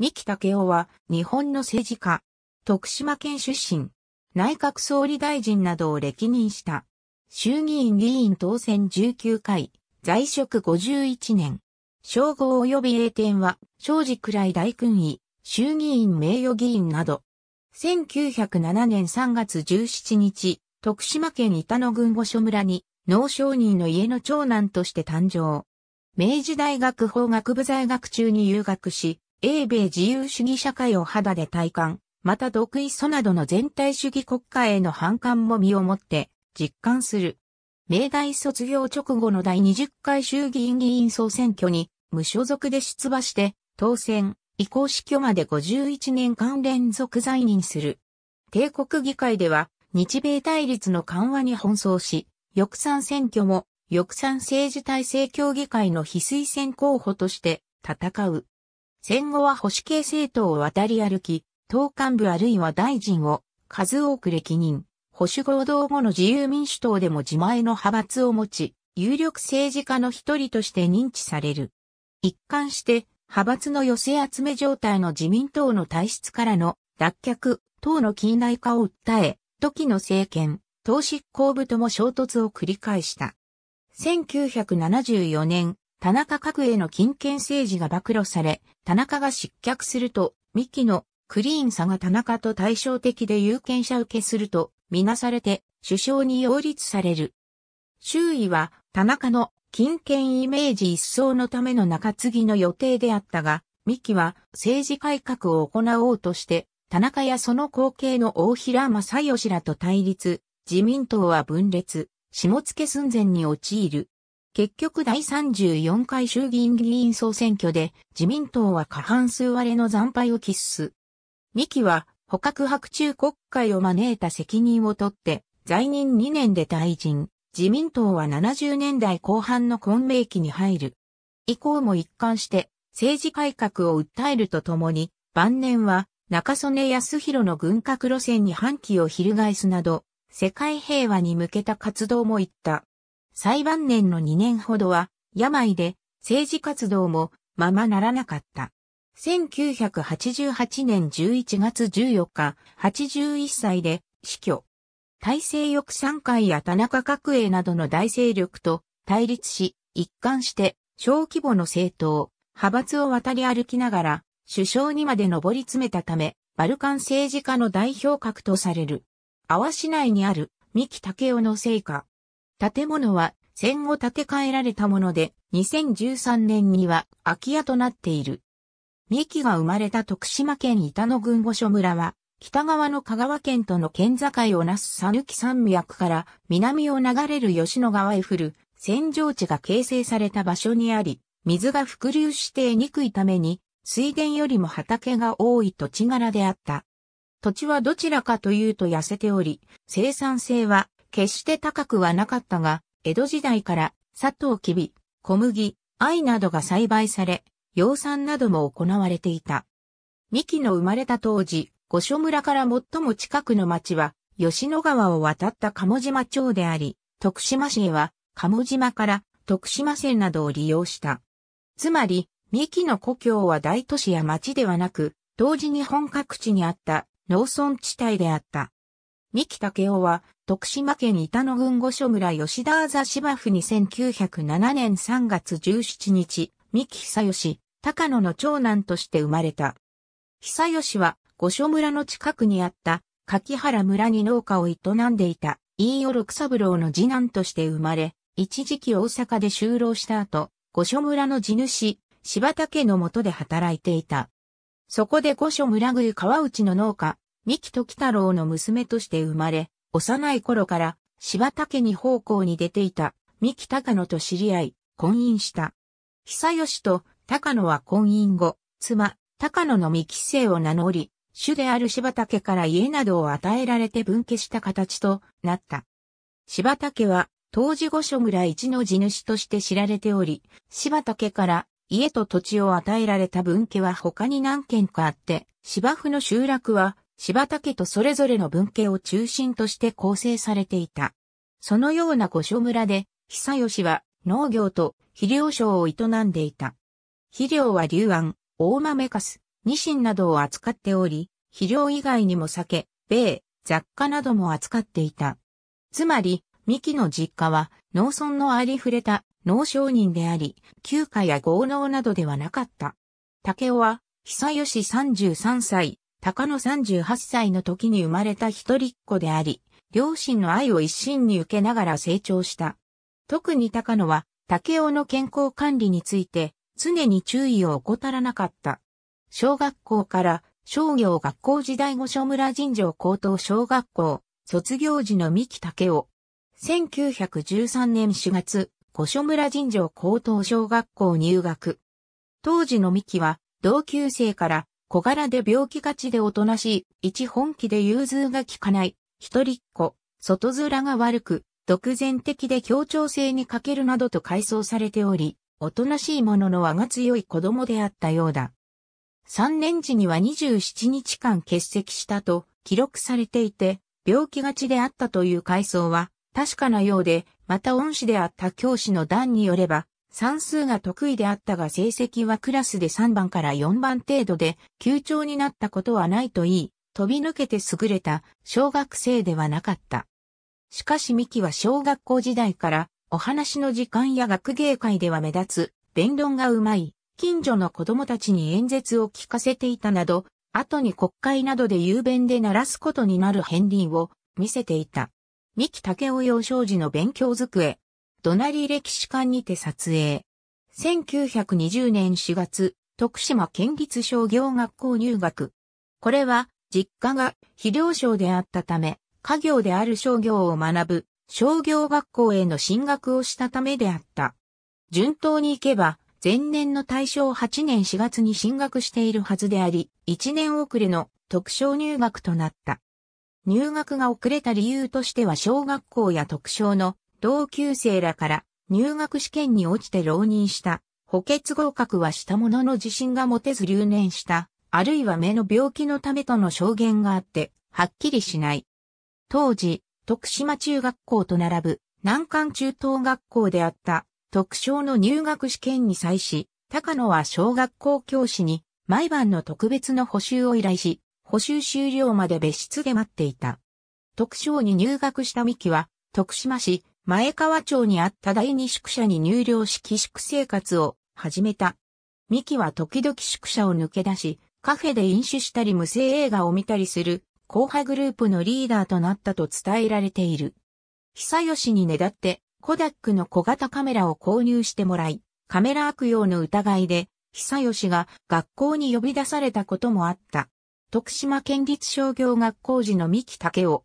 三木武雄は日本の政治家、徳島県出身、内閣総理大臣などを歴任した、衆議院議員当選19回、在職51年、称号及び栄典は、正治くらい大勲位、衆議院名誉議員など、1907年3月17日、徳島県板野郡御所村に、農商人の家の長男として誕生。明治大学法学部在学中に留学し、英米自由主義社会を肌で体感、また独位素などの全体主義国家への反感も身をもって実感する。明大卒業直後の第20回衆議院議員総選挙に無所属で出馬して当選、移行死去まで51年間連続在任する。帝国議会では日米対立の緩和に奔走し、翼賛選挙も翼賛政治体制協議会の非推薦候補として戦う。戦後は保守系政党を渡り歩き、党幹部あるいは大臣を数多く歴任、保守合同後の自由民主党でも自前の派閥を持ち、有力政治家の一人として認知される。一貫して、派閥の寄せ集め状態の自民党の体質からの脱却、党の近代化を訴え、時の政権、党執行部とも衝突を繰り返した。1974年、田中角栄の金権政治が暴露され、田中が失脚すると、三木のクリーンさが田中と対照的で有権者受けすると、みなされて、首相に擁立される。周囲は、田中の金権イメージ一掃のための中継ぎの予定であったが、三木は政治改革を行おうとして、田中やその後継の大平正義らと対立、自民党は分裂、下付寸前に陥る。結局第34回衆議院議員総選挙で自民党は過半数割れの惨敗を喫す。三木は捕獲白昼国会を招いた責任を取って在任2年で退陣。自民党は70年代後半の混迷期に入る。以降も一貫して政治改革を訴えるとともに晩年は中曽根康弘の軍拡路線に反旗を翻すなど世界平和に向けた活動も行った。裁判年の2年ほどは、病で政治活動もままならなかった。1988年11月14日、81歳で死去。大政翼参会や田中角栄などの大勢力と対立し、一貫して小規模の政党、派閥を渡り歩きながら、首相にまで上り詰めたため、バルカン政治家の代表格とされる。阿波市内にある三木武雄の成果、建物は戦後建て替えられたもので、2013年には空き家となっている。三木が生まれた徳島県板野郡御所村は、北側の香川県との県境をなす讃岐山脈から南を流れる吉野川へ降る扇状地が形成された場所にあり、水が伏流してにくいために、水田よりも畑が多い土地柄であった。土地はどちらかというと痩せており、生産性は決して高くはなかったが、江戸時代から砂糖きび、小麦、藍などが栽培され、養蚕なども行われていた。三木の生まれた当時、五所村から最も近くの町は、吉野川を渡った鴨島町であり、徳島市へは鴨島から徳島線などを利用した。つまり、三木の故郷は大都市や町ではなく、当時日本各地にあった農村地帯であった。三木武雄は徳島県板野郡御所村吉田あざ芝生に1907年3月17日、三木久義、高野の長男として生まれた。久義は御所村の近くにあった柿原村に農家を営んでいた飯尾六三郎の次男として生まれ、一時期大阪で就労した後、御所村の地主、柴田家の下で働いていた。そこで御所村ぐ川内の農家、三木時太郎の娘として生まれ、幼い頃から柴田家に奉公に出ていた三木高野と知り合い、婚姻した。久吉と高野は婚姻後、妻、高野の三木姓を名乗り、主である柴田家から家などを与えられて分家した形となった。柴田家は当時御所村一の地主として知られており、柴田家から家と土地を与えられた分家は他に何軒かあって、芝生の集落は柴田家とそれぞれの文家を中心として構成されていた。そのような御所村で、久吉は農業と肥料商を営んでいた。肥料は龍安、大豆かす、ニシンなどを扱っており、肥料以外にも酒、米、雑貨なども扱っていた。つまり、三木の実家は農村のありふれた農商人であり、休暇や豪農などではなかった。竹雄は、久吉33歳、高野38歳の時に生まれた一人っ子であり、両親の愛を一身に受けながら成長した。特に高野は、竹雄の健康管理について、常に注意を怠らなかった。小学校から商業学校時代後所村尋常高等小学校、卒業時の三木武雄。1913年4月、五所村尋常高等小学校入学。当時の三木は、同級生から小柄で病気がちでおとなしい、一本気で融通が利かない、一人っ子、外面が悪く、独善的で協調性に欠けるなどと回想されており、おとなしいものの我が強い子供であったようだ。3年時には27日間欠席したと記録されていて、病気がちであったという回想は確かなようで、また恩師であった教師の段によれば、算数が得意であったが成績はクラスで3番から4番程度で、休調になったことはないと言い、飛び抜けて優れた小学生ではなかった。しかしミキは小学校時代からお話の時間や学芸会では目立つ弁論がうまい、近所の子供たちに演説を聞かせていたなど、後に国会などで雄弁で鳴らすことになる片鱗を見せていた。三木武雄幼少時の勉強机、怒鳴り歴史館にて撮影。1920年4月、徳島県立商業学校入学。これは、実家が肥料商であったため、家業である商業を学ぶ、商業学校への進学をしたためであった。順当に行けば、前年の大正8年4月に進学しているはずであり、1年遅れの特賞入学となった。入学が遅れた理由としては小学校や特賞の同級生らから入学試験に落ちて浪人した補欠合格はしたものの自信が持てず留年した、あるいは目の病気のためとの証言があって、はっきりしない。当時、徳島中学校と並ぶ難関中等学校であった特徴の入学試験に際し、高野は小学校教師に毎晩の特別の補習を依頼し、補習終了まで別室で待っていた。特徴に入学した三木は、徳島市前川町にあった第二宿舎に入寮し寄宿生活を始めた。ミキは時々宿舎を抜け出し、カフェで飲酒したり無声映画を見たりする、後派グループのリーダーとなったと伝えられている。久吉にねだって、コダックの小型カメラを購入してもらい、カメラ悪用の疑いで、久吉が学校に呼び出されたこともあった。徳島県立商業学校時の三木武夫。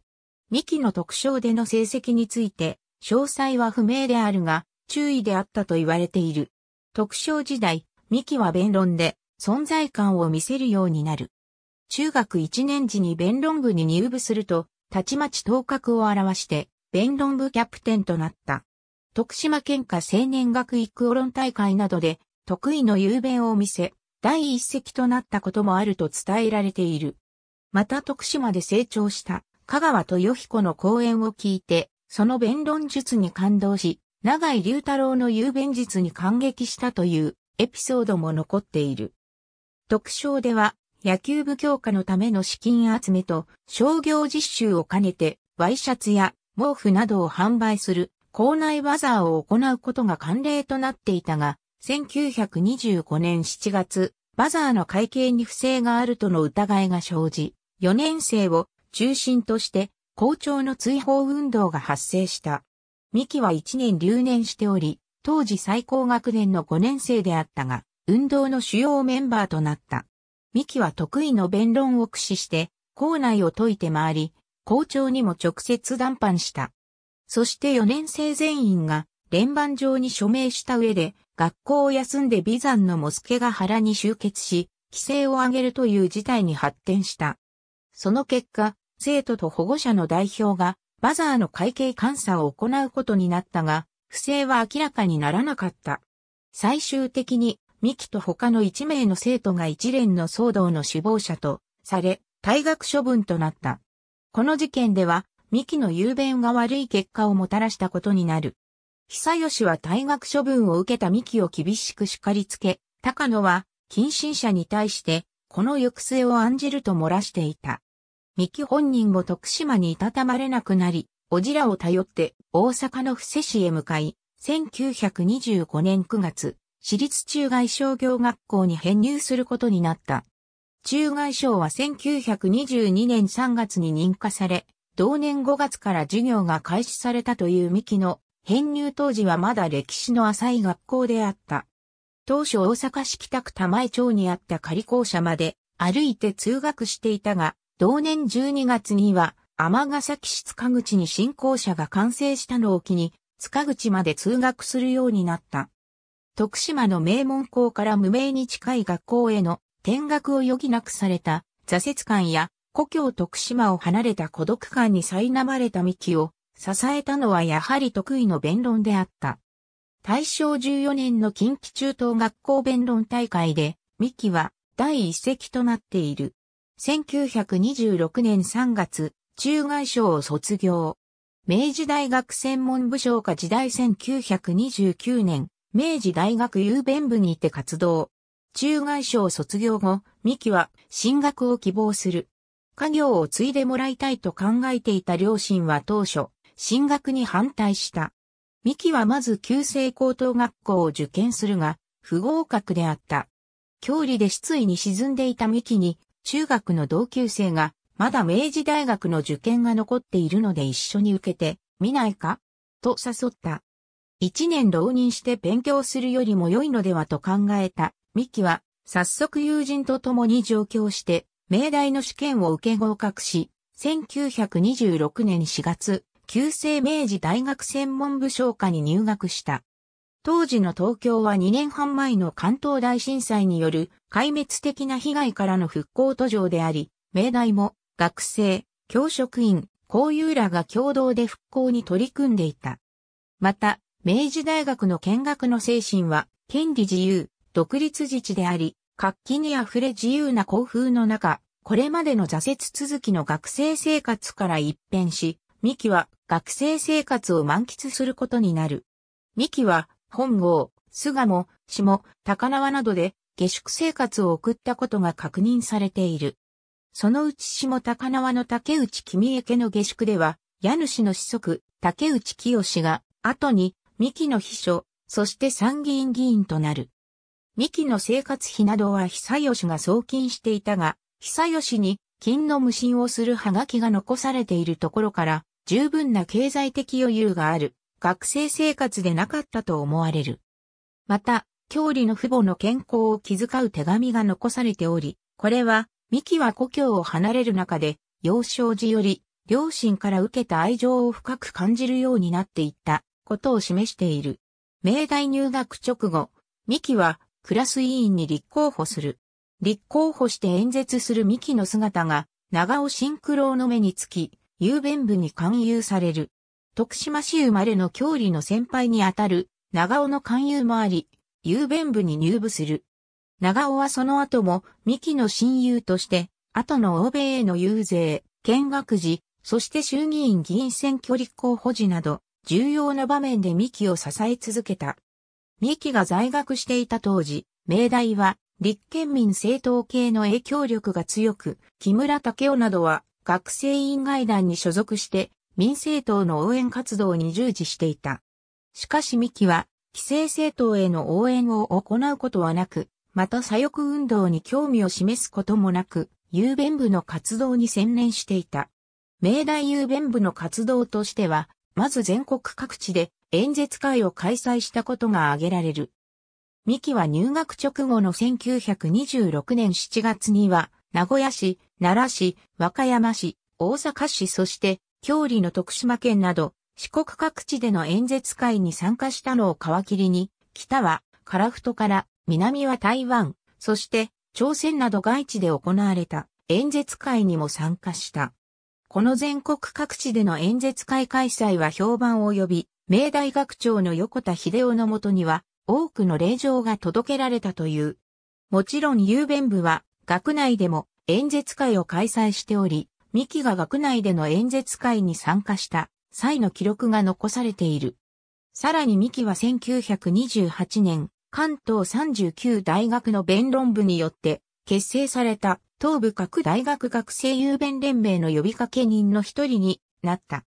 三木の特徴での成績について、詳細は不明であるが、注意であったと言われている。特徴時代、三木は弁論で存在感を見せるようになる。中学1年時に弁論部に入部すると、たちまち頭角を表して、弁論部キャプテンとなった。徳島県下青年学育オ論大会などで、得意の雄弁を見せ、第一席となったこともあると伝えられている。また徳島で成長した香川豊彦の講演を聞いて、その弁論術に感動し、長井龍太郎の雄弁術に感激したというエピソードも残っている。特賞では、野球部強化のための資金集めと商業実習を兼ねて、ワイシャツや毛布などを販売する校内バザーを行うことが慣例となっていたが、1925年7月、バザーの会計に不正があるとの疑いが生じ、4年生を中心として校長の追放運動が発生した。三木は1年留年しており、当時最高学年の5年生であったが、運動の主要メンバーとなった。三木は得意の弁論を駆使して、校内を解いて回り、校長にも直接談判した。そして4年生全員が連番上に署名した上で、学校を休んでザ山のモスケが原に集結し、規制を上げるという事態に発展した。その結果、生徒と保護者の代表がバザーの会計監査を行うことになったが、不正は明らかにならなかった。最終的に、ミキと他の1名の生徒が一連の騒動の死亡者とされ、退学処分となった。この事件では、ミキの雄弁が悪い結果をもたらしたことになる。久吉は退学処分を受けたミキを厳しく叱りつけ、高野は、近親者に対して、この抑制を案じると漏らしていた。三木本人も徳島にいたたまれなくなり、おじらを頼って大阪の伏せ市へ向かい、1925年9月、私立中外商業学校に編入することになった。中外商は1922年3月に認可され、同年5月から授業が開始されたという三木の編入当時はまだ歴史の浅い学校であった。当初大阪市北区玉井町にあった仮校舎まで歩いて通学していたが、同年12月には、ヶ崎市塚口に新校舎が完成したのを機に、塚口まで通学するようになった。徳島の名門校から無名に近い学校への転学を余儀なくされた挫折感や故郷徳島を離れた孤独感に苛まれた三木を支えたのはやはり得意の弁論であった。大正14年の近畿中等学校弁論大会で三木は第一席となっている。1926年3月、中外省を卒業。明治大学専門部省下時代1929年、明治大学郵便部にて活動。中外省卒業後、三木は進学を希望する。家業を継いでもらいたいと考えていた両親は当初、進学に反対した。三木はまず旧制高等学校を受験するが、不合格であった。教理で失意に沈んでいた三木に中学の同級生が、まだ明治大学の受験が残っているので一緒に受けて、見ないかと誘った。一年浪人して勉強するよりも良いのではと考えた、ミキは、早速友人と共に上京して、明大の試験を受け合格し、1926年4月、旧制明治大学専門部商科に入学した。当時の東京は2年半前の関東大震災による壊滅的な被害からの復興途上であり、明大も学生、教職員、校友らが共同で復興に取り組んでいた。また、明治大学の見学の精神は、権利自由、独立自治であり、活気に溢れ自由な校風の中、これまでの挫折続きの学生生活から一変し、三木は学生生活を満喫することになる。三木は本郷、菅野、下、高輪などで下宿生活を送ったことが確認されている。そのうち下高輪の竹内君江家の下宿では、家主の子息、竹内清が、後に、三木の秘書、そして参議院議員となる。三木の生活費などは久吉が送金していたが、久吉に金の無心をするはがきが残されているところから、十分な経済的余裕がある。学生生活でなかったと思われる。また、郷里の父母の健康を気遣う手紙が残されており、これは、ミキは故郷を離れる中で、幼少時より、両親から受けた愛情を深く感じるようになっていったことを示している。明大入学直後、三木はクラス委員に立候補する。立候補して演説するミキの姿が長尾新九郎の目につき、雄弁部に勧誘される。徳島市生まれの郷里の先輩にあたる長尾の勧誘もあり、雄弁部に入部する。長尾はその後も、三木の親友として、後の欧米への遊説、見学時、そして衆議院議員選挙立候補時など、重要な場面で三木を支え続けた。三木が在学していた当時、明大は、立憲民政党系の影響力が強く、木村武夫などは、学生委員外団に所属して、民政党の応援活動に従事していた。しかし三木は、規制政党への応援を行うことはなく、また左翼運動に興味を示すこともなく、郵便部の活動に専念していた。明大郵便部の活動としては、まず全国各地で演説会を開催したことが挙げられる。三木は入学直後の1926年7月には、名古屋市、奈良市、和歌山市、大阪市そして郷里の徳島県など、四国各地での演説会に参加したのを皮切りに、北は樺太から南は台湾、そして朝鮮など外地で行われた演説会にも参加した。この全国各地での演説会開催は評判を呼び、明大学長の横田秀夫のもとには多くの令状が届けられたという。もちろん郵便部は学内でも演説会を開催しており、三木が学内での演説会に参加した際の記録が残されている。さらに三木は1928年、関東39大学の弁論部によって結成された東部各大学学生雄弁連盟の呼びかけ人の一人になった。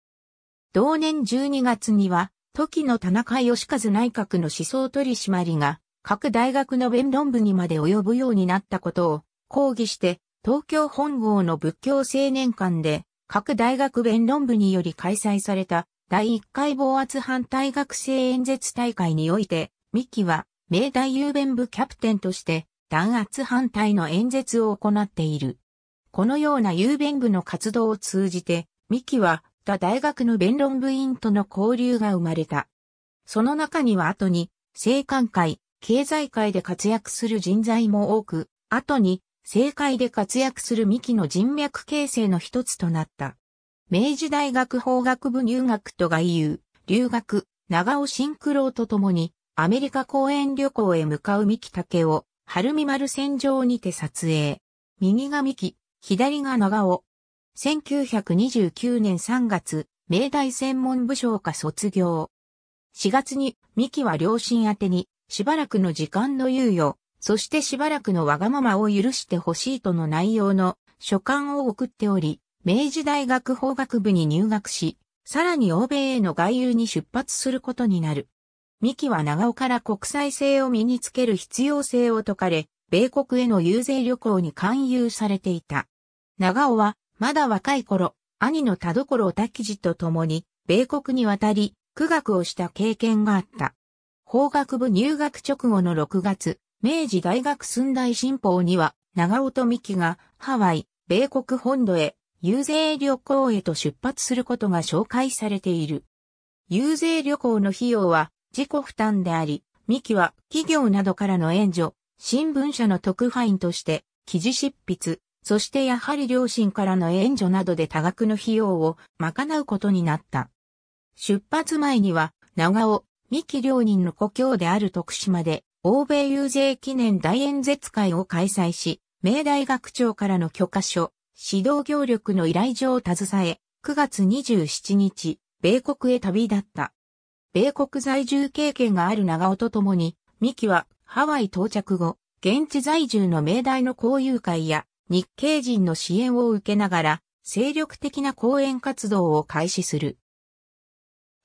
同年12月には、時の田中義和内閣の思想取締りが、各大学の弁論部にまで及ぶようになったことを抗議して、東京本郷の仏教青年館で各大学弁論部により開催された第1回防圧反対学生演説大会において、ミキは明大郵便部キャプテンとして弾圧反対の演説を行っている。このような郵便部の活動を通じて、ミキは他大学の弁論部員との交流が生まれた。その中には後に、政官会、経済界で活躍する人材も多く、後に政界で活躍する三木の人脈形成の一つとなった。明治大学法学部入学と外遊、留学、長尾新九郎と共に、アメリカ公演旅行へ向かう三木武を、晴海丸戦場にて撮影。右が三木、左が長尾。1929年3月、明大専門部省下卒業。4月に、三木は両親宛に、しばらくの時間の猶予、そしてしばらくのわがままを許してほしいとの内容の書簡を送っており、明治大学法学部に入学し、さらに欧米への外遊に出発することになる。三木は長尾から国際性を身につける必要性を説かれ、米国への遊説旅行に勧誘されていた。長尾は、まだ若い頃、兄の田所滝次と共に、米国に渡り、苦学をした経験があった。法学部入学直後の6月、明治大学寸大新報には、長尾と美希がハワイ、米国本土へ、遊説旅行へと出発することが紹介されている。遊説旅行の費用は自己負担であり、ミキは企業などからの援助、新聞社の特派員として記事執筆、そしてやはり両親からの援助などで多額の費用を賄うことになった。出発前には、長尾、三木両人の故郷である徳島で欧米遊説記念大演説会を開催し、明大学長からの許可書、指導協力の依頼状を携え、9月27日、米国へ旅立った。米国在住経験がある長尾と共に、ミキはハワイ到着後、現地在住の明大の交友会や日系人の支援を受けながら、精力的な講演活動を開始する。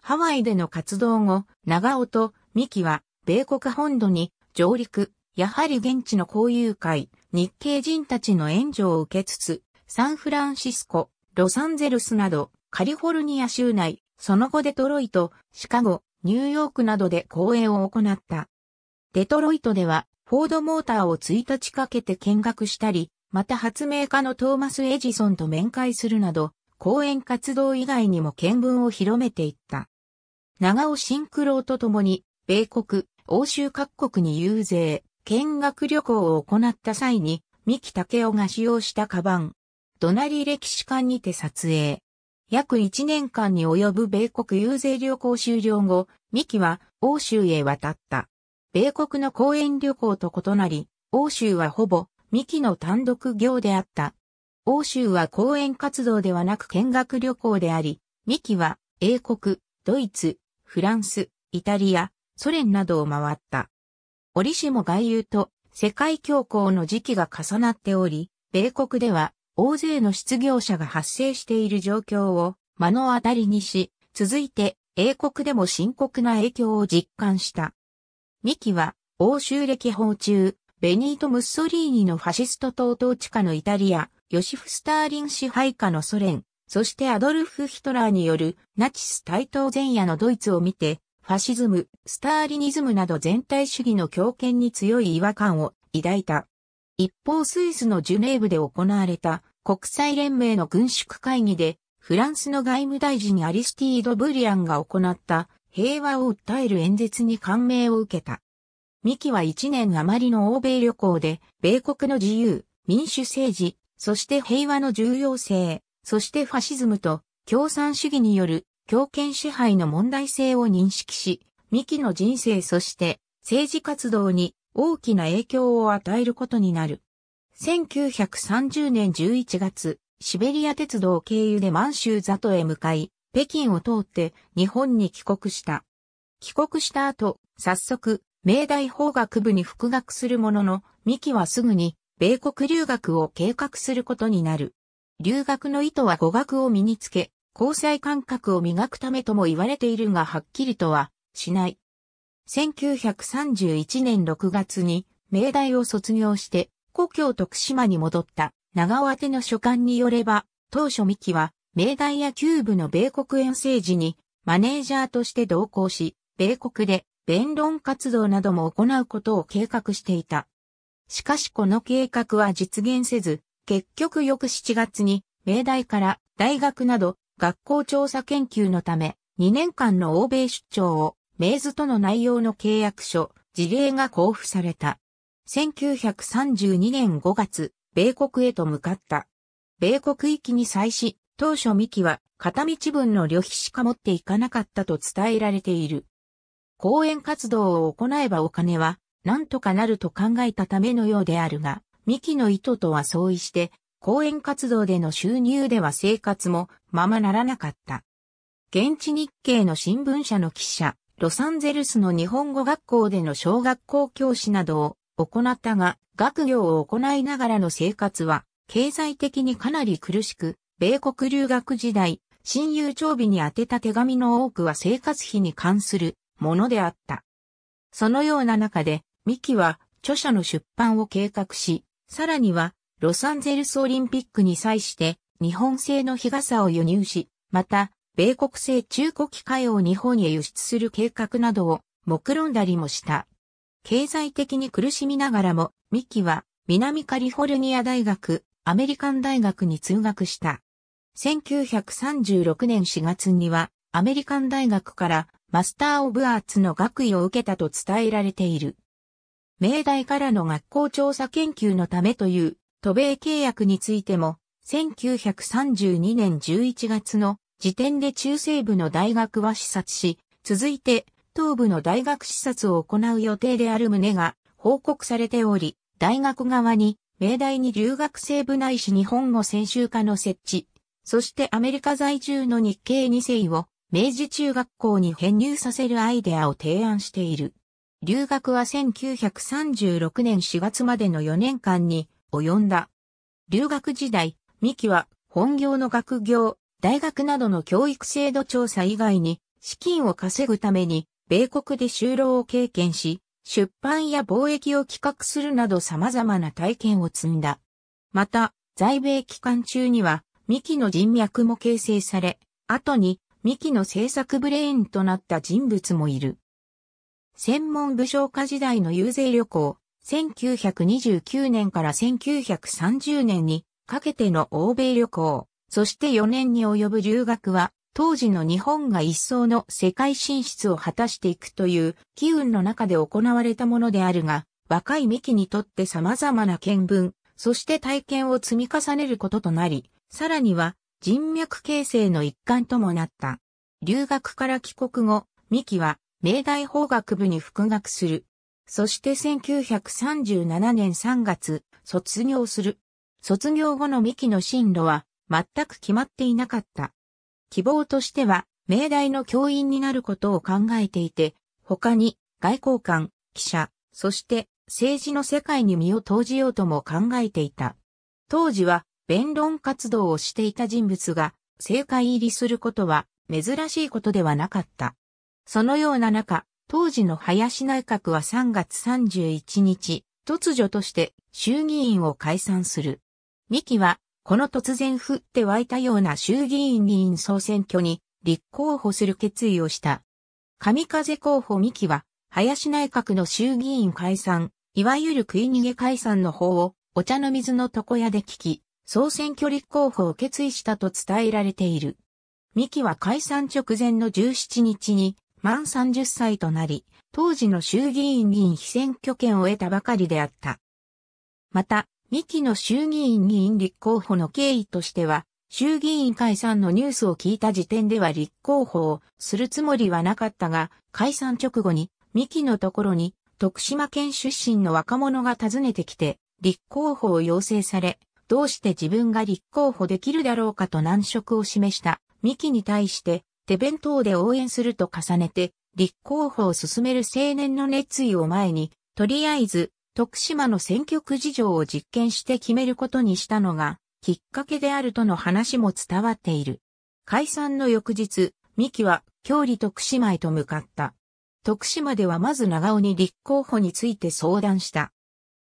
ハワイでの活動後、長尾とミキは米国本土に上陸、やはり現地の交友会、日系人たちの援助を受けつつ、サンフランシスコ、ロサンゼルスなど、カリフォルニア州内、その後デトロイト、シカゴ、ニューヨークなどで講演を行った。デトロイトでは、フォードモーターを1日かけて見学したり、また発明家のトーマス・エジソンと面会するなど、講演活動以外にも見聞を広めていった。長尾シンクローと共に、米国、欧州各国に遊説、見学旅行を行った際に、三木武夫が使用したカバン、ドナリ歴史館にて撮影。約1年間に及ぶ米国遊説旅行終了後、三木は欧州へ渡った。米国の公園旅行と異なり、欧州はほぼ三木の単独業であった。欧州は公園活動ではなく見学旅行であり、三木は英国、ドイツ、フランス、イタリア、ソ連などを回った。折しも外遊と世界恐慌の時期が重なっており、米国では大勢の失業者が発生している状況を目の当たりにし、続いて英国でも深刻な影響を実感した。ミキは欧州歴訪中、ベニート・ムッソリーニのファシスト党統治下のイタリア、ヨシフ・スターリン支配下のソ連、そしてアドルフ・ヒトラーによるナチス対等前夜のドイツを見て、ファシズム、スターリニズムなど全体主義の強権に強い違和感を抱いた。一方スイスのジュネーブで行われた国際連盟の軍縮会議で、フランスの外務大臣アリスティード・ブリアンが行った平和を訴える演説に感銘を受けた。ミキは1年余りの欧米旅行で、米国の自由、民主政治、そして平和の重要性、そしてファシズムと共産主義による強権支配の問題性を認識し、ミキの人生そして政治活動に大きな影響を与えることになる。1930年11月、シベリア鉄道経由で満州里へ向かい、北京を通って日本に帰国した。帰国した後、早速、明大法学部に復学するものの、ミキはすぐに米国留学を計画することになる。留学の意図は語学を身につけ、交際感覚を磨くためとも言われているがはっきりとはしない。1931年6月に明大を卒業して故郷徳島に戻った長尾宛ての書簡によれば当初三木は明大野球部の米国遠征時にマネージャーとして同行し米国で弁論活動なども行うことを計画していた。しかしこの計画は実現せず結局翌7月に明大から大学など学校調査研究のため、2年間の欧米出張を、メイズとの内容の契約書、事例が交付された。1932年5月、米国へと向かった。米国行きに際し、当初ミキは片道分の旅費しか持っていかなかったと伝えられている。講演活動を行えばお金は何とかなると考えたためのようであるが、ミキの意図とは相違して講演活動での収入では生活もままならなかった。現地日系の新聞社の記者、ロサンゼルスの日本語学校での小学校教師などを行ったが、学業を行いながらの生活は、経済的にかなり苦しく、米国留学時代、親友長日に宛てた手紙の多くは生活費に関するものであった。そのような中で、ミキは著者の出版を計画し、さらにはロサンゼルスオリンピックに際して日本製の日傘を輸入し、また、米国製中古機械を日本へ輸出する計画などを目論んだりもした。経済的に苦しみながらも、ミキは南カリフォルニア大学、アメリカン大学に通学した。1936年4月には、アメリカン大学からマスター・オブ・アーツの学位を受けたと伝えられている。明大からの学校調査研究のためという渡米契約についても、1932年11月の時点で中西部の大学は視察し、続いて東部の大学視察を行う予定である旨が報告されており、大学側に、明大に留学生部内し日本語専修科の設置、そしてアメリカ在住の日系2世を明治中学校に編入させるアイデアを提案している。留学は1936年4月までの4年間に及んだ。留学時代、三木は本業の学業、大学などの教育制度調査以外に資金を稼ぐために米国で就労を経験し、出版や貿易を企画するなど様々な体験を積んだ。また、在米期間中には、ミキの人脈も形成され、後にミキの制作ブレーンとなった人物もいる。専門武将家時代の遊説旅行、1929年から1930年にかけての欧米旅行、そして4年に及ぶ留学は、当時の日本が一層の世界進出を果たしていくという機運の中で行われたものであるが、若いミキにとって様々な見聞、そして体験を積み重ねることとなり、さらには人脈形成の一環ともなった。留学から帰国後、ミキは明大法学部に復学する。そして1937年3月、卒業する。卒業後の三木の進路は全く決まっていなかった。希望としては、明大の教員になることを考えていて、他に外交官、記者、そして政治の世界に身を投じようとも考えていた。当時は弁論活動をしていた人物が政界入りすることは珍しいことではなかった。そのような中、当時の林内閣は3月31日、突如として衆議院を解散する。三木は、この突然降って湧いたような衆議院議員総選挙に立候補する決意をした。神風候補三木は、林内閣の衆議院解散、いわゆる食い逃げ解散の方を、お茶の水の床屋で聞き、総選挙立候補を決意したと伝えられている。三木は解散直前の17日に、満30歳となり、当時の衆議院議員被選挙権を得たばかりであった。また、三木の衆議院議員立候補の経緯としては、衆議院解散のニュースを聞いた時点では立候補をするつもりはなかったが、解散直後に、三木のところに、徳島県出身の若者が訪ねてきて、立候補を要請され、どうして自分が立候補できるだろうかと難色を示した、三木に対して、手弁当で応援すると重ねて、立候補を進める青年の熱意を前に、とりあえず、徳島の選挙区事情を実験して決めることにしたのが、きっかけであるとの話も伝わっている。解散の翌日、三木は、郷里徳島へと向かった。徳島ではまず長尾に立候補について相談した。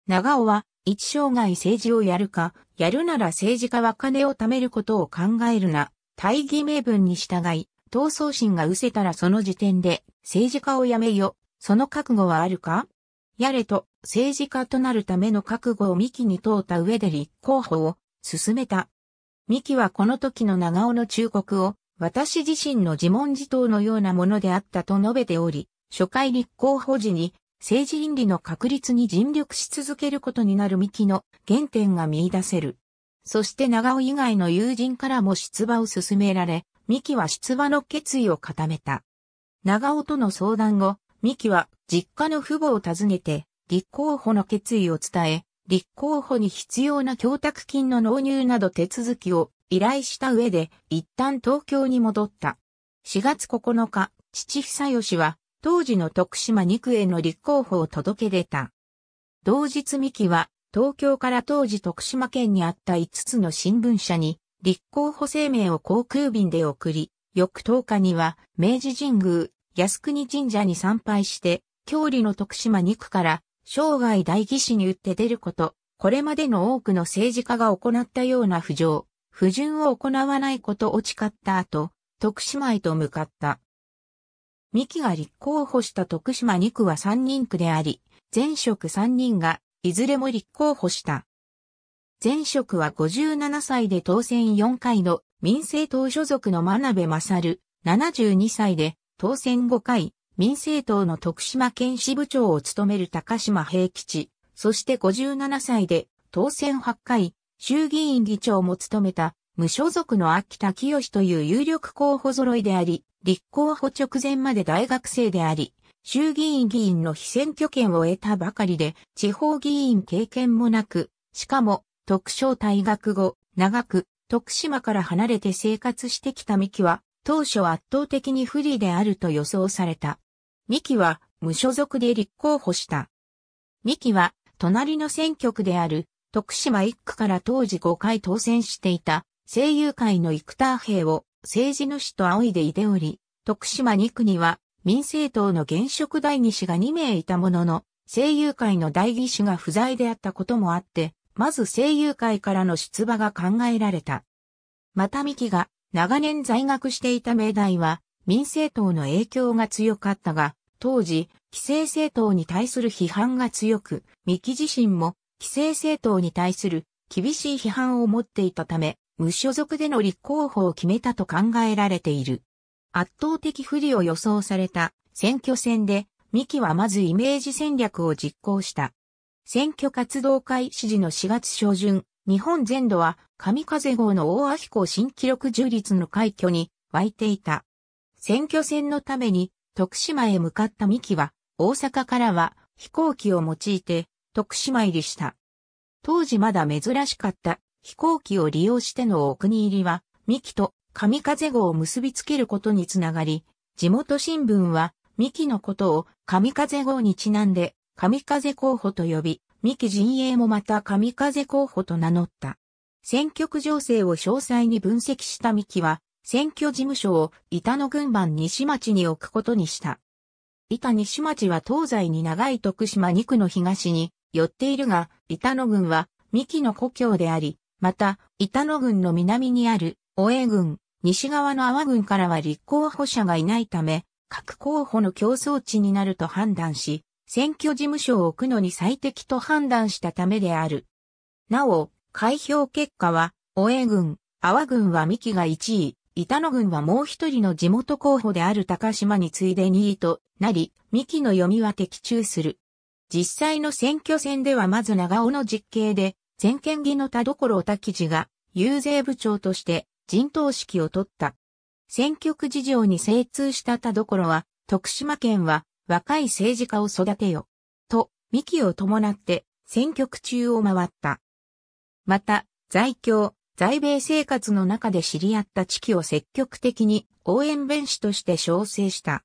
長尾は、一生涯政治をやるか、やるなら政治家は金を貯めることを考えるな、大義名分に従い、闘争心が失せたらその時点で、政治家を辞めよ、その覚悟はあるかやれと、政治家となるための覚悟を幹に問うた上で立候補を進めた。幹はこの時の長尾の忠告を、私自身の自問自答のようなものであったと述べており、初回立候補時に政治倫理の確立に尽力し続けることになる幹の原点が見出せる。そして長尾以外の友人からも出馬を進められ、三木は出馬の決意を固めた。長尾との相談後、三木は実家の父母を訪ねて、立候補の決意を伝え、立候補に必要な供託金の納入など手続きを依頼した上で、一旦東京に戻った。4月9日、父久義は、当時の徳島2区への立候補を届け出た。同日三木は、東京から当時徳島県にあった5つの新聞社に、立候補声明を航空便で送り、翌10日には明治神宮、靖国神社に参拝して、郷里の徳島2区から生涯代議士に打って出ること、これまでの多くの政治家が行ったような浮上、不順を行わないことを誓った後、徳島へと向かった。三木が立候補した徳島2区は3人区であり、前職3人がいずれも立候補した。前職は57歳で当選4回の民政党所属の真鍋勝、72歳で当選5回、民政党の徳島県支部長を務める高島平吉、そして57歳で当選8回、衆議院議長も務めた無所属の秋田清という有力候補揃いであり、立候補直前まで大学生であり、衆議院議員の非選挙権を得たばかりで、地方議員経験もなく、しかも、徳商退学後、長く、徳島から離れて生活してきた三木は、当初圧倒的に不利であると予想された。三木は、無所属で立候補した。三木は、隣の選挙区である、徳島一区から当時5回当選していた、声優会のタ田兵を、政治のと仰いでいており、徳島2区には、民政党の現職代議士が2名いたものの、声優会の代議士が不在であったこともあって、まず声優界からの出馬が考えられた。また三木が長年在学していた明大は民政党の影響が強かったが、当時、規制政党に対する批判が強く、三木自身も規制政党に対する厳しい批判を持っていたため、無所属での立候補を決めたと考えられている。圧倒的不利を予想された選挙戦で、三木はまずイメージ戦略を実行した。選挙活動開始時の4月初旬、日本全土は神風号の大和行新記録樹立の快挙に湧いていた。選挙戦のために徳島へ向かった三木は大阪からは飛行機を用いて徳島入りした。当時まだ珍しかった飛行機を利用してのお国入りは三木と神風号を結びつけることにつながり、地元新聞は三木のことを神風号にちなんで神風候補と呼び、三木陣営もまた神風候補と名乗った。選挙区情勢を詳細に分析した三木は、選挙事務所を板野群番西町に置くことにした。板西町は東西に長い徳島2区の東に寄っているが、板野群は三木の故郷であり、また、板野群の南にある、大江群、西側の阿波群からは立候補者がいないため、各候補の競争地になると判断し、選挙事務所を置くのに最適と判断したためである。なお、開票結果は、大江軍、阿波軍は三木が1位、板野軍はもう一人の地元候補である高島に次いで2位となり、三木の読みは的中する。実際の選挙戦ではまず長尾の実刑で、全県議の田所滝地が、遊説部長として、陣頭指揮を取った。選挙区事情に精通した田所は、徳島県は、若い政治家を育てよ。と、幹を伴って選挙区中を回った。また、在京、在米生活の中で知り合った地域を積極的に応援弁士として招請した。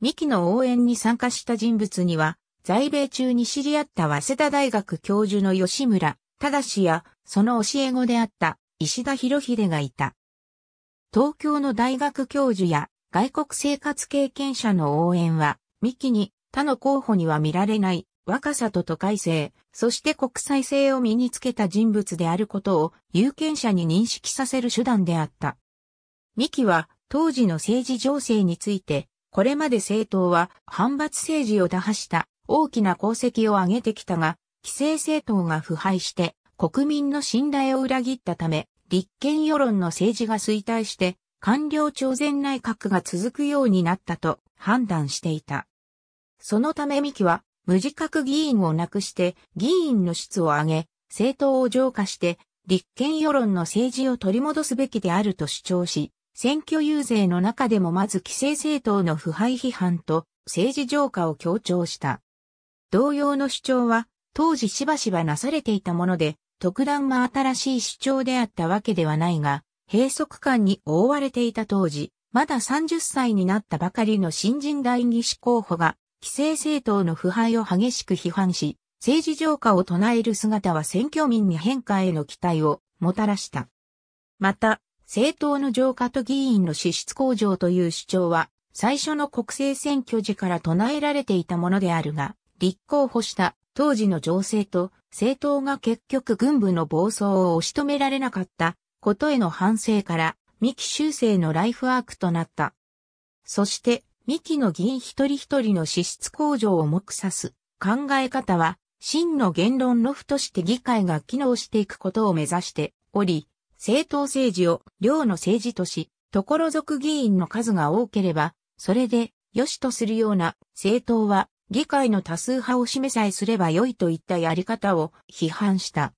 幹の応援に参加した人物には、在米中に知り合った早稲田大学教授の吉村忠や、その教え子であった石田博秀がいた。東京の大学教授や外国生活経験者の応援は、幹に他の候補には見られない若さと都会性、そして国際性を身につけた人物であることを有権者に認識させる手段であった。ミキは当時の政治情勢について、これまで政党は反発政治を打破した大きな功績を挙げてきたが、規制政党が腐敗して国民の信頼を裏切ったため、立憲世論の政治が衰退して官僚朝鮮内閣が続くようになったと判断していた。そのため三木は無自覚議員をなくして議員の質を上げ、政党を浄化して立憲世論の政治を取り戻すべきであると主張し、選挙遊説の中でもまず規制政党の腐敗批判と政治浄化を強調した。同様の主張は当時しばしばなされていたもので、特段真新しい主張であったわけではないが、閉塞感に覆われていた当時、まだ30歳になったばかりの新人代議士候補が、規制政党の腐敗を激しく批判し、政治浄化を唱える姿は選挙民に変化への期待をもたらした。また、政党の浄化と議員の支出向上という主張は、最初の国政選挙時から唱えられていたものであるが、立候補した当時の情勢と政党が結局軍部の暴走を押し止められなかったことへの反省から、三木修正のライフワークとなった。そして、三木の議員一人一人の資質向上を目指す考え方は、真の言論の府として議会が機能していくことを目指しており、政党政治を量の政治とし、所属議員の数が多ければ、それで良しとするような政党は議会の多数派を示さえすれば良いといったやり方を批判した。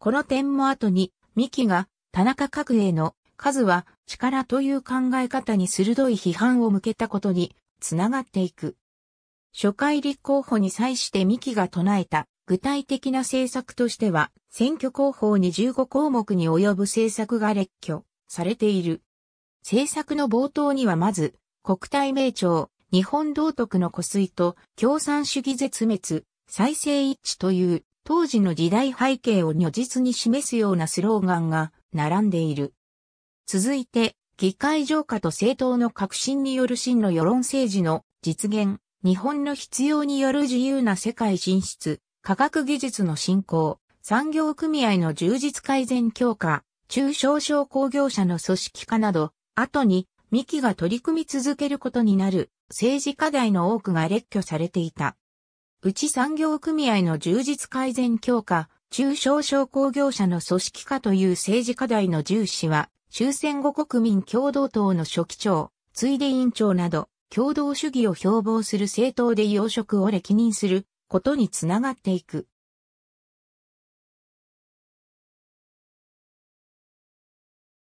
この点も後に、三木が田中角栄の数は力という考え方に鋭い批判を向けたことにつながっていく。初回立候補に際して三木が唱えた具体的な政策としては、選挙広報に15項目に及ぶ政策が列挙されている。政策の冒頭にはまず、国体名庁、日本道徳の湖水と共産主義絶滅、再生一致という当時の時代背景を如実に示すようなスローガンが並んでいる。続いて、議会浄化と政党の革新による真の世論政治の実現、日本の必要による自由な世界進出、科学技術の振興、産業組合の充実改善強化、中小商工業者の組織化など、後に、ミキが取り組み続けることになる政治課題の多くが列挙されていた。うち産業組合の充実改善強化、中小商工業者の組織化という政治課題の重視は、終戦後国民共同党の書記長、ついで委員長など、共同主義を標榜する政党で要職を歴任することにつながっていく。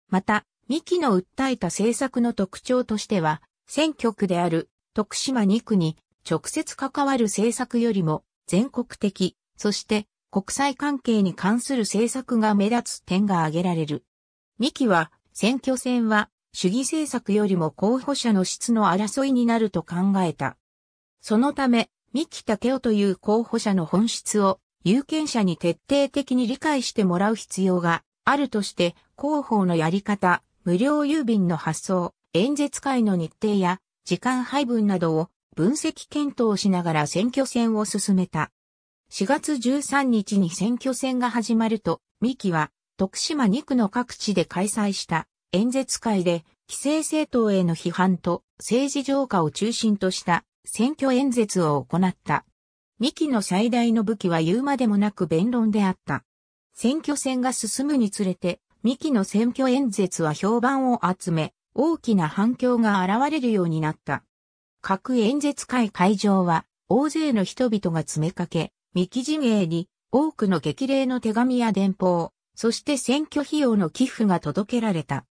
また、三木の訴えた政策の特徴としては、選挙区である徳島2区に直接関わる政策よりも全国的、そして国際関係に関する政策が目立つ点が挙げられる。2期は、選挙戦は主義政策よりも候補者の質の争いになると考えた。そのため、三木武夫という候補者の本質を有権者に徹底的に理解してもらう必要があるとして、広報のやり方、無料郵便の発送、演説会の日程や時間配分などを分析検討しながら選挙戦を進めた。4月13日に選挙戦が始まると、三木は徳島2区の各地で開催した演説会で、規制政党への批判と政治浄化を中心とした選挙演説を行った。三木の最大の武器は言うまでもなく弁論であった。選挙戦が進むにつれて、三木の選挙演説は評判を集め、大きな反響が現れるようになった。各演説会会場は、大勢の人々が詰めかけ、三木陣営に多くの激励の手紙や電報、そして選挙費用の寄付が届けられた。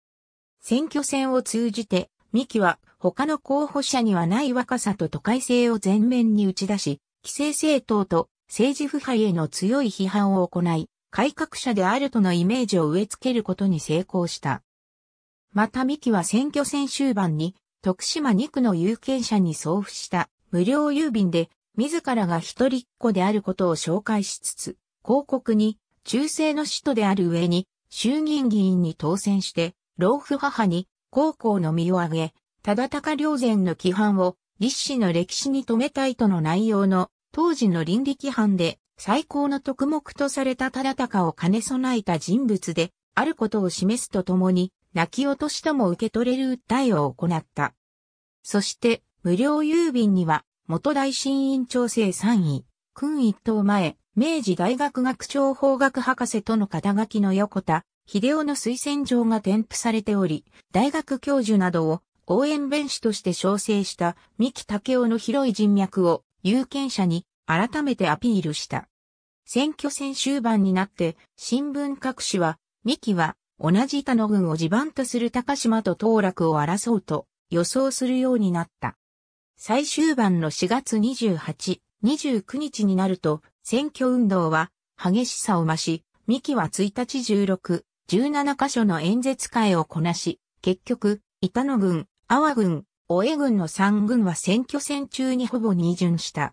選挙戦を通じて、三木は他の候補者にはない若さと都会性を前面に打ち出し、規制政党と政治腐敗への強い批判を行い、改革者であるとのイメージを植え付けることに成功した。また三木は選挙戦終盤に徳島2区の有権者に送付した無料郵便で自らが一人っ子であることを紹介しつつ、広告に、中世の使徒である上に、衆議院議員に当選して、老夫母に、高校の身を挙げ、忠高良然の規範を、立志の歴史に留めたいとの内容の、当時の倫理規範で、最高の特目とされた忠高を兼ね備えた人物で、あることを示すとともに、泣き落としとも受け取れる訴えを行った。そして、無料郵便には、元大新院長生3位、君一等前、明治大学学長法学博士との肩書きの横田、秀夫の推薦状が添付されており、大学教授などを応援弁士として招請した三木武夫の広い人脈を有権者に改めてアピールした。選挙戦終盤になって新聞各紙は三木は同じ他野軍を地盤とする高島と当落を争うと予想するようになった。最終盤の4月28、29日になると、選挙運動は激しさを増し、三木は1日16、17カ所の演説会をこなし、結局、板野軍、阿波軍、大江軍の3軍は選挙戦中にほぼ二巡した。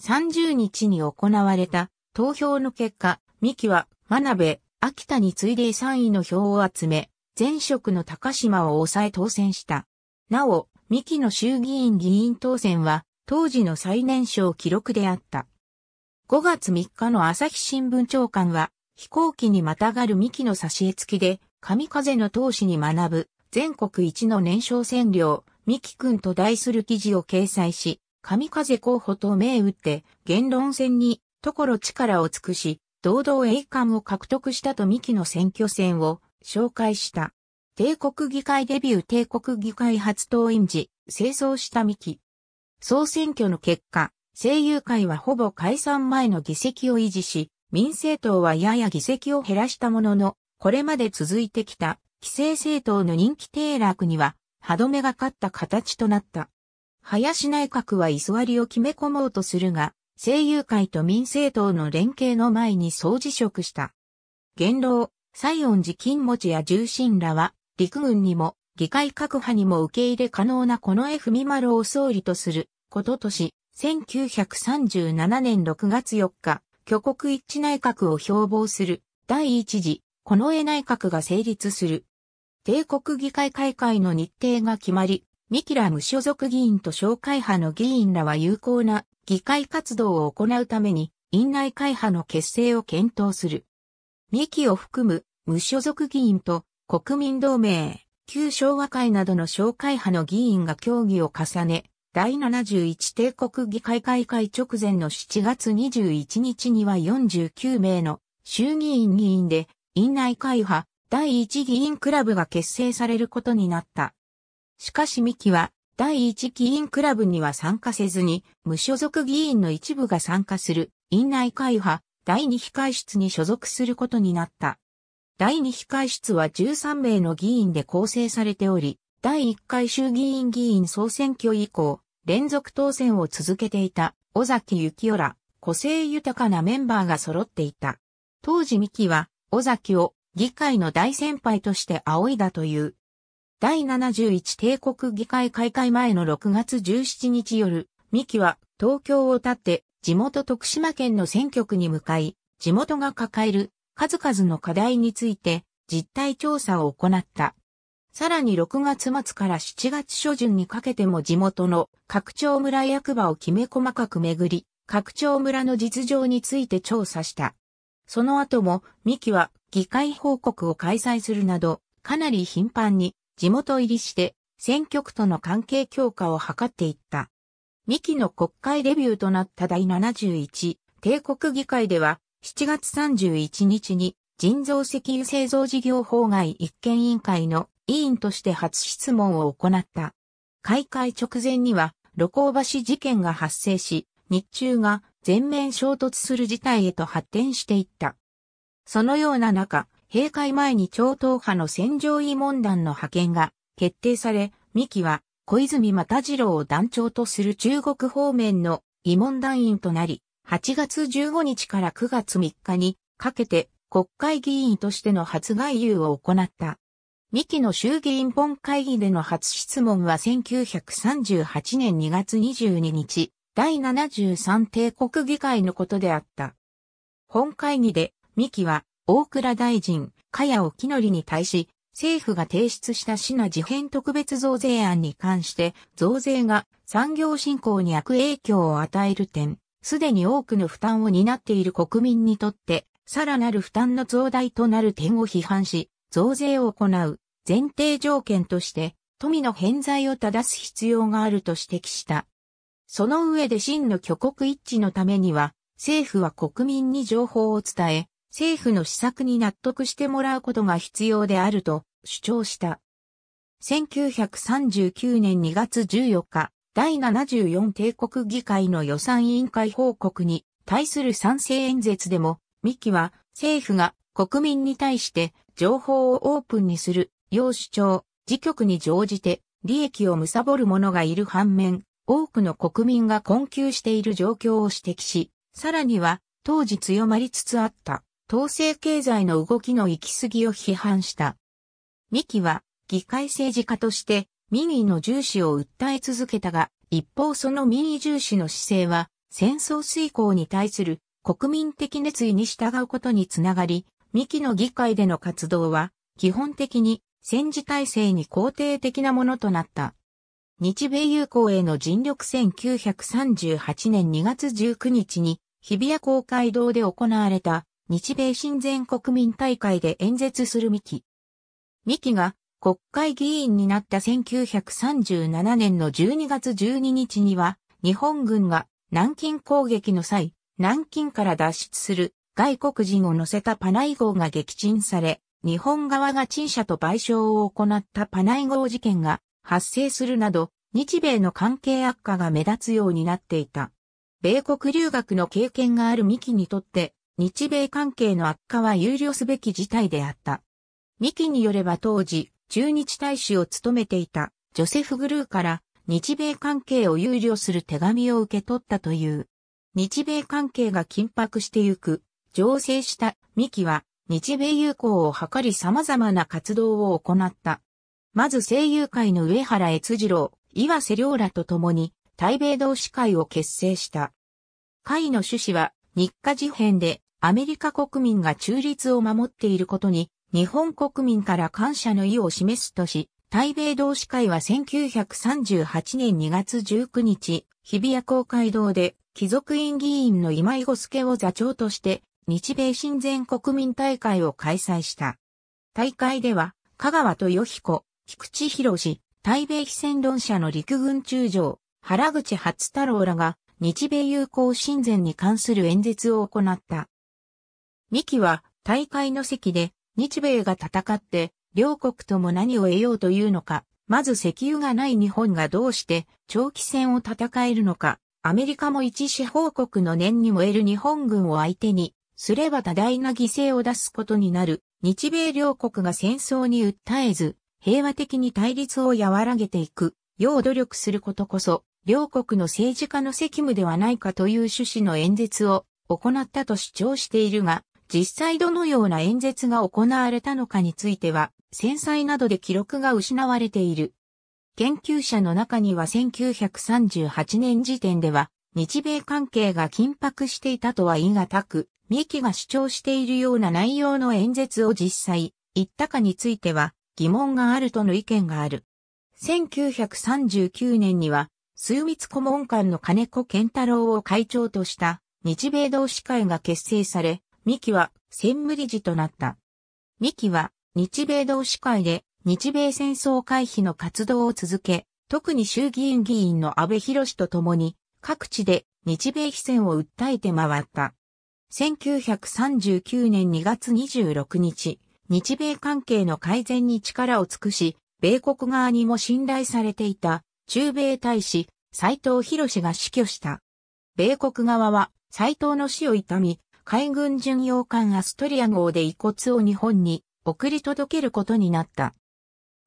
30日に行われた投票の結果、三木は真鍋、秋田に次いで3位の票を集め、前職の高島を抑え当選した。なお、三木の衆議院議員当選は、当時の最年少記録であった。5月3日の朝日新聞長官は、飛行機にまたがる三木の差し絵付きで、神風の投資に学ぶ、全国一の年少占領、三木君と題する記事を掲載し、神風候補と銘打って、言論戦に、ところ力を尽くし、堂々栄冠を獲得したと三木の選挙戦を紹介した。帝国議会デビュー帝国議会初党員時、清掃した三木。総選挙の結果、政友会はほぼ解散前の議席を維持し、民政党はやや議席を減らしたものの、これまで続いてきた、規制政党の人気低落には、歯止めがかった形となった。林内閣は居座りを決め込もうとするが、政友会と民政党の連携の前に総辞職した。元老、西恩寺金持や重臣らは、陸軍にも、議会各派にも受け入れ可能なこの F・ ミマルを総理とする、こととし、1937年6月4日、挙国一致内閣を標榜する、第一次、この絵内閣が成立する。帝国議会開会の日程が決まり、ミキラ無所属議員と紹介派の議員らは有効な議会活動を行うために、院内会派の結成を検討する。ミキを含む無所属議員と国民同盟、旧昭和会などの紹介派の議員が協議を重ね、第71帝国議会開会直前の7月21日には49名の衆議院議員で、院内会派第1議員クラブが結成されることになった。しかし三木は第1議員クラブには参加せずに、無所属議員の一部が参加する院内会派第2非会室に所属することになった。第2控室は13名の議員で構成されており、第1回衆議院議員総選挙以降、連続当選を続けていた、尾崎幸夫ら、個性豊かなメンバーが揃っていた。当時三木は、尾崎を議会の大先輩として仰いだという。第71帝国議会開会前の6月17日夜、三木は東京を立って地元徳島県の選挙区に向かい、地元が抱える数々の課題について実態調査を行った。さらに6月末から7月初旬にかけても地元の拡張村役場をきめ細かく巡り、拡張村の実情について調査した。その後も、三木は議会報告を開催するなど、かなり頻繁に地元入りして、選挙区との関係強化を図っていった。三木の国会デビューとなった第71帝国議会では、7月31日に人造石油製造事業法外一見委員会の委員として初質問を行った。開会直前には、露光橋事件が発生し、日中が全面衝突する事態へと発展していった。そのような中、閉会前に超党派の戦場慰問団の派遣が決定され、三木は小泉又次郎を団長とする中国方面の慰問団員となり、8月15日から9月3日にかけて国会議員としての初外遊を行った。2期の衆議院本会議での初質問は1938年2月22日、第73帝国議会のことであった。本会議で、三木は、大倉大臣、加きの則に対し、政府が提出した市の事変特別増税案に関して、増税が産業振興に悪影響を与える点、すでに多くの負担を担っている国民にとって、さらなる負担の増大となる点を批判し、増税を行う前提条件として、富の偏在を正す必要があると指摘した。その上で真の挙国一致のためには、政府は国民に情報を伝え、政府の施策に納得してもらうことが必要であると主張した。1939年2月14日、第74帝国議会の予算委員会報告に対する賛成演説でも、三木は政府が国民に対して情報をオープンにする、要主張、自局に乗じて利益を貪る者がいる反面、多くの国民が困窮している状況を指摘し、さらには当時強まりつつあった統制経済の動きの行き過ぎを批判した。三木は議会政治家として民意の重視を訴え続けたが、一方その民意重視の姿勢は、戦争遂行に対する国民的熱意に従うことにつながり、三木の議会での活動は、基本的に戦時体制に肯定的なものとなった。日米友好への尽力1938年2月19日に、日比谷公会堂で行われた日米親善国民大会で演説する三木。三木が国会議員になった1937年の12月12日には、日本軍が南京攻撃の際、南京から脱出する外国人を乗せたパナイ号が撃沈され、日本側が陳謝と賠償を行ったパナイ号事件が発生するなど、日米の関係悪化が目立つようになっていた。米国留学の経験があるミキにとって、日米関係の悪化は憂慮すべき事態であった。ミキによれば当時、駐日大使を務めていたジョセフ・グルーから日米関係を憂慮する手紙を受け取ったという。日米関係が緊迫してゆく、醸成したミキは日米友好を図り様々な活動を行った。まず声優界の上原悦次郎、岩瀬良らと共に台米同志会を結成した。会の趣旨は日課事変でアメリカ国民が中立を守っていることに日本国民から感謝の意を示すとし、台米同志会は1938年2月19日、日比谷公会堂で、貴族院議員の今井五助を座長として、日米親善国民大会を開催した。大会では、香川豊彦、菊池博士、台米非戦論者の陸軍中将、原口初太郎らが、日米友好親善に関する演説を行った。2期は、大会の席で、日米が戦って、両国とも何を得ようというのか、まず石油がない日本がどうして長期戦を戦えるのか、アメリカも一支報国の念に燃える日本軍を相手に、すれば多大な犠牲を出すことになる、日米両国が戦争に訴えず、平和的に対立を和らげていく、よう努力することこそ、両国の政治家の責務ではないかという趣旨の演説を行ったと主張しているが、実際どのような演説が行われたのかについては、戦災などで記録が失われている。研究者の中には1938年時点では、日米関係が緊迫していたとは言い難く、三木が主張しているような内容の演説を実際、言ったかについては疑問があるとの意見がある。1939年には、数密顧問官の金子健太郎を会長とした日米同志会が結成され、三木は専務理事となった。三木は日米同志会で日米戦争回避の活動を続け、特に衆議院議員の安倍博士と共に各地で日米非戦を訴えて回った。1939年2月26日、日米関係の改善に力を尽くし、米国側にも信頼されていた中米大使斎藤博が死去した。米国側は斎藤の死を悼み、海軍巡洋艦アストリア号で遺骨を日本に送り届けることになった。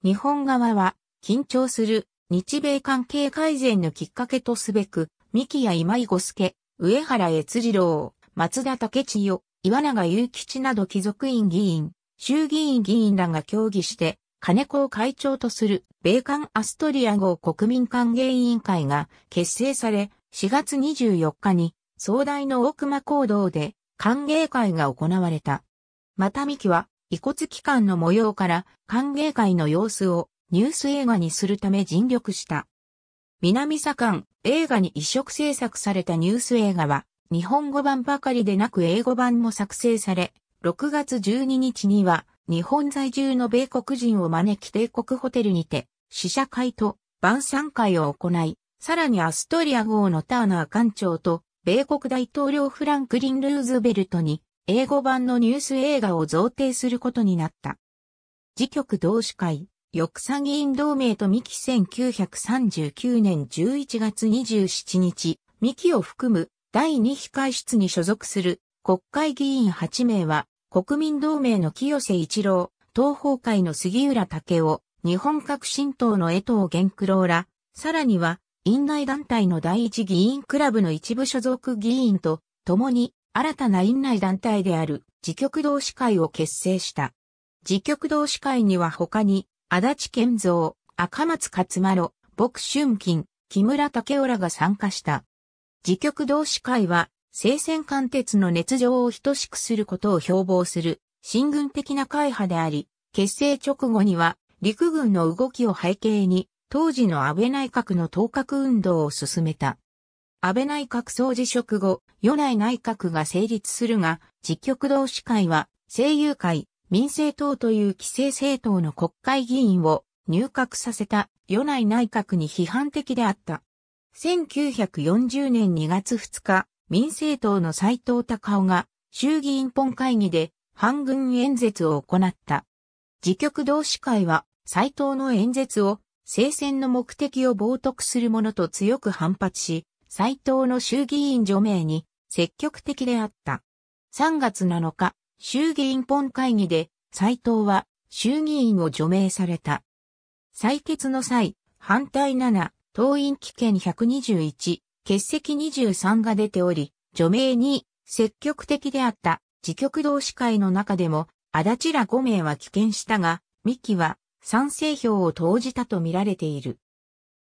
日本側は緊張する日米関係改善のきっかけとすべく、三木や今井五助、上原悦次郎、松田武千代、岩永祐吉など貴族院議員、衆議院議員らが協議して、金子を会長とする米韓アストリア号国民歓迎委員会が結成され、4月24日に壮大の大熊行動で歓迎会が行われた。また三木は、遺骨機関の模様から歓迎会の様子をニュース映画にするため尽力した。南左官映画に一色制作されたニュース映画は、日本語版ばかりでなく英語版も作成され、6月12日には、日本在住の米国人を招き帝国ホテルにて、試写会と晩餐会を行い、さらにアストリア号のターナー艦長と米国大統領フランクリン・ルーズベルトに英語版のニュース映画を贈呈することになった。次局同志会、翼参議院同盟と三木1939年11月27日、三木を含む第2会室に所属する国会議員8名は、国民同盟の清瀬一郎、東方会の杉浦武夫、日本革新党の江藤玄九郎ら、さらには、院内団体の第一議員クラブの一部所属議員と共に新たな院内団体である自局同志会を結成した。自局同志会には他に、足立健造、赤松勝丸、牧春金、木村武雄らが参加した。自局同志会は、聖戦貫徹の熱情を等しくすることを標榜する、新軍的な会派であり、結成直後には、陸軍の動きを背景に、当時の安倍内閣の当確運動を進めた。安倍内閣総辞職後、与内内閣が成立するが、実局同志会は、政友会、民政党という規制政党の国会議員を入閣させた与内内閣に批判的であった。1940年2月2日、民政党の斎藤隆夫が衆議院本会議で反軍演説を行った。自局同志会は斎藤の演説を聖戦の目的を冒涜するものと強く反発し、斎藤の衆議院除名に積極的であった。3月7日、衆議院本会議で斎藤は衆議院を除名された。採決の際、反対7、党員棄権121、欠席23が出ており、除名に積極的であった自局同志会の中でも、足立ら5名は棄権したが、三木は賛成票を投じたと見られている。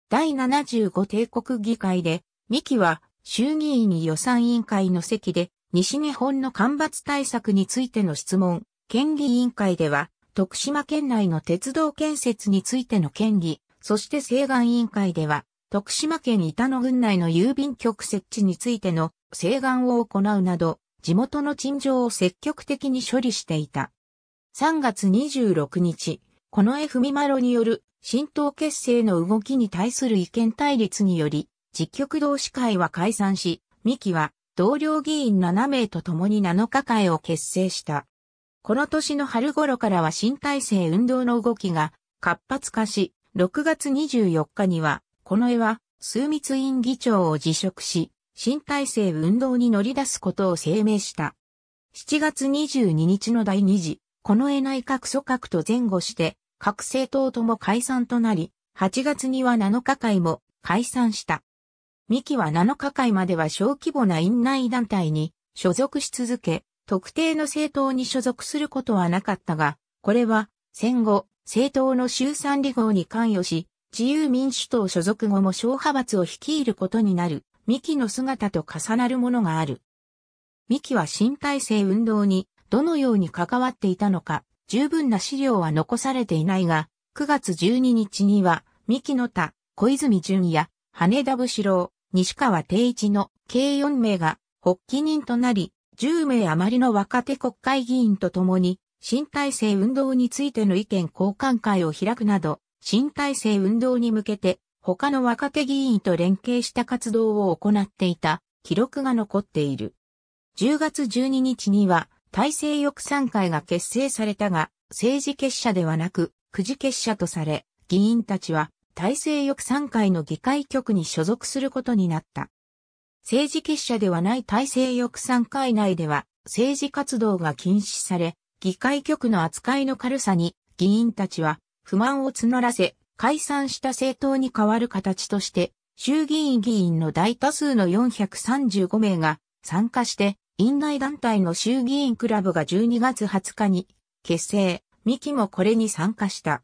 第75帝国議会で、三木は衆議院予算委員会の席で、西日本の干ばつ対策についての質問、県議委員会では、徳島県内の鉄道建設についての県議、そして西岸委員会では、徳島県板野郡内の郵便局設置についての請願を行うなど、地元の陳情を積極的に処理していた。3月26日、この絵みマロによる新党結成の動きに対する意見対立により、実局同士会は解散し、三木は同僚議員7名と共に7日会を結成した。この年の春頃からは新体制運動の動きが活発化し、6月24日には、この絵は、数密院議長を辞職し、新体制運動に乗り出すことを声明した。7月22日の第2次、この絵内閣組閣と前後して、各政党とも解散となり、8月には7日会も解散した。三木は7日会までは小規模な院内団体に所属し続け、特定の政党に所属することはなかったが、これは戦後、政党の衆参離合に関与し、自由民主党所属後も小派閥を率いることになる、三木の姿と重なるものがある。三木は新体制運動にどのように関わっていたのか、十分な資料は残されていないが、9月12日には、三木の田、小泉淳也、羽田武士郎、西川定一の計4名が発起人となり、10名余りの若手国会議員と共に、新体制運動についての意見交換会を開くなど、新体制運動に向けて、他の若手議員と連携した活動を行っていた記録が残っている。10月12日には、大政翼参会が結成されたが、政治結社ではなく、くじ結社とされ、議員たちは大政翼参会の議会局に所属することになった。政治結社ではない大政翼参会内では、政治活動が禁止され、議会局の扱いの軽さに議員たちは不満を募らせ、解散した政党に代わる形として、衆議院議員の大多数の435名が参加して院内団体の衆議院クラブが12月20日に結成、三木もこれに参加した。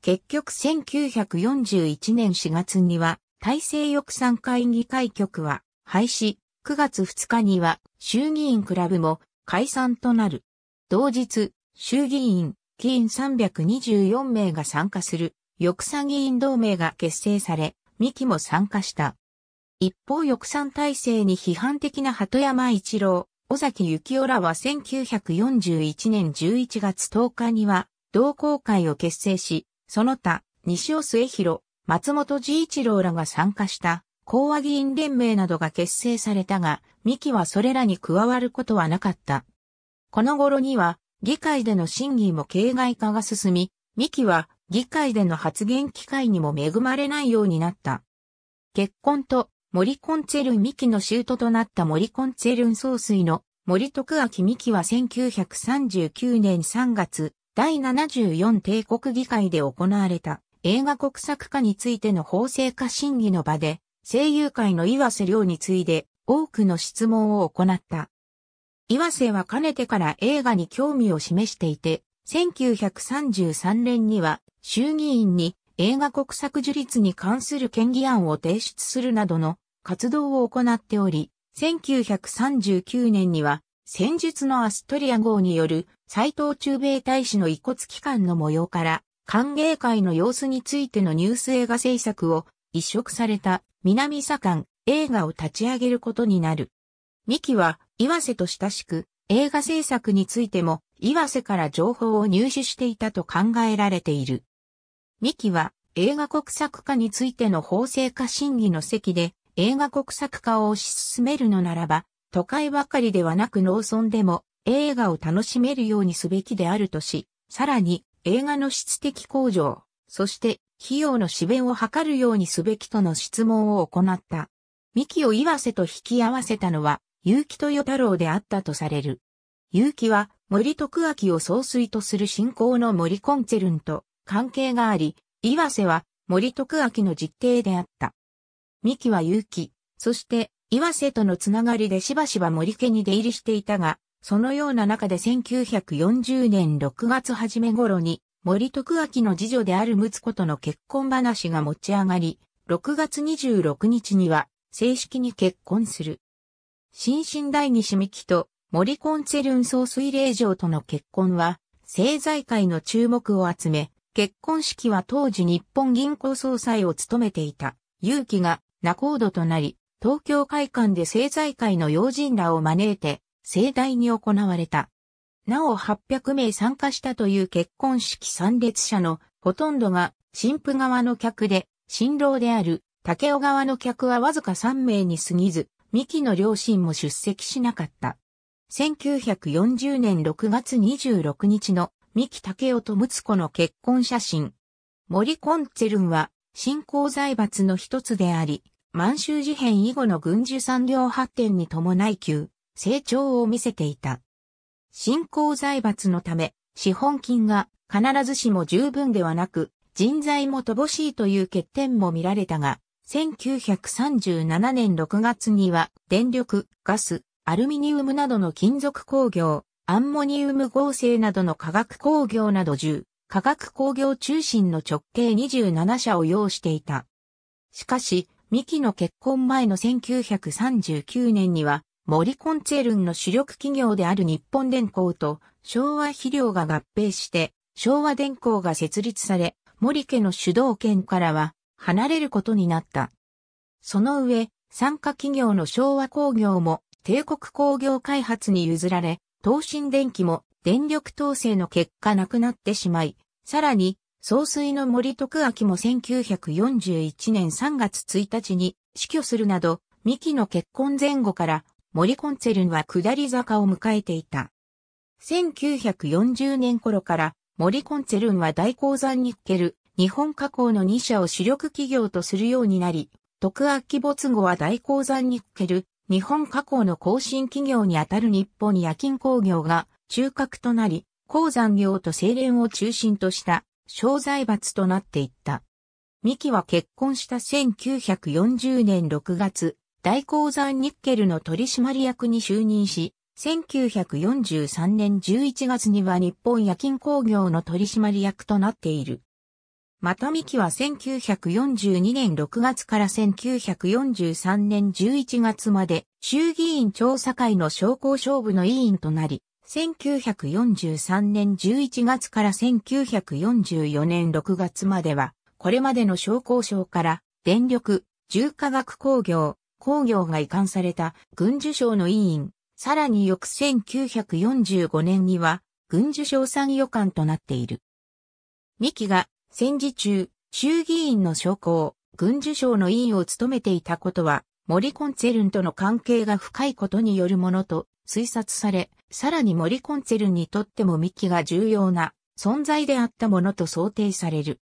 結局1941年4月には、大政翼賛会議会局は廃止、9月2日には衆議院クラブも解散となる。同日、衆議院、議員324名が参加する、翼賛議員同盟が結成され、三木も参加した。一方翼賛体制に批判的な鳩山一郎、尾崎幸夫らは1941年11月10日には同好会を結成し、その他、西尾末広、松本慈一郎らが参加した講和議員連盟などが結成されたが、三木はそれらに加わることはなかった。この頃には、議会での審議も形骸化が進み、三木は議会での発言機会にも恵まれないようになった。結婚と森コンツェルンミキのシュートとなった森コンツェルン総帥の森徳明ミキは1939年3月、第74帝国議会で行われた映画国策化についての法制化審議の場で、声優界の岩瀬亮に次いで多くの質問を行った。岩瀬はかねてから映画に興味を示していて、1933年には衆議院に映画国策樹立に関する権利案を提出するなどの活動を行っており、1939年には戦術のアストリア号による斎藤駐米大使の遺骨機関の模様から歓迎会の様子についてのニュース映画制作を移植された南左官映画を立ち上げることになる。三木は岩瀬と親しく映画制作についても岩瀬から情報を入手していたと考えられている。三木は映画国策化についての法制化審議の席で映画国策化を推し進めるのならば、都会ばかりではなく農村でも映画を楽しめるようにすべきであるとし、さらに映画の質的向上、そして費用の支弁を図るようにすべきとの質問を行った。三木を岩瀬と引き合わせたのは結城豊太郎であったとされる。結城は森徳明を総帥とする信仰の森コンツェルンと関係があり、岩瀬は森徳明の実弟であった。三木は結城、そして岩瀬とのつながりでしばしば森家に出入りしていたが、そのような中で1940年6月初め頃に森徳明の次女である睦子との結婚話が持ち上がり、6月26日には正式に結婚する。新進大西三木と森コンツェルン総水霊城との結婚は、政財界の注目を集め、結婚式は当時日本銀行総裁を務めていた、勇気が仲人となり、東京会館で政財界の要人らを招いて、盛大に行われた。なお800名参加したという結婚式参列者のほとんどが新婦側の客で、新郎である竹尾側の客はわずか3名に過ぎず、三木の両親も出席しなかった。1940年6月26日の三木武夫と睦子の結婚写真。森コンツェルンは、新興財閥の一つであり、満州事変以後の軍需産業発展に伴い急、成長を見せていた。新興財閥のため、資本金が必ずしも十分ではなく、人材も乏しいという欠点も見られたが、1937年6月には、電力、ガス、アルミニウムなどの金属工業、アンモニウム合成などの化学工業など10、化学工業中心の直径27社を要していた。しかし、ミキの結婚前の1939年には、モリコンツェルンの主力企業である日本電工と昭和肥料が合併して、昭和電工が設立され、森家の主導権からは離れることになった。その上、参加企業の昭和工業も帝国工業開発に譲られ、東進電気も電力統制の結果なくなってしまい、さらに、総帥の森徳明も1941年3月1日に死去するなど、三木の結婚前後から森コンツェルンは下り坂を迎えていた。1940年頃から森コンツェルンは大鉱山にッける日本加工の2社を主力企業とするようになり、徳明没後は大鉱山にッける日本加工の更新企業にあたる日本夜勤工業が中核となり、鉱山業と精錬を中心とした商財閥となっていった。三木は結婚した1940年6月、大鉱山ニッケルの取締役に就任し、1943年11月には日本夜勤工業の取締役となっている。また三木は1942年6月から1943年11月まで衆議院調査会の商工勝負の委員となり、1943年11月から1944年6月までは、これまでの商工省から電力、重化学工業、工業が移管された軍需省の委員、さらに翌1945年には軍需省参与官となっている。ミキが戦時中、衆議院の将校、軍需省の委員を務めていたことは、森コンツェルンとの関係が深いことによるものと推察され、さらに森コンツェルンにとっても幹が重要な存在であったものと想定される。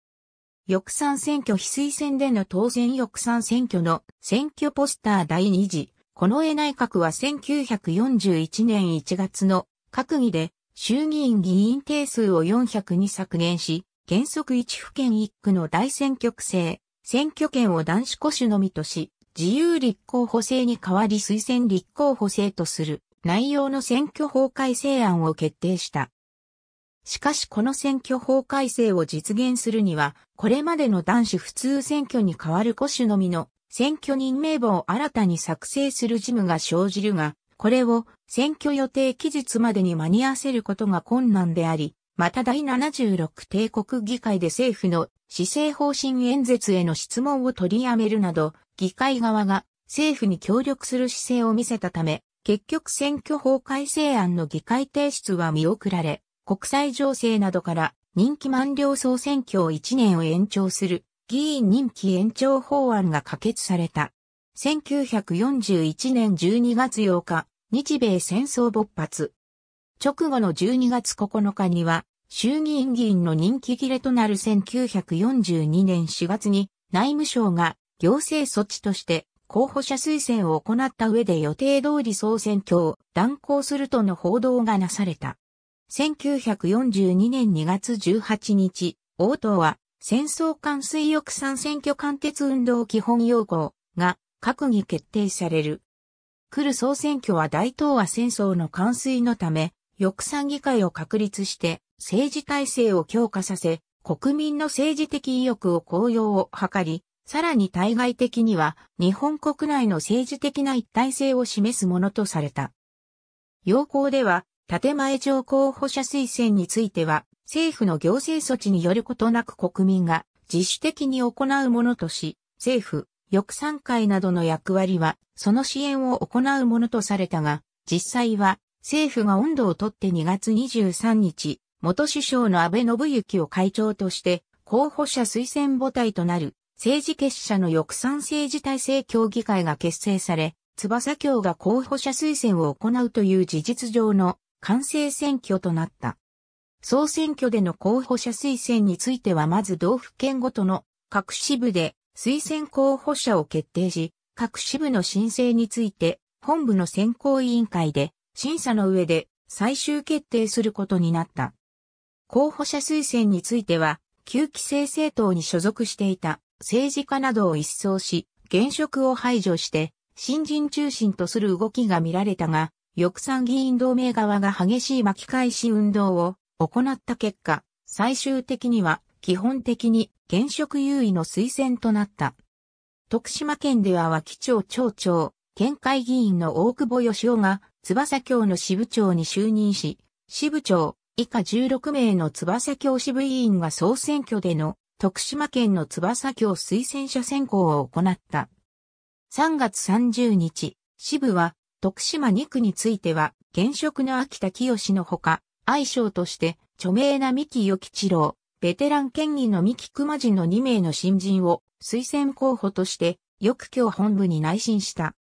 翼賛選挙非推薦での当選翼賛選挙の選挙ポスター第2次、この絵内閣は1941年1月の閣議で衆議院議員定数を400に削減し、原則一府県一区の大選挙区制、選挙権を男子保守のみとし、自由立候補制に代わり推薦立候補制とする内容の選挙法改正案を決定した。しかしこの選挙法改正を実現するには、これまでの男子普通選挙に代わる保守のみの選挙人名簿を新たに作成する事務が生じるが、これを選挙予定期日までに間に合わせることが困難であり、また第76帝国議会で政府の施政方針演説への質問を取りやめるなど、議会側が政府に協力する姿勢を見せたため、結局選挙法改正案の議会提出は見送られ、国際情勢などから任期満了総選挙を1年を延長する議員任期延長法案が可決された。1941年12月8日、日米戦争勃発。直後の12月9日には、衆議院議員の任期切れとなる1942年4月に内務省が行政措置として候補者推薦を行った上で予定通り総選挙を断行するとの報道がなされた。1942年2月18日、応答は戦争間水翼参選挙貫徹運動基本要項が閣議決定される。来る総選挙は大東亜戦争の完遂のため、翼賛議会を確立して政治体制を強化させ、国民の政治的意欲を高揚を図り、さらに対外的には日本国内の政治的な一体性を示すものとされた。要項では、建前上候補者推薦については、政府の行政措置によることなく国民が自主的に行うものとし、政府、翼賛会などの役割は、その支援を行うものとされたが、実際は政府が温度をとって2月23日、元首相の安倍信幸を会長として、候補者推薦母体となる政治結社の翼賛政治体制協議会が結成され、翼協が候補者推薦を行うという事実上の完成選挙となった。総選挙での候補者推薦についてはまず道府県ごとの各支部で推薦候補者を決定し、各支部の申請について本部の選考委員会で審査の上で最終決定することになった。候補者推薦については、旧規制政党に所属していた政治家などを一掃し、現職を排除して、新人中心とする動きが見られたが、翼賛議員同盟側が激しい巻き返し運動を行った結果、最終的には基本的に現職優位の推薦となった。徳島県では脇町町長、県会議員の大久保義夫が翼教の支部長に就任し、支部長以下16名の翼教支部委員が総選挙での徳島県の翼教推薦者選考を行った。3月30日、支部は徳島2区については現職の秋田清のほか、愛称として著名な三木与吉郎、ベテラン県議の三木熊次の2名の新人を推薦候補として、よく今日本部に内申した。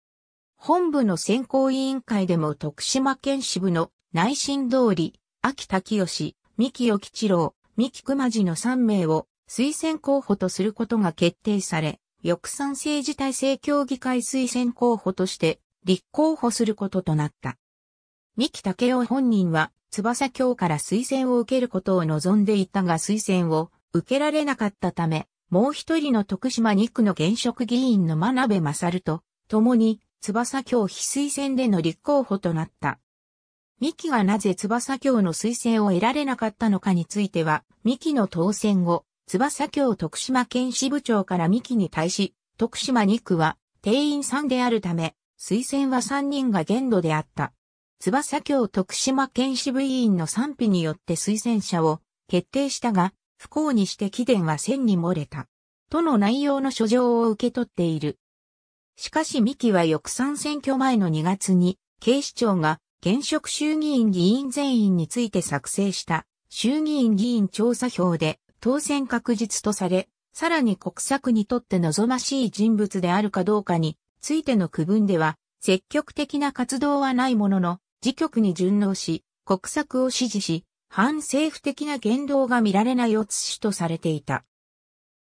本部の選考委員会でも徳島県支部の内心通り、秋田清、三木与吉郎、三木熊次の3名を推薦候補とすることが決定され、翌賛政治体制協議会推薦候補として立候補することとなった。三木武雄本人は翼教から推薦を受けることを望んでいたが推薦を受けられなかったため、もう一人の徳島2区の現職議員の真鍋勝と共に翼教非推薦での立候補となった。三木がなぜ翼教の推薦を得られなかったのかについては、三木の当選後、翼教徳島県支部長から三木に対し、徳島2区は定員3であるため、推薦は3人が限度であった。翼教徳島県支部委員の賛否によって推薦者を決定したが、不幸にして貴殿は1000に漏れた。との内容の書状を受け取っている。しかし三木は翌三選挙前の2月に、警視庁が現職衆議院議員全員について作成した衆議院議員調査票で当選確実とされ、さらに国策にとって望ましい人物であるかどうかについての区分では、積極的な活動はないものの、自局に順応し、国策を支持し、反政府的な言動が見られないおつしとされていた。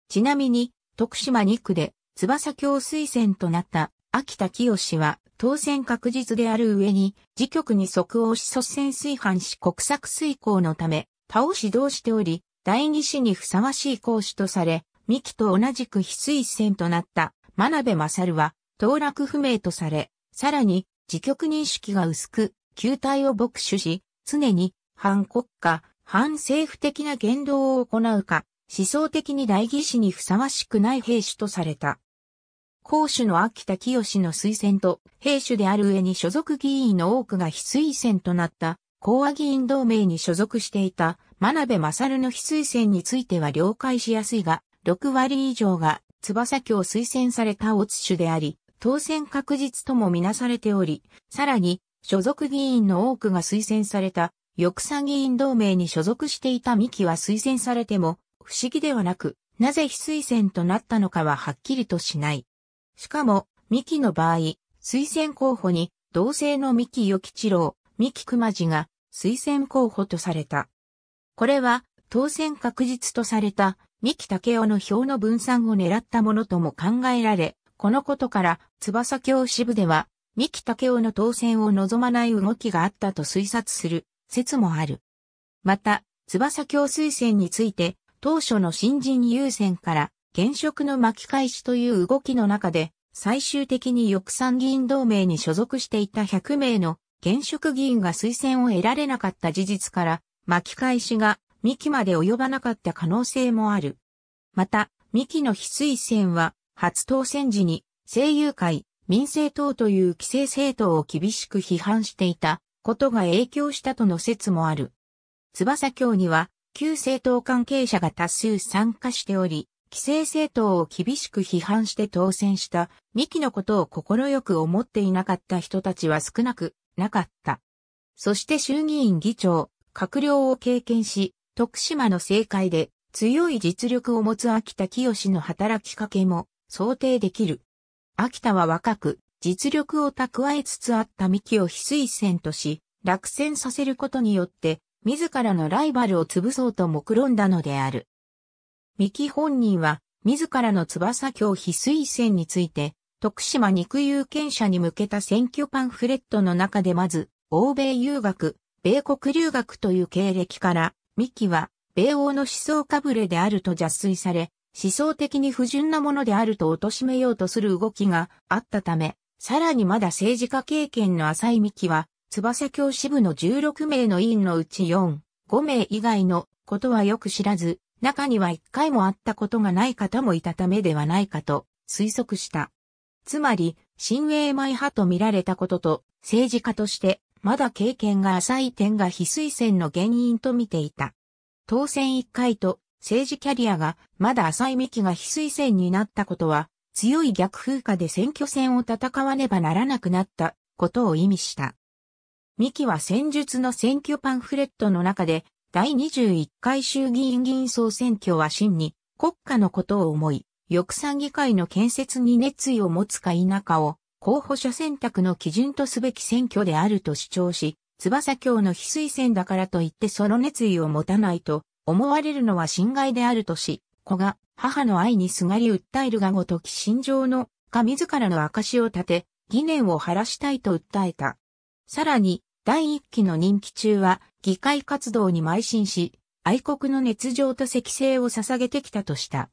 ちなみに、徳島2区で翼教推薦となった秋田清氏は当選確実である上に、自局に即応し率先推範し国策遂行のため、他を指導しており、第二子にふさわしい講師とされ、三木と同じく非推薦となった真鍋勝は、当落不明とされ、さらに、自局認識が薄く、球体を牧主し、常に、反国家、反政府的な言動を行うか、思想的に大義士にふさわしくない兵士とされた。公主の秋田清の推薦と、兵主である上に所属議員の多くが非推薦となった、講和議員同盟に所属していた、真鍋勝の非推薦については了解しやすいが、6割以上が、翼教推薦された津種であり、当選確実ともみなされており、さらに、所属議員の多くが推薦された、翼賛議員同盟に所属していた三木は推薦されても、不思議ではなく、なぜ非推薦となったのかははっきりとしない。しかも、三木の場合、推薦候補に同性の三木与吉郎、三木熊二が推薦候補とされた。これは当選確実とされた三木武雄の票の分散を狙ったものとも考えられ、このことから翼教支部では三木武雄の当選を望まない動きがあったと推察する説もある。また、翼教推薦について当初の新人優先から現職の巻き返しという動きの中で、最終的に翼参議員同盟に所属していた100名の現職議員が推薦を得られなかった事実から、巻き返しが三期まで及ばなかった可能性もある。また、三期の非推薦は、初当選時に、声優会、民政党という規制政党を厳しく批判していたことが影響したとの説もある。翼教には、旧政党関係者が多数参加しており、規制政党を厳しく批判して当選した2期のことを快く思っていなかった人たちは少なくなかった。そして衆議院議長、閣僚を経験し、徳島の政界で強い実力を持つ秋田清の働きかけも想定できる。秋田は若く、実力を蓄えつつあった三木を非推薦とし、落選させることによって、自らのライバルを潰そうと目論んだのである。三木本人は、自らの翼教費推薦について、徳島肉有権者に向けた選挙パンフレットの中でまず、欧米留学、米国留学という経歴から、三木は、米欧の思想かぶれであると邪推され、思想的に不純なものであると貶めようとする動きがあったため、さらにまだ政治家経験の浅い三木は、翼教支部の16名の委員のうち4、5名以外のことはよく知らず、中には一回も会ったことがない方もいたためではないかと推測した。つまり、新英米派と見られたことと、政治家としてまだ経験が浅い点が非推薦の原因と見ていた。当選1回と政治キャリアがまだ浅い幹が非推薦になったことは強い逆風下で選挙戦を戦わねばならなくなったことを意味した。幹は戦術の選挙パンフレットの中で第21回衆議院議員総選挙は真に国家のことを思い、翼賛議会の建設に熱意を持つか否かを候補者選択の基準とすべき選挙であると主張し、翼教の非推薦だからといってその熱意を持たないと思われるのは侵害であるとし、子が母の愛にすがり訴えるがごとき心情のか自らの証を立て、疑念を晴らしたいと訴えた。さらに、第1期の任期中は議会活動に邁進し、愛国の熱情と積成を捧げてきたとした。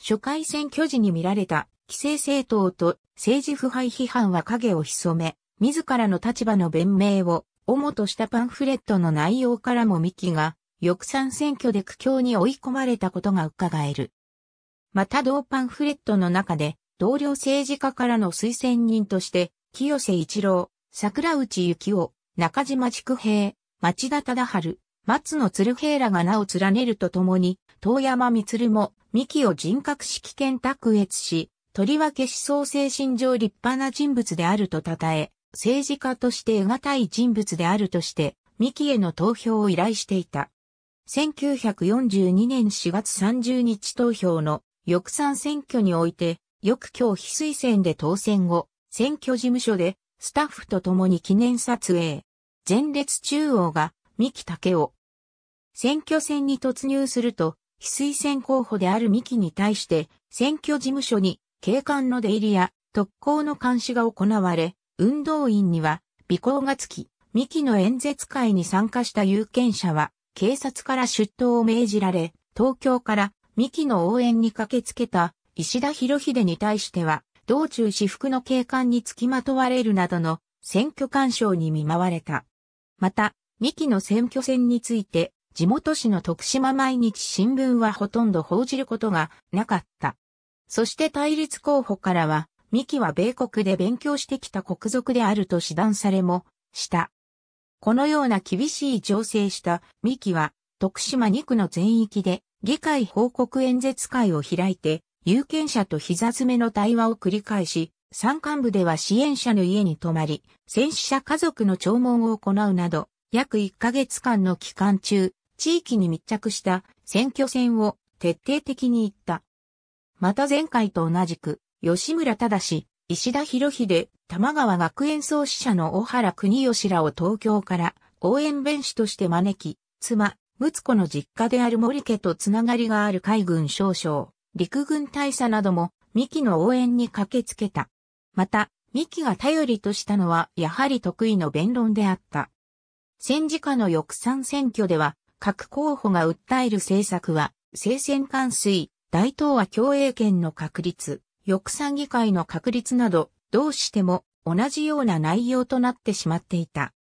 初回選挙時に見られた、規制政党と政治腐敗批判は影を潜め、自らの立場の弁明を、主としたパンフレットの内容からも三木が、翼賛選挙で苦境に追い込まれたことが伺える。また同パンフレットの中で、同僚政治家からの推薦人として、清瀬一郎、桜内幸雄、中島筑平、町田忠春、松野鶴平らが名を連ねるとともに、遠山光も、三木を人格式権卓越し、とりわけ思想精神上立派な人物であると称え、政治家として得難い人物であるとして、三木への投票を依頼していた。1942年4月30日投票の翌参選挙において、翌今日非推薦で当選後、選挙事務所でスタッフと共に記念撮影。前列中央が三木武夫。選挙戦に突入すると、非推薦候補である三木に対して、選挙事務所に警官の出入りや特攻の監視が行われ、運動員には尾行がつき、三木の演説会に参加した有権者は、警察から出頭を命じられ、東京から三木の応援に駆けつけた石田博秀に対しては、道中私服の警官に付きまとわれるなどの選挙干渉に見舞われた。また、2期の選挙戦について、地元紙の徳島毎日新聞はほとんど報じることがなかった。そして対立候補からは、三木は米国で勉強してきた国族であると指断されも、した。このような厳しい情勢した三木は、徳島2区の全域で、議会報告演説会を開いて、有権者と膝詰めの対話を繰り返し、山間部では支援者の家に泊まり、戦死者家族の弔問を行うなど、約1ヶ月間の期間中、地域に密着した選挙戦を徹底的に行った。また前回と同じく、吉村正、石田博秀、玉川学園創始者の小原国吉らを東京から応援弁士として招き、妻、睦子の実家である森家とつながりがある海軍少将、陸軍大佐なども、三木の応援に駆けつけた。また、三木が頼りとしたのはやはり得意の弁論であった。戦時下の翼賛選挙では、各候補が訴える政策は、政戦関水、大東亜共栄圏の確立、翼賛議会の確立など、どうしても同じような内容となってしまっていた。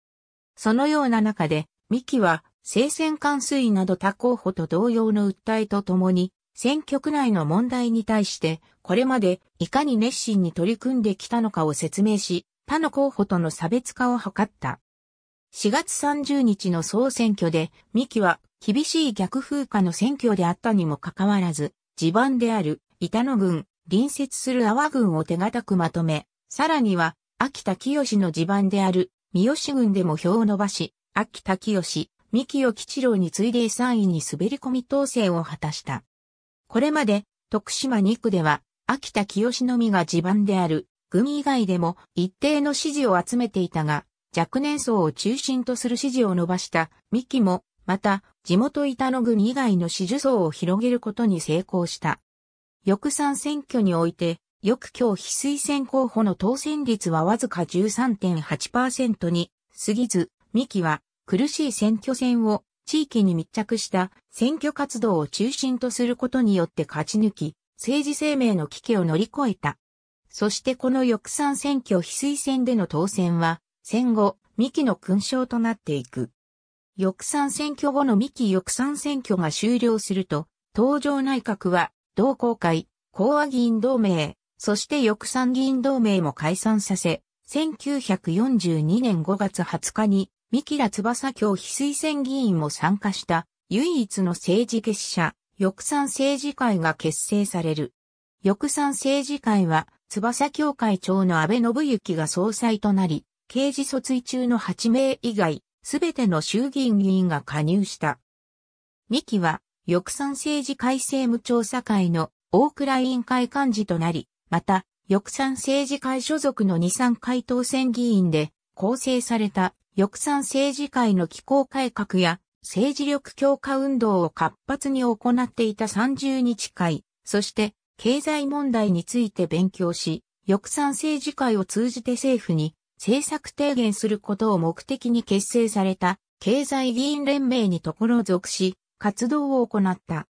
そのような中で、三木は、政戦関水など他候補と同様の訴えとともに、選挙区内の問題に対して、これまでいかに熱心に取り組んできたのかを説明し、他の候補との差別化を図った。4月30日の総選挙で、三木は厳しい逆風下の選挙であったにもかかわらず、地盤である板野郡、隣接する阿波郡を手堅くまとめ、さらには、秋田清の地盤である三好郡でも票を伸ばし、秋田清、三木を吉郎に次いで3位に滑り込み当選を果たした。これまで、徳島2区では、秋田清のみが地盤である、組以外でも一定の支持を集めていたが、若年層を中心とする支持を伸ばした三木も、また、地元板野組以外の支持層を広げることに成功した。翌参選挙において、翌今日非推薦候補の当選率はわずか13.8%に過ぎず、三木は苦しい選挙戦を地域に密着した選挙活動を中心とすることによって勝ち抜き、政治生命の危機を乗り越えた。そしてこの翼賛選挙非推薦での当選は、戦後、三木の勲章となっていく。翼賛選挙後の三木翼賛選挙が終了すると、東条内閣は、同公会、講和議員同盟、そして翼賛議員同盟も解散させ、1942年5月20日に、三木ら翼教非推薦議員も参加した、唯一の政治結社、翼賛政治会が結成される。翼賛政治会は、翼協会長の安倍信幸が総裁となり、刑事訴追中の8名以外、すべての衆議院議員が加入した。2期は、翼賛政治会政務調査会の大倉委員会幹事となり、また、翼賛政治会所属の二三回当選議員で構成された翼賛政治会の機構改革や政治力強化運動を活発に行っていた30日会、そして経済問題について勉強し、翼賛政治会を通じて政府に政策提言することを目的に結成された経済議員連盟にところ属し、活動を行った。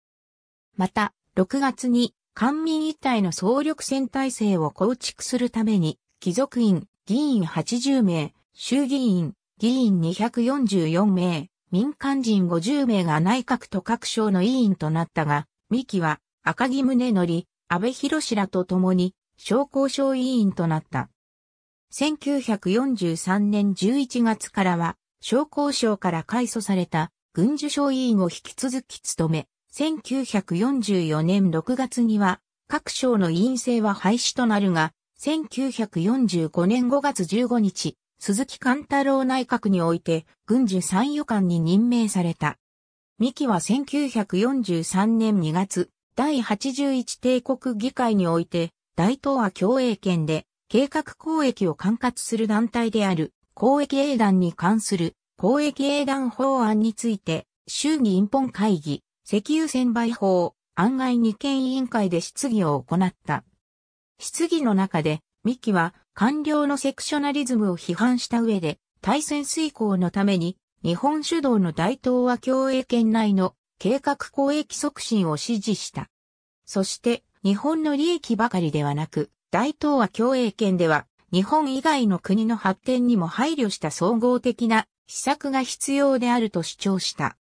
また、6月に官民一体の総力戦体制を構築するために、貴族院、議員80名、衆議院、議員244名、民間人50名が内閣と各省の委員となったが、三木は赤木宗則、安倍博士らと共に商工省委員となった。1943年11月からは、商工省から改組された軍需省委員を引き続き務め、1944年6月には、各省の委員制は廃止となるが、1945年5月15日、鈴木貫太郎内閣において軍需参与官に任命された。三木は1943年2月、第81帝国議会において、大東亜共栄圏で、計画公益を管轄する団体である、公益英団に関する、公益英団法案について、衆議院本会議、石油専売法、案外二権委員会で質疑を行った。質疑の中で、三木は、官僚のセクショナリズムを批判した上で、対戦遂行のために、日本主導の大東亜共栄圏内の計画交易促進を支持した。そして、日本の利益ばかりではなく、大東亜共栄圏では、日本以外の国の発展にも配慮した総合的な施策が必要であると主張した。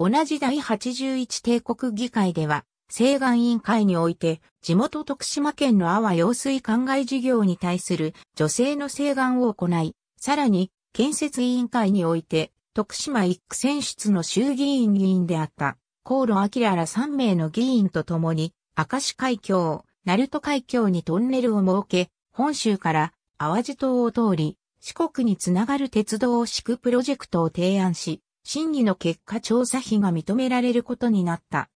同じ第81帝国議会では、請願委員会において、地元徳島県の阿波用水灌漑事業に対する女性の請願を行い、さらに、建設委員会において、徳島一区選出の衆議院議員であった、河野明ら3名の議員と共に、明石海峡、鳴門海峡にトンネルを設け、本州から淡路島を通り、四国につながる鉄道を敷くプロジェクトを提案し、審議の結果調査費が認められることになった。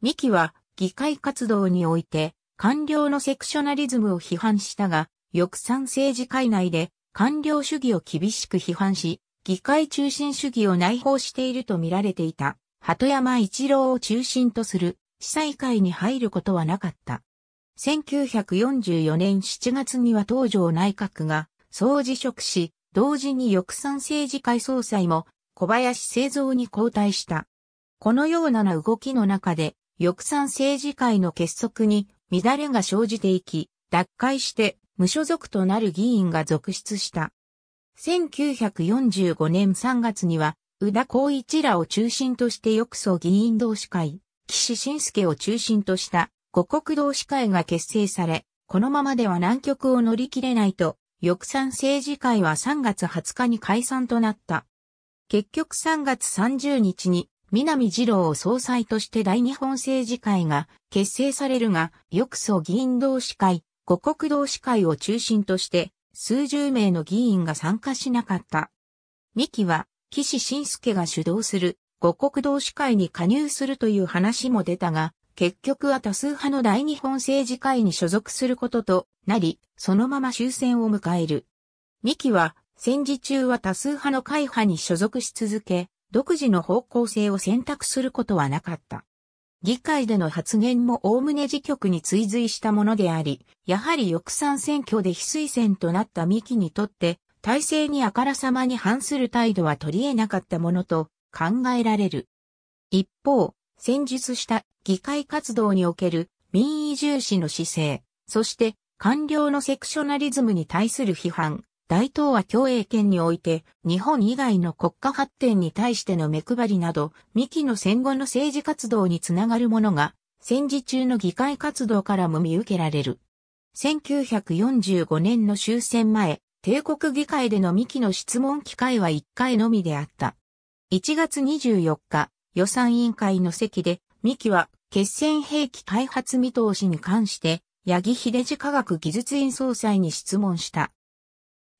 ミキは議会活動において官僚のセクショナリズムを批判したが、翼賛政治会内で官僚主義を厳しく批判し、議会中心主義を内包していると見られていた、鳩山一郎を中心とする司祭会に入ることはなかった。1944年7月には東条内閣が総辞職し、同時に翼賛政治会総裁も小林製造に交代した。このような動きの中で翼賛政治会の結束に乱れが生じていき、脱会して無所属となる議員が続出した。1945年3月には、宇田光一らを中心として翼総議員同士会、岸信介を中心とした五国同士会が結成され、このままでは難局を乗り切れないと、翼賛政治会は3月20日に解散となった。結局3月30日に南二郎を総裁として大日本政治会が結成されるが、翌祖議員同士会、五国同士会を中心として、数十名の議員が参加しなかった。三木は、岸信介が主導する五国同士会に加入するという話も出たが、結局は多数派の大日本政治会に所属することとなり、そのまま終戦を迎える。三木は、戦時中は多数派の会派に所属し続け、独自の方向性を選択することはなかった。議会での発言も概ね時局に追随したものであり、やはり翼賛選挙で非推薦となった三木にとって、体制にあからさまに反する態度は取り得なかったものと考えられる。一方、戦術した議会活動における民意重視の姿勢、そして官僚のセクショナリズムに対する批判、大東亜共栄圏において、日本以外の国家発展に対しての目配りなど、三木の戦後の政治活動につながるものが、戦時中の議会活動からも見受けられる。1945年の終戦前、帝国議会での三木の質問機会は1回のみであった。1月24日、予算委員会の席で、三木は、決戦兵器開発見通しに関して、八木秀治科学技術院総裁に質問した。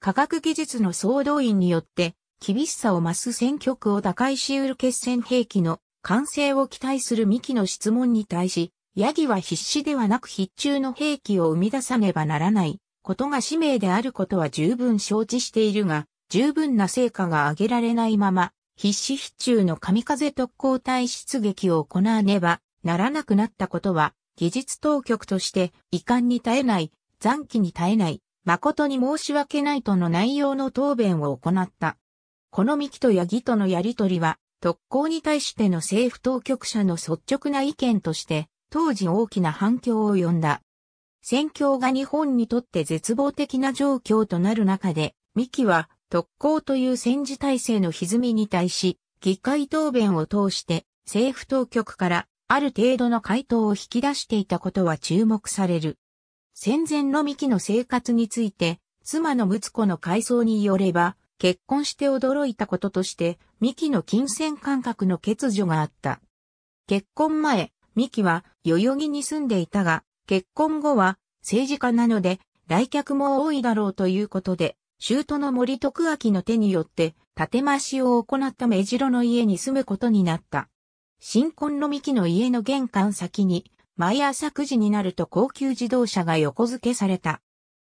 科学技術の総動員によって、厳しさを増す選挙区を打開し得る決戦兵器の完成を期待するミキの質問に対し、ヤギは必死ではなく必中の兵器を生み出さねばならないことが使命であることは十分承知しているが、十分な成果が上げられないまま、必死必中の神風特攻隊出撃を行わねばならなくなったことは、技術当局として遺憾に耐えない、残機に耐えない、誠に申し訳ないとの内容の答弁を行った。この三木と八木とのやりとりは、特攻に対しての政府当局者の率直な意見として、当時大きな反響を呼んだ。戦況が日本にとって絶望的な状況となる中で、三木は特攻という戦時体制の歪みに対し、議会答弁を通して政府当局からある程度の回答を引き出していたことは注目される。戦前の三木の生活について、妻の睦子の回想によれば、結婚して驚いたこととして、三木の金銭感覚の欠如があった。結婚前、三木は代々木に住んでいたが、結婚後は政治家なので来客も多いだろうということで、都の森徳明の手によって、建て増しを行った目白の家に住むことになった。新婚の三木の家の玄関先に、毎朝9時になると高級自動車が横付けされた。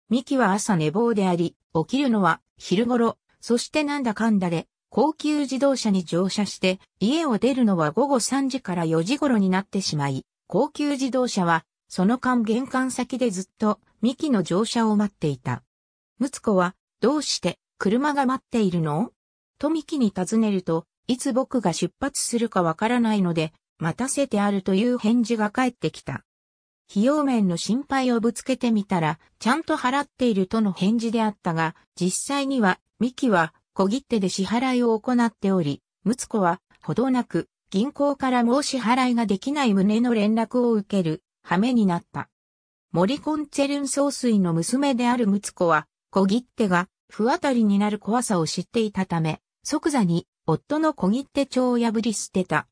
ミキは朝寝坊であり、起きるのは昼頃、そしてなんだかんだで、高級自動車に乗車して、家を出るのは午後3時から4時頃になってしまい、高級自動車は、その間玄関先でずっと、ミキの乗車を待っていた。ムツコは、どうして、車が待っているのとミキに尋ねると、いつ僕が出発するかわからないので、待たせてあるという返事が返ってきた。費用面の心配をぶつけてみたら、ちゃんと払っているとの返事であったが、実際には、ミキは小切手で支払いを行っており、ツ子は、ほどなく、銀行からもう支払いができない旨の連絡を受ける、羽目になった。森コンツェルン総帥の娘であるツ子は、小切手が不当たりになる怖さを知っていたため、即座に夫の小切手帳を破り捨てた。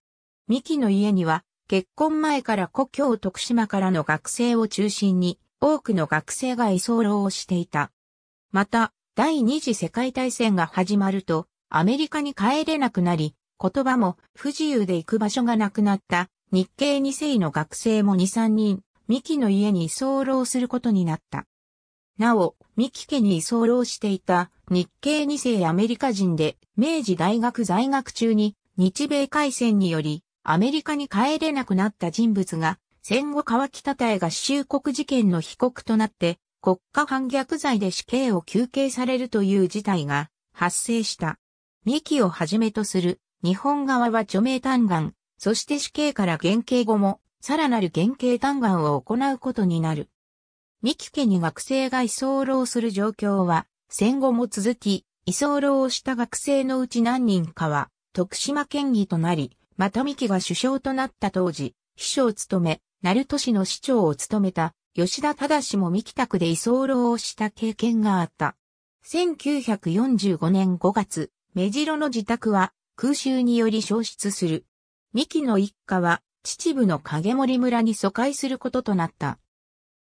三木の家には、結婚前から故郷徳島からの学生を中心に、多くの学生が居候をしていた。また、第二次世界大戦が始まると、アメリカに帰れなくなり、言葉も不自由で行く場所がなくなった日系二世の学生も二三人、三木の家に居候することになった。なお、三木家に居候していた日系二世アメリカ人で明治大学在学中に日米海戦によりアメリカに帰れなくなった人物が、戦後川北隊合衆国事件の被告となって、国家反逆罪で死刑を求刑されるという事態が発生した。三木をはじめとする日本側は除名嘆願、そして死刑から減刑後も、さらなる減刑嘆願を行うことになる。三木家に学生が居候する状況は、戦後も続き、居候をした学生のうち何人かは、徳島県議となり、ま三木が首相となった当時、秘書を務め、鳴門市の市長を務めた吉田忠も三木宅で居候をした経験があった。1945年5月、目白の自宅は空襲により消失する。三木の一家は秩父の影森村に疎開することとなった。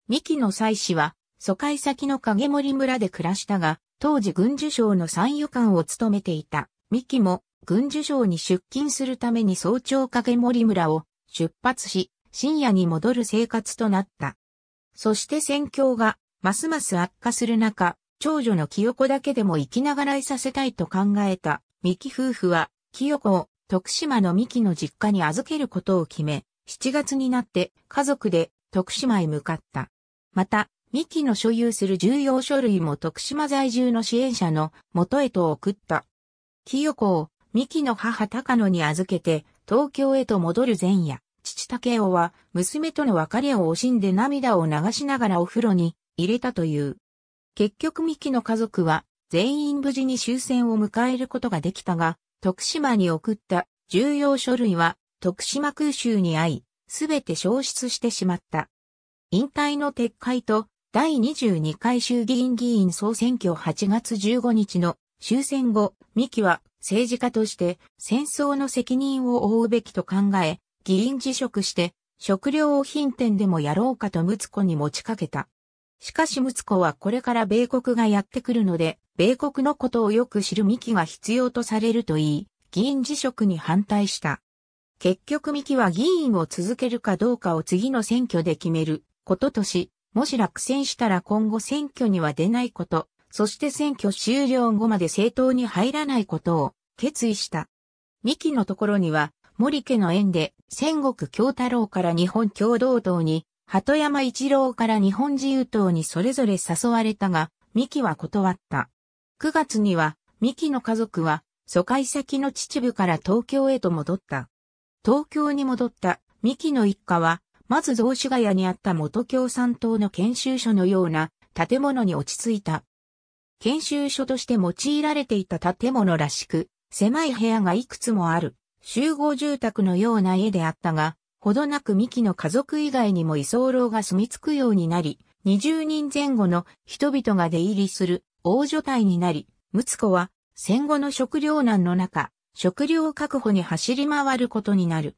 三木の妻子は疎開先の影森村で暮らしたが、当時軍需省の参与官を務めていた三木も軍需省に出勤するために早朝影森村を出発し、深夜に戻る生活となった。そして戦況がますます悪化する中、長女の清子だけでも生きながらいさせたいと考えた三木夫婦は、清子を徳島の三木の実家に預けることを決め、7月になって家族で徳島へ向かった。また、三木の所有する重要書類も徳島在住の支援者の元へと送った。清子を三木の母高野に預けて、東京へと戻る前夜、父竹雄は、娘との別れを惜しんで涙を流しながらお風呂に入れたという。結局三木の家族は、全員無事に終戦を迎えることができたが、徳島に送った重要書類は、徳島空襲に遭い、すべて消失してしまった。引退の撤回と、第22回衆議院議員総選挙8月15日の終戦後、三木は政治家として戦争の責任を負うべきと考え、議員辞職して食料を品店でもやろうかと睦子に持ちかけた。しかし睦子はこれから米国がやってくるので、米国のことをよく知るミキが必要とされると言い、議員辞職に反対した。結局ミキは議員を続けるかどうかを次の選挙で決めることとし、もし落選したら今後選挙には出ないことそして選挙終了後まで政党に入らないことを決意した。三木のところには、森家の縁で、戦国京太郎から日本共同党に、鳩山一郎から日本自由党にそれぞれ誘われたが、三木は断った。9月には、三木の家族は、疎開先の秩父から東京へと戻った。東京に戻った三木の一家は、まず雑司ヶ谷にあった元共産党の研修所のような建物に落ち着いた。研修所として用いられていた建物らしく、狭い部屋がいくつもある、集合住宅のような家であったが、ほどなく三木の家族以外にも居候が住み着くようになり、20人前後の人々が出入りする大所帯になり、睦子は戦後の食糧難の中、食糧確保に走り回ることになる。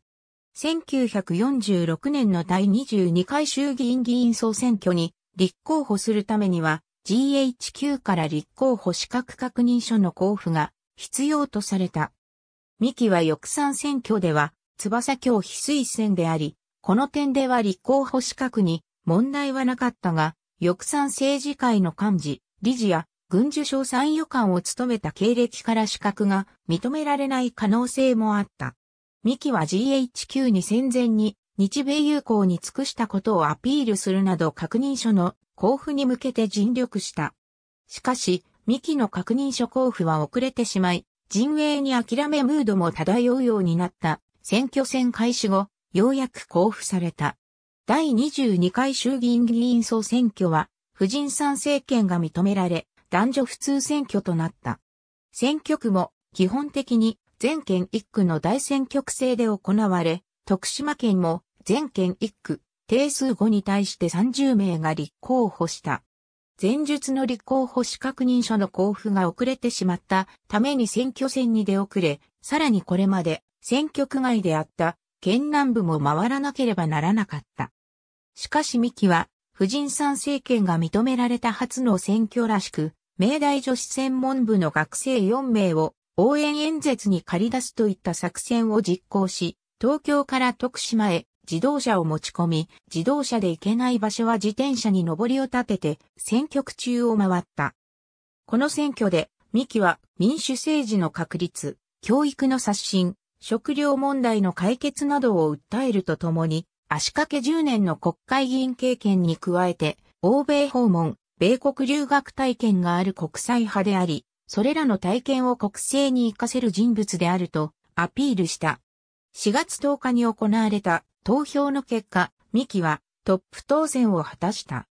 1946年の第22回衆議院議員総選挙に立候補するためには GHQ から立候補資格確認書の交付が必要とされた。三木は翼3選挙では、翼教非推薦であり、この点では立候補資格に問題はなかったが、翼賛政治会の幹事、理事や軍需省参与官を務めた経歴から資格が認められない可能性もあった。三木は GHQ に戦前に日米友好に尽くしたことをアピールするなど確認書の交付に向けて尽力した。しかし、ミキの確認書交付は遅れてしまい、陣営に諦めムードも漂うようになった選挙戦開始後、ようやく交付された。第22回衆議院議員総選挙は、婦人参政権が認められ、男女普通選挙となった。選挙区も基本的に全県1区の大選挙区制で行われ、徳島県も全県1区、定数5に対して30名が立候補した。前述の立候補資確認書の交付が遅れてしまったために選挙戦に出遅れ、さらにこれまで選挙区外であった県南部も回らなければならなかった。しかし三木は、婦人参政権が認められた初の選挙らしく、明大女子専門部の学生4名を応援演説に借り出すといった作戦を実行し、東京から徳島へ自動車を持ち込み、自動車で行けない場所は自転車に上りを立てて選挙区中を回った。この選挙で、三木は民主政治の確立、教育の刷新、食料問題の解決などを訴えるとともに、足掛け10年の国会議員経験に加えて、欧米訪問、米国留学体験がある国際派であり、それらの体験を国政に活かせる人物であるとアピールした。4月10日に行われた投票の結果、三木はトップ当選を果たした。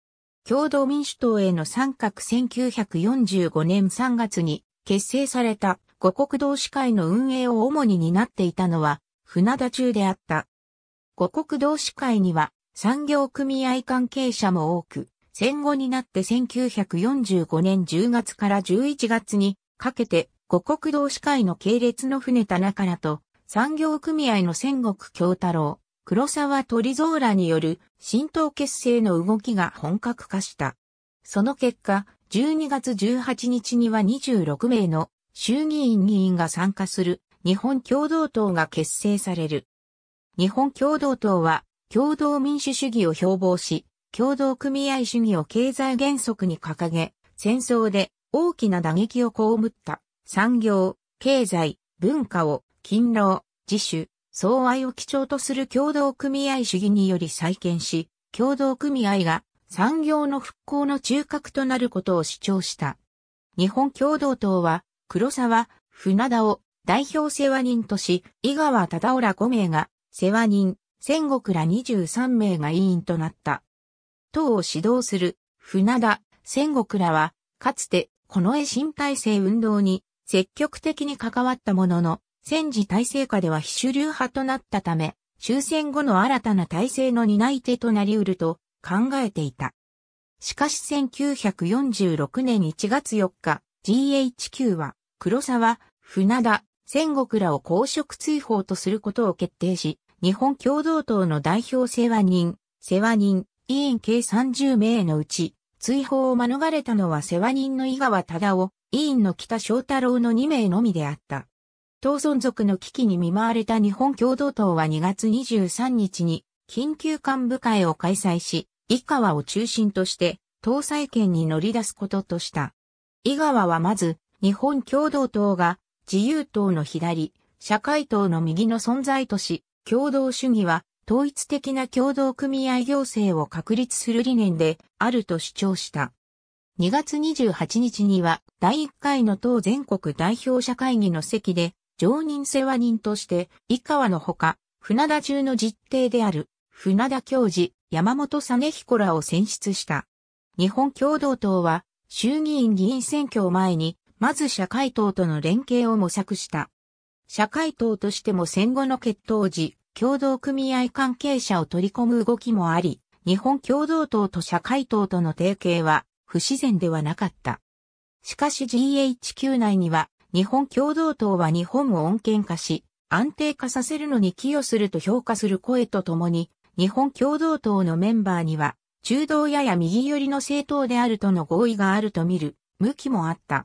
共同民主党への参画1945年3月に結成された五国同志会の運営を主に担っていたのは船田中であった。五国同志会には産業組合関係者も多く、戦後になって1945年10月から11月にかけて五国同志会の系列の船田中らと産業組合の戦国京太郎、黒沢トリゾーラによる浸透結成の動きが本格化した。その結果、12月18日には26名の衆議院議員が参加する日本共同党が結成される。日本共同党は共同民主主義を標榜し、共同組合主義を経済原則に掲げ、戦争で大きな打撃を被った産業、経済、文化を勤労、自主、相愛を基調とする共同組合主義により再建し、共同組合が産業の復興の中核となることを主張した。日本共同党は、黒沢、船田を代表世話人とし、井川忠夫ら5名が世話人、戦国ら23名が委員となった。党を指導する船田、戦国らは、かつて、この絵新体制運動に積極的に関わったものの、戦時体制下では非主流派となったため、終戦後の新たな体制の担い手となり得ると考えていた。しかし1946年1月4日、GHQ は黒沢、船田、戦国らを公職追放とすることを決定し、日本共同党の代表世話人、世話人、委員計30名のうち、追放を免れたのは世話人の井川忠夫、委員の北翔太郎の2名のみであった。党存続の危機に見舞われた日本共同党は2月23日に緊急幹部会を開催し、井川を中心として党再建に乗り出すこととした。井川はまず、日本共同党が自由党の左、社会党の右の存在とし、共同主義は統一的な共同組合行政を確立する理念であると主張した。2月28日には第1回の党全国代表者会議の席で常任世話人として、井川のほか、船田中の実弟である、船田教授、山本実彦らを選出した。日本共同党は、衆議院議員選挙を前に、まず社会党との連携を模索した。社会党としても戦後の決闘時、共同組合関係者を取り込む動きもあり、日本共同党と社会党との提携は不自然ではなかった。しかし GHQ 内には日本共同党は日本を穏健化し、安定化させるのに寄与すると評価する声とともに、日本共同党のメンバーには、中道やや右寄りの政党であるとの合意があると見る、向きもあった。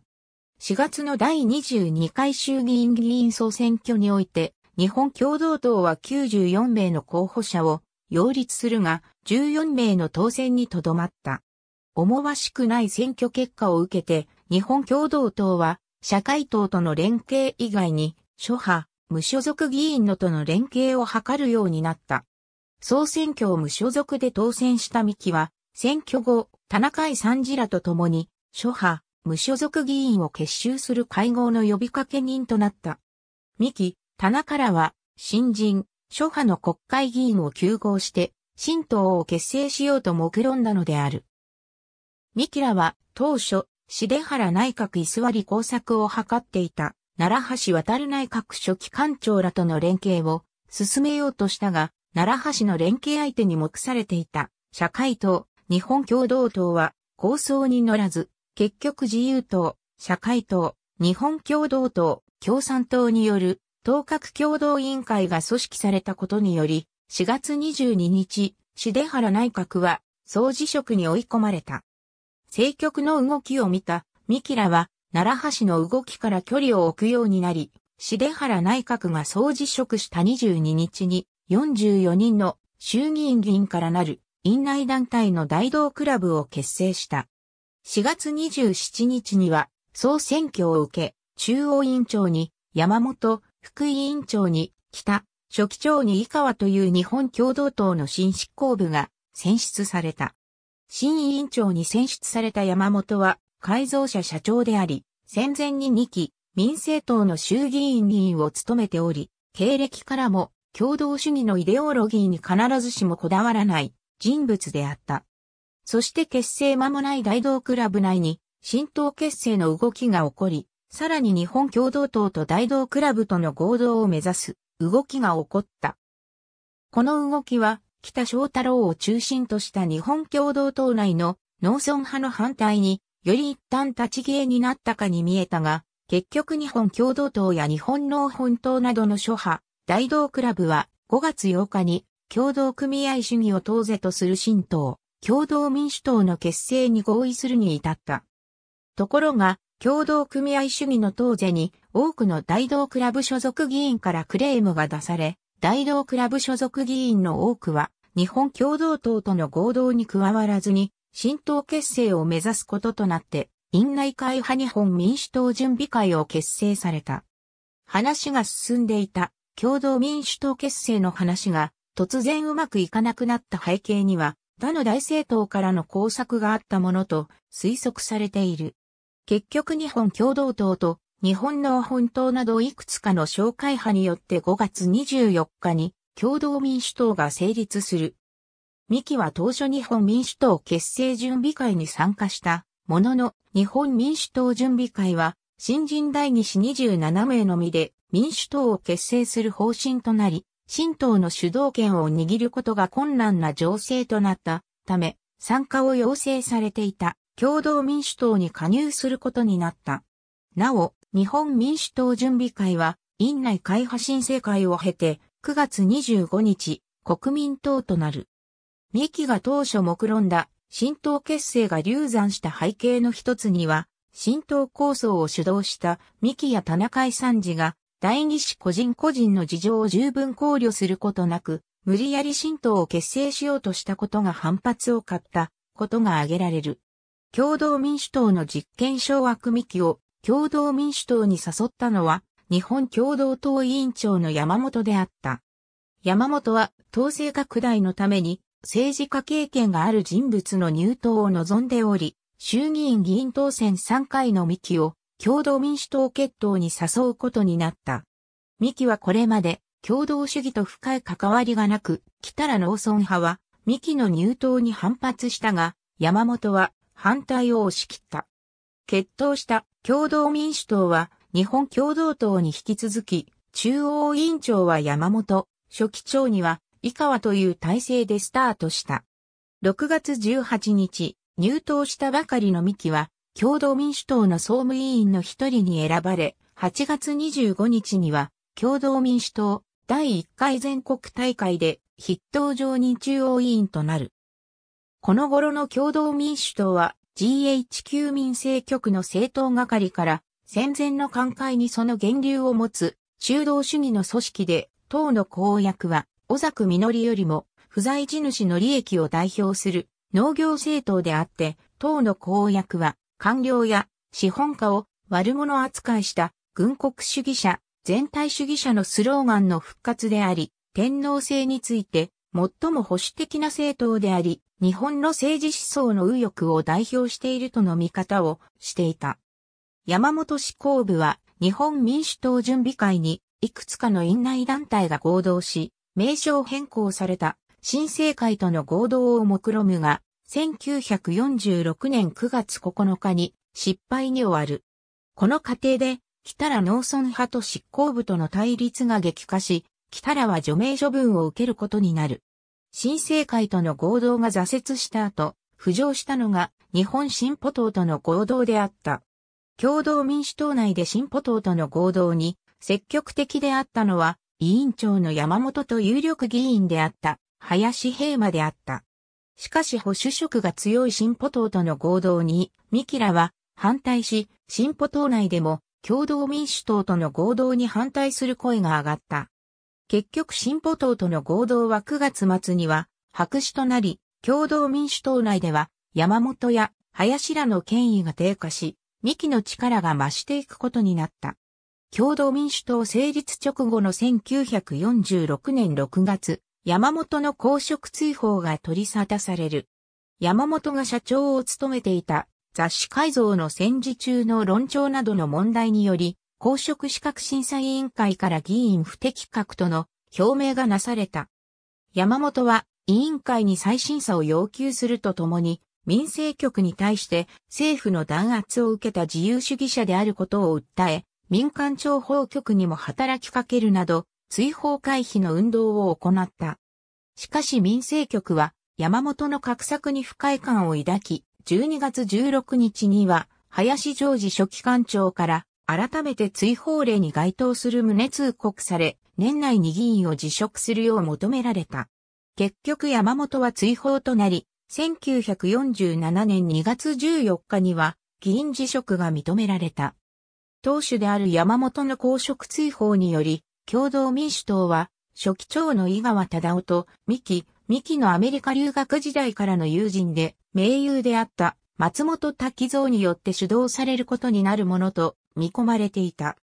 4月の第22回衆議院議員総選挙において、日本共同党は94名の候補者を擁立するが、14名の当選にとどまった。思わしくない選挙結果を受けて、日本共同党は社会党との連携以外に、諸派、無所属議員のとの連携を図るようになった。総選挙を無所属で当選した三木は、選挙後、田中井三次らと共に、諸派、無所属議員を結集する会合の呼びかけ人となった。三木、田中らは、新人、諸派の国会議員を休合して、新党を結成しようと目論んだのである。三木らは、当初、重原内閣居座り工作を図っていた、奈良橋渡内閣初期官庁らとの連携を進めようとしたが、奈良橋の連携相手に目されていた、社会党、日本共同党は、構想に乗らず、結局自由党、社会党、日本共同党、共産党による、当閣共同委員会が組織されたことにより、4月22日、重原内閣は、総辞職に追い込まれた。政局の動きを見た、三木らは、奈良橋の動きから距離を置くようになり、重原内閣が総辞職した22日に、44人の衆議院議員からなる院内団体の大道クラブを結成した。4月27日には、総選挙を受け、中央委員長に山本、副委員長に北、初期長に井川という日本共同党の新執行部が選出された。新委員長に選出された山本は改造者社長であり、戦前に2期、民政党の衆議院議員を務めており、経歴からも共同主義のイデオロギーに必ずしもこだわらない人物であった。そして結成間もない大道クラブ内に新党結成の動きが起こり、さらに日本共同党と大道クラブとの合同を目指す動きが起こった。この動きは北翔太郎を中心とした日本共同党内の農村派の反対に、より一旦立ち消えになったかに見えたが、結局日本共同党や日本農本党などの諸派、大道クラブは5月8日に共同組合主義を党是とする新党、共同民主党の結成に合意するに至った。ところが、共同組合主義の党是に多くの大道クラブ所属議員からクレームが出され、大道クラブ所属議員の多くは、日本共同党との合同に加わらずに、新党結成を目指すこととなって、院内会派日本民主党準備会を結成された。話が進んでいた共同民主党結成の話が突然うまくいかなくなった背景には、他の大政党からの工作があったものと推測されている。結局日本共同党と日本の本党などいくつかの紹介派によって5月24日に共同民主党が成立する。三木は当初日本民主党結成準備会に参加したものの日本民主党準備会は新人代議士27名のみで民主党を結成する方針となり、新党の主導権を握ることが困難な情勢となったため、参加を要請されていた共同民主党に加入することになった。なお、日本民主党準備会は、院内会派申請会を経て、9月25日、国民党となる。三木が当初目論んだ、新党結成が流産した背景の一つには、新党構想を主導した三木や田中井三次が、代議士個人個人の事情を十分考慮することなく、無理やり新党を結成しようとしたことが反発を買ったことが挙げられる。共同民主党の実権掌握三を共同民主党に誘ったのは、日本共同党委員長の山本であった。山本は、党勢拡大のために、政治家経験がある人物の入党を望んでおり、衆議院議員当選3回の三木を、共同民主党決闘に誘うことになった。三木はこれまで、共同主義と深い関わりがなく、北ら農村派は、三木の入党に反発したが、山本は反対を押し切った。決闘した共同民主党は日本共同党に引き続き、中央委員長は山本、初期長には井川という体制でスタートした。6月18日、入党したばかりの三木は、共同民主党の総務委員の一人に選ばれ、8月25日には、共同民主党第1回全国大会で筆頭常任中央委員となる。この頃の共同民主党は GHQ 民政局の政党係から戦前の寛解にその源流を持つ中道主義の組織で党の公約は小作実よりも不在地主の利益を代表する農業政党であって党の公約は官僚や資本家を悪者扱いした軍国主義者、全体主義者のスローガンの復活であり、天皇制について最も保守的な政党であり、日本の政治思想の右翼を代表しているとの見方をしていた。山本志向部は日本民主党準備会にいくつかの院内団体が合同し、名称変更された新政会との合同を目論むが、1946年9月9日に失敗に終わる。この過程で、北ら農村派と執行部との対立が激化し、来たらは除名処分を受けることになる。新政会との合同が挫折した後、浮上したのが日本進歩党との合同であった。共同民主党内で進歩党との合同に積極的であったのは委員長の山本と有力議員であった林平馬であった。しかし保守色が強い進歩党との合同に三木らは反対し、進歩党内でも共同民主党との合同に反対する声が上がった。結局進歩党との合同は9月末には白紙となり、共同民主党内では山本や林らの権威が低下し、幹の力が増していくことになった。共同民主党成立直後の1946年6月、山本の公職追放が取り沙汰される。山本が社長を務めていた雑誌改造の戦時中の論調などの問題により、公職資格審査委員会から議員不適格との表明がなされた。山本は委員会に再審査を要求するとともに、民政局に対して政府の弾圧を受けた自由主義者であることを訴え、民間諜報局にも働きかけるなど、追放回避の運動を行った。しかし民政局は山本の画策に不快感を抱き、12月16日には林常時書記官長から改めて追放令に該当する旨通告され、年内に議員を辞職するよう求められた。結局山本は追放となり、1947年2月14日には議員辞職が認められた。党首である山本の公職追放により、共同民主党は、初期長の井川忠夫と三木、三木のアメリカ留学時代からの友人で、盟友であった松本滝蔵によって主導されることになるものと見込まれていた。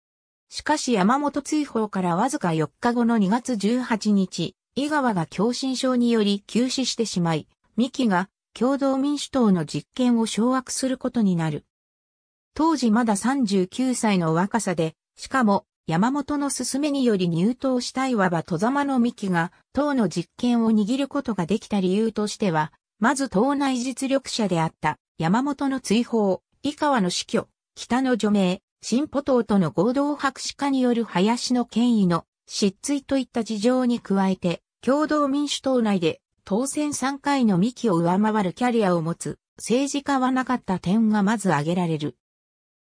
しかし山本追放からわずか4日後の2月18日、井川が狭心症により休止してしまい、三木が共同民主党の実権を掌握することになる。当時まだ39歳の若さで、しかも山本の勧めにより入党したいわば戸様の三木が党の実権を握ることができた理由としては、まず党内実力者であった山本の追放、井川の死去、北の除名、新歩党との合同白紙化による林の権威の失墜といった事情に加えて、共同民主党内で当選3回の幹を上回るキャリアを持つ政治家はなかった点がまず挙げられる。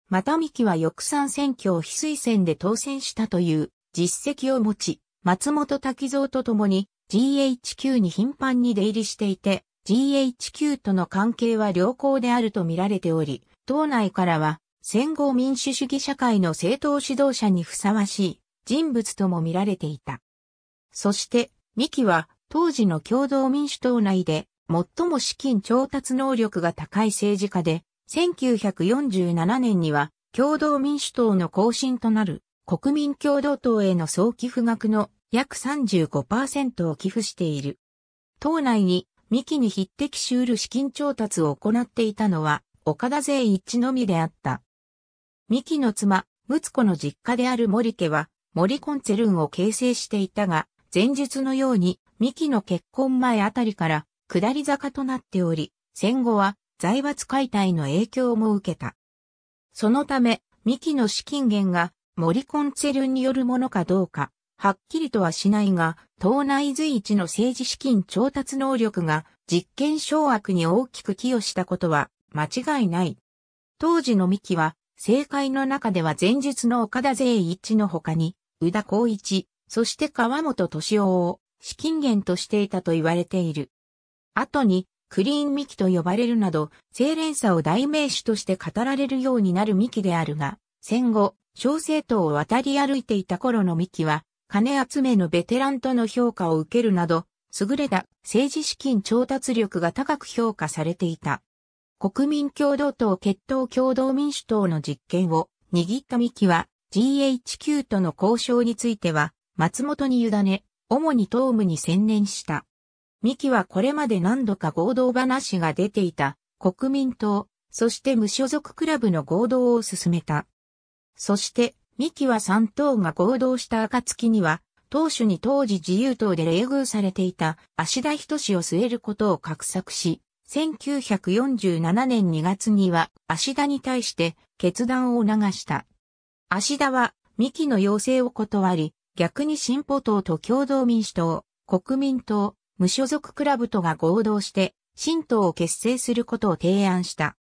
また幹は翌参選挙を非推薦で当選したという実績を持ち、松本滝蔵と共に GHQ に頻繁に出入りしていて、GHQ との関係は良好であると見られており、党内からは戦後民主主義社会の政党指導者にふさわしい人物とも見られていた。そして、三木は当時の共同民主党内で最も資金調達能力が高い政治家で、1947年には共同民主党の更新となる国民共同党への総寄付額の約35%を寄付している。党内に幹に匹敵しうる資金調達を行っていたのは、岡田税一致のみであった。幹の妻、睦子の実家である森家は、森コンツェルンを形成していたが、前述のように、幹の結婚前あたりから、下り坂となっており、戦後は財閥解体の影響も受けた。そのため、三木の資金源が森コンツェルンによるものかどうか、はっきりとはしないが、党内随一の政治資金調達能力が実権掌握に大きく寄与したことは間違いない。当時の三木は、政界の中では前述の岡田税一の他に、宇田光一、そして川本敏夫を資金源としていたと言われている。後に、クリーンミキと呼ばれるなど、清廉さを代名詞として語られるようになるミキであるが、戦後、小政党を渡り歩いていた頃のミキは、金集めのベテランとの評価を受けるなど、優れた政治資金調達力が高く評価されていた。国民共同党決闘共同民主党の実権を握った三木は GHQ との交渉については松本に委ね、主に党務に専念した。三木はこれまで何度か合同話が出ていた国民党、そして無所属クラブの合同を進めた。そして三木は3党が合同した暁には、党首に当時自由党で冷遇されていた足田人氏を据えることを画策し、1947年2月には足田に対して決断を促した。足田は三木の要請を断り、逆に進歩党と共同民主党、国民党、無所属クラブとが合同して新党を結成することを提案した。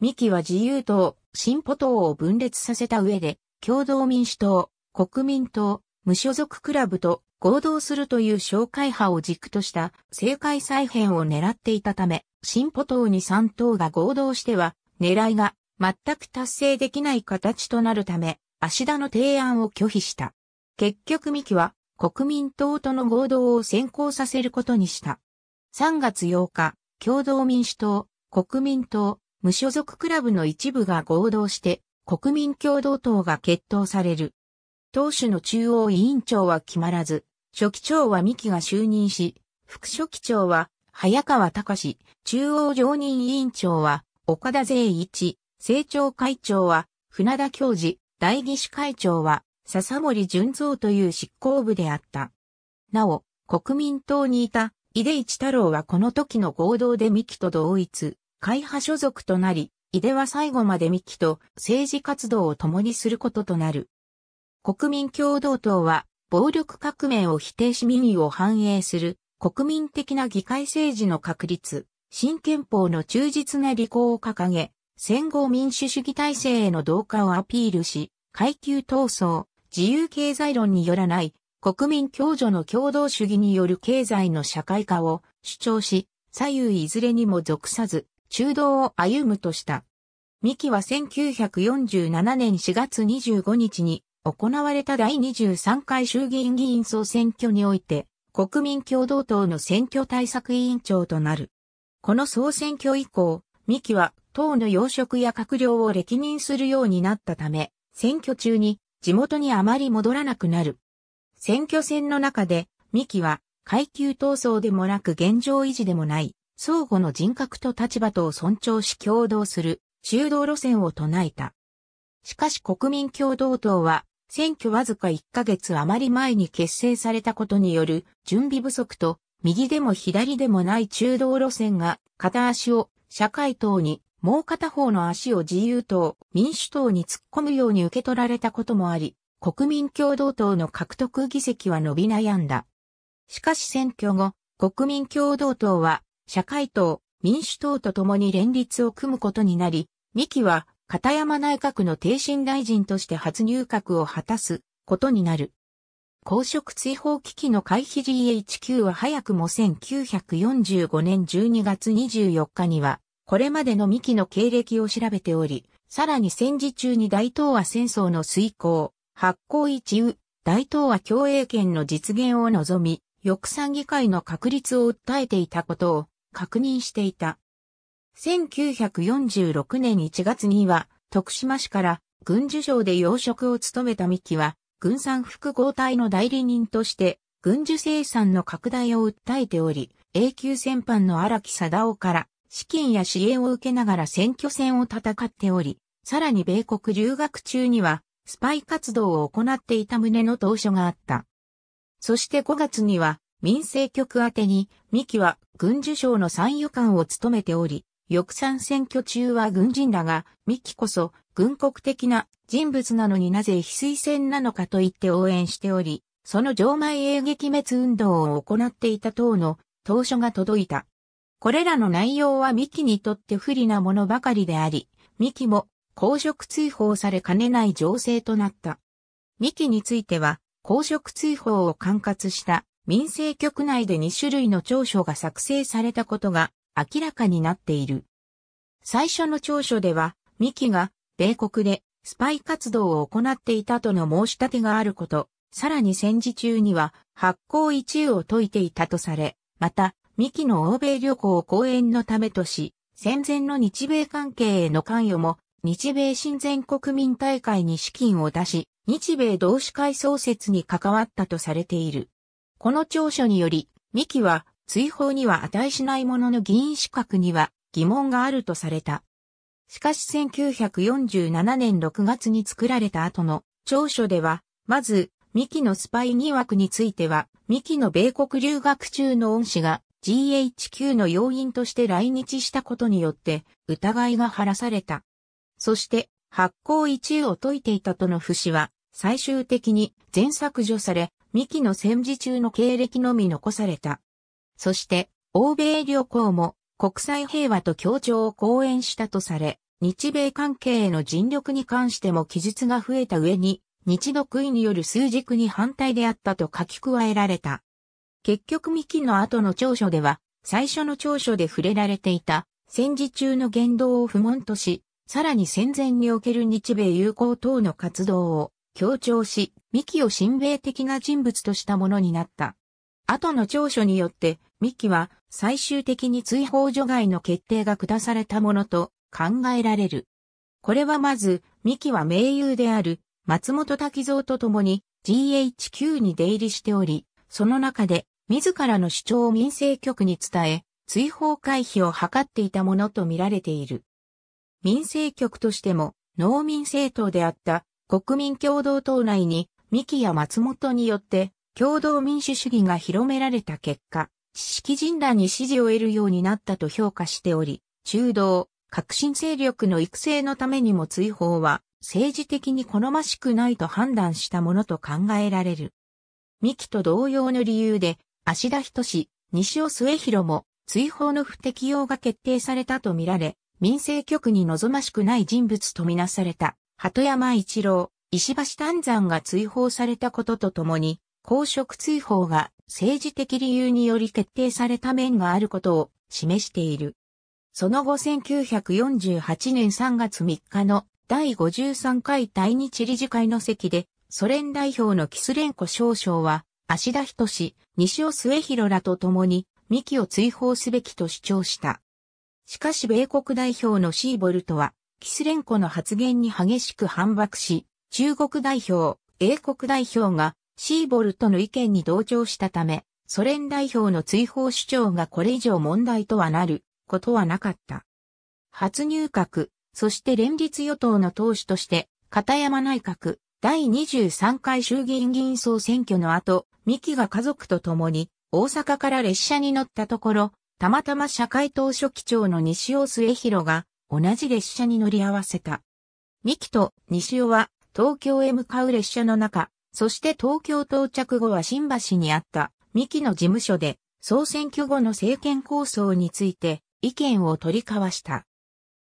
三木は自由党、進歩党を分裂させた上で、共同民主党、国民党、無所属クラブと合同するという紹介派を軸とした政界再編を狙っていたため、進歩党に3党が合同しては、狙いが全く達成できない形となるため、足田の提案を拒否した。結局三木は国民党との合同を先行させることにした。3月8日、共同民主党、国民党、無所属クラブの一部が合同して国民共同党が決闘される。党首の中央委員長は決まらず、初期長は三木が就任し、副書記長は早川隆中央常任委員長は岡田税一、政調会長は船田教授、代議士会長は笹森純三という執行部であった。なお、国民党にいた井出一太郎はこの時の合同で三木と同一、会派所属となり、井出は最後まで三木と政治活動を共にすることとなる。国民共同党は、暴力革命を否定し民意を反映する、国民的な議会政治の確立、新憲法の忠実な履行を掲げ、戦後民主主義体制への同化をアピールし、階級闘争、自由経済論によらない、国民共助の共同主義による経済の社会化を主張し、左右いずれにも属さず、中道を歩むとした。三木は1947年4月25日に行われた第23回衆議院議員総選挙において国民共同党の選挙対策委員長となる。この総選挙以降、三木は党の要職や閣僚を歴任するようになったため、選挙中に地元にあまり戻らなくなる。選挙戦の中で、三木は階級闘争でもなく現状維持でもない、相互の人格と立場とを尊重し共同する、修道路線を唱えた。しかし国民共同党は、選挙わずか1ヶ月余り前に結成されたことによる準備不足と、右でも左でもない中道路線が、片足を社会党に、もう片方の足を自由党、民主党に突っ込むように受け取られたこともあり、国民共同党の獲得議席は伸び悩んだ。しかし選挙後、国民共同党は社会党、民主党と共に連立を組むことになり、三木は片山内閣の定身大臣として初入閣を果たすことになる。公職追放危機の回避 GHQ は早くも1945年12月24日には、これまでの三木の経歴を調べており、さらに戦時中に大東亜戦争の遂行、発行一憂、大東亜共栄圏の実現を望み、翼賛議会の確立を訴えていたことを確認していた。1946年1月には、徳島市から軍需省で養殖を務めた三木は、軍産複合体の代理人として、軍需生産の拡大を訴えており、永久戦犯の荒木貞夫から資金や支援を受けながら選挙戦を戦っており、さらに米国留学中には、スパイ活動を行っていた旨の当初があった。そして5月には、民政局宛てに、三木は軍需省の参与官を務めており、翌参選挙中は軍人らが、三木こそ軍国的な人物なのになぜ非推薦なのかと言って応援しており、その上前英撃滅運動を行っていた党の当初が届いた。これらの内容は三木にとって不利なものばかりであり、三木も公職追放されかねない情勢となった。三木については、公職追放を管轄した民政局内で2種類の調書が作成されたことが明らかになっている。最初の調書では、ミキが米国でスパイ活動を行っていたとの申し立てがあること、さらに戦時中には発行一を解いていたとされ、また、ミキの欧米旅行を講演のためとし、戦前の日米関係への関与も、日米親善国民大会に資金を出し、日米同志会創設に関わったとされている。この調書により、ミキは追放には値しないものの議員資格には疑問があるとされた。しかし1947年6月に作られた後の調書では、まず、ミキのスパイ疑惑については、ミキの米国留学中の恩師が GHQ の要員として来日したことによって疑いが晴らされた。そして、発行一を解いていたとの不死は、最終的に全削除され、三木の戦時中の経歴のみ残された。そして、欧米旅行も国際平和と協調を講演したとされ、日米関係への尽力に関しても記述が増えた上に、日独位による数軸に反対であったと書き加えられた。結局三木の後の長所では、最初の長所で触れられていた、戦時中の言動を不問とし、さらに戦前における日米友好等の活動を、強調し、三木を親米的な人物としたものになった。後の調書によって、三木は最終的に追放除外の決定が下されたものと考えられる。これはまず、三木は盟友である松本滝蔵と共に GHQ に出入りしており、その中で自らの主張を民政局に伝え、追放回避を図っていたものとみられている。民政局としても農民政党であった国民共同党内に、三木や松本によって、共同民主主義が広められた結果、知識人らに支持を得るようになったと評価しており、中道、革新勢力の育成のためにも追放は政治的に好ましくないと判断したものと考えられる。三木と同様の理由で、芦田人志、西尾末広も追放の不適用が決定されたとみられ、民政局に望ましくない人物とみなされた。鳩山一郎、石橋丹山が追放されたこととともに、公職追放が政治的理由により決定された面があることを示している。その後1948年3月3日の第53回対日理事会の席で、ソ連代表のキスレンコ少将は、足田人志、西尾末広らと共に、三木を追放すべきと主張した。しかし米国代表のシーボルトは、キスレンコの発言に激しく反駁し、中国代表、英国代表がシーボルトの意見に同調したため、ソ連代表の追放主張がこれ以上問題とはなることはなかった。初入閣、そして連立与党の党首として、片山内閣、第23回衆議院議員総選挙の後、三木が家族と共に大阪から列車に乗ったところ、たまたま社会党書記長の西尾末広が同じ列車に乗り合わせた。三木と西尾は東京へ向かう列車の中、そして東京到着後は新橋にあった三木の事務所で総選挙後の政権構想について意見を取り交わした。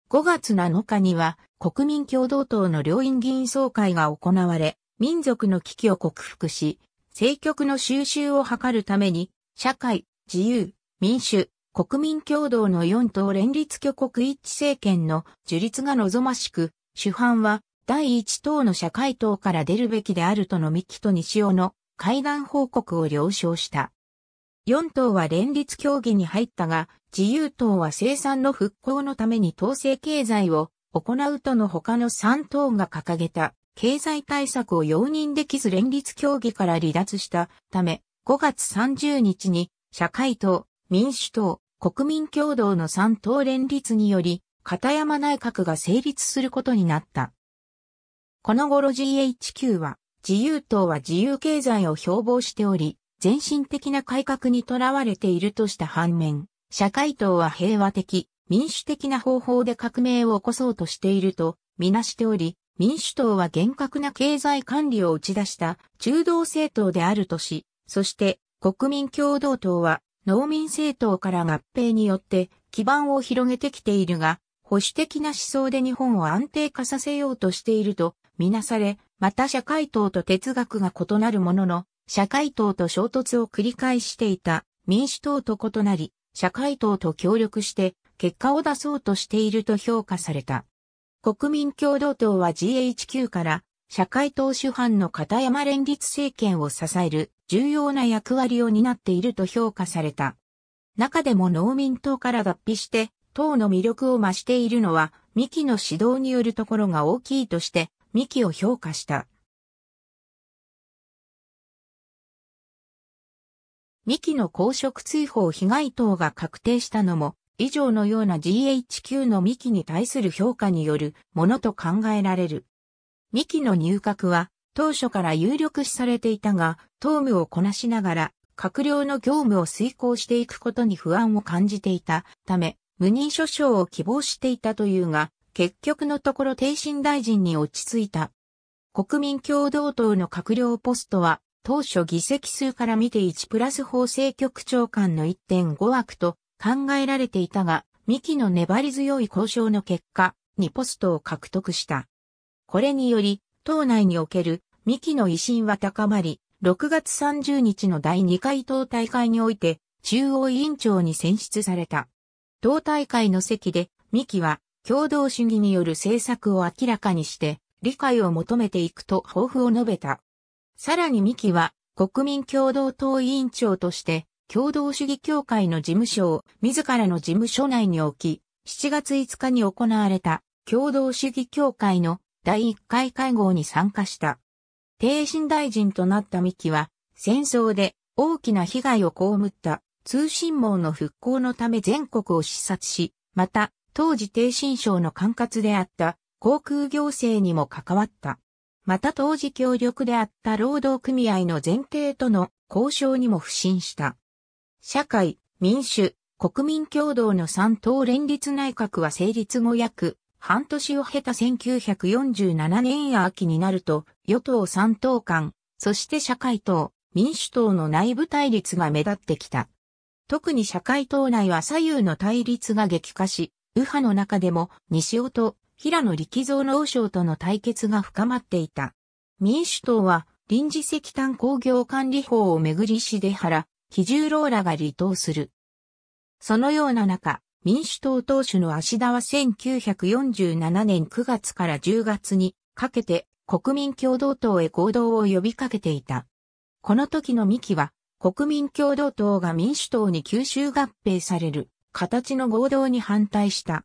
5月7日には国民共同党の両院議員総会が行われ、民族の危機を克服し、政局の収集を図るために、社会、自由、民主、国民共同の4党連立挙国一致政権の樹立が望ましく、主犯は第1党の社会党から出るべきであるとの三木と西尾の会談報告を了承した。4党は連立協議に入ったが、自由党は生産の復興のために統制経済を行うとの他の3党が掲げた経済対策を容認できず連立協議から離脱したため、5月30日に社会党、民主党、国民共同の三党連立により、片山内閣が成立することになった。この頃 GHQ は、自由党は自由経済を標榜しており、全身的な改革にとらわれているとした反面、社会党は平和的、民主的な方法で革命を起こそうとしていると、みなしており、民主党は厳格な経済管理を打ち出した中道政党であるとし、そして国民共同党は農民政党から合併によって基盤を広げてきているが、保守的な思想で日本を安定化させようとしているとみなされ、また社会党と哲学が異なるものの、社会党と衝突を繰り返していた民主党と異なり、社会党と協力して結果を出そうとしていると評価された。国民共同党は GHQ から社会党主犯の片山連立政権を支える重要な役割を担っていると評価された。中でも農民党から脱皮して、党の魅力を増しているのは、三木の指導によるところが大きいとして、三木を評価した。三木の公職追放被害等が確定したのも、以上のような GHQ の三木に対する評価によるものと考えられる。三木の入閣は、当初から有力視されていたが、党務をこなしながら、閣僚の業務を遂行していくことに不安を感じていたため、無任所掌を希望していたというが、結局のところ帝心大臣に落ち着いた。国民共同党の閣僚ポストは、当初議席数から見て1プラス法制局長官の1.5枠と考えられていたが、三木の粘り強い交渉の結果、2ポストを獲得した。これにより、党内における三木の威信は高まり、6月30日の第2回党大会において、中央委員長に選出された。党大会の席で、三木は、共同主義による政策を明らかにして、理解を求めていくと抱負を述べた。さらに三木は、国民共同党委員長として、共同主義協会の事務所を自らの事務所内に置き、7月5日に行われた共同主義協会の第1回会合に参加した。帝神大臣となった三木は、戦争で大きな被害を被った通信網の復興のため全国を視察し、また、当時帝神省の管轄であった航空行政にも関わった。また当時協力であった労働組合の前提との交渉にも不信した。社会、民主、国民共同の三党連立内閣は成立後約半年を経た1947年秋になると、与党三党間、そして社会党、民主党の内部対立が目立ってきた。特に社会党内は左右の対立が激化し、右派の中でも西尾と平野力蔵の王将との対決が深まっていた。民主党は臨時石炭工業管理法をめぐりし出原、基重ロらが離党する。そのような中、民主党党首の足田は1947年9月から10月にかけて国民共同党へ行動を呼びかけていた。この時の三木は国民共同党が民主党に吸収合併される形の合同に反対した。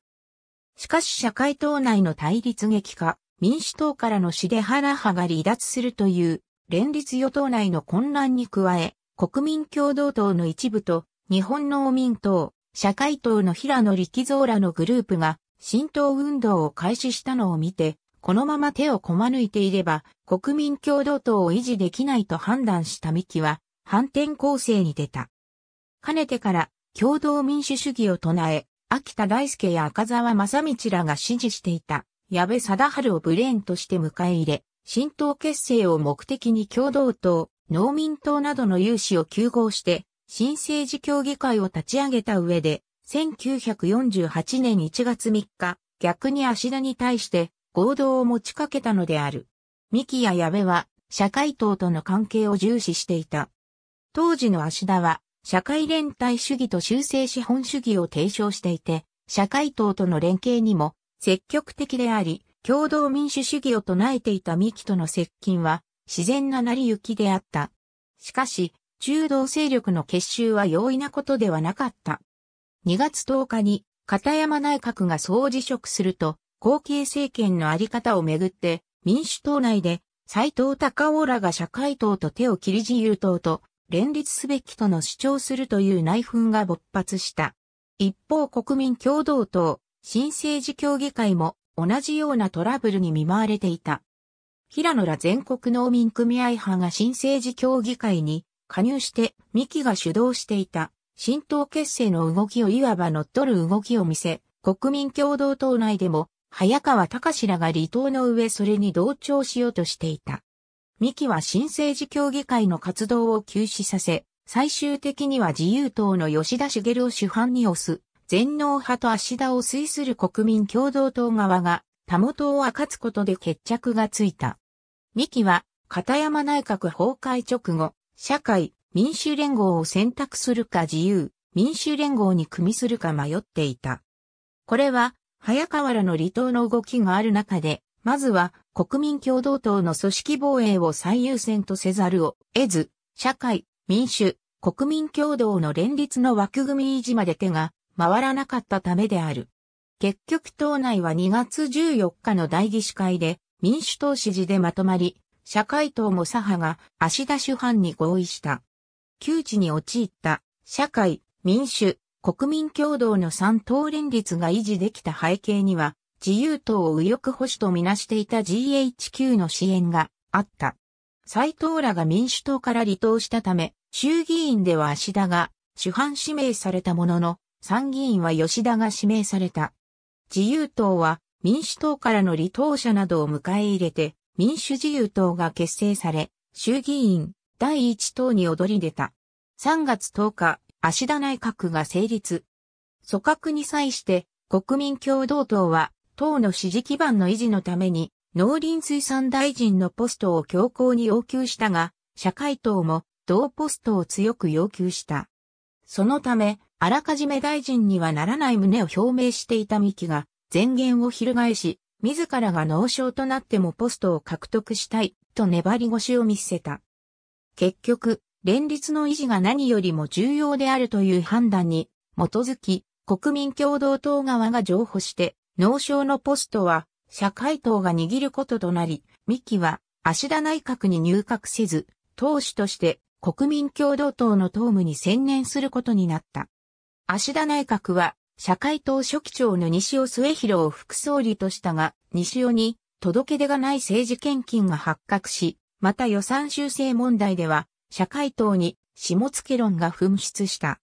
しかし社会党内の対立激化、民主党からの死でハラが離脱するという連立与党内の混乱に加え、国民共同党の一部と日本農民党、社会党の平野力蔵らのグループが新党運動を開始したのを見て、このまま手をこま抜いていれば国民共同党を維持できないと判断した三木は反転攻勢に出た。かねてから共同民主主義を唱え、秋田大輔や赤沢正道らが支持していた矢部貞治をブレーンとして迎え入れ、新党結成を目的に共同党、農民党などの有志を休合して、新生児協議会を立ち上げた上で、1948年1月3日、逆に足田に対して合同を持ちかけたのである。三木や矢部は、社会党との関係を重視していた。当時の足田は、社会連帯主義と修正資本主義を提唱していて、社会党との連携にも積極的であり、共同民主主義を唱えていた三木との接近は自然な成り行きであった。しかし、中道勢力の結集は容易なことではなかった。2月10日に片山内閣が総辞職すると、後継政権のあり方をめぐって、民主党内で斎藤隆夫らが社会党と手を切り自由党と連立すべきとの主張するという内紛が勃発した。一方国民共同党、新政治協議会も同じようなトラブルに見舞われていた。平野ら全国農民組合派が新政治協議会に加入して、三木が主導していた、新党結成の動きをいわば乗っ取る動きを見せ、国民共同党内でも、早川隆らが離党の上それに同調しようとしていた。三木は新政治協議会の活動を休止させ、最終的には自由党の吉田茂を主犯に押す、全能派と足田を推する国民共同党側が、他元を明かすことで決着がついた。三木は、片山内閣崩壊直後、社会、民主連合を選択するか自由、民主連合に組みするか迷っていた。これは、早川らの離党の動きがある中で、まずは国民共同党の組織防衛を最優先とせざるを得ず、社会、民主、国民共同の連立の枠組み維持まで手が回らなかったためである。結局党内は2月14日の代議士会で民主党支持でまとまり、社会党も左派が足田主犯に合意した。窮地に陥った社会、民主、国民共同の三党連立が維持できた背景には、自由党を右翼保守とみなしていた GHQ の支援があった。斎藤らが民主党から離党したため、衆議院では足田が主犯指名されたものの、参議院は吉田が指名された。自由党は民主党からの離党者などを迎え入れて、民主自由党が結成され、衆議院第一党に躍り出た。3月10日、足田内閣が成立。組閣に際して国民共同党は党の支持基盤の維持のために農林水産大臣のポストを強行に要求したが、社会党も同ポストを強く要求した。そのため、あらかじめ大臣にはならない旨を表明していた三木が、前言を翻し、自らが脳症となってもポストを獲得したい、と粘り腰を見せた。結局、連立の維持が何よりも重要であるという判断に、基づき、国民共同党側が譲歩して、農症のポストは、社会党が握ることとなり、三木は、芦田内閣に入閣せず、党首として、国民共同党の党務に専念することになった。芦田内閣は、社会党書記長の西尾末広を副総理としたが、西尾に届け出がない政治献金が発覚し、また予算修正問題では、社会党に下付け論が噴出した。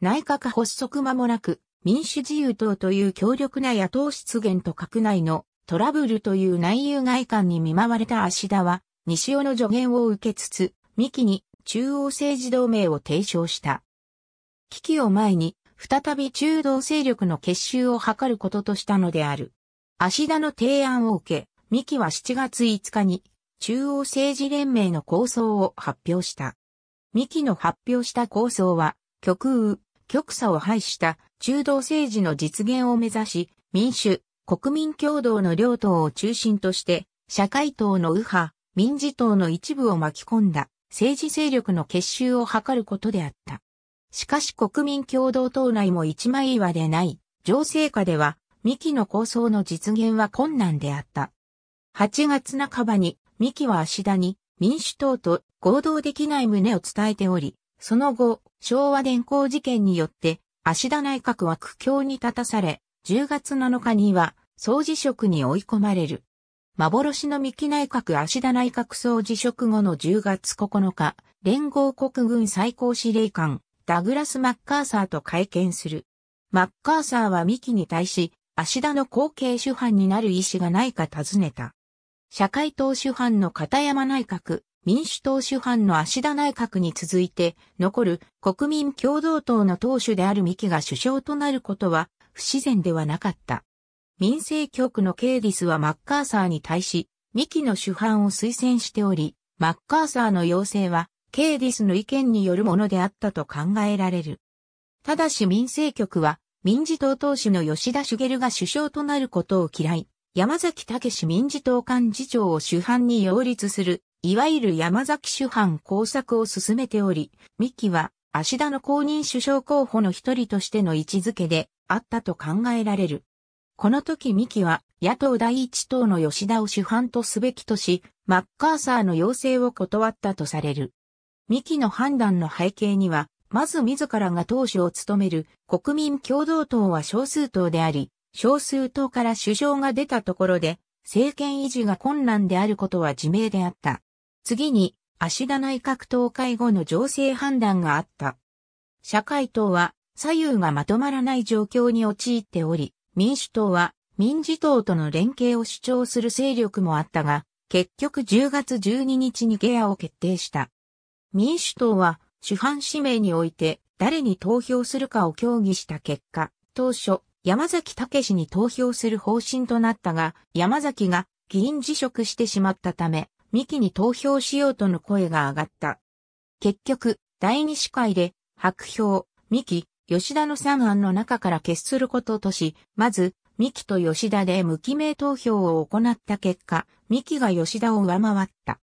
内閣発足間もなく、民主自由党という強力な野党出現と閣内のトラブルという内憂外患に見舞われた芦田は、西尾の助言を受けつつ、三木に中央政治同盟を提唱した。危機を前に再び中道勢力の結集を図ることとしたのである。足田の提案を受け、三木は7月5日に中央政治連盟の構想を発表した。三木の発表した構想は、極右、極左を廃した中道政治の実現を目指し、民主、国民共同の両党を中心として、社会党の右派、民事党の一部を巻き込んだ政治勢力の結集を図ることであった。しかし国民共同党内も一枚岩でない、情勢下では、三木の構想の実現は困難であった。8月半ばに、三木は足田に民主党と合同できない旨を伝えており、その後、昭和電工事件によって、足田内閣は苦境に立たされ、10月7日には、総辞職に追い込まれる。幻の三木内閣足田内閣総辞職後の10月9日、連合国軍最高司令官、ダグラス・マッカーサーと会見する。マッカーサーはミキに対し、足田の後継主犯になる意思がないか尋ねた。社会党主犯の片山内閣、民主党主犯の足田内閣に続いて、残る国民共同党の党首であるミキが首相となることは不自然ではなかった。民政局のケイディスはマッカーサーに対し、ミキの主犯を推薦しており、マッカーサーの要請はケーディスの意見によるものであったと考えられる。ただし民政局は、民自党党首の吉田茂が首相となることを嫌い、山崎武民自党幹事長を主犯に擁立する、いわゆる山崎主犯工作を進めており、三木は、芦田の公認首相候補の一人としての位置づけであったと考えられる。この時三木は、野党第一党の吉田を主犯とすべきとし、マッカーサーの要請を断ったとされる。三木の判断の背景には、まず自らが党首を務める国民共同党は少数党であり、少数党から首相が出たところで、政権維持が困難であることは自明であった。次に、足田内閣党会後の情勢判断があった。社会党は左右がまとまらない状況に陥っており、民主党は民事党との連携を主張する勢力もあったが、結局10月12日にゲアを決定した。民主党は主犯指名において誰に投票するかを協議した結果、当初、山崎武に投票する方針となったが、山崎が議員辞職してしまったため、三木に投票しようとの声が上がった。結局、第二司会で、白票、三木、吉田の3案の中から決することとし、まず、三木と吉田で無記名投票を行った結果、三木が吉田を上回った。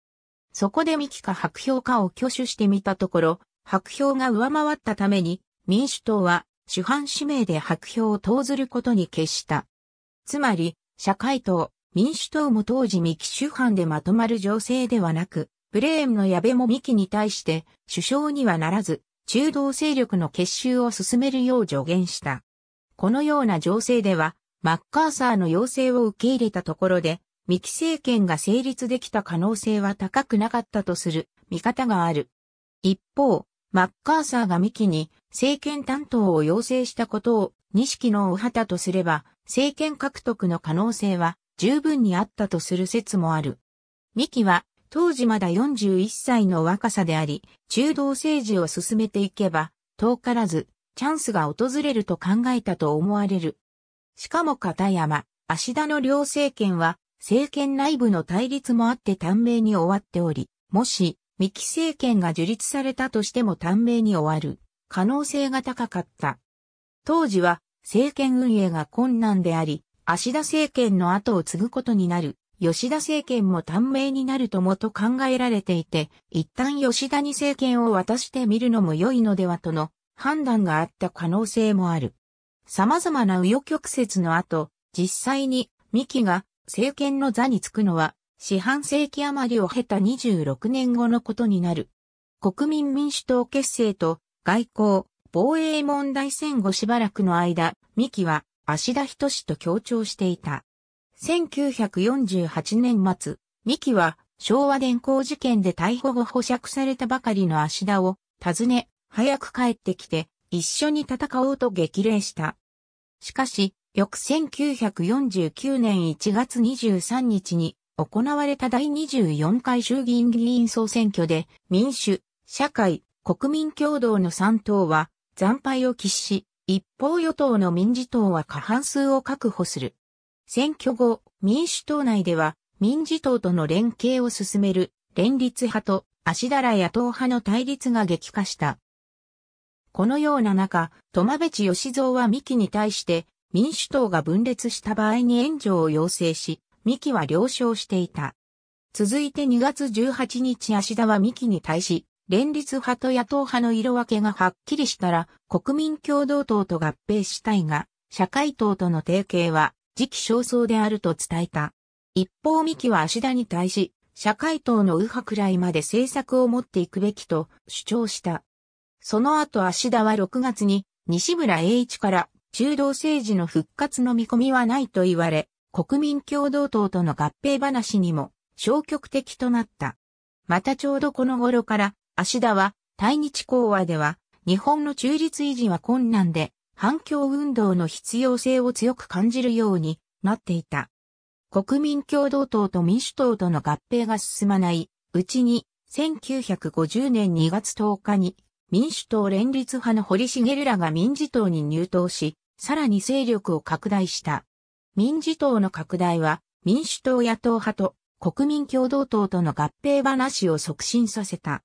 そこで三木か白票かを挙手してみたところ、白票が上回ったために民主党は主犯指名で白票を投ずることに決した。つまり、社会党、民主党も当時三木主犯でまとまる情勢ではなく、ブレーンの矢部も三木に対して首相にはならず、中道勢力の結集を進めるよう助言した。このような情勢では、マッカーサーの要請を受け入れたところで、三木政権が成立できた可能性は高くなかったとする見方がある。一方、マッカーサーが三木に政権担当を要請したことを式のお旗とすれば、政権獲得の可能性は十分にあったとする説もある。三木は当時まだ41歳の若さであり、中道政治を進めていけば、遠からず、チャンスが訪れると考えたと思われる。しかも片山、足田の両政権は、政権内部の対立もあって短命に終わっており、もし、三木政権が樹立されたとしても短命に終わる可能性が高かった。当時は政権運営が困難であり、足田政権の後を継ぐことになる吉田政権も短命になるともと考えられていて、一旦吉田に政権を渡してみるのも良いのではとの判断があった可能性もある。様々な右翼曲折の後、実際に三木が政権の座に着くのは、四半世紀余りを経た26年後のことになる。国民民主党結成と外交、防衛問題戦後しばらくの間、三木は足田人氏と協調していた。1948年末、三木は昭和電工事件で逮捕後保釈されたばかりの足田を訪ね、早く帰ってきて一緒に戦おうと激励した。しかし、翌1949年1月23日に行われた第24回衆議院議員総選挙で民主、社会、国民共同の3党は惨敗を喫し、一方与党の民事党は過半数を確保する。選挙後、民主党内では民事党との連携を進める連立派と足だら野党派の対立が激化した。このような中、戸間地義蔵は三木に対して民主党が分裂した場合に援助を要請し、三木は了承していた。続いて2月18日足田は三木に対し、連立派と野党派の色分けがはっきりしたら、国民共同党と合併したいが、社会党との提携は、時期尚早であると伝えた。一方三木は足田に対し、社会党の右派くらいまで政策を持っていくべきと主張した。その後足田は6月に西村栄一から中道政治の復活の見込みはないと言われ、国民共同党との合併話にも消極的となった。またちょうどこの頃から、足田は、対日講和では、日本の中立維持は困難で、反共運動の必要性を強く感じるようになっていた。国民共同党と民主党との合併が進まないうちに、1950年2月10日に民主党連立派の堀茂らが民事党に入党し、さらに勢力を拡大した。民事党の拡大は、民主党野党派と国民共同党との合併話を促進させた。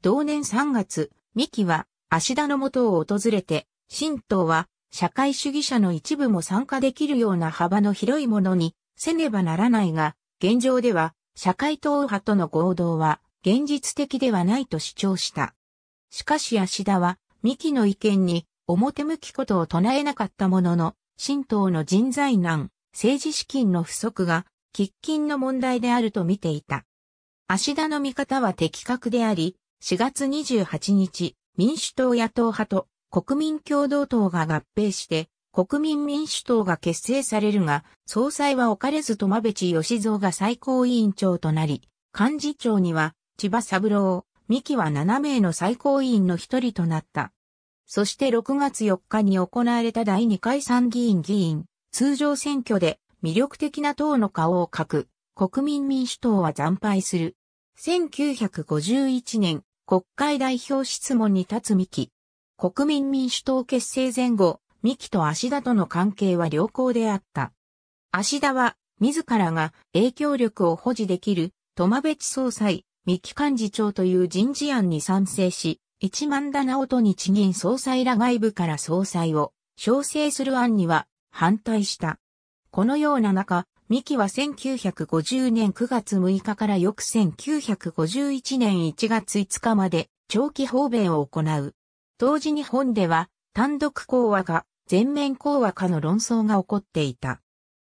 同年3月、三木は芦田の元を訪れて、新党は社会主義者の一部も参加できるような幅の広いものにせねばならないが、現状では社会党派との合同は現実的ではないと主張した。しかし芦田は三木の意見に表向きことを唱えなかったものの、神道の人材難、政治資金の不足が、喫緊の問題であると見ていた。芦田の見方は的確であり、4月28日、民主党野党派と国民共同党が合併して、国民民主党が結成されるが、総裁は置かれず馬淵義蔵が最高委員長となり、幹事長には千葉三郎、三木は7名の最高委員の一人となった。そして6月4日に行われた第2回参議院議員、通常選挙で魅力的な党の顔を書く、国民民主党は惨敗する。1951年、国会代表質問に立つ三木。国民民主党結成前後、三木と足田との関係は良好であった。足田は、自らが影響力を保持できる、戸間別総裁、三木幹事長という人事案に賛成し、一万田直人日銀総裁ら外部から総裁を招請する案には反対した。このような中、三木は1950年9月6日から翌1951年1月5日まで長期訪米を行う。当時日本では単独講和か全面講和かの論争が起こっていた。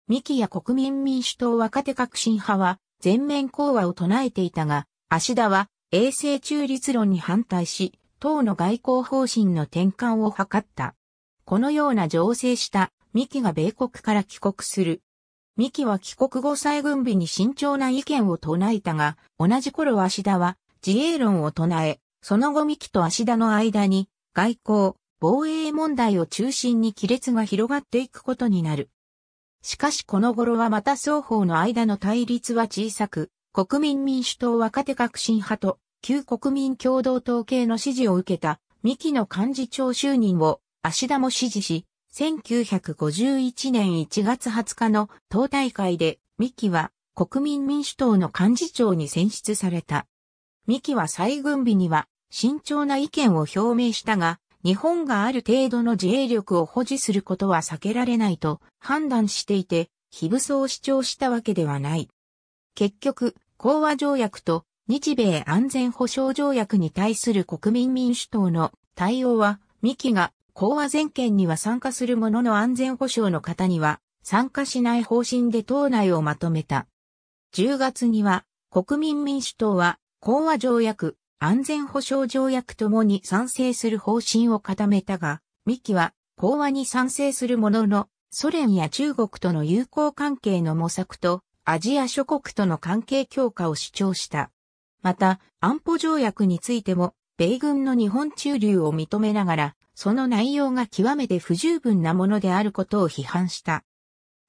三木や国民民主党若手革新派は全面講和を唱えていたが、足田は衛星中立論に反対し、党の外交方針の転換を図った。このような情勢した三木が米国から帰国する。三木は帰国後再軍備に慎重な意見を唱えたが、同じ頃芦田は自衛論を唱え、その後三木と芦田の間に外交、防衛問題を中心に亀裂が広がっていくことになる。しかしこの頃はまた双方の間の対立は小さく、国民民主党若手革新派と旧国民共同党系の支持を受けた、三木の幹事長就任を足田も支持し、1951年1月20日の党大会で、三木は国民民主党の幹事長に選出された。三木は再軍備には慎重な意見を表明したが、日本がある程度の自衛力を保持することは避けられないと判断していて、非武装を主張したわけではない。結局、講和条約と日米安全保障条約に対する国民民主党の対応は、三木が講和全権には参加するものの安全保障の方には参加しない方針で党内をまとめた。10月には国民民主党は講和条約、安全保障条約ともに賛成する方針を固めたが、三木は講和に賛成するもののソ連や中国との友好関係の模索とアジア諸国との関係強化を主張した。また、安保条約についても、米軍の日本駐留を認めながら、その内容が極めて不十分なものであることを批判した。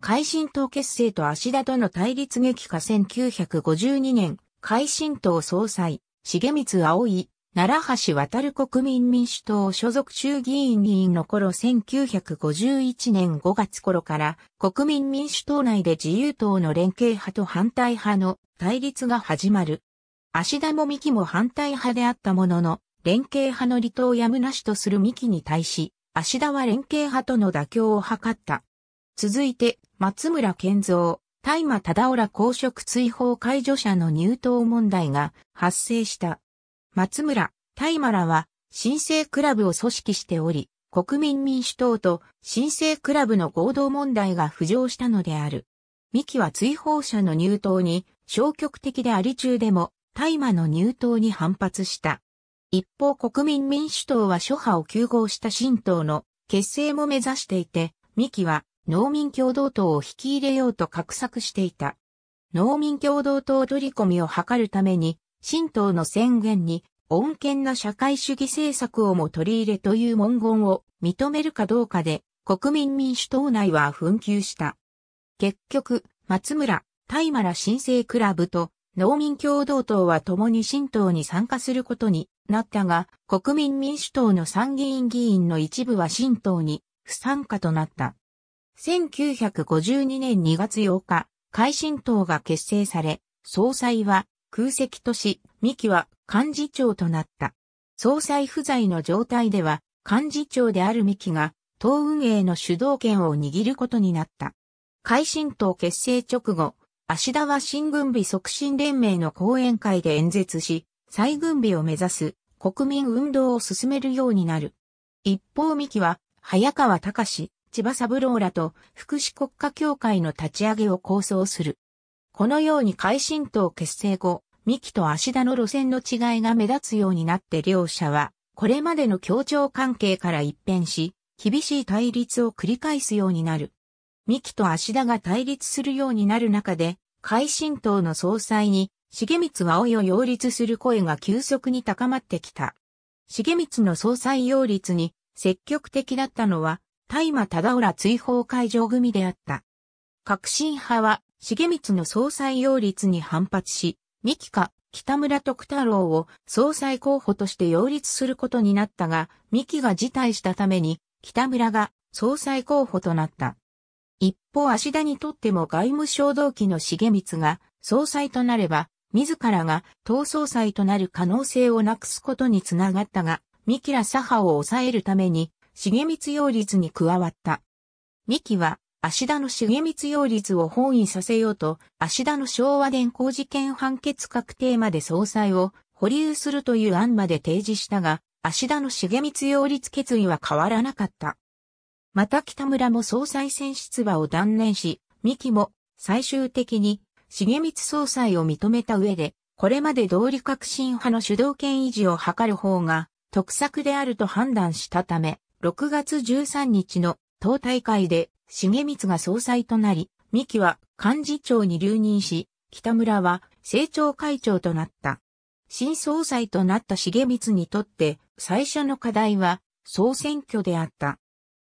海進党結成と足田との対立激化1952年、海進党総裁、重光葵、奈良橋渡国民民主党所属衆議院議員の頃1951年5月頃から国民民主党内で自由党の連携派と反対派の対立が始まる。芦田も三木も反対派であったものの、連携派の離党やむなしとする三木に対し、芦田は連携派との妥協を図った。続いて、松村健三、大麻忠夫ら公職追放解除者の入党問題が発生した。松村、大麻らは、新生クラブを組織しており、国民民主党と新生クラブの合同問題が浮上したのである。三木は追放者の入党に消極的であり中でも大麻の入党に反発した。一方国民民主党は諸派を休合した新党の結成も目指していて、三木は農民共同党を引き入れようと画策していた。農民共同党取り込みを図るために、新党の宣言に、穏健な社会主義政策をも取り入れという文言を認めるかどうかで、国民民主党内は紛糾した。結局、松村、大麻ら新生クラブと農民共同党は共に新党に参加することになったが、国民民主党の参議院議員の一部は新党に不参加となった。1952年2月8日、改新党が結成され、総裁は空席とし、三木は幹事長となった。総裁不在の状態では、幹事長である三木が、党運営の主導権を握ることになった。改新党結成直後、芦田は新軍備促進連盟の講演会で演説し、再軍備を目指す国民運動を進めるようになる。一方三木は、早川隆、千葉三郎らと福祉国家協会の立ち上げを構想する。このように改新党結成後、三木と芦田の路線の違いが目立つようになって両者は、これまでの協調関係から一変し、厳しい対立を繰り返すようになる。三木と芦田が対立するようになる中で、改新党の総裁に、重光葵を擁立する声が急速に高まってきた。重光の総裁擁立に積極的だったのは、大麻忠浦追放会場組であった。革新派は、重光の総裁擁立に反発し、三木か北村徳太郎を総裁候補として擁立することになったが、三木が辞退したために、北村が総裁候補となった。一方足田にとっても外務省同期の重光が総裁となれば、自らが党総裁となる可能性をなくすことにつながったが、三木ら左派を抑えるために、重光擁立に加わった。三木は、足田の重光擁立を本意させようと、足田の昭和電工事件判決確定まで総裁を保留するという案まで提示したが、足田の重光擁立決意は変わらなかった。また北村も総裁選出馬を断念し、三木も最終的に重光総裁を認めた上で、これまで道理革新派の主導権維持を図る方が得策であると判断したため、6月13日の党大会で重光が総裁となり、三木は幹事長に留任し、北村は政調会長となった。新総裁となった重光にとって最初の課題は総選挙であった。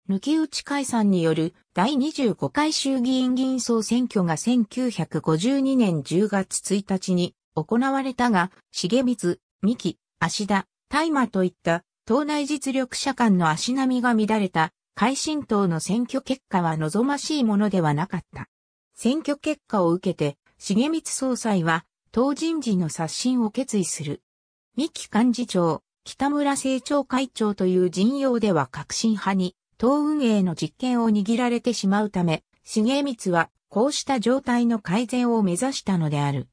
抜き打ち解散による第25回衆議院議員総選挙が1952年10月1日に行われたが、重光、三木、芦田、大麻といった党内実力者間の足並みが乱れた、改新党の選挙結果は望ましいものではなかった。選挙結果を受けて、重光総裁は、党人事の刷新を決意する。三木幹事長、北村政調会長という陣容では革新派に党運営の実権を握られてしまうため、重光はこうした状態の改善を目指したのである。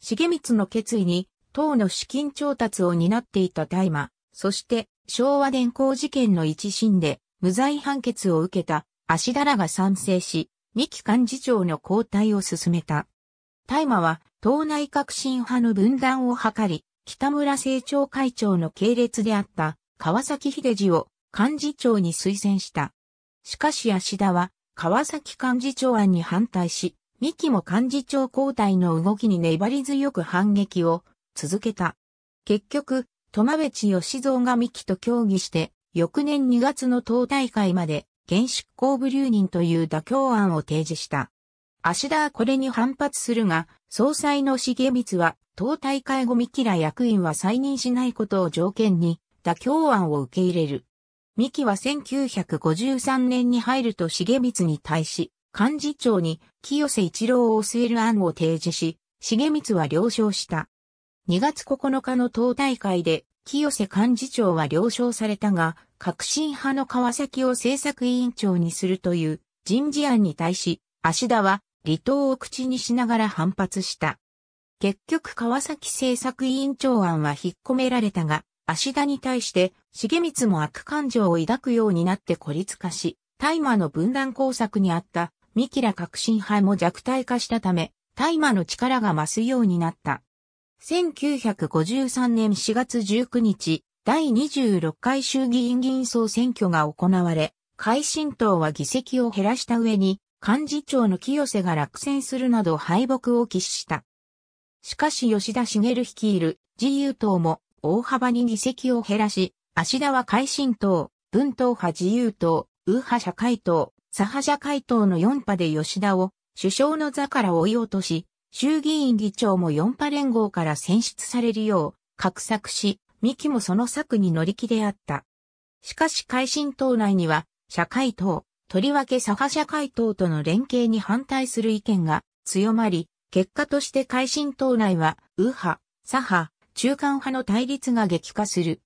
重光の決意に、党の資金調達を担っていた大麻、そして昭和電工事件の一審で無罪判決を受けた足だらが賛成し、二期幹事長の交代を進めた。大麻は党内革新派の分断を図り、北村政調会長の系列であった川崎秀治を幹事長に推薦した。しかし足田は、川崎幹事長案に反対し、三木も幹事長交代の動きに粘り強く反撃を続けた。結局、戸間地義蔵が三木と協議して、翌年2月の党大会まで、現執行部留任という妥協案を提示した。足田はこれに反発するが、総裁の重光は、党大会後三木ら役員は再任しないことを条件に、妥協案を受け入れる。三木は1953年に入ると重光に対し、幹事長に清瀬一郎を据える案を提示し、重光は了承した。2月9日の党大会で、清瀬幹事長は了承されたが、革新派の川崎を政策委員長にするという人事案に対し、足田は離党を口にしながら反発した。結局川崎政策委員長案は引っ込められたが、足田に対して、重光も悪感情を抱くようになって孤立化し、大麻の分断工作にあった三キラ革新派も弱体化したため、大麻の力が増すようになった。1953年4月19日、第26回衆議院議員総選挙が行われ、改新党は議席を減らした上に、幹事長の清瀬が落選するなど敗北を喫した。しかし吉田茂率いる自由党も大幅に議席を減らし、芦田は改新党、文党派自由党、右派社会党、左派社会党の4派で吉田を首相の座から追い落とし、衆議院議長も4派連合から選出されるよう、画策し、三木もその策に乗り気であった。しかし改新党内には、社会党、とりわけ左派社会党との連携に反対する意見が強まり、結果として改新党内は、右派、左派、中間派の対立が激化する。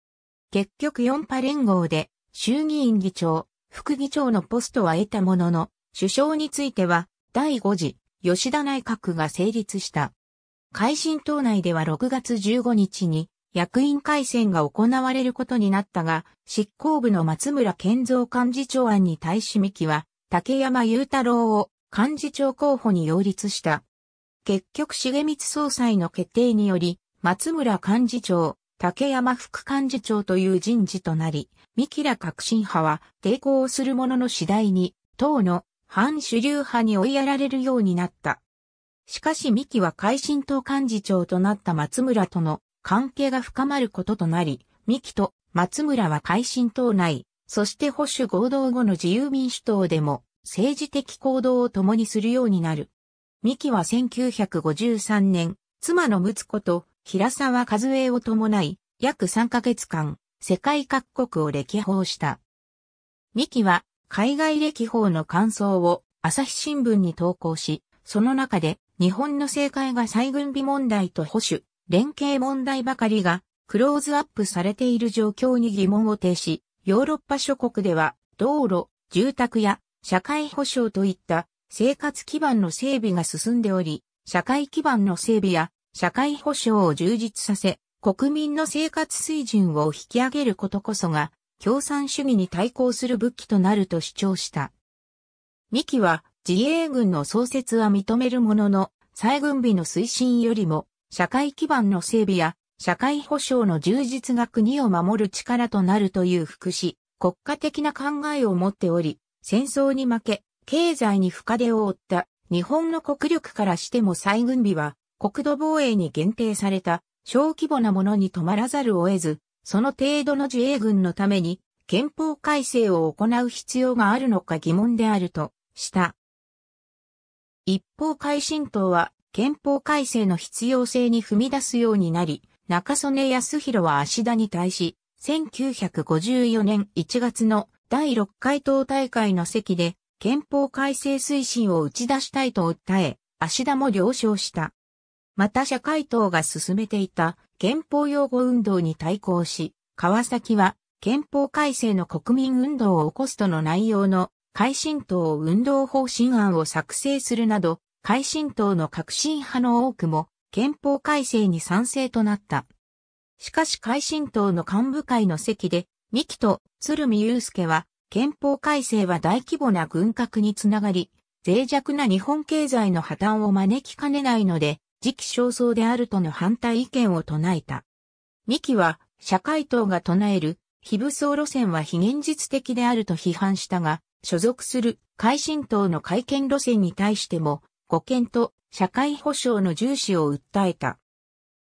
結局4派連合で衆議院議長、副議長のポストは得たものの、首相については第5次吉田内閣が成立した。改新党内では6月15日に役員改選が行われることになったが、執行部の松村健三幹事長案に対し三木は、竹山雄太郎を幹事長候補に擁立した。結局重光総裁の決定により、松村幹事長、竹山副幹事長という人事となり、三木ら革新派は抵抗をするものの次第に、党の反主流派に追いやられるようになった。しかし三木は改新党幹事長となった松村との関係が深まることとなり、三木と松村は改新党内、そして保守合同後の自由民主党でも政治的行動を共にするようになる。三木は1953年、妻の睦子と平沢和江を伴い、約3ヶ月間、世界各国を歴訪した。三木は、海外歴訪の感想を朝日新聞に投稿し、その中で、日本の政界が再軍備問題と保守、連携問題ばかりが、クローズアップされている状況に疑問を呈し、ヨーロッパ諸国では、道路、住宅や社会保障といった生活基盤の整備が進んでおり、社会基盤の整備や社会保障を充実させ、国民の生活水準を引き上げることこそが、共産主義に対抗する武器となると主張した。ミキは、自衛軍の創設は認めるものの、再軍備の推進よりも、社会基盤の整備や、社会保障の充実が国を守る力となるという福祉、国家的な考えを持っており、戦争に負け、経済に深手を負った日本の国力からしても再軍備は国土防衛に限定された小規模なものに止まらざるを得ず、その程度の自衛軍のために憲法改正を行う必要があるのか疑問であるとした。一方改新党は憲法改正の必要性に踏み出すようになり、中曽根康弘は芦田に対し、1954年1月の第6回党大会の席で憲法改正推進を打ち出したいと訴え、芦田も了承した。また社会党が進めていた憲法擁護運動に対抗し、川崎は憲法改正の国民運動を起こすとの内容の改進党運動方針案を作成するなど、改進党の革新派の多くも憲法改正に賛成となった。しかし改進党の幹部会の席で、三木と鶴見祐介は、憲法改正は大規模な軍拡につながり、脆弱な日本経済の破綻を招きかねないので、時期尚早であるとの反対意見を唱えた。2期は、社会党が唱える、非武装路線は非現実的であると批判したが、所属する改新党の改憲路線に対しても、護憲と社会保障の重視を訴えた。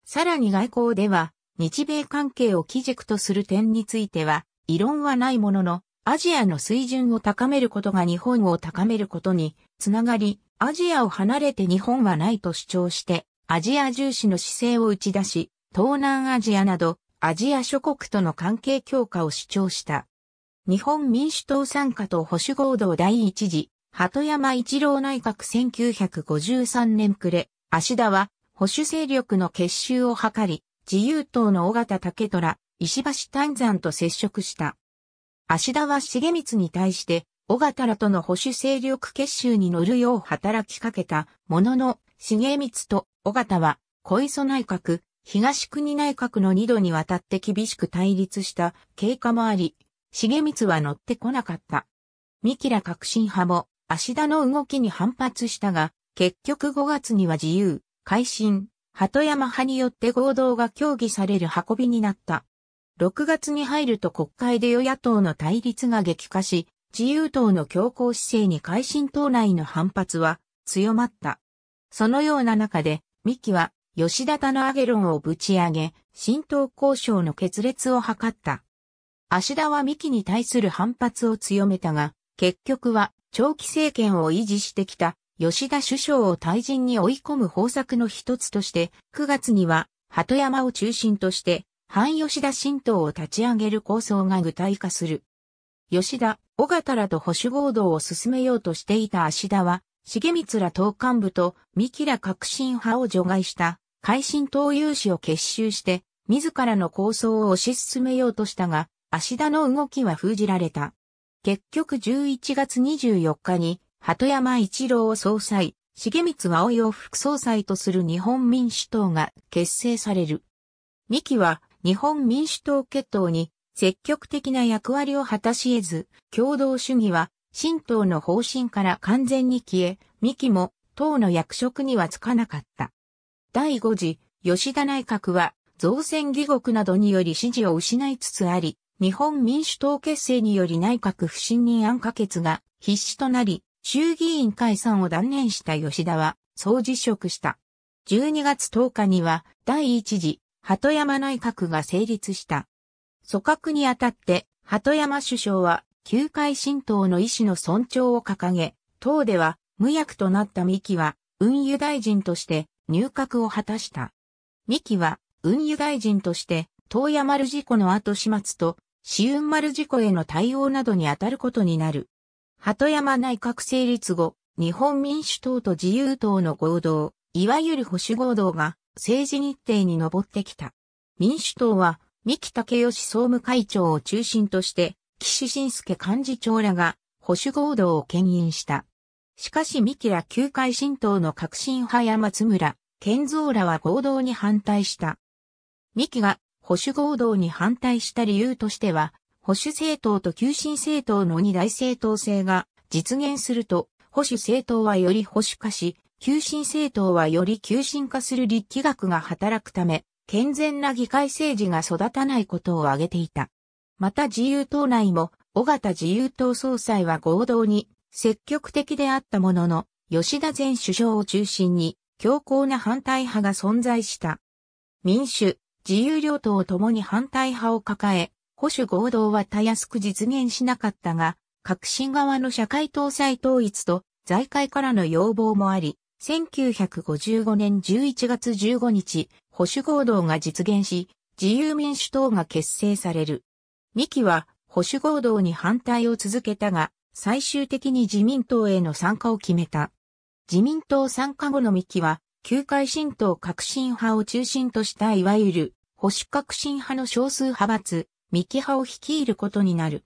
さらに外交では、日米関係を基軸とする点については、異論はないものの、アジアの水準を高めることが日本を高めることにつながり、アジアを離れて日本はないと主張して、アジア重視の姿勢を打ち出し、東南アジアなどアジア諸国との関係強化を主張した。日本民主党参加と保守合同第一次、鳩山一郎内閣1953年暮れ、足田は保守勢力の結集を図り、自由党の尾形武虎、石橋丹山と接触した。足田は重光に対して小形らとの保守勢力結集に乗るよう働きかけたものの、重光と小形は、小磯内閣、東国内閣の二度にわたって厳しく対立した経過もあり、重光は乗ってこなかった。三木ら革新派も、足田の動きに反発したが、結局5月には自由、改新、鳩山派によって合同が協議される運びになった。6月に入ると国会で与野党の対立が激化し、自由党の強硬姿勢に改新党内の反発は強まった。そのような中で、三木は吉田棚上げ論をぶち上げ、新党交渉の決裂を図った。芦田は三木に対する反発を強めたが、結局は長期政権を維持してきた吉田首相を退陣に追い込む方策の一つとして、9月には鳩山を中心として、反吉田新党を立ち上げる構想が具体化する。吉田、尾形らと保守合同を進めようとしていた足田は、重光ら党幹部と三木ら革新派を除外した、改新党有志を結集して、自らの構想を推し進めようとしたが、足田の動きは封じられた。結局11月24日に、鳩山一郎を総裁、重光葵を副総裁とする日本民主党が結成される。三木は日本民主党決闘に積極的な役割を果たし得ず、共同主義は、神道の方針から完全に消え、三木も、党の役職にはつかなかった。第5次、吉田内閣は、造船疑国などにより支持を失いつつあり、日本民主党結成により内閣不信任案可決が必至となり、衆議院解散を断念した吉田は、総辞職した。12月10日には、第1次、鳩山内閣が成立した。組閣にあたって、鳩山首相は、旧会新党の意思の尊重を掲げ、党では無役となった三木は、運輸大臣として入閣を果たした。三木は、運輸大臣として、東山丸事故の後始末と、死運丸事故への対応などに当たることになる。鳩山内閣成立後、日本民主党と自由党の合同、いわゆる保守合同が政治日程に上ってきた。民主党は三木武義総務会長を中心として、岸信介幹事長らが保守合同を牽引した。しかし三木ら旧会新党の革新派や松村、健三らは合同に反対した。三木が保守合同に反対した理由としては、保守政党と急進政党の二大政党制が実現すると、保守政党はより保守化し、急進政党はより急進化する力学が働くため、健全な議会政治が育たないことを挙げていた。また自由党内も、尾形自由党総裁は合同に積極的であったものの、吉田前首相を中心に強硬な反対派が存在した。民主、自由両党ともに反対派を抱え、保守合同はたやすく実現しなかったが、革新側の社会党裁統一と財界からの要望もあり、1955年11月15日、保守合同が実現し、自由民主党が結成される。三木は保守合同に反対を続けたが、最終的に自民党への参加を決めた。自民党参加後の三木は、旧会新党革新派を中心としたいわゆる保守革新派の少数派閥、三木派を率いることになる。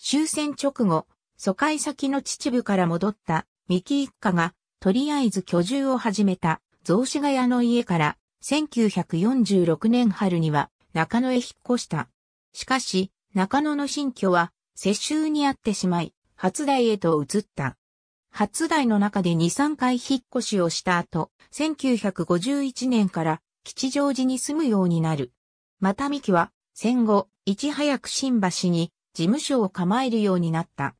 終戦直後、疎開先の秩父から戻った三木一家が、とりあえず居住を始めた雑司ヶ谷の家から1946年春には中野へ引っ越した。しかし、中野の新居は世襲にあってしまい、初台へと移った。初台の中で2、3回引っ越しをした後、1951年から吉祥寺に住むようになる。また三木は戦後、いち早く新橋に事務所を構えるようになった。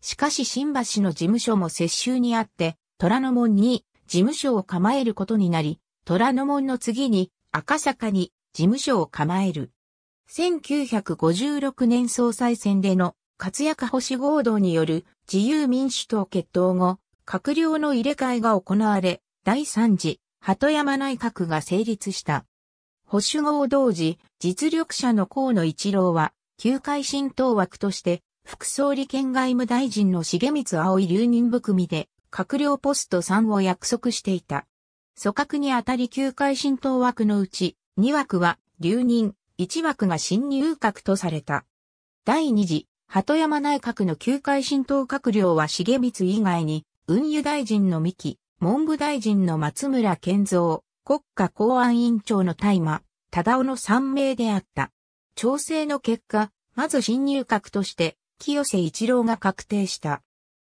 しかし新橋の事務所も接収にあって、虎ノ門に事務所を構えることになり、虎ノ門の次に赤坂に事務所を構える。1956年総裁選での活躍保守合同による自由民主党決闘後、閣僚の入れ替えが行われ、第3次鳩山内閣が成立した。保守合同時、実力者の河野一郎は、旧会新党枠として、副総理兼外務大臣の重光葵留任含みで、閣僚ポスト3を約束していた。組閣にあたり旧会新党枠のうち、2枠は留任、1枠が新入閣とされた。第2次、鳩山内閣の旧会新党閣僚は重光以外に、運輸大臣の三木、文部大臣の松村健三、国家公安委員長の大麻、忠尾の3名であった。調整の結果、まず新入閣として、清瀬一郎が確定した。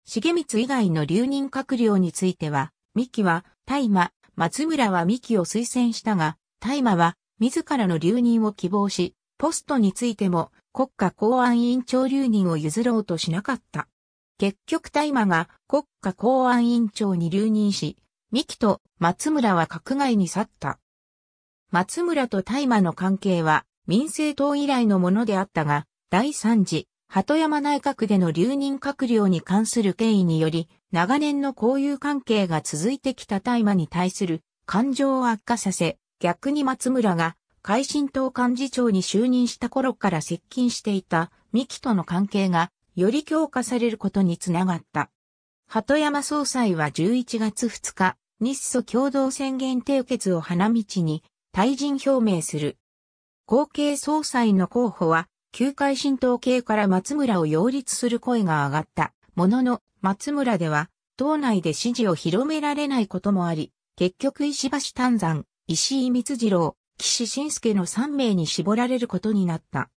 重光以外の留任閣僚については、三木は、大麻、松村は三木を推薦したが、大麻は自らの留任を希望し、ポストについても国家公安委員長留任を譲ろうとしなかった。結局大麻が国家公安委員長に留任し、三木と松村は閣外に去った。松村と大麻の関係は民政党以来のものであったが、第3次、鳩山内閣での留任閣僚に関する権威により、長年の交友関係が続いてきた大麻に対する感情を悪化させ、逆に松村が改新党幹事長に就任した頃から接近していた三木との関係がより強化されることにつながった。鳩山総裁は11月2日、日ソ共同宣言締結を花道に退陣表明する。後継総裁の候補は、旧改新党系から松村を擁立する声が上がった。ものの、松村では、党内で支持を広められないこともあり、結局石橋丹山、石井光次郎、岸信介の3名に絞られることになった。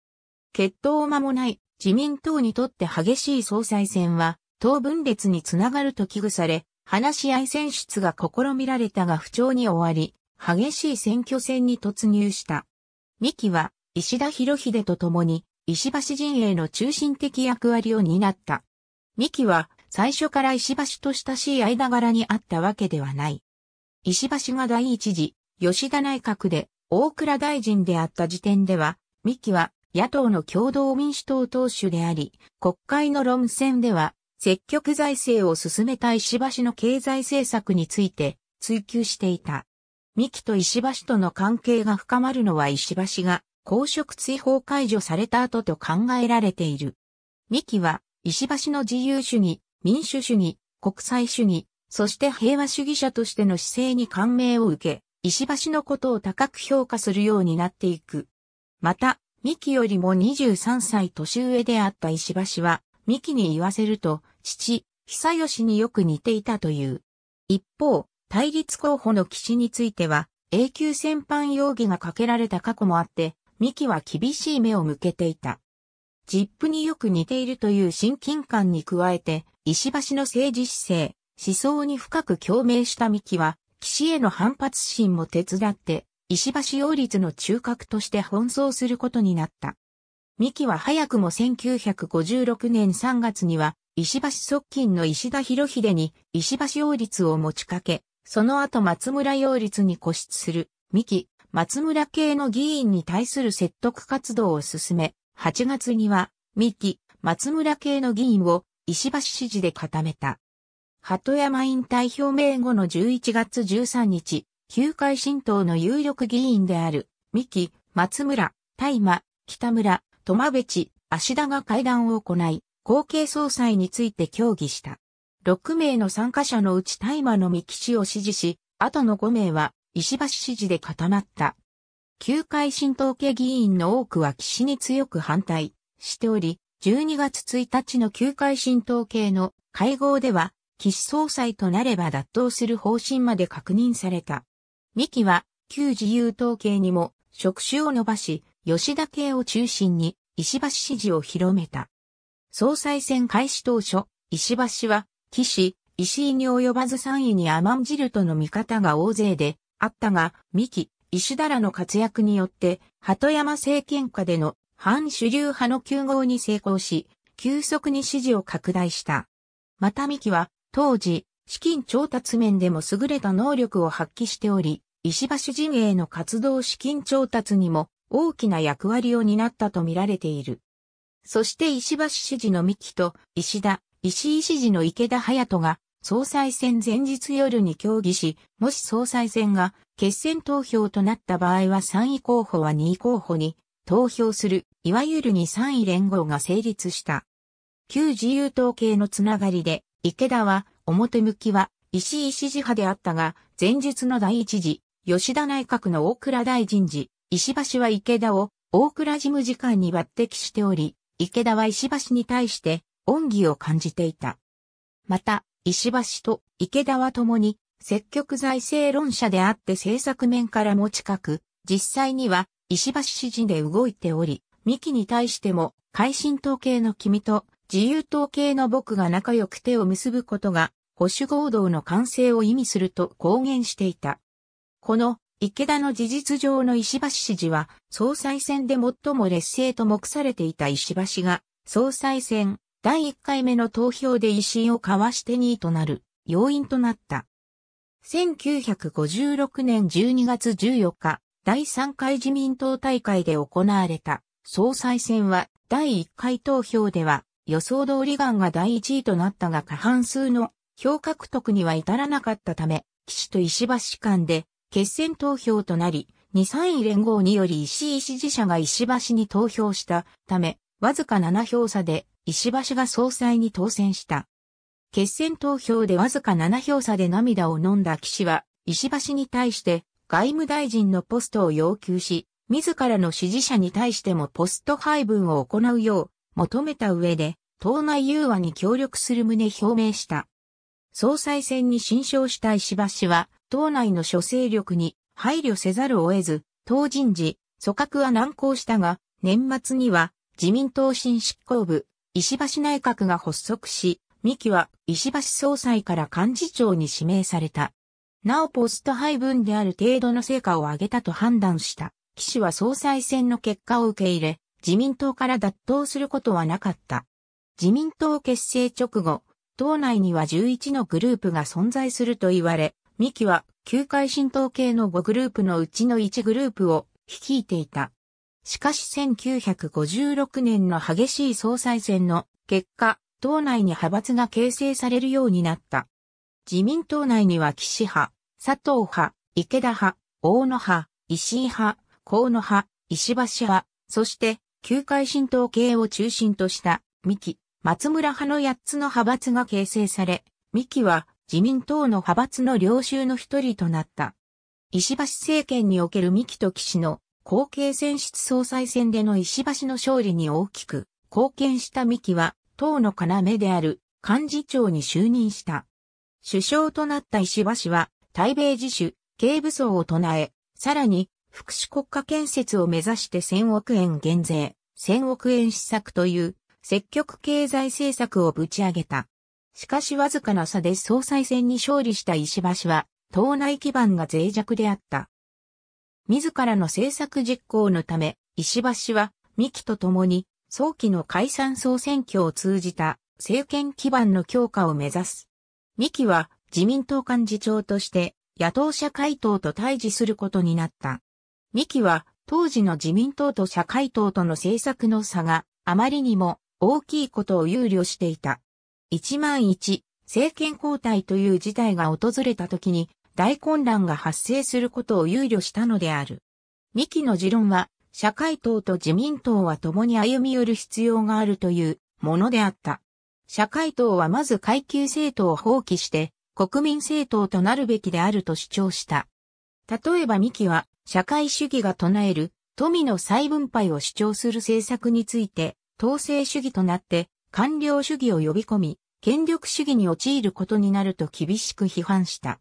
決闘を間もない自民党にとって激しい総裁選は、党分裂につながると危惧され、話し合い選出が試みられたが不調に終わり、激しい選挙戦に突入した。2期は、石田博秀と共に、石橋陣営の中心的役割を担った。三木は最初から石橋と親しい間柄にあったわけではない。石橋が第一次、吉田内閣で大倉大臣であった時点では、三木は野党の共同民主党党首であり、国会の論戦では、積極財政を進めた石橋の経済政策について追求していた。三木と石橋との関係が深まるのは石橋が公職追放解除された後と考えられている。三木は石橋の自由主義、民主主義、国際主義、そして平和主義者としての姿勢に感銘を受け、石橋のことを高く評価するようになっていく。また、三木よりも23歳年上であった石橋は、三木に言わせると、父、久吉によく似ていたという。一方、対立候補の騎士については、永久戦犯容疑がかけられた過去もあって、三木は厳しい目を向けていた。ジップによく似ているという親近感に加えて、石橋の政治姿勢、思想に深く共鳴した三木は、岸への反発心も手伝って、石橋擁立の中核として奔走することになった。三木は早くも1956年3月には、石橋側近の石田博秀に石橋擁立を持ちかけ、その後松村擁立に固執する、三木、松村系の議員に対する説得活動を進め、8月には、三木、松村系の議員を石橋支持で固めた。鳩山引退表明後の11月13日、旧会新党の有力議員である、三木、松村、大麻、北村、苫部地、足田が会談を行い、後継総裁について協議した。6名の参加者のうち大麻の三木氏を支持し、あとの5名は石橋支持で固まった。旧会新党家議員の多くは岸に強く反対しており、12月1日の旧会新党系の会合では、岸総裁となれば脱党する方針まで確認された。三木は、旧自由党系にも職種を伸ばし、吉田系を中心に石橋支持を広めた。総裁選開始当初、石橋は、岸、石井に及ばず3位に甘んじるとの見方が大勢であったが、三木、石田らの活躍によって、鳩山政権下での反主流派の旧合に成功し、急速に支持を拡大した。また三木は、当時、資金調達面でも優れた能力を発揮しており、石橋陣営の活動資金調達にも大きな役割を担ったと見られている。そして石橋支持の三木と石田、石井支持の池田隼人が総裁選前日夜に協議し、もし総裁選が決選投票となった場合は3位候補は2位候補に投票する、いわゆる2、3位連合が成立した。旧自由党系のつながりで、池田は表向きは石井支持派であったが、前日の第一次、吉田内閣の大倉大臣時、石橋は池田を大倉事務次官に抜擢しており、池田は石橋に対して恩義を感じていた。また、石橋と池田は共に積極財政論者であって政策面からも近く、実際には石橋支持で動いており、三木に対しても、改新統計の君と自由統計の僕が仲良く手を結ぶことが、保守合同の完成を意味すると公言していた。この池田の事実上の石橋支持は、総裁選で最も劣勢と目されていた石橋が、総裁選、第1回目の投票で維新を交わして2位となる要因となった。1956年12月14日、第3回自民党大会で行われた総裁選は第1回投票では予想通りガンが第1位となったが過半数の票獲得には至らなかったため、岸と石橋間で決選投票となり、2、3位連合により石井支持者が石橋に投票したため、わずか7票差で石橋が総裁に当選した。決選投票でわずか7票差で涙を飲んだ岸は、石橋に対して外務大臣のポストを要求し、自らの支持者に対してもポスト配分を行うよう求めた上で、党内融和に協力する旨表明した。総裁選に新勝した石橋は、党内の諸勢力に配慮せざるを得ず、党人事、組閣は難航したが、年末には自民党新執行部、石橋内閣が発足し、三木は石橋総裁から幹事長に指名された。なおポスト配分である程度の成果を上げたと判断した。岸は総裁選の結果を受け入れ、自民党から脱党することはなかった。自民党結成直後、党内には11のグループが存在すると言われ、三木は旧回新党系の5グループのうちの1グループを率いていた。しかし1956年の激しい総裁選の結果、党内に派閥が形成されるようになった。自民党内には岸派、佐藤派、池田派、大野派、石井派、河野派、石橋派、そして旧会新党系を中心とした三木、松村派の八つの派閥が形成され、三木は自民党の派閥の領袖の一人となった。石橋政権における三木と岸の後継選出総裁選での石橋の勝利に大きく貢献した三木は、党の要である幹事長に就任した。首相となった石橋は、対米自主、軽武装を唱え、さらに、福祉国家建設を目指して1000億円減税、1000億円施策という、積極経済政策をぶち上げた。しかしわずかな差で総裁選に勝利した石橋は、党内基盤が脆弱であった。自らの政策実行のため、石破氏は、三木と共に、早期の解散総選挙を通じた政権基盤の強化を目指す。三木は自民党幹事長として野党社会党と対峙することになった。三木は当時の自民党と社会党との政策の差があまりにも大きいことを憂慮していた。一万一、政権交代という事態が訪れた時に大混乱が発生することを憂慮したのである。ミキの持論は、社会党と自民党は共に歩み寄る必要があるというものであった。社会党はまず階級政党を放棄して国民政党となるべきであると主張した。例えばミキは社会主義が唱える富の再分配を主張する政策について統制主義となって官僚主義を呼び込み権力主義に陥ることになると厳しく批判した。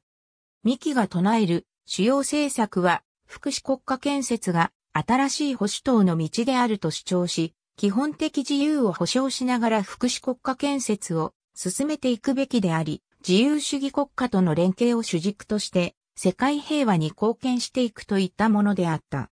三木が唱える主要政策は福祉国家建設が新しい保守党の道であると主張し、基本的自由を保障しながら福祉国家建設を進めていくべきであり、自由主義国家との連携を主軸として世界平和に貢献していくといったものであった。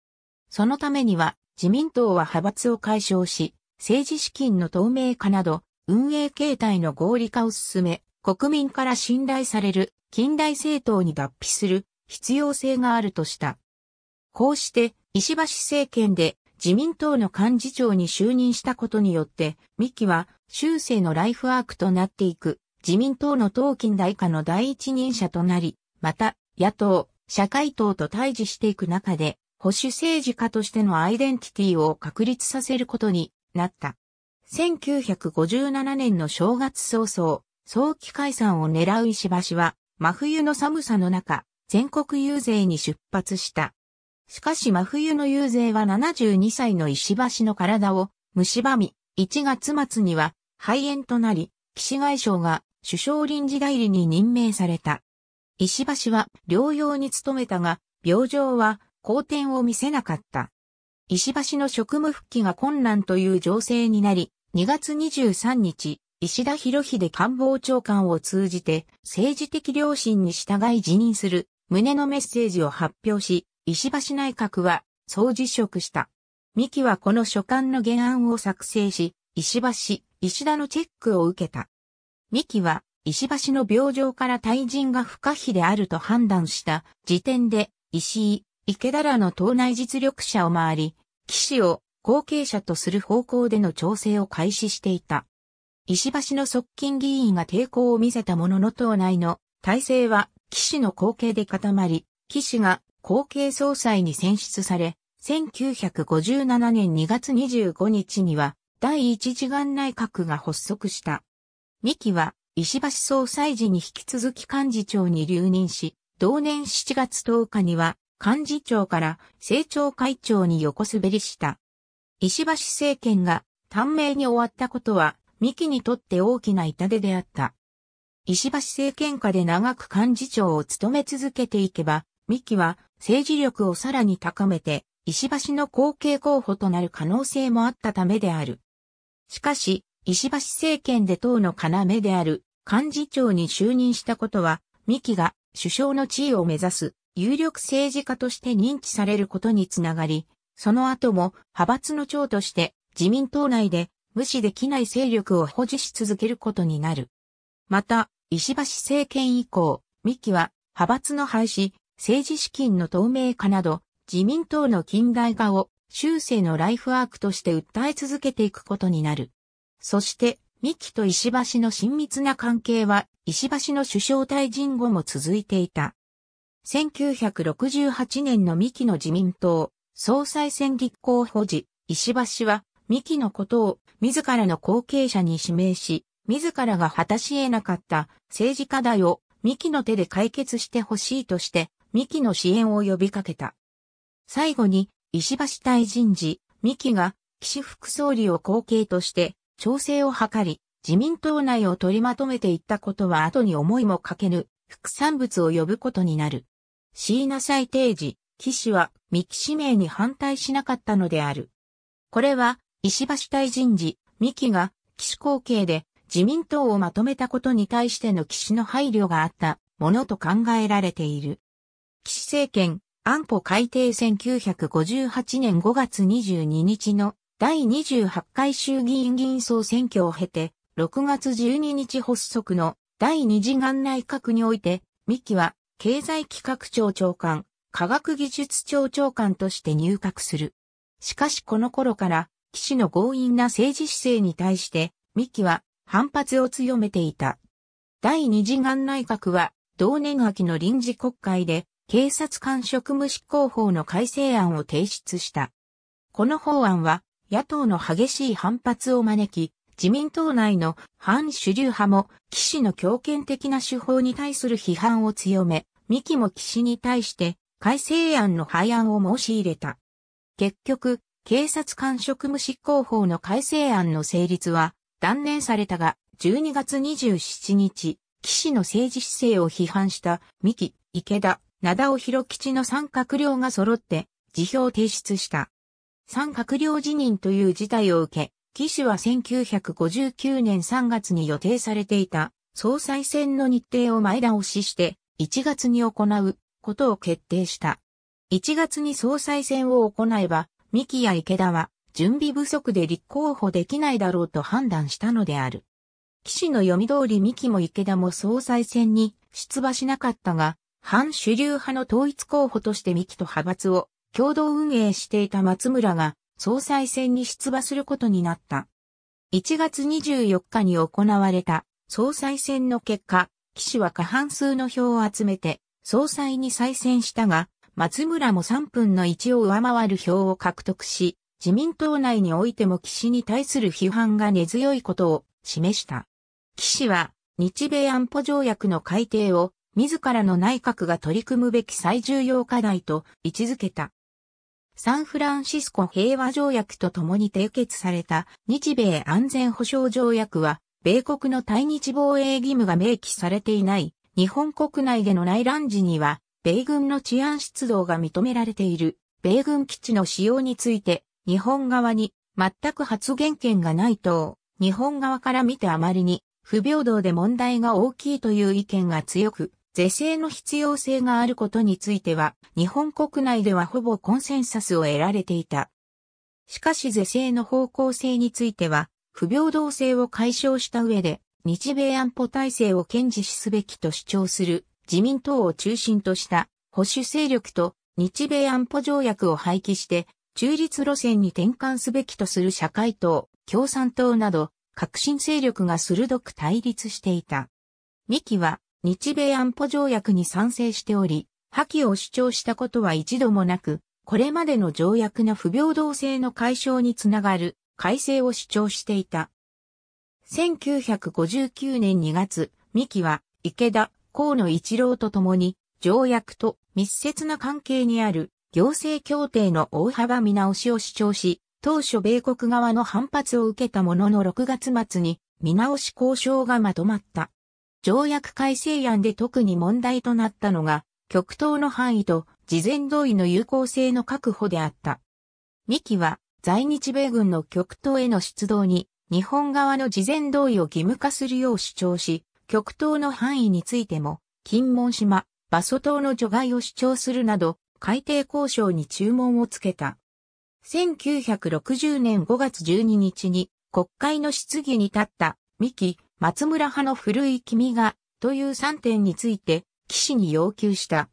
そのためには自民党は派閥を解消し、政治資金の透明化など運営形態の合理化を進め、国民から信頼される近代政党に脱皮する必要性があるとした。こうして、石橋政権で自民党の幹事長に就任したことによって、三木は、修正のライフワークとなっていく、自民党の党近代化の第一人者となり、また、野党、社会党と対峙していく中で、保守政治家としてのアイデンティティを確立させることになった。1957年の正月早々、早期解散を狙う石橋は、真冬の寒さの中、全国遊説に出発した。しかし真冬の遊説は72歳の石橋の体を蝕み、1月末には肺炎となり、岸外相が首相臨時代理に任命された。石橋は療養に努めたが、病状は好転を見せなかった。石橋の職務復帰が困難という情勢になり、2月23日、石田博秀官房長官を通じて政治的良心に従い辞任する旨のメッセージを発表し、石橋内閣は総辞職した。三木はこの書簡の原案を作成し、石橋、石田のチェックを受けた。三木は石橋の病状から退陣が不可避であると判断した時点で、石井、池田らの党内実力者を回り、岸を後継者とする方向での調整を開始していた。石橋の側近議員が抵抗を見せたものの党内の体制は岸の後継で固まり、岸が後継総裁に選出され、1957年2月25日には第一次元内閣が発足した。三木は石橋総裁時に引き続き幹事長に留任し、同年7月10日には幹事長から政調会長に横滑りした。石橋政権が短命に終わったことは三木にとって大きな痛手であった。石橋政権下で長く幹事長を務め続けていけば、三木は政治力をさらに高めて、石橋の後継候補となる可能性もあったためである。しかし、石橋政権で党の要である幹事長に就任したことは、三木が首相の地位を目指す有力政治家として認知されることにつながり、その後も派閥の長として自民党内で無視できない勢力を保持し続けることになる。また、石橋政権以降、三木は派閥の廃止、政治資金の透明化など、自民党の近代化を修正のライフワークとして訴え続けていくことになる。そして、三木と石橋の親密な関係は、石橋の首相退陣後も続いていた。1968年の三木の自民党、総裁選立候補時、石橋は三木のことを自らの後継者に指名し、自らが果たし得なかった政治課題を三木の手で解決してほしいとして、三木の支援を呼びかけた。最後に、石橋大臣時、三木が岸副総理を後継として調整を図り、自民党内を取りまとめていったことは後に思いもかけぬ副産物を呼ぶことになる。椎名最定時、岸は三木指名に反対しなかったのである。これは石橋大臣時、三木が、岸後継で自民党をまとめたことに対しての岸の配慮があったものと考えられている。岸政権、安保改定1958年5月22日の第28回衆議院議員総選挙を経て、6月12日発足の第二次元内閣において、三木は経済企画庁長官、科学技術庁長官として入閣する。しかしこの頃から岸の強引な政治姿勢に対して、三木は反発を強めていた。第二次岸内閣は、同年秋の臨時国会で、警察官職務執行法の改正案を提出した。この法案は、野党の激しい反発を招き、自民党内の反主流派も、岸の強権的な手法に対する批判を強め、三木も岸に対して、改正案の廃案を申し入れた。結局、警察官職務執行法の改正案の成立は断念されたが、12月27日、岸の政治姿勢を批判した三木、池田、田尾広吉の三閣僚が揃って辞表を提出した。三閣僚辞任という事態を受け、岸は1959年3月に予定されていた総裁選の日程を前倒しして1月に行うことを決定した。1月に総裁選を行えば三木や池田は、準備不足で立候補できないだろうと判断したのである。岸の読み通り三木も池田も総裁選に出馬しなかったが、反主流派の統一候補として三木と派閥を共同運営していた松村が総裁選に出馬することになった。1月24日に行われた総裁選の結果、岸は過半数の票を集めて総裁に再選したが、松村も3分の1を上回る票を獲得し、自民党内においても岸に対する批判が根強いことを示した。岸は日米安保条約の改定を自らの内閣が取り組むべき最重要課題と位置づけた。サンフランシスコ平和条約と共に締結された日米安全保障条約は、米国の対日防衛義務が明記されていない日本国内での内乱時には米軍の治安出動が認められている、米軍基地の使用について、日本側に全く発言権がないと、日本側から見てあまりに不平等で問題が大きいという意見が強く、是正の必要性があることについては、日本国内ではほぼコンセンサスを得られていた。しかし是正の方向性については、不平等性を解消した上で、日米安保体制を堅持しすべきと主張する自民党を中心とした保守勢力と日米安保条約を廃棄して中立路線に転換すべきとする社会党、共産党など革新勢力が鋭く対立していた。三木は日米安保条約に賛成しており、破棄を主張したことは一度もなく、これまでの条約の不平等性の解消につながる改正を主張していた。1959年2月、三木は池田、河野一郎と共に、条約と密接な関係にある行政協定の大幅見直しを主張し、当初米国側の反発を受けたものの6月末に見直し交渉がまとまった。条約改正案で特に問題となったのが、極東の範囲と事前同意の有効性の確保であった。2期は在日米軍の極東への出動に日本側の事前同意を義務化するよう主張し、極東の範囲についても、金門島、馬祖島の除外を主張するなど、海底交渉に注文をつけた。1960年5月12日に国会の質疑に立った、三木、松村派の古い君が、という3点について、岸に要求した。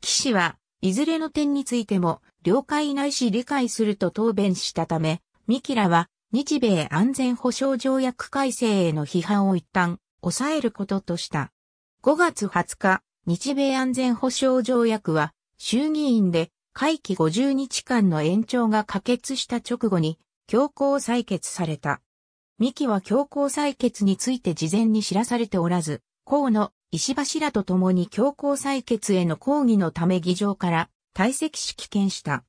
岸は、いずれの点についても、了解ないし理解すると答弁したため、三木らは、日米安全保障条約改正への批判を一旦、抑えることとした。5月20日、日米安全保障条約は衆議院で会期50日間の延長が可決した直後に強行採決された。三木は強行採決について事前に知らされておらず、河野、石橋らと共に強行採決への抗議のため議場から退席し棄権した。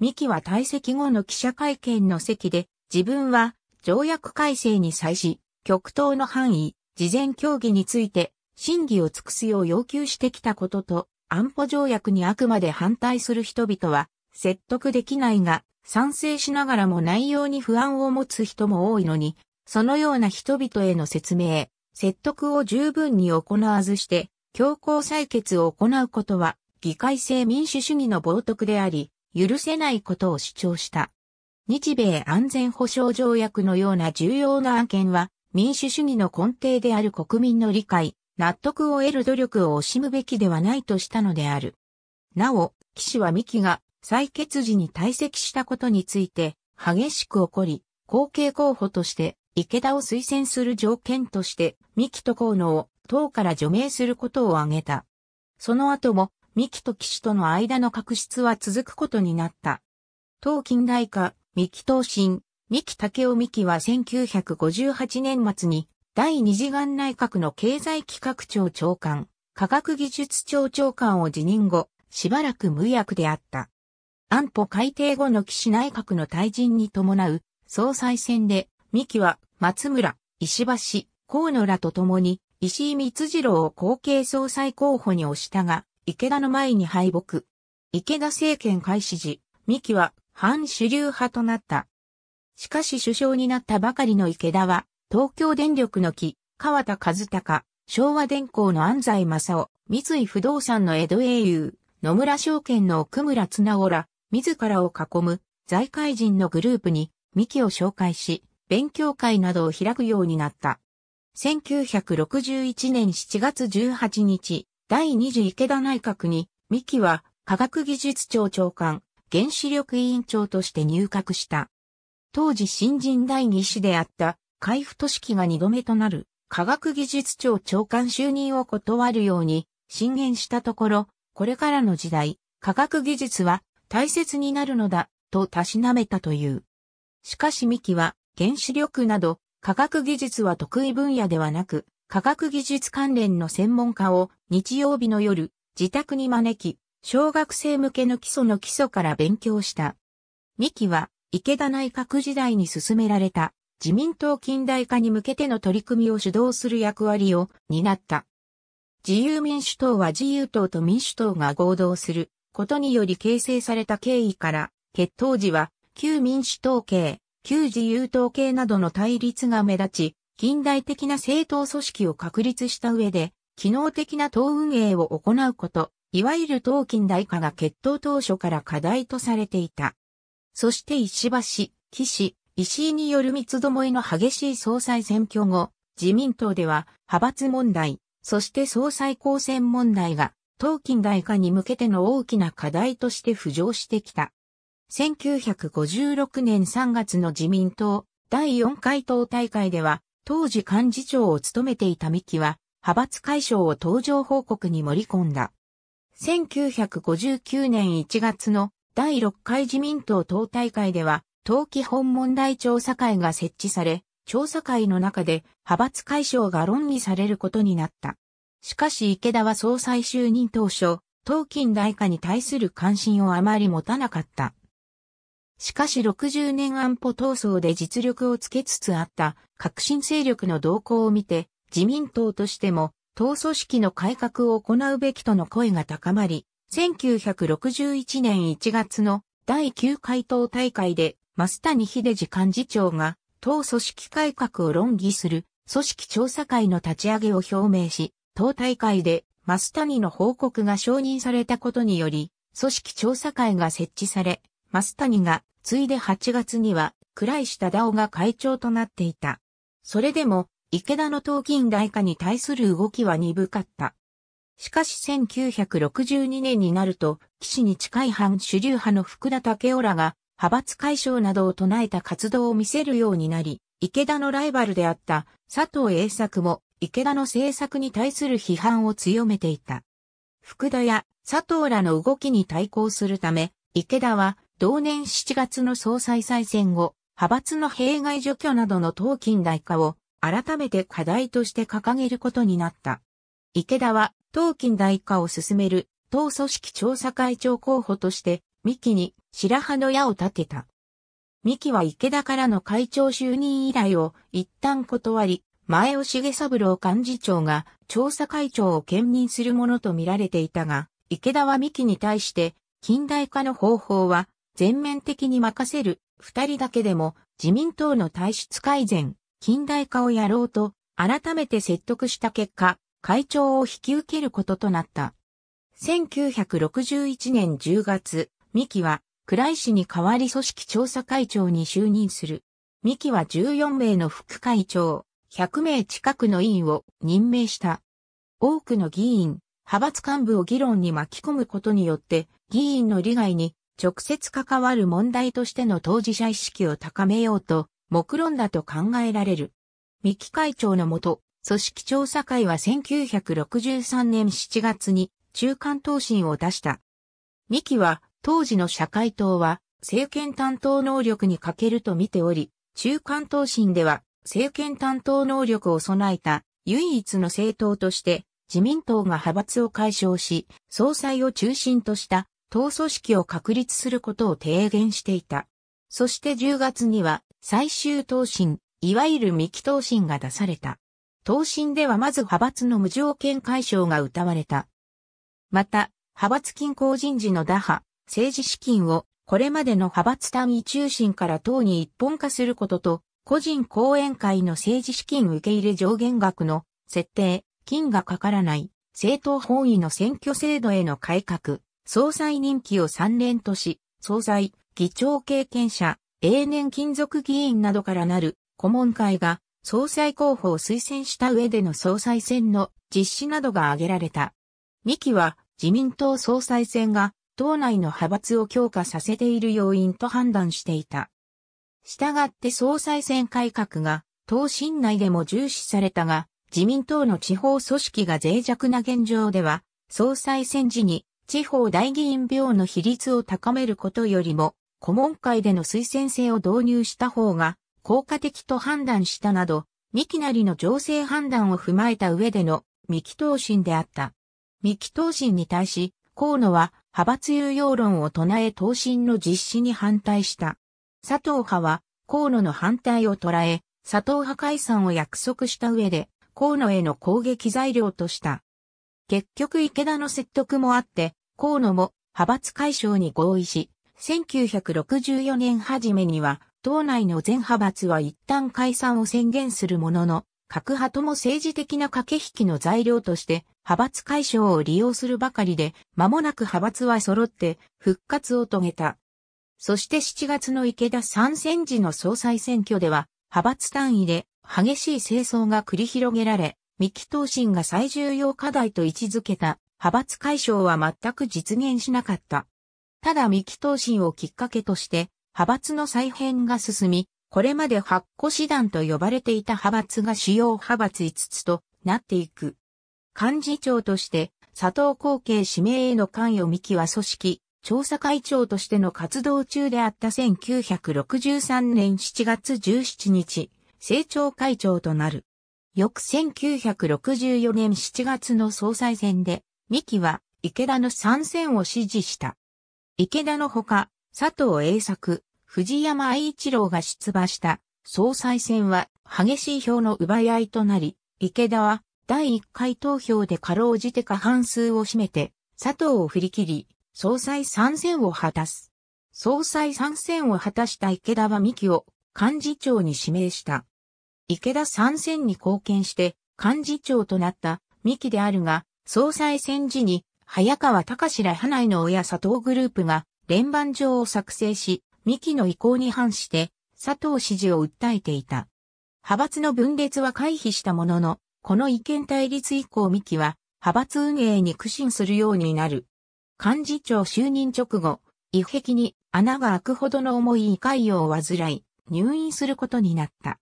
三木は退席後の記者会見の席で、自分は条約改正に際し、極東の範囲、事前協議について審議を尽くすよう要求してきたことと、安保条約にあくまで反対する人々は説得できないが、賛成しながらも内容に不安を持つ人も多いのに、そのような人々への説明、説得を十分に行わずして、強行採決を行うことは、議会制民主主義の冒涜であり、許せないことを主張した。日米安全保障条約のような重要な案件は、民主主義の根底である国民の理解、納得を得る努力を惜しむべきではないとしたのである。なお、岸は三木が採決時に退席したことについて激しく怒り、後継候補として池田を推薦する条件として三木と河野を党から除名することを挙げた。その後も三木と岸との間の確執は続くことになった。党近代化、三木党新、三木武雄三木は1958年末に第二次元内閣の経済企画庁長官、科学技術庁長官を辞任後、しばらく無役であった。安保改定後の岸内閣の退陣に伴う総裁選で、三木は松村、石橋、河野らと共に石井光次郎を後継総裁候補に推したが、池田の前に敗北。池田政権開始時、三木は反主流派となった。しかし首相になったばかりの池田は、東京電力の木、川田和孝、昭和電工の安西正夫、三井不動産の江戸英雄、野村証券の奥村綱夫ら、自らを囲む財界人のグループに、三木を紹介し、勉強会などを開くようになった。1961年7月18日、第2次池田内閣に、三木は科学技術庁長官、原子力委員長として入閣した。当時新人第2子であった海部俊樹が二度目となる科学技術庁長官就任を断るように進言したところ、これからの時代、科学技術は大切になるのだ、とたしなめたという。しかし三木は、原子力など、科学技術は得意分野ではなく、科学技術関連の専門家を日曜日の夜、自宅に招き、小学生向けの基礎の基礎から勉強した。三木は、池田内閣時代に進められた自民党近代化に向けての取り組みを主導する役割を担った。自由民主党は自由党と民主党が合同することにより形成された経緯から、決闘時は旧民主党系、旧自由党系などの対立が目立ち、近代的な政党組織を確立した上で、機能的な党運営を行うこと、いわゆる党近代化が決闘当初から課題とされていた。そして石橋、岸、石井による三つどもえの激しい総裁選挙後、自民党では派閥問題、そして総裁公選問題が、党近代化に向けての大きな課題として浮上してきた。1956年3月の自民党第4回党大会では、当時幹事長を務めていた三木は、派閥解消を登場報告に盛り込んだ。1959年1月の第6回自民党党大会では、党基本問題調査会が設置され、調査会の中で派閥解消が論議されることになった。しかし池田は総裁就任当初、党近代化に対する関心をあまり持たなかった。しかし60年安保闘争で実力をつけつつあった革新勢力の動向を見て、自民党としても党組織の改革を行うべきとの声が高まり、1961年1月の第9回党大会で、増谷秀次幹事長が、党組織改革を論議する、組織調査会の立ち上げを表明し、党大会で、増谷の報告が承認されたことにより、組織調査会が設置され、増谷が、ついで8月には、倉石忠夫が会長となっていた。それでも、池田の党金代化に対する動きは鈍かった。しかし1962年になると、岸に近い反主流派の福田武雄らが、派閥解消などを唱えた活動を見せるようになり、池田のライバルであった佐藤栄作も池田の政策に対する批判を強めていた。福田や佐藤らの動きに対抗するため、池田は同年7月の総裁再選後、派閥の弊害除去などの党近代化を改めて課題として掲げることになった。池田は党近代化を進める党組織調査会長候補として、三木に白羽の矢を立てた。三木は池田からの会長就任依頼を一旦断り、前尾重三郎幹事長が調査会長を兼任するものと見られていたが、池田は三木に対して近代化の方法は全面的に任せる二人だけでも自民党の体質改善、近代化をやろうと改めて説得した結果、会長を引き受けることとなった。1961年10月、三木は、倉石に代わり組織調査会長に就任する。三木は14名の副会長、100名近くの委員を任命した。多くの議員、派閥幹部を議論に巻き込むことによって、議員の利害に直接関わる問題としての当事者意識を高めようと、目論だと考えられる。三木会長のもと、組織調査会は1963年7月に中間答申を出した。三木は当時の社会党は政権担当能力に欠けると見ており、中間答申では政権担当能力を備えた唯一の政党として自民党が派閥を解消し、総裁を中心とした党組織を確立することを提言していた。そして10月には最終答申、いわゆる三木答申が出された。答申ではまず派閥の無条件解消が謳われた。また、派閥均衡人事の打破、政治資金をこれまでの派閥単位中心から党に一本化することと、個人後援会の政治資金受け入れ上限額の設定、金がかからない、政党本位の選挙制度への改革、総裁任期を3年とし、総裁、議長経験者、永年金属議員などからなる顧問会が総裁候補を推薦した上での総裁選の実施などが挙げられた。三木は自民党総裁選が党内の派閥を強化させている要因と判断していた。したがって総裁選改革が党審内でも重視されたが、自民党の地方組織が脆弱な現状では、総裁選時に地方大議員票の比率を高めることよりも、顧問会での推薦制を導入した方が効果的と判断したなど、三木なりの情勢判断を踏まえた上での三木党心であった。三木党心に対し、河野は派閥有用論を唱え党心の実施に反対した。佐藤派は河野の反対を捉え、佐藤派解散を約束した上で、河野への攻撃材料とした。結局池田の説得もあって、河野も派閥解消に合意し、1964年初めには党内の全派閥は一旦解散を宣言するものの、各派とも政治的な駆け引きの材料として、派閥解消を利用するばかりで、間もなく派閥は揃って復活を遂げた。そして7月の池田参戦時の総裁選挙では、派閥単位で激しい清掃が繰り広げられ、三木党心が最重要課題と位置づけた派閥解消は全く実現しなかった。ただ三木党心をきっかけとして、派閥の再編が進み、これまで八個師団と呼ばれていた派閥が主要派閥5つとなっていく。幹事長として、佐藤後継指名への関与三木は組織、調査会長としての活動中であった1963年7月17日、政調会長となる。翌1964年7月の総裁選で、三木は池田の参戦を支持した。池田のほか、佐藤栄作、藤山愛一郎が出馬した総裁選は激しい票の奪い合いとなり、池田は第1回投票でかろうじて過半数を占めて、佐藤を振り切り、総裁参戦を果たす。総裁参戦を果たした池田は三木を幹事長に指名した。池田参戦に貢献して幹事長となった三木であるが、総裁選時に早川隆ら派内の親佐藤グループが連番状を作成し、三木の意向に反して、佐藤支持を訴えていた。派閥の分裂は回避したものの、この意見対立以降三木は、派閥運営に苦心するようになる。幹事長就任直後、異壁に穴が開くほどの重い胃潰瘍を患い、入院することになった。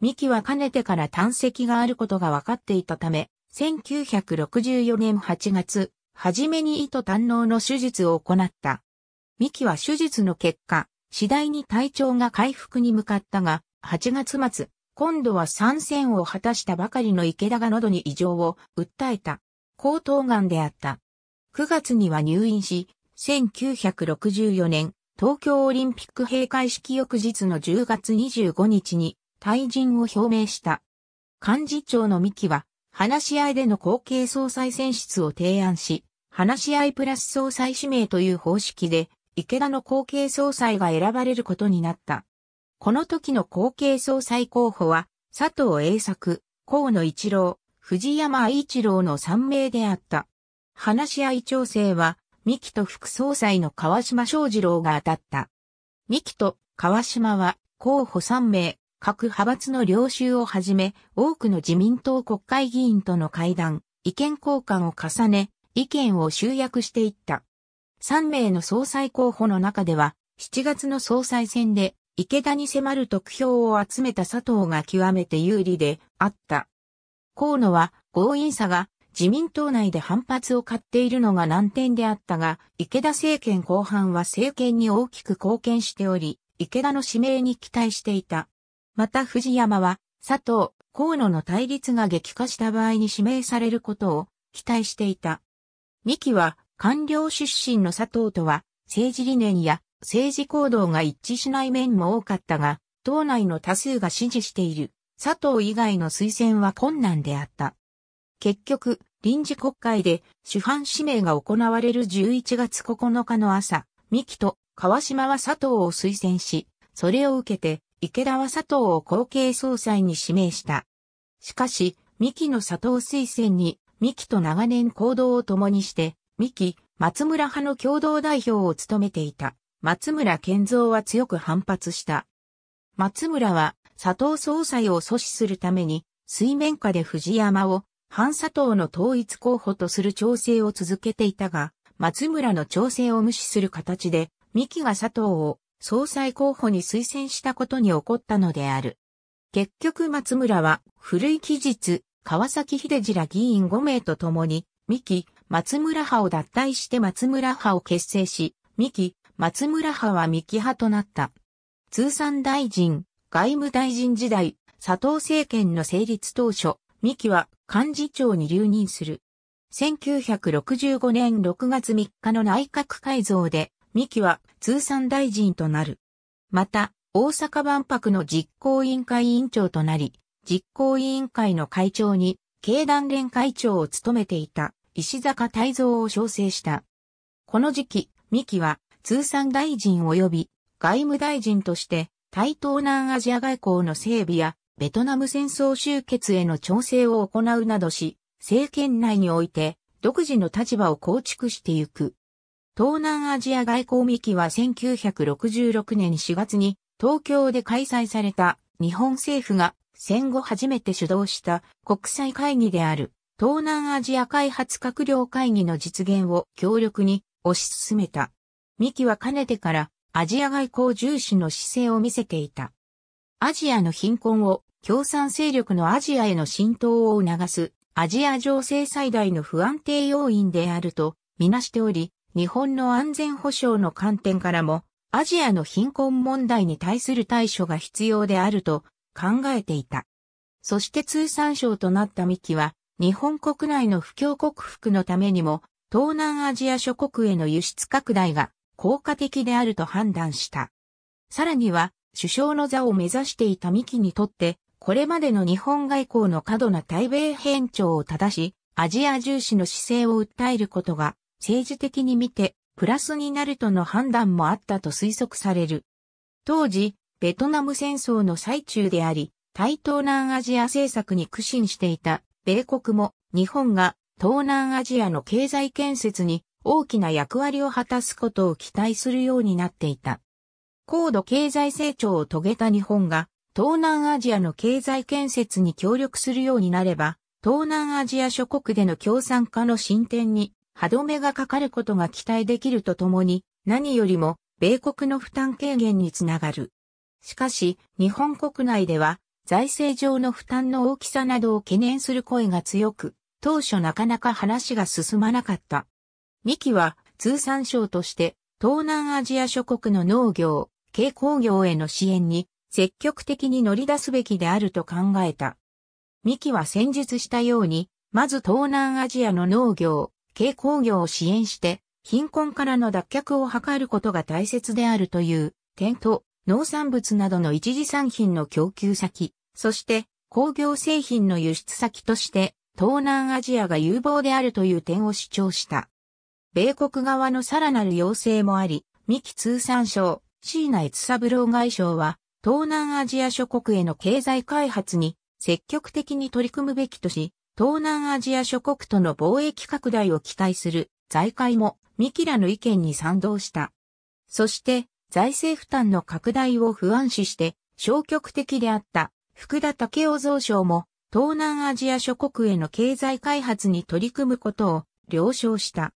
三木はかねてから胆石があることが分かっていたため、1964年8月、初めに胃と胆嚢の手術を行った。ミキは手術の結果、次第に体調が回復に向かったが、8月末、今度は参戦を果たしたばかりの池田が喉に異常を訴えた。高頭癌であった。9月には入院し、1964年、東京オリンピック閉会式翌日の10月25日に退陣を表明した。幹事長のミキは、話し合いでの後継総裁選出を提案し、話し合いプラス総裁指名という方式で、池田の後継総裁が選ばれることになった。この時の後継総裁候補は、佐藤栄作、河野一郎、藤山愛一郎の3名であった。話し合い調整は、三木と副総裁の川島翔二郎が当たった。三木と川島は候補3名、各派閥の領収をはじめ、多くの自民党国会議員との会談、意見交換を重ね、意見を集約していった。3名の総裁候補の中では、7月の総裁選で、池田に迫る得票を集めた佐藤が極めて有利であった。河野は強引さが自民党内で反発を買っているのが難点であったが、池田政権後半は政権に大きく貢献しており、池田の指名に期待していた。また藤山は、佐藤、河野の対立が激化した場合に指名されることを期待していた。三木は官僚出身の佐藤とは、政治理念や政治行動が一致しない面も多かったが、党内の多数が支持している佐藤以外の推薦は困難であった。結局、臨時国会で主犯指名が行われる11月9日の朝、三木と川島は佐藤を推薦し、それを受けて池田は佐藤を後継総裁に指名した。しかし、三木の佐藤推薦に、三木と長年行動を共にして、三木、松村派の共同代表を務めていた、松村健三は強く反発した。松村は、佐藤総裁を阻止するために、水面下で藤山を、反佐藤の統一候補とする調整を続けていたが、松村の調整を無視する形で、三木が佐藤を総裁候補に推薦したことに起こったのである。結局松村は、古い期日、川崎秀次ら議員5名と共に、三木、松村派を脱退して松村派を結成し、三木、松村派は三木派となった。通産大臣、外務大臣時代、佐藤政権の成立当初、三木は幹事長に留任する。1965年6月3日の内閣改造で、三木は通産大臣となる。また、大阪万博の実行委員会委員長となり、実行委員会の会長に、経団連会長を務めていた石坂泰造を招請した。この時期、三木は通産大臣及び外務大臣として対東南アジア外交の整備やベトナム戦争終結への調整を行うなどし、政権内において独自の立場を構築してゆく。東南アジア外交三木は1966年4月に東京で開催された日本政府が戦後初めて主導した国際会議である。東南アジア開発閣僚会議の実現を強力に推し進めた。三木はかねてからアジア外交重視の姿勢を見せていた。アジアの貧困を共産勢力のアジアへの浸透を促すアジア情勢最大の不安定要因であるとみなしており、日本の安全保障の観点からもアジアの貧困問題に対する対処が必要であると考えていた。そして通産省となった三木は日本国内の不況克服のためにも、東南アジア諸国への輸出拡大が効果的であると判断した。さらには、首相の座を目指していた三木にとって、これまでの日本外交の過度な対米偏重を正し、アジア重視の姿勢を訴えることが、政治的に見て、プラスになるとの判断もあったと推測される。当時、ベトナム戦争の最中であり、対東南アジア政策に苦心していた米国も日本が東南アジアの経済建設に大きな役割を果たすことを期待するようになっていた。高度経済成長を遂げた日本が東南アジアの経済建設に協力するようになれば、東南アジア諸国での共産化の進展に歯止めがかかることが期待できるとともに、何よりも米国の負担軽減につながる。しかし、日本国内では財政上の負担の大きさなどを懸念する声が強く、当初なかなか話が進まなかった。ミキは通産省として東南アジア諸国の農業、軽工業への支援に積極的に乗り出すべきであると考えた。ミキは先述したように、まず東南アジアの農業、軽工業を支援して、貧困からの脱却を図ることが大切であるという点と、農産物などの一次産品の供給先、そして工業製品の輸出先として東南アジアが有望であるという点を主張した。米国側のさらなる要請もあり、三木通産省、椎名悦三郎外相は、東南アジア諸国への経済開発に積極的に取り組むべきとし、東南アジア諸国との貿易拡大を期待する財界も三木らの意見に賛同した。そして、財政負担の拡大を不安視して消極的であった福田武雄増相も東南アジア諸国への経済開発に取り組むことを了承した。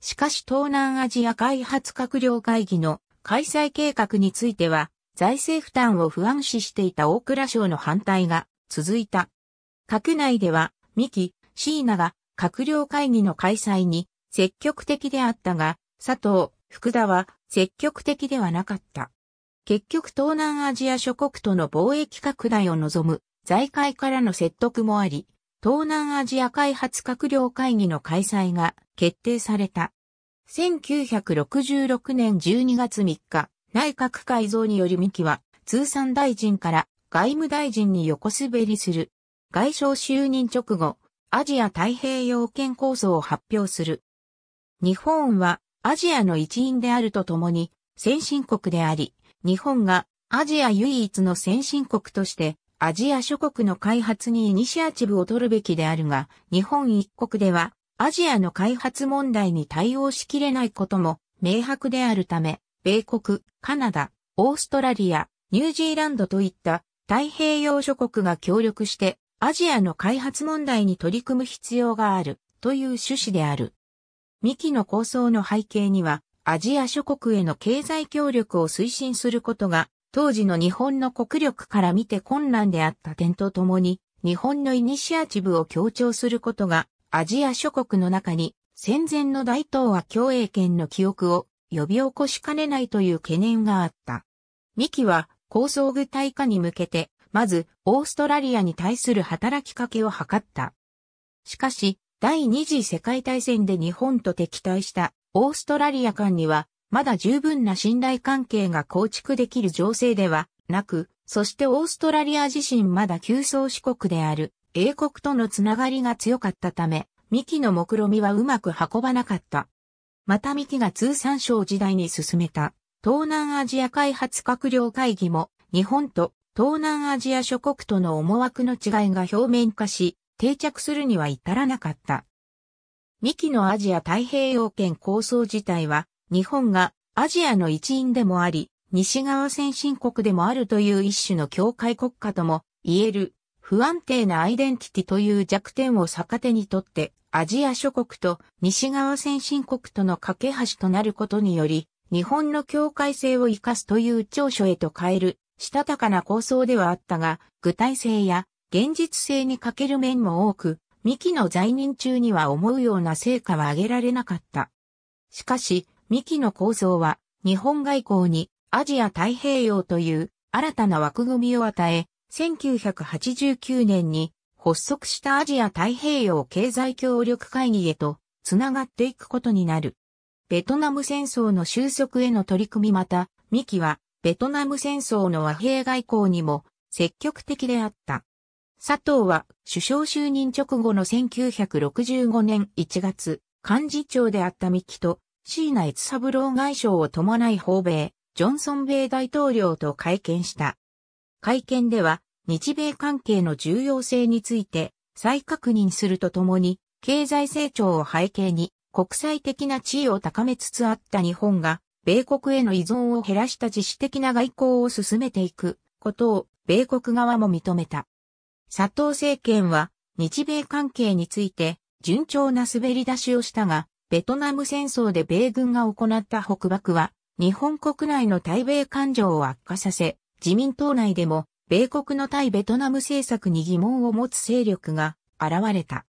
しかし東南アジア開発閣僚会議の開催計画については財政負担を不安視していた大蔵省の反対が続いた。閣内では、三木、椎名が閣僚会議の開催に積極的であったが、佐藤、福田は積極的ではなかった。結局東南アジア諸国との貿易拡大を望む財界からの説得もあり、東南アジア開発閣僚会議の開催が決定された。1966年12月3日、内閣改造により三木は通産大臣から外務大臣に横滑りする。外相就任直後、アジア太平洋圏構想を発表する。日本はアジアの一員であるとともに、先進国であり、日本がアジア唯一の先進国として、アジア諸国の開発にイニシアチブを取るべきであるが、日本一国では、アジアの開発問題に対応しきれないことも明白であるため、米国、カナダ、オーストラリア、ニュージーランドといった太平洋諸国が協力してアジアの開発問題に取り組む必要があるという趣旨である。ミキの構想の背景には、アジア諸国への経済協力を推進することが、当時の日本の国力から見て困難であった点とともに、日本のイニシアチブを強調することが、アジア諸国の中に戦前の大東亜共栄圏の記憶を呼び起こしかねないという懸念があった。ミキは構想具体化に向けて、まずオーストラリアに対する働きかけを図った。しかし、第二次世界大戦で日本と敵対したオーストラリア間には、まだ十分な信頼関係が構築できる情勢ではなく、そしてオーストラリア自身まだ急走四国である英国とのつながりが強かったため、ミキの目論みはうまく運ばなかった。またミキが通産省時代に進めた東南アジア開発閣僚会議も日本と東南アジア諸国との思惑の違いが表面化し、定着するには至らなかった。二期のアジア太平洋圏構想自体は、日本がアジアの一員でもあり、西側先進国でもあるという一種の境界国家とも言える不安定なアイデンティティという弱点を逆手にとってアジア諸国と西側先進国との架け橋となることにより日本の境界性を生かすという長所へと変えるしたたかな構想ではあったが具体性や現実性に欠ける面も多く、三木の在任中には思うような成果は上げられなかった。しかし、三木の構想は、日本外交にアジア太平洋という新たな枠組みを与え、1989年に発足したアジア太平洋経済協力会議へとつながっていくことになる。ベトナム戦争の収束への取り組みまた、三木はベトナム戦争の和平外交にも積極的であった。佐藤は首相就任直後の1965年1月、幹事長であった三木と椎名悦三郎外相を伴い訪米、ジョンソン米大統領と会見した。会見では日米関係の重要性について再確認するとともに、経済成長を背景に国際的な地位を高めつつあった日本が、米国への依存を減らした自主的な外交を進めていくことを米国側も認めた。佐藤政権は日米関係について順調な滑り出しをしたが、ベトナム戦争で米軍が行った北爆は、日本国内の対米感情を悪化させ、自民党内でも、米国の対ベトナム政策に疑問を持つ勢力が現れた。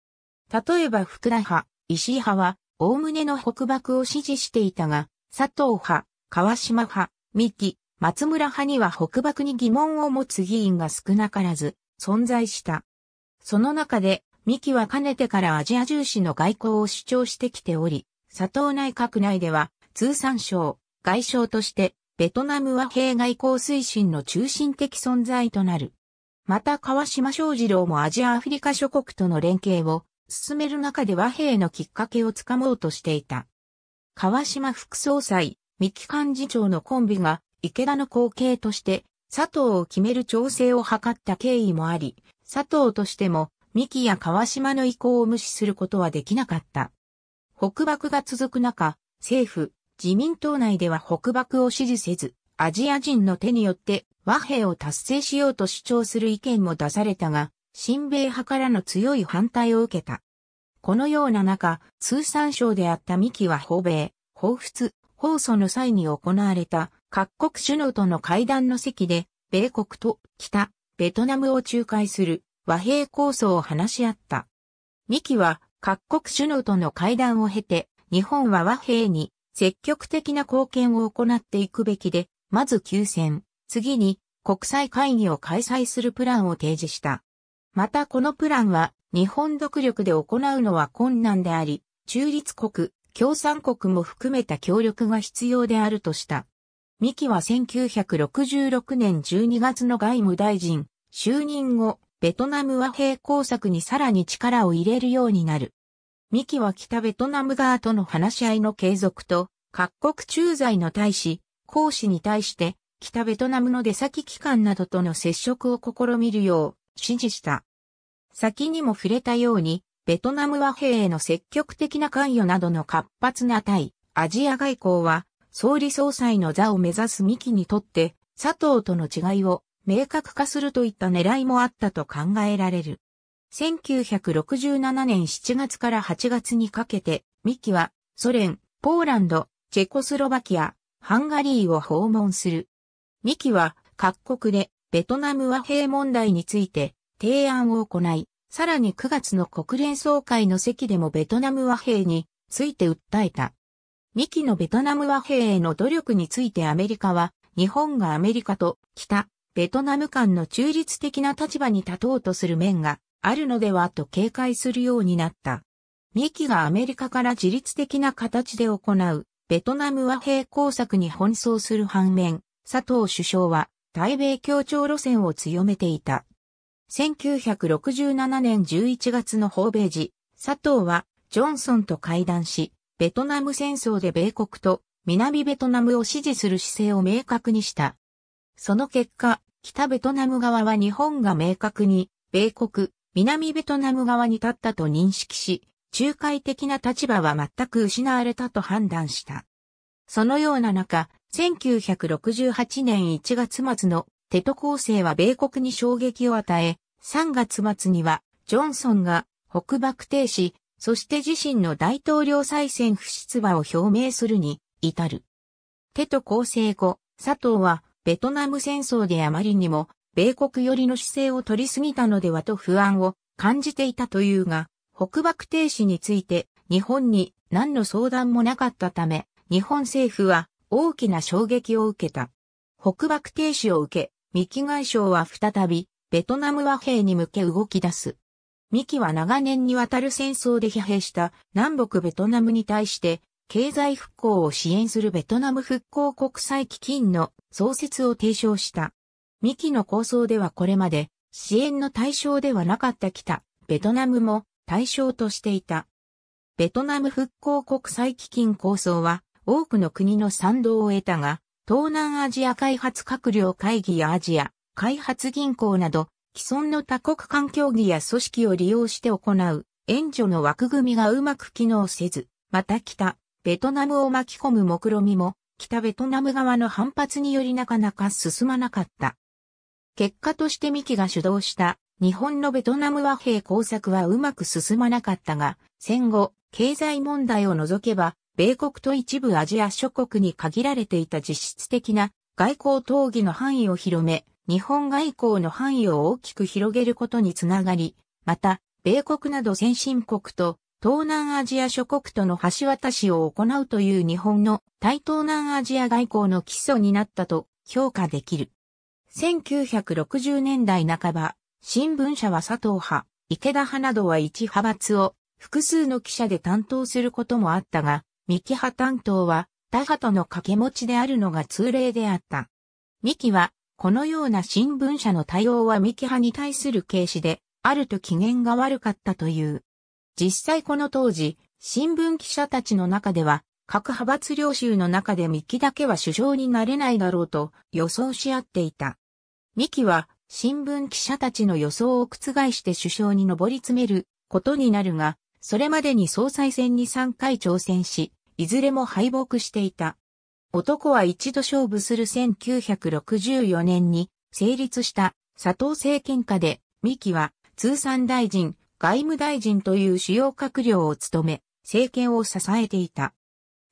例えば福田派、石井派は、おおむねの北爆を支持していたが、佐藤派、川島派、三木、松村派には北爆に疑問を持つ議員が少なからず、存在した。その中で、三木はかねてからアジア重視の外交を主張してきており、佐藤内閣内では、通産省、外相として、ベトナム和平外交推進の中心的存在となる。また川島昌二郎もアジアアフリカ諸国との連携を進める中で和平のきっかけをつかもうとしていた。川島副総裁、三木幹事長のコンビが池田の後継として佐藤を決める調整を図った経緯もあり、佐藤としても、三木や川島の意向を無視することはできなかった。北爆が続く中、政府、自民党内では北爆を支持せず、アジア人の手によって和平を達成しようと主張する意見も出されたが、新米派からの強い反対を受けた。このような中、通産省であった三木は訪米、放出、放送の際に行われた各国首脳との会談の席で、米国と北、ベトナムを仲介する和平構想を話し合った。ミ期は各国首脳との会談を経て、日本は和平に積極的な貢献を行っていくべきで、まず休戦、次に国際会議を開催するプランを提示した。またこのプランは日本独力で行うのは困難であり、中立国、共産国も含めた協力が必要であるとした。三木は1966年12月の外務大臣、就任後、ベトナム和平工作にさらに力を入れるようになる。三木は北ベトナム側との話し合いの継続と、各国駐在の大使、公使に対して、北ベトナムの出先機関などとの接触を試みるよう指示した。先にも触れたように、ベトナム和平への積極的な関与などの活発な対アジア外交は、総理総裁の座を目指す三木にとって、佐藤との違いを明確化するといった狙いもあったと考えられる。1967年7月から8月にかけて、三木はソ連、ポーランド、チェコスロバキア、ハンガリーを訪問する。三木は各国でベトナム和平問題について提案を行い、さらに9月の国連総会の席でもベトナム和平について訴えた。2期のベトナム和平への努力についてアメリカは、日本がアメリカと北、ベトナム間の中立的な立場に立とうとする面があるのではと警戒するようになった。2期がアメリカから自律的な形で行う、ベトナム和平工作に奔走する反面、佐藤首相は、対米協調路線を強めていた。1967年11月の訪米時、佐藤は、ジョンソンと会談し、ベトナム戦争で米国と南ベトナムを支持する姿勢を明確にした。その結果、北ベトナム側は日本が明確に、米国、南ベトナム側に立ったと認識し、仲介的な立場は全く失われたと判断した。そのような中、1968年1月末のテト構成は米国に衝撃を与え、3月末にはジョンソンが北爆停止、そして自身の大統領再選不出馬を表明するに至る。テト構成後、佐藤はベトナム戦争であまりにも米国寄りの姿勢を取りすぎたのではと不安を感じていたというが、北爆停止について日本に何の相談もなかったため、日本政府は大きな衝撃を受けた。北爆停止を受け、三木外相は再び、ベトナム和平に向け動き出す。ミキは長年にわたる戦争で疲弊した南北ベトナムに対して経済復興を支援するベトナム復興国際基金の創設を提唱した。ミキの構想ではこれまで支援の対象ではなかった北、ベトナムも対象としていた。ベトナム復興国際基金構想は多くの国の賛同を得たが、東南アジア開発閣僚会議やアジア開発銀行など既存の多国間協議や組織を利用して行う援助の枠組みがうまく機能せず、また北、ベトナムを巻き込む目論みも、北ベトナム側の反発によりなかなか進まなかった。結果としてミキが主導した日本のベトナム和平工作はうまく進まなかったが、戦後、経済問題を除けば、米国と一部アジア諸国に限られていた実質的な外交討議の範囲を広め、日本外交の範囲を大きく広げることにつながり、また、米国など先進国と東南アジア諸国との橋渡しを行うという日本の対東南アジア外交の基礎になったと評価できる。1960年代半ば、新聞社は佐藤派、池田派などは一派閥を複数の記者で担当することもあったが、三木派担当は他派との掛け持ちであるのが通例であった。三木はこのような新聞社の対応は三木派に対する軽視で、あると機嫌が悪かったという。実際この当時、新聞記者たちの中では、各派閥領収の中で三木だけは首相になれないだろうと予想し合っていた。三木は新聞記者たちの予想を覆して首相に上り詰めることになるが、それまでに総裁選に3回挑戦し、いずれも敗北していた。男は一度勝負する1964年に成立した佐藤政権下で、三木は通産大臣、外務大臣という主要閣僚を務め、政権を支えていた。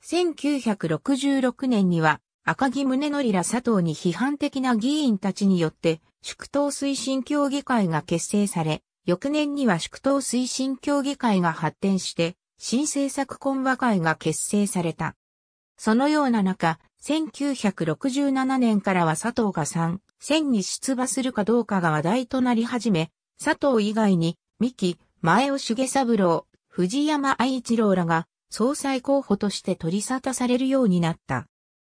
1966年には赤木宗則ら佐藤に批判的な議員たちによって祝祷推進協議会が結成され、翌年には祝祷推進協議会が発展して、新政策懇話会が結成された。そのような中、1967年からは佐藤が3、戦に出馬するかどうかが話題となり始め、佐藤以外に、三木、前尾重三郎、藤山愛一郎らが、総裁候補として取り沙汰されるようになった。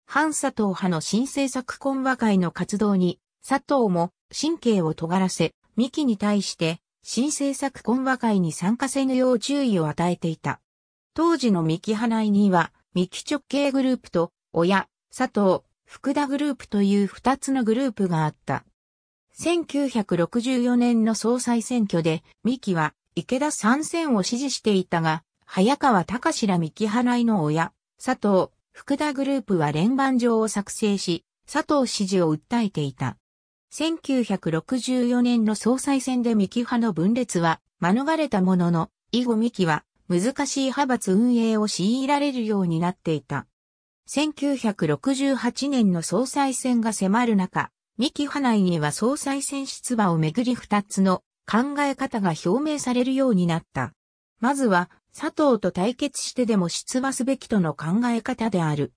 反佐藤派の新政策懇話会の活動に、佐藤も神経を尖らせ、三木に対して新政策懇話会に参加せぬよう注意を与えていた。当時の三木派内には、三木直系グループと、親、佐藤、福田グループという二つのグループがあった。1964年の総裁選挙で、三木は池田参戦を支持していたが、早川隆ら三木払いの親、佐藤、福田グループは連番状を作成し、佐藤支持を訴えていた。1964年の総裁選で三木派の分裂は免れたものの、以後三木は難しい派閥運営を強いられるようになっていた。1968年の総裁選が迫る中、三木派内には総裁選出馬をめぐり二つの考え方が表明されるようになった。まずは、佐藤と対決してでも出馬すべきとの考え方である。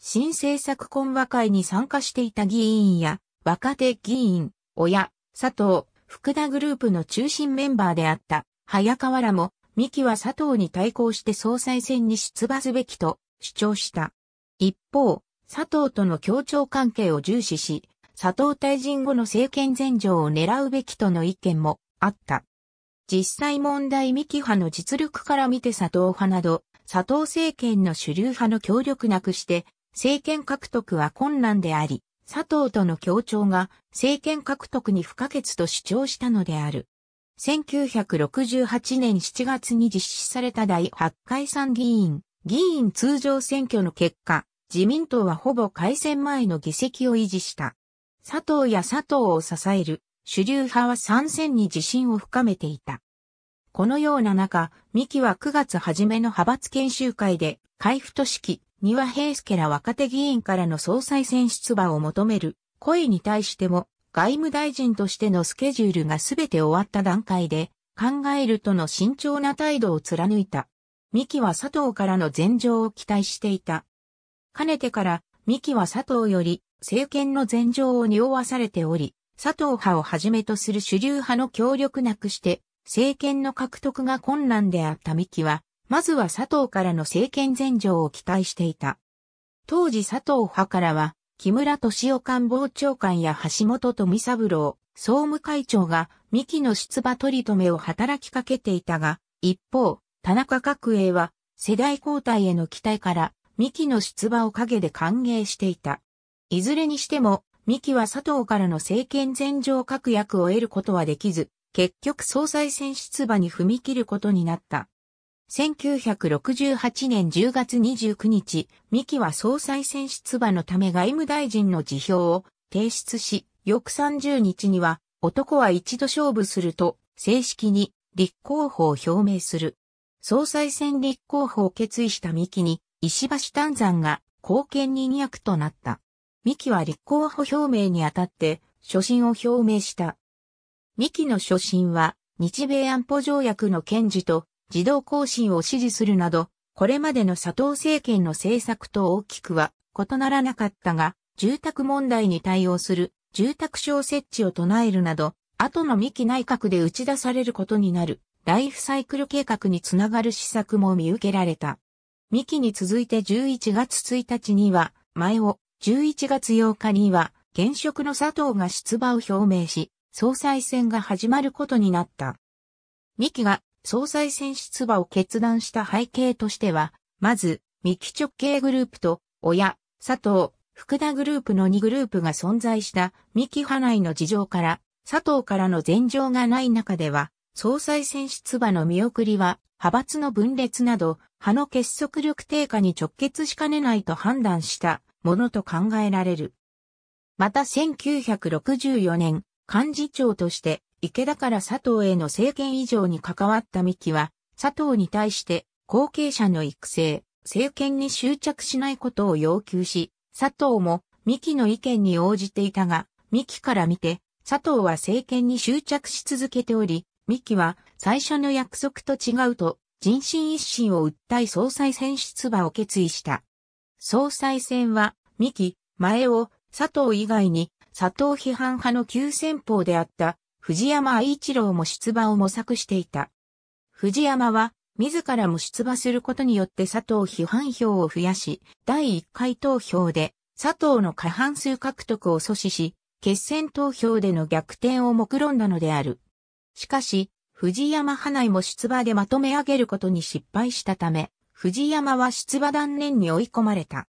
新政策懇話会に参加していた議員や若手議員、親、佐藤、福田グループの中心メンバーであった早川らも三木は佐藤に対抗して総裁選に出馬すべきと主張した。一方、佐藤との協調関係を重視し、佐藤退陣後の政権前場を狙うべきとの意見もあった。実際問題三木派の実力から見て佐藤派など、佐藤政権の主流派の協力なくして、政権獲得は困難であり、佐藤との協調が政権獲得に不可欠と主張したのである。1968年7月に実施された第8回参議院、議員通常選挙の結果、自民党はほぼ改選前の議席を維持した。佐藤や佐藤を支える主流派は参戦に自信を深めていた。このような中、三木は9月初めの派閥研修会で、海部都市記、丹羽平介ら若手議員からの総裁選出馬を求める声に対しても、外務大臣としてのスケジュールがすべて終わった段階で、考えるとの慎重な態度を貫いた。三木は佐藤からの前情を期待していた。かねてから三木は佐藤より政権の前情を匂わされており、佐藤派をはじめとする主流派の協力なくして政権の獲得が困難であった三木は、まずは佐藤からの政権前情を期待していた。当時佐藤派からは木村敏夫官房長官や橋本富三郎、総務会長が、三木の出馬取り留めを働きかけていたが、一方、田中角栄は、世代交代への期待から、三木の出馬を陰で歓迎していた。いずれにしても、三木は佐藤からの政権全上確約を得ることはできず、結局総裁選出馬に踏み切ることになった。1968年10月29日、三木は総裁選出馬のため外務大臣の辞表を提出し、翌30日には、男は一度勝負すると、正式に立候補を表明する。総裁選立候補を決意した三木に、石橋丹山が後見人役となった。三木は立候補表明にあたって、初心を表明した。三木の初心は、日米安保条約の堅事と自動更新を支持するなど、これまでの佐藤政権の政策と大きくは異ならなかったが、住宅問題に対応する住宅省設置を唱えるなど、後の三木内閣で打ち出されることになるライフサイクル計画につながる施策も見受けられた。三木に続いて11月1日には、前を、11月8日には、現職の佐藤が出馬を表明し、総裁選が始まることになった。三木が総裁選出馬を決断した背景としては、まず、三木直系グループと、親、佐藤、福田グループの2グループが存在した三木派内の事情から、佐藤からの前情がない中では、総裁選出馬の見送りは、派閥の分裂など、派の結束力低下に直結しかねないと判断したものと考えられる。また1964年、幹事長として池田から佐藤への政権以上に関わった三木は、佐藤に対して後継者の育成、政権に執着しないことを要求し、佐藤も三木の意見に応じていたが、三木から見て、佐藤は政権に執着し続けており、三木は最初の約束と違うと、人心一心を訴え総裁選出馬を決意した。総裁選は、三木、前を佐藤以外に佐藤批判派の急先鋒であった藤山愛一郎も出馬を模索していた。藤山は、自らも出馬することによって佐藤批判票を増やし、第1回投票で佐藤の過半数獲得を阻止し、決選投票での逆転を目論んだのである。しかし、藤山派内も出馬でまとめ上げることに失敗したため、藤山は出馬断念に追い込まれた。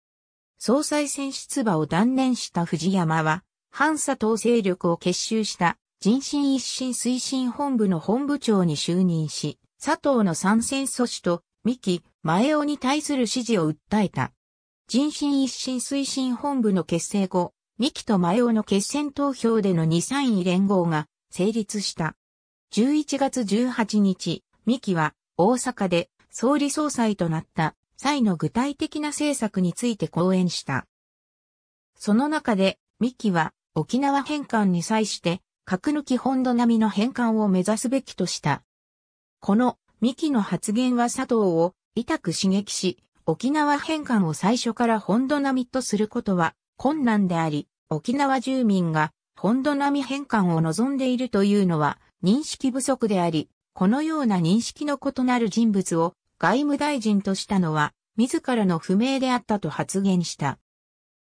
総裁選出馬を断念した藤山は、反佐藤勢力を結集した人心一新推進本部の本部長に就任し、佐藤の参戦阻止と、三木、前尾に対する支持を訴えた。人心一新推進本部の結成後、三木と前尾の決戦投票での二三位連合が成立した。11月18日、三木は大阪で総理総裁となった際の具体的な政策について講演した。その中で、三木は沖縄返還に際して核抜き本土並みの返還を目指すべきとした。この、三木の発言は佐藤を、痛く刺激し、沖縄返還を最初から本土並みとすることは困難であり、沖縄住民が本土並み返還を望んでいるというのは認識不足であり、このような認識の異なる人物を外務大臣としたのは自らの不明であったと発言した。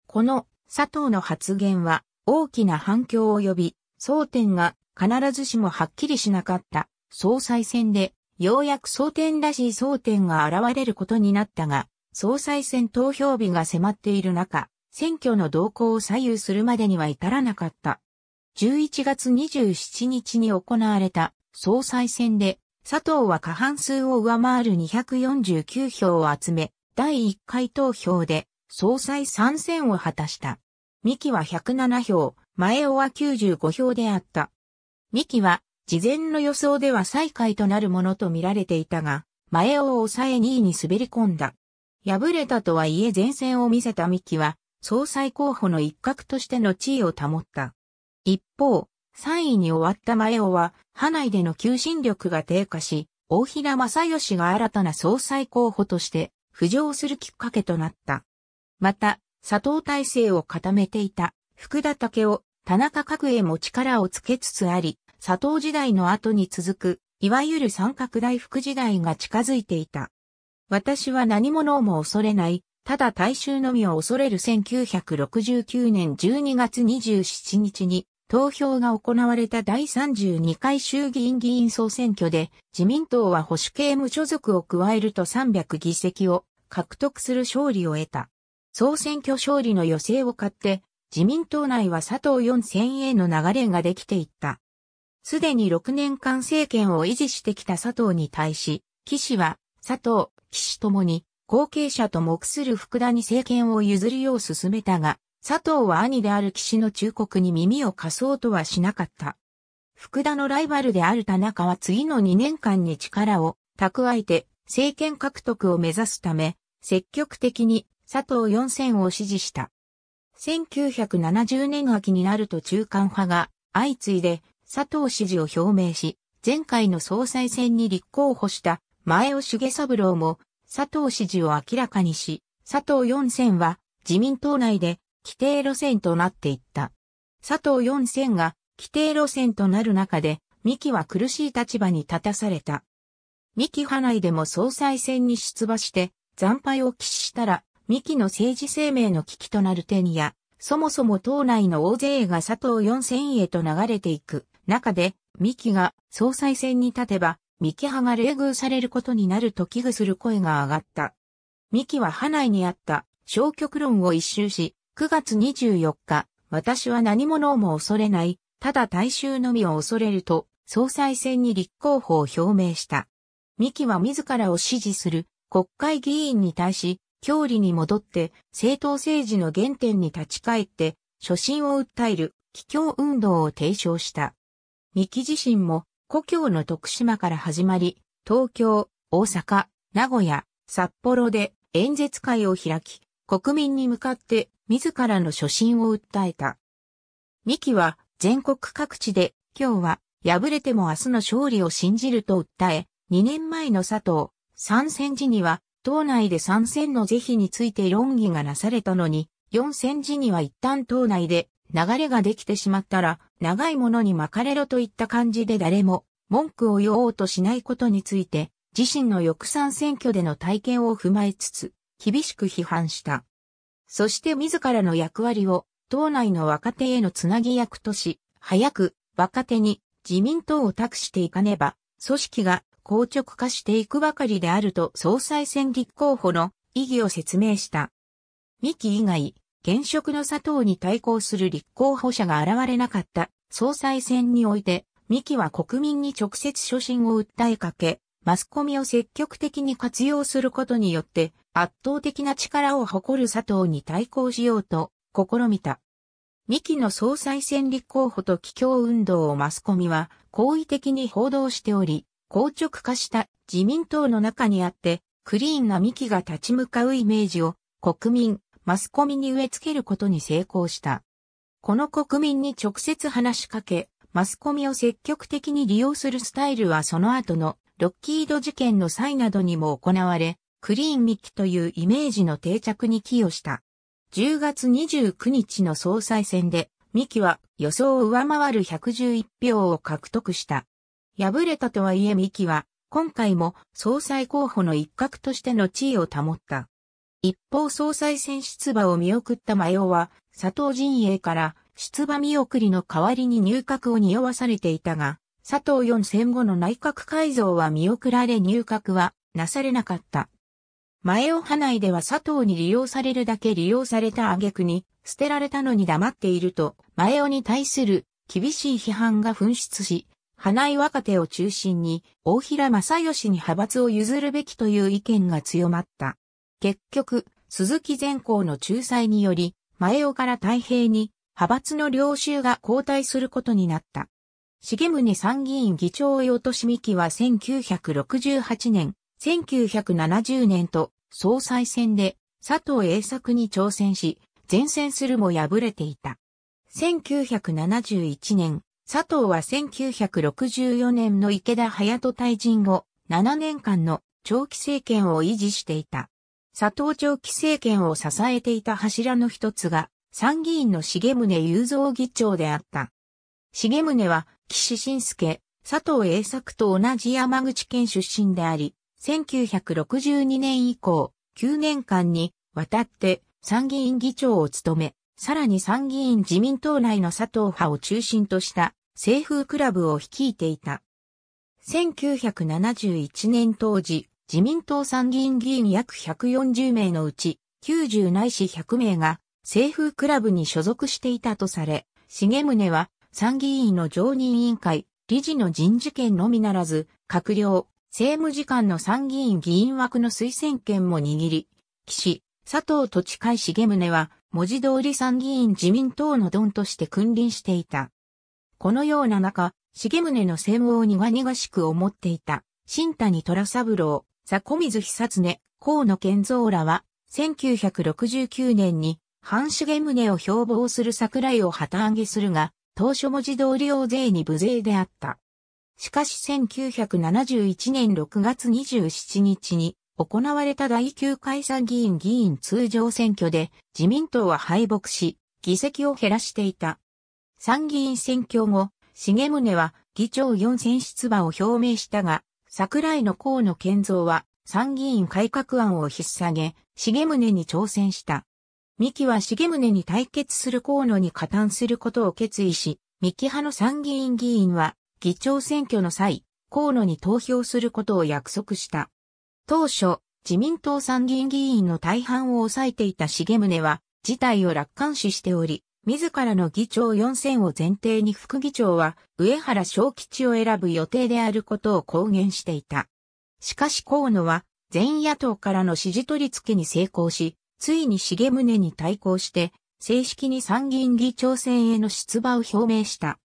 この佐藤の発言は大きな反響を呼び、争点が必ずしもはっきりしなかった総裁選で、ようやく争点らしい争点が現れることになったが、総裁選投票日が迫っている中、選挙の動向を左右するまでには至らなかった。11月27日に行われた総裁選で、佐藤は過半数を上回る249票を集め、第1回投票で総裁参戦を果たした。三木は107票、前尾は95票であった。2期は、事前の予想では最下位となるものと見られていたが、前尾を抑え2位に滑り込んだ。敗れたとはいえ前線を見せた三木は、総裁候補の一角としての地位を保った。一方、3位に終わった前尾は、派内での求心力が低下し、大平正義が新たな総裁候補として浮上するきっかけとなった。また、佐藤体制を固めていた福田武雄、田中角栄も力をつけつつあり、佐藤時代の後に続く、いわゆる三角大福時代が近づいていた。私は何者をも恐れない、ただ大衆のみを恐れる1969年12月27日に投票が行われた第32回衆議院議員総選挙で自民党は保守系無所属を加えると300議席を獲得する勝利を得た。総選挙勝利の予定を買って自民党内は佐藤四千への流れができていった。すでに6年間政権を維持してきた佐藤に対し、岸は、佐藤、岸ともに、後継者と目する福田に政権を譲るよう進めたが、佐藤は兄である岸の忠告に耳を貸そうとはしなかった。福田のライバルである田中は次の2年間に力を蓄えて政権獲得を目指すため、積極的に佐藤四千を支持した。1970年秋になると中間派が相次いで佐藤支持を表明し、前回の総裁選に立候補した前尾重三郎も佐藤支持を明らかにし、佐藤四選は自民党内で規定路線となっていった。佐藤四選が規定路線となる中で、三木は苦しい立場に立たされた。三木派内でも総裁選に出馬して惨敗を喫したら三木の政治生命の危機となる手にや、そもそも党内の大勢が佐藤四千へと流れていく中で、三木が総裁選に立てば、三木派が冷遇されることになると危惧する声が上がった。三木は派内にあった消極論を一周し、9月24日、私は何者をも恐れない、ただ大衆のみを恐れると、総裁選に立候補を表明した。三木は自らを支持する国会議員に対し、教理に戻って、政党政治の原点に立ち返って、初心を訴える、帰郷運動を提唱した。三木自身も、故郷の徳島から始まり、東京、大阪、名古屋、札幌で演説会を開き、国民に向かって自らの初心を訴えた。三木は全国各地で今日は敗れても明日の勝利を信じると訴え、2年前の佐藤、参戦時には党内で参戦の是非について論議がなされたのに、4戦時には一旦党内で流れができてしまったら、長いものに巻かれろといった感じで誰も文句を言おうとしないことについて、自身の翌参選挙での体験を踏まえつつ、厳しく批判した。そして自らの役割を党内の若手へのつなぎ役とし、早く若手に自民党を託していかねば、組織が硬直化していくばかりであると総裁選立候補の意義を説明した。三木以外、現職の佐藤に対抗する立候補者が現れなかった総裁選において、三木は国民に直接初心を訴えかけ、マスコミを積極的に活用することによって圧倒的な力を誇る佐藤に対抗しようと試みた。三木の総裁選立候補と帰郷運動をマスコミは好意的に報道しており、硬直化した自民党の中にあって、クリーンな幹が立ち向かうイメージを国民、マスコミに植え付けることに成功した。この国民に直接話しかけ、マスコミを積極的に利用するスタイルはその後のロッキード事件の際などにも行われ、クリーンミキというイメージの定着に寄与した。10月29日の総裁選で、ミキは予想を上回る111票を獲得した。敗れたとはいえ三木は、今回も総裁候補の一角としての地位を保った。一方総裁選出馬を見送った真代は、佐藤陣営から出馬見送りの代わりに入閣を匂わされていたが、佐藤四戦後の内閣改造は見送られ入閣はなされなかった。前尾派内では佐藤に利用されるだけ利用された挙句に、捨てられたのに黙っていると、前尾に対する厳しい批判が噴出し、花井若手を中心に、大平正義に派閥を譲るべきという意見が強まった。結局、鈴木善光の仲裁により、前尾から太平に、派閥の領収が交代することになった。重宗参議院議長落としみきは1968年、1970年と総裁選で佐藤栄作に挑戦し、前線するも敗れていた。1971年、佐藤は1964年の池田隼人退陣後、7年間の長期政権を維持していた。佐藤長期政権を支えていた柱の一つが、参議院の重宗雄三議長であった。重宗は、岸信介、佐藤栄作と同じ山口県出身であり、1962年以降、9年間にわたって参議院議長を務め、さらに参議院自民党内の佐藤派を中心とした政風クラブを率いていた。1971年当時、自民党参議院議員約140名のうち、90内市し100名が、政風クラブに所属していたとされ、重宗は参議院の常任委員会、理事の人事権のみならず、閣僚、政務次官の参議院議員枠の推薦権も握り、岸、佐藤土地会重宗は、文字通り参議院自民党のドンとして君臨していた。このような中、重宗の専門を苦々しく思っていた、新谷虎三郎、佐水久常、河野健三らは、1969年に、藩重宗を標榜する桜井を旗揚げするが、当初文字通り大勢に無勢であった。しかし1971年6月27日に、行われた第9回参議院議員通常選挙で自民党は敗北し、議席を減らしていた。参議院選挙後、重宗は議長4選出馬を表明したが、桜井の河野健三は参議院改革案を引っ提げ、重宗に挑戦した。三木は重宗に対決する河野に加担することを決意し、三木派の参議院議員は議長選挙の際、河野に投票することを約束した。当初、自民党参議院議員の大半を抑えていた重宗は、事態を楽観視しており、自らの議長4選を前提に副議長は、上原正吉を選ぶ予定であることを公言していた。しかし河野は、全野党からの支持取り付けに成功し、ついに重宗に対抗して、正式に参議院議長選への出馬を表明した。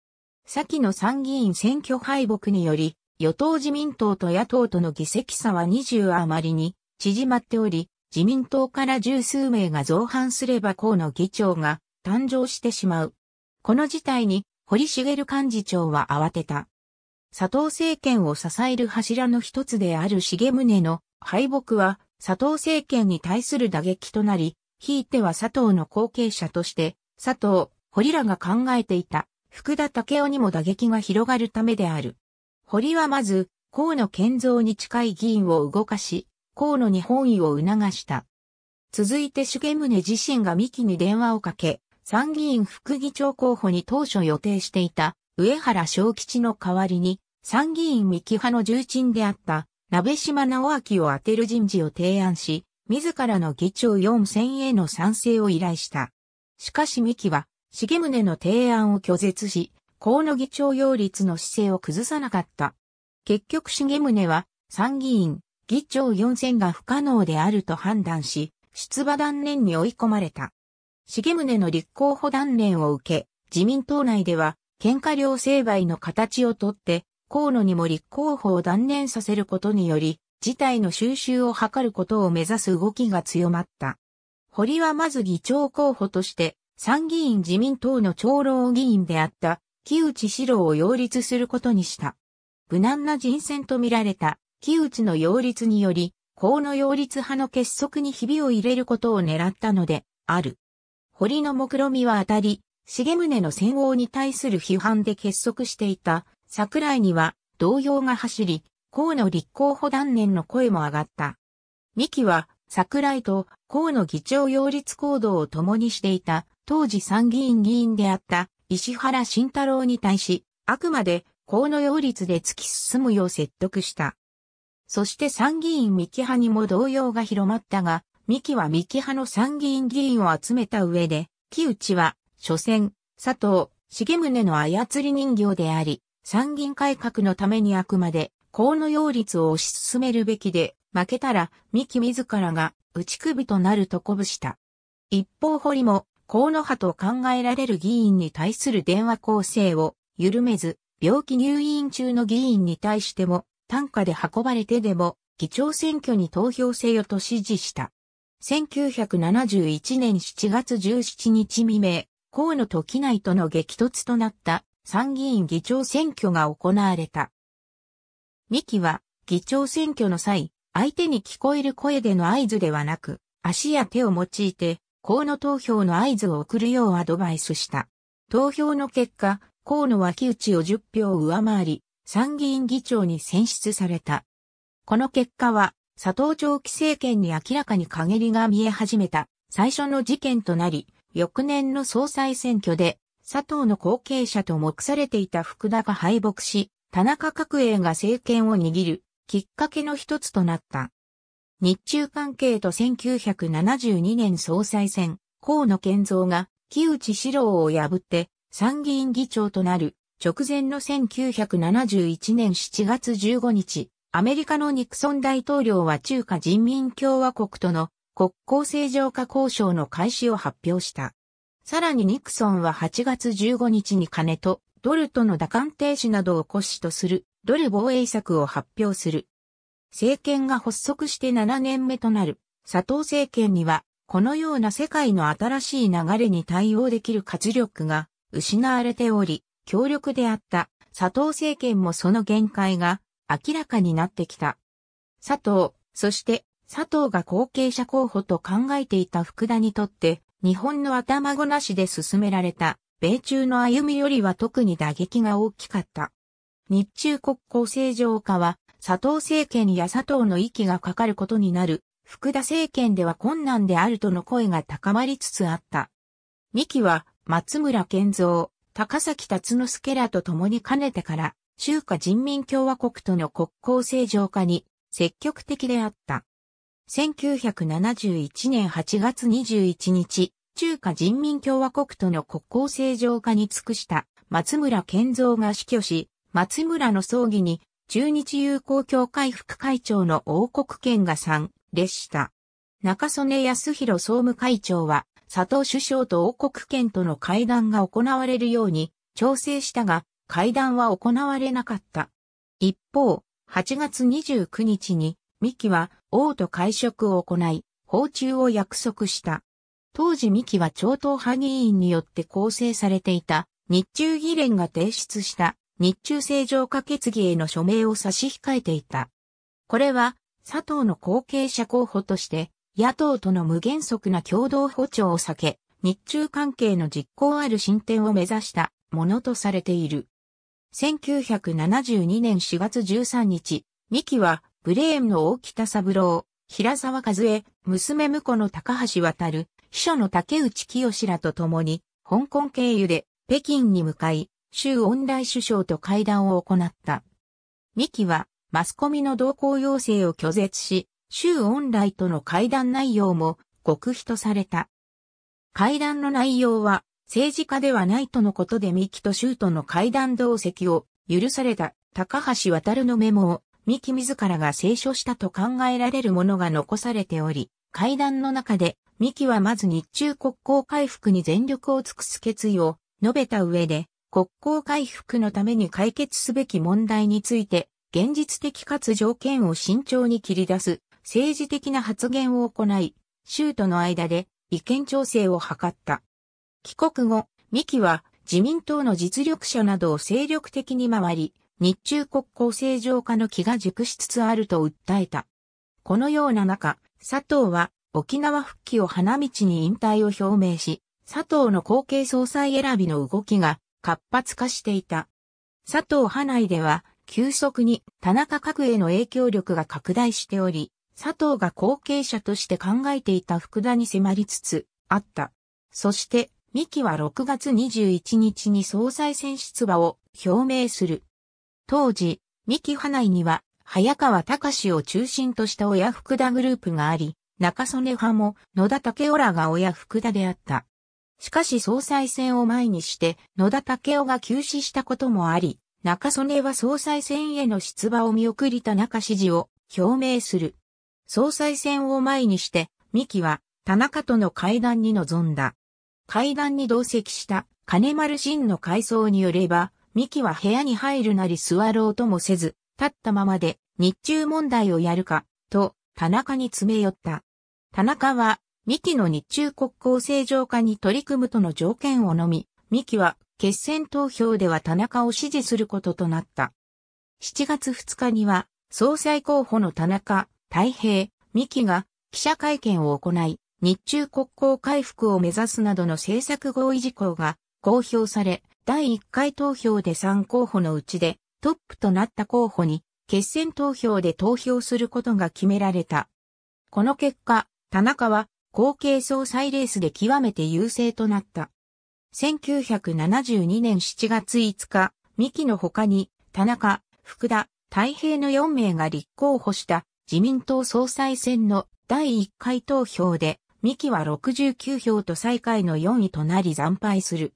先の参議院選挙敗北により、与党自民党と野党との議席差は20余りに縮まっており、自民党から十数名が造反すれば河野議長が誕生してしまう。この事態に堀茂幹事長は慌てた。佐藤政権を支える柱の一つである重宗の敗北は佐藤政権に対する打撃となり、ひいては佐藤の後継者として、佐藤、堀らが考えていた福田武雄にも打撃が広がるためである。堀はまず、河野健三に近い議員を動かし、河野に本位を促した。続いて重宗自身が三木に電話をかけ、参議院副議長候補に当初予定していた上原小吉の代わりに、参議院三木派の重鎮であった鍋島直明を当てる人事を提案し、自らの議長4千への賛成を依頼した。しかし三木は、重宗の提案を拒絶し、河野議長擁立の姿勢を崩さなかった。結局重宗は参議院議長4選が不可能であると判断し、出馬断念に追い込まれた。重宗の立候補断念を受け、自民党内では、喧嘩両成敗の形をとって、河野にも立候補を断念させることにより、事態の収拾を図ることを目指す動きが強まった。堀はまず議長候補として、参議院自民党の長老議員であった木内四郎を擁立することにした。無難な人選と見られた木内の擁立により、河野擁立派の結束にひびを入れることを狙ったので、ある。堀の目論みは当たり、重宗の戦王に対する批判で結束していた桜井には動揺が走り、河野立候補断念の声も上がった。三木は桜井と河野議長擁立行動を共にしていた当時参議院議員であった石原慎太郎に対し、あくまで河野擁立で突き進むよう説得した。そして参議院三木派にも動揺が広まったが、三木は三木派の参議院議員を集めた上で、木内は、所詮、佐藤、重宗の操り人形であり、参議院改革のためにあくまで、河野擁立を推し進めるべきで、負けたら、三木自らが、打ち首となると鼓舞した。一方堀も、河野派と考えられる議員に対する電話構成を緩めず、病気入院中の議員に対しても、単価で運ばれてでも、議長選挙に投票せよと指示した。1971年7月17日未明、河野と機内との激突となった参議院議長選挙が行われた。三木は議長選挙の際、相手に聞こえる声での合図ではなく、足や手を用いて河野投票の合図を送るようアドバイスした。投票の結果、河野脇内を10票上回り、参議院議長に選出された。この結果は、佐藤長期政権に明らかに陰りが見え始めた最初の事件となり、翌年の総裁選挙で、佐藤の後継者と目されていた福田が敗北し、田中角栄が政権を握るきっかけの一つとなった。日中関係と1972年総裁選、河野健三が木内史郎を破って参議院議長となる直前の1971年7月15日、アメリカのニクソン大統領は中華人民共和国との国交正常化交渉の開始を発表した。さらにニクソンは8月15日に金とドルとの打艦停止などを骨子とするドル防衛策を発表する。政権が発足して7年目となる佐藤政権には、このような世界の新しい流れに対応できる活力が失われており、強力であった佐藤政権もその限界が明らかになってきた。佐藤、そして佐藤が後継者候補と考えていた福田にとって、日本の頭ごなしで進められた米中の歩みよりは特に打撃が大きかった。日中国交正常化は佐藤政権や佐藤の息がかかることになる、福田政権では困難であるとの声が高まりつつあった。三木は、松村健三、高崎達之助らと共にかねてから、中華人民共和国との国交正常化に積極的であった。1971年8月21日、中華人民共和国との国交正常化に尽くした松村健三が死去し、松村の葬儀に中日友好協会副会長の王国健が参列した。中曽根康弘総務会長は、佐藤首相と王国健との会談が行われるように調整したが、会談は行われなかった。一方、8月29日に、三木は王と会食を行い、訪中を約束した。当時三木は超党派議員によって構成されていた日中議連が提出した日中正常化決議への署名を差し控えていた。これは、佐藤の後継者候補として、野党との無原則な共同歩調を避け、日中関係の実行ある進展を目指したものとされている。1972年4月13日、三木は、ブレーンの大北三郎、平沢和江、娘婿の高橋渡る、秘書の竹内清らと共に、香港経由で北京に向かい、州恩来首相と会談を行った。ミキは、マスコミの同行要請を拒絶し、州恩来との会談内容も極秘とされた。会談の内容は、政治家ではないとのことで三木と州との会談同席を許された高橋渡のメモを三木自らが清書したと考えられるものが残されており、会談の中で三木はまず日中国交回復に全力を尽くす決意を述べた上で、国交回復のために解決すべき問題について、現実的かつ条件を慎重に切り出す政治的な発言を行い、州との間で意見調整を図った。帰国後、三木は自民党の実力者などを精力的に回り、日中国交正常化の気が熟しつつあると訴えた。このような中、佐藤は沖縄復帰を花道に引退を表明し、佐藤の後継総裁選びの動きが活発化していた。佐藤派内では、急速に田中角栄の影響力が拡大しており、佐藤が後継者として考えていた福田に迫りつつあった。そして、三木は6月21日に総裁選出馬を表明する。当時、三木派内には、早川隆を中心とした親福田グループがあり、中曽根派も野田武雄らが親福田であった。しかし総裁選を前にして野田武雄が急死したこともあり、中曽根は総裁選への出馬を見送り田中支持を表明する。総裁選を前にして、三木は田中との会談に臨んだ。会談に同席した金丸真の回想によれば、三木は部屋に入るなり座ろうともせず、立ったままで日中問題をやるか、と田中に詰め寄った。田中は三木の日中国交正常化に取り組むとの条件をのみ、三木は決選投票では田中を支持することとなった。7月2日には、総裁候補の田中、太平、三木が記者会見を行い、日中国交回復を目指すなどの政策合意事項が公表され、第1回投票で3候補のうちでトップとなった候補に決選投票で投票することが決められた。この結果、田中は合計総裁レースで極めて優勢となった。1972年7月5日、三木の他に、田中、福田、太平の4名が立候補した自民党総裁選の第1回投票で、三木は69票と最下位の4位となり惨敗する。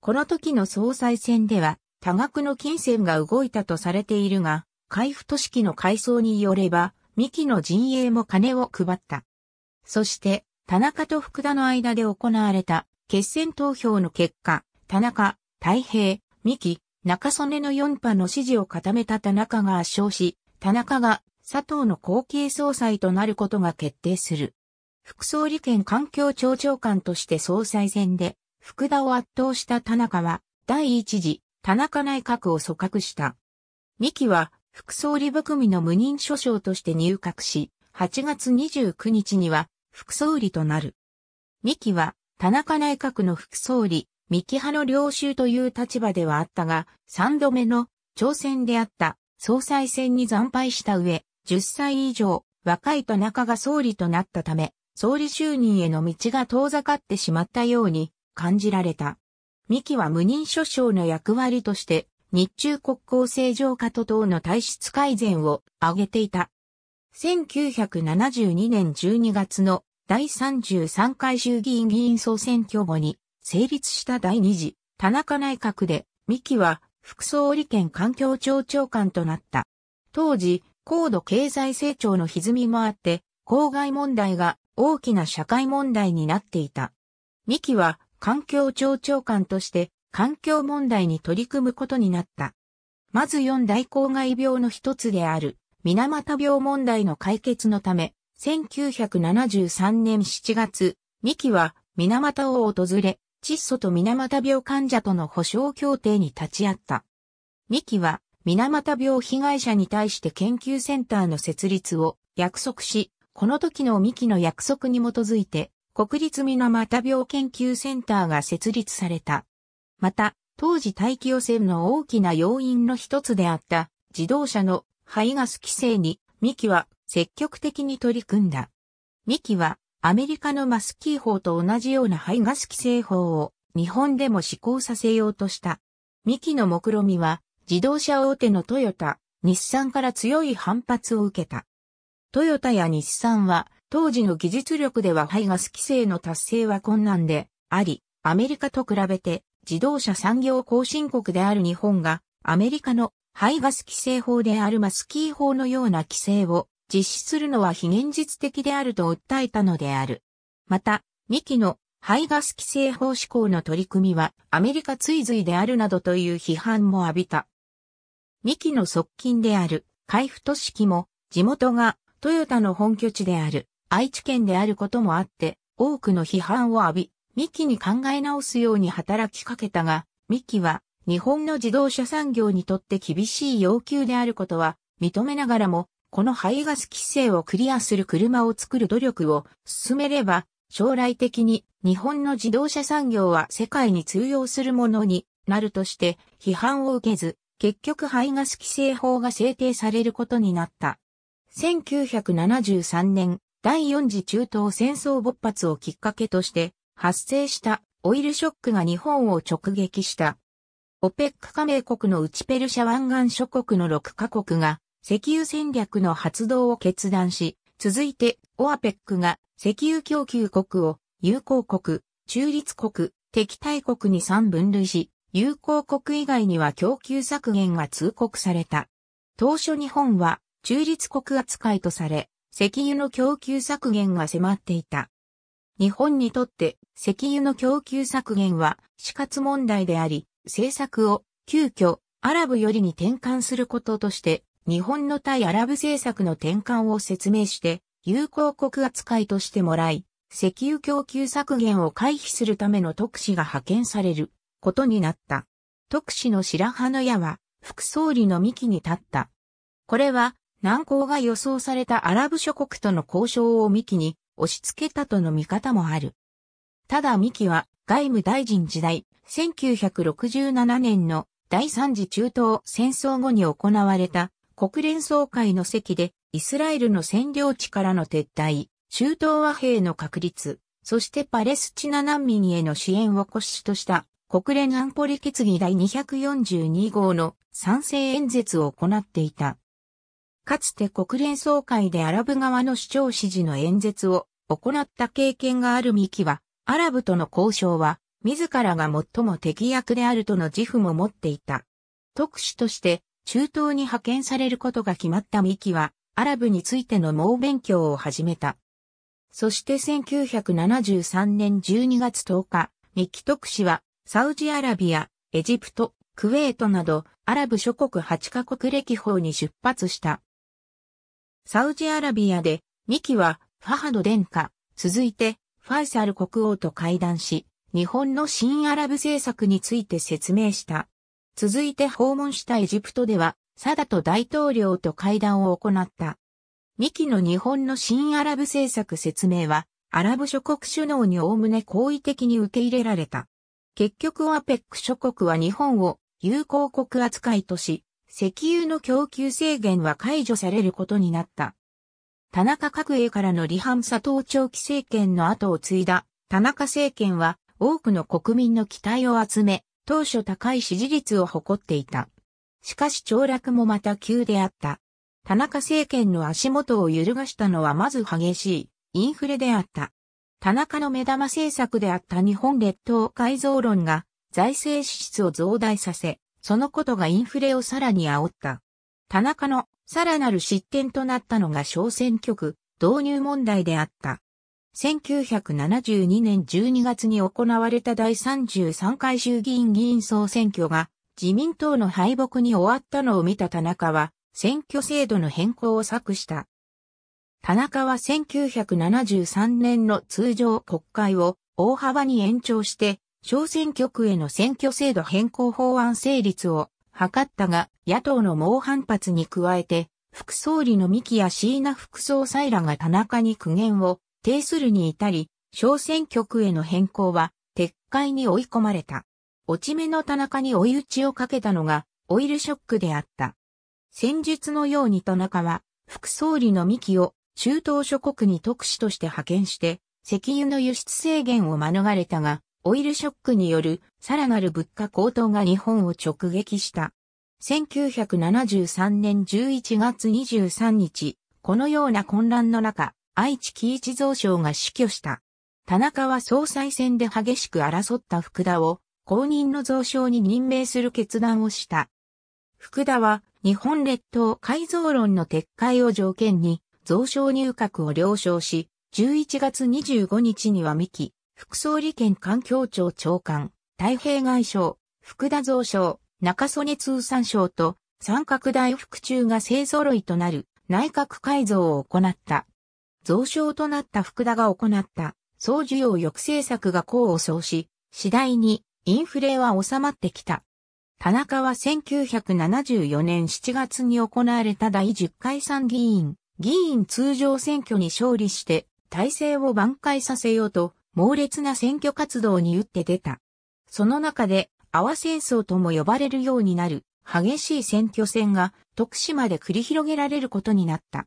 この時の総裁選では、多額の金銭が動いたとされているが、海部都市記の改装によれば、三木の陣営も金を配った。そして、田中と福田の間で行われた決選投票の結果、田中、太平、三木、中曽根の4派の支持を固めた田中が圧勝し、田中が佐藤の後継総裁となることが決定する。副総理兼環境庁長官として総裁選で、福田を圧倒した田中は、第一次、田中内閣を組閣した。三木は、副総理含みの無任所長として入閣し、8月29日には、副総理となる。三木は、田中内閣の副総理、三木派の領袖という立場ではあったが、三度目の挑戦であった総裁選に惨敗した上、10歳以上若い田中が総理となったため、総理就任への道が遠ざかってしまったように感じられた。三木は無任所掌の役割として、日中国交正常化と等の体質改善を挙げていた。1972年12月の第33回衆議院議員総選挙後に成立した第2次田中内閣で、三木は副総理兼環境庁長官となった。当時、高度経済成長の歪みもあって、公害問題が大きな社会問題になっていた。三木は環境庁長官として環境問題に取り組むことになった。まず四大公害病の一つである水俣病問題の解決のため、1973年7月、三木は水俣を訪れ、窒素と水俣病患者との保障協定に立ち会った。三木は水俣病被害者に対して研究センターの設立を約束し、この時の三木の約束に基づいて、国立水俣病研究センターが設立された。また、当時大気汚染の大きな要因の一つであった自動車の排ガス規制に、ミキは積極的に取り組んだ。ミキは、アメリカのマスキー法と同じような排ガス規制法を日本でも施行させようとした。ミキの目論みは、自動車大手のトヨタ、日産から強い反発を受けた。トヨタや日産は、当時の技術力では排ガス規制の達成は困難であり、アメリカと比べて自動車産業後進国である日本がアメリカの排ガス規制法であるマスキー法のような規制を実施するのは非現実的であると訴えたのである。また、ミキの排ガス規制法施行の取り組みはアメリカ追随であるなどという批判も浴びた。ミキの側近である海部俊樹も地元がトヨタの本拠地である愛知県であることもあって多くの批判を浴び、ミキに考え直すように働きかけたが、ミキは日本の自動車産業にとって厳しい要求であることは認めながらも、この排ガス規制をクリアする車を作る努力を進めれば、将来的に日本の自動車産業は世界に通用するものになるとして批判を受けず、結局排ガス規制法が制定されることになった。1973年、第4次中東戦争勃発をきっかけとして発生したオイルショックが日本を直撃した。オペック加盟国のうちペルシャ湾岸諸国の6カ国が石油戦略の発動を決断し、続いてオアペックが石油供給国を友好国、中立国、敵対国に3分類し、友好国以外には供給削減が通告された。当初日本は中立国扱いとされ、石油の供給削減が迫っていた。日本にとって石油の供給削減は死活問題であり、政策を急遽アラブよりに転換することとして、日本の対アラブ政策の転換を説明して、友好国扱いとしてもらい、石油供給削減を回避するための特使が派遣されることになった。特使の白羽の矢は副総理の幹に立った。これは難航が予想されたアラブ諸国との交渉を幹に押し付けたとの見方もある。ただ幹は外務大臣時代、1967年の第3次中東戦争後に行われた国連総会の席でイスラエルの占領地からの撤退、中東和平の確立、そしてパレスチナ難民への支援を骨子とした国連安保理決議第242号の賛成演説を行っていた。かつて国連総会でアラブ側の主張支持の演説を行った経験があるミキは、アラブとの交渉は自らが最も敵役であるとの自負も持っていた。特使として中東に派遣されることが決まったミキは、アラブについての猛勉強を始めた。そして1973年12月10日、ミキ特使は、サウジアラビア、エジプト、クウェートなど、アラブ諸国8カ国歴訪に出発した。サウジアラビアで、ミキは、ファハド殿下、続いて、ファイサル国王と会談し、日本の新アラブ政策について説明した。続いて訪問したエジプトでは、サダと大統領と会談を行った。ミキの日本の新アラブ政策説明は、アラブ諸国首脳におおむね好意的に受け入れられた。結局アペック諸国は日本を友好国扱いとし、石油の供給制限は解除されることになった。田中角栄からの離反佐藤長期政権の後を継いだ田中政権は多くの国民の期待を集め、当初高い支持率を誇っていた。しかし凋落もまた急であった。田中政権の足元を揺るがしたのはまず激しいインフレであった。田中の目玉政策であった日本列島改造論が財政支出を増大させ、そのことがインフレをさらに煽った。田中のさらなる失点となったのが小選挙区導入問題であった。1972年12月に行われた第33回衆議院議員総選挙が自民党の敗北に終わったのを見た田中は選挙制度の変更を策した。田中は1973年の通常国会を大幅に延長して小選挙区への選挙制度変更法案成立を図ったが野党の猛反発に加えて副総理の三木や椎名副総裁らが田中に苦言を定するに至り、小選挙区への変更は撤回に追い込まれた。落ち目の田中に追い打ちをかけたのがオイルショックであった。戦術のように田中は副総理の幹を中東諸国に特使として派遣して、石油の輸出制限を免れたが、オイルショックによるさらなる物価高騰が日本を直撃した。1973年11月23日、このような混乱の中、愛知喜一蔵省が死去した。田中は総裁選で激しく争った福田を公認の蔵省に任命する決断をした。福田は日本列島改造論の撤回を条件に蔵省入閣を了承し、11月25日には三木、副総理兼環境庁長官、太平外相、福田蔵省、中曽根通産省と三角大副中が勢揃いとなる内閣改造を行った。増床となった福田が行った総需要抑制策が功を奏し、次第にインフレは収まってきた。田中は1974年7月に行われた第10回参議院、議員通常選挙に勝利して、体制を挽回させようと、猛烈な選挙活動に打って出た。その中で、泡戦争とも呼ばれるようになる、激しい選挙戦が、徳島で繰り広げられることになった。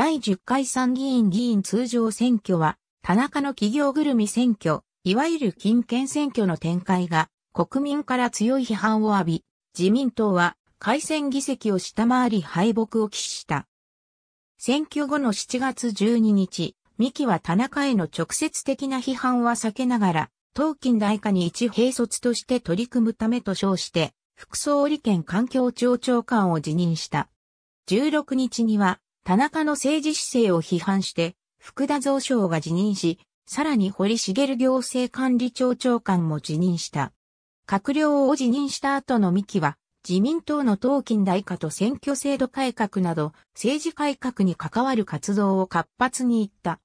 第10回参議院議員通常選挙は、田中の企業ぐるみ選挙、いわゆる金券選挙の展開が、国民から強い批判を浴び、自民党は改選議席を下回り敗北を喫した。選挙後の7月12日、三木は田中への直接的な批判は避けながら、東近代下に一兵卒として取り組むためと称して、副総理兼環境庁長官を辞任した。16日には、田中の政治姿勢を批判して、福田蔵省が辞任し、さらに堀茂行政管理庁長官も辞任した。閣僚を辞任した後の三木は、自民党の党近代化と選挙制度改革など、政治改革に関わる活動を活発に行った。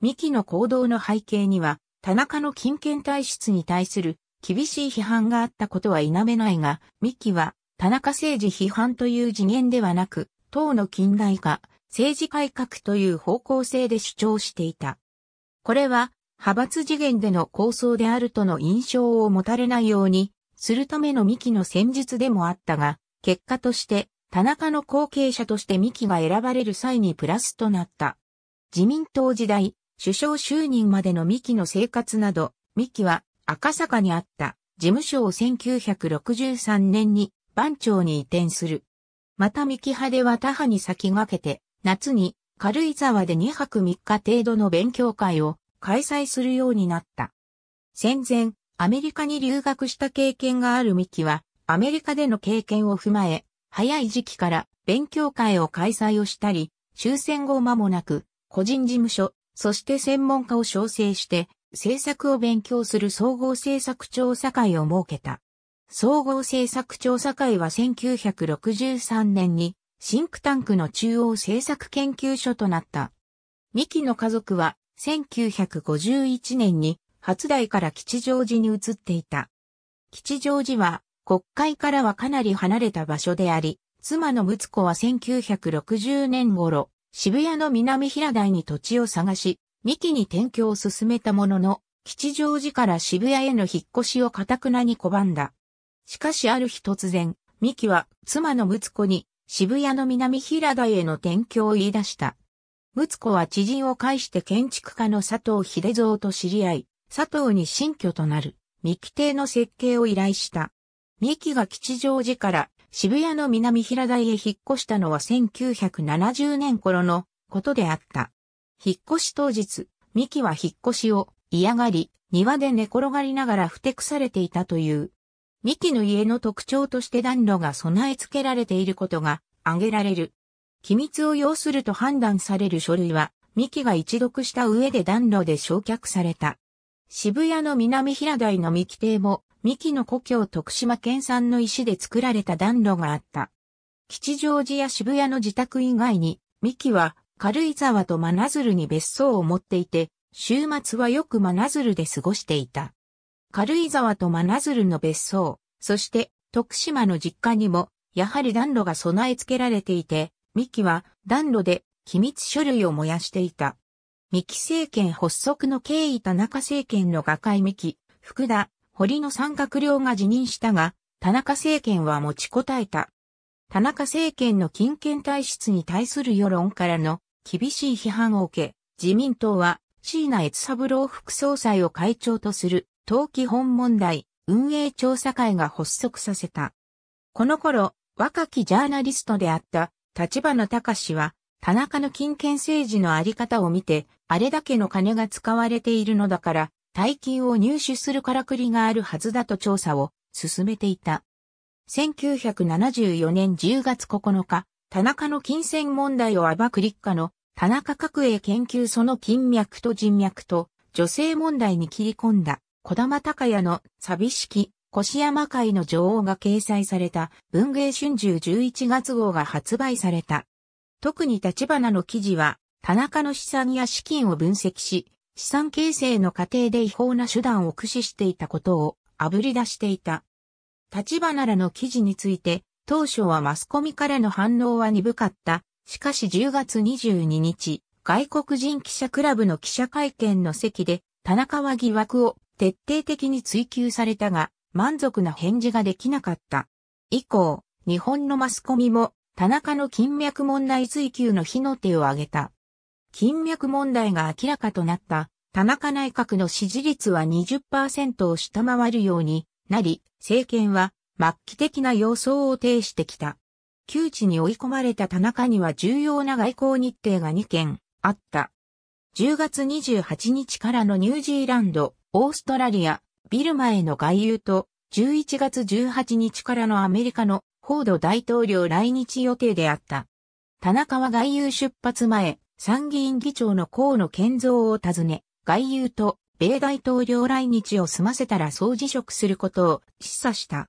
三木の行動の背景には、田中の金権体質に対する厳しい批判があったことは否めないが、三木は、田中政治批判という次元ではなく、党の近代化、政治改革という方向性で主張していた。これは派閥次元での構想であるとの印象を持たれないようにするための三木の戦術でもあったが、結果として田中の後継者として三木が選ばれる際にプラスとなった。自民党時代、首相就任までの三木の生活など、三木は赤坂にあった事務所を1963年に番長に移転する。また三木派では他派に先駆けて夏に軽井沢で2泊3日程度の勉強会を開催するようになった。戦前、アメリカに留学した経験があるミキは、アメリカでの経験を踏まえ、早い時期から勉強会を開催をしたり、終戦後間もなく、個人事務所、そして専門家を招請して、政策を勉強する総合政策調査会を設けた。総合政策調査会は1963年にシンクタンクの中央政策研究所となった。ミキの家族は1951年に初代から吉祥寺に移っていた。吉祥寺は国会からはかなり離れた場所であり、妻の睦子は1960年頃、渋谷の南平台に土地を探し、三木に転居を進めたものの、吉祥寺から渋谷への引っ越しをかたくなに拒んだ。しかしある日突然、三木は妻の睦子に渋谷の南平台への転居を言い出した。睦子は知人を介して建築家の佐藤秀蔵と知り合い、佐藤に新居となる、三木邸の設計を依頼した。三木が吉祥寺から渋谷の南平台へ引っ越したのは1970年頃のことであった。引っ越し当日、三木は引っ越しを嫌がり、庭で寝転がりながらふてくされていたという。三木の家の特徴として暖炉が備え付けられていることが挙げられる。機密を要すると判断される書類は、三木が一読した上で暖炉で焼却された。渋谷の南平台の三木邸も、三木の故郷徳島県産の石で作られた暖炉があった。吉祥寺や渋谷の自宅以外に、三木は軽井沢と真鶴に別荘を持っていて、週末はよく真鶴で過ごしていた。軽井沢と真鶴の別荘、そして徳島の実家にも、やはり暖炉が備え付けられていて、三木は暖炉で機密書類を燃やしていた。三木政権発足の経緯田中政権の瓦解三木、福田、堀の三閣僚が辞任したが、田中政権は持ちこたえた。田中政権の金権体質に対する世論からの厳しい批判を受け、自民党は椎名悦三郎副総裁を会長とする党基本問題運営調査会が発足させた。この頃、若きジャーナリストであった立花隆は、田中の金権政治のあり方を見て、あれだけの金が使われているのだから、大金を入手するからくりがあるはずだと調査を進めていた。1974年10月9日、田中の金銭問題を暴く立家の田中角栄研究その金脈と人脈と女性問題に切り込んだ小玉高屋の寂しき腰山会の女王が掲載された文芸春秋11月号が発売された。特に立花の記事は、田中の資産や資金を分析し、資産形成の過程で違法な手段を駆使していたことをあぶり出していた。立花らの記事について、当初はマスコミからの反応は鈍かった。しかし10月22日、外国人記者クラブの記者会見の席で、田中は疑惑を徹底的に追求されたが、満足な返事ができなかった。以降、日本のマスコミも、田中の金脈問題追求の火の手を挙げた。金脈問題が明らかとなった、田中内閣の支持率は20%を下回るようになり、政権は末期的な様相を呈してきた。窮地に追い込まれた田中には重要な外交日程が2件あった。10月28日からのニュージーランド、オーストラリア、ビルマへの外遊と、11月18日からのアメリカのフォード大統領来日予定であった。田中は外遊出発前、参議院議長の河野健三を訪ね、外遊と米大統領来日を済ませたら総辞職することを示唆した。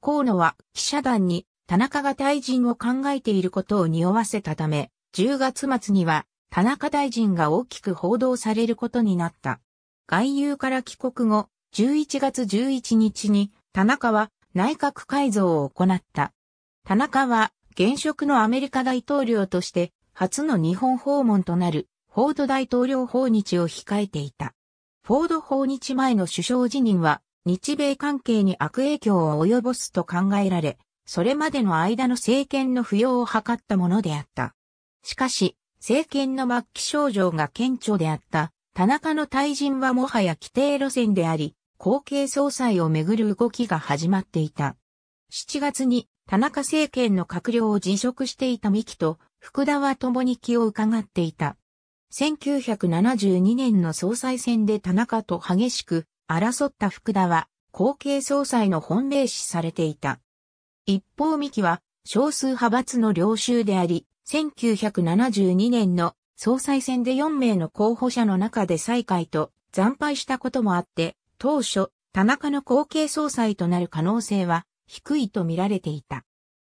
河野は記者団に田中が退陣を考えていることを匂わせたため、10月末には田中大臣が大きく報道されることになった。外遊から帰国後、11月11日に田中は内閣改造を行った。田中は現職のアメリカ大統領として初の日本訪問となるフォード大統領訪日を控えていた。フォード訪日前の首相辞任は日米関係に悪影響を及ぼすと考えられ、それまでの間の政権の不要を図ったものであった。しかし、政権の末期症状が顕著であった田中の退陣はもはや規定路線であり、後継総裁をめぐる動きが始まっていた。7月に田中政権の閣僚を辞職していた三木と福田は共に気を伺っていた。1972年の総裁選で田中と激しく争った福田は後継総裁の本命視されていた。一方三木は少数派閥の領袖であり、1972年の総裁選で4名の候補者の中で最下位と惨敗したこともあって、当初、田中の後継総裁となる可能性は低いと見られていた。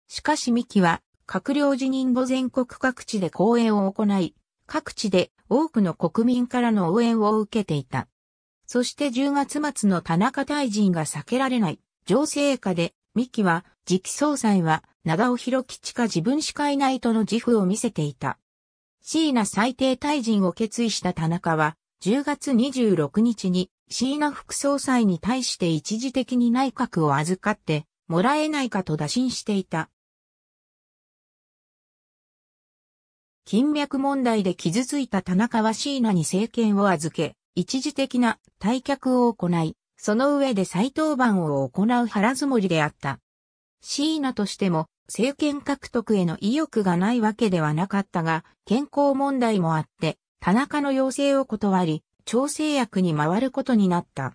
しかし三木は、閣僚辞任後全国各地で講演を行い、各地で多くの国民からの応援を受けていた。そして10月末の田中大臣が避けられない情勢下で、三木は次期総裁は長尾博吉か自分しかいないとの自負を見せていた。椎名最低退陣を決意した田中は、10月26日に椎名副総裁に対して一時的に内閣を預かってもらえないかと打診していた。金脈問題で傷ついた田中は椎名に政権を預け、一時的な退却を行い、その上で再登板を行う腹積もりであった。椎名としても政権獲得への意欲がないわけではなかったが、健康問題もあって、田中の要請を断り、調整役に回ることになった。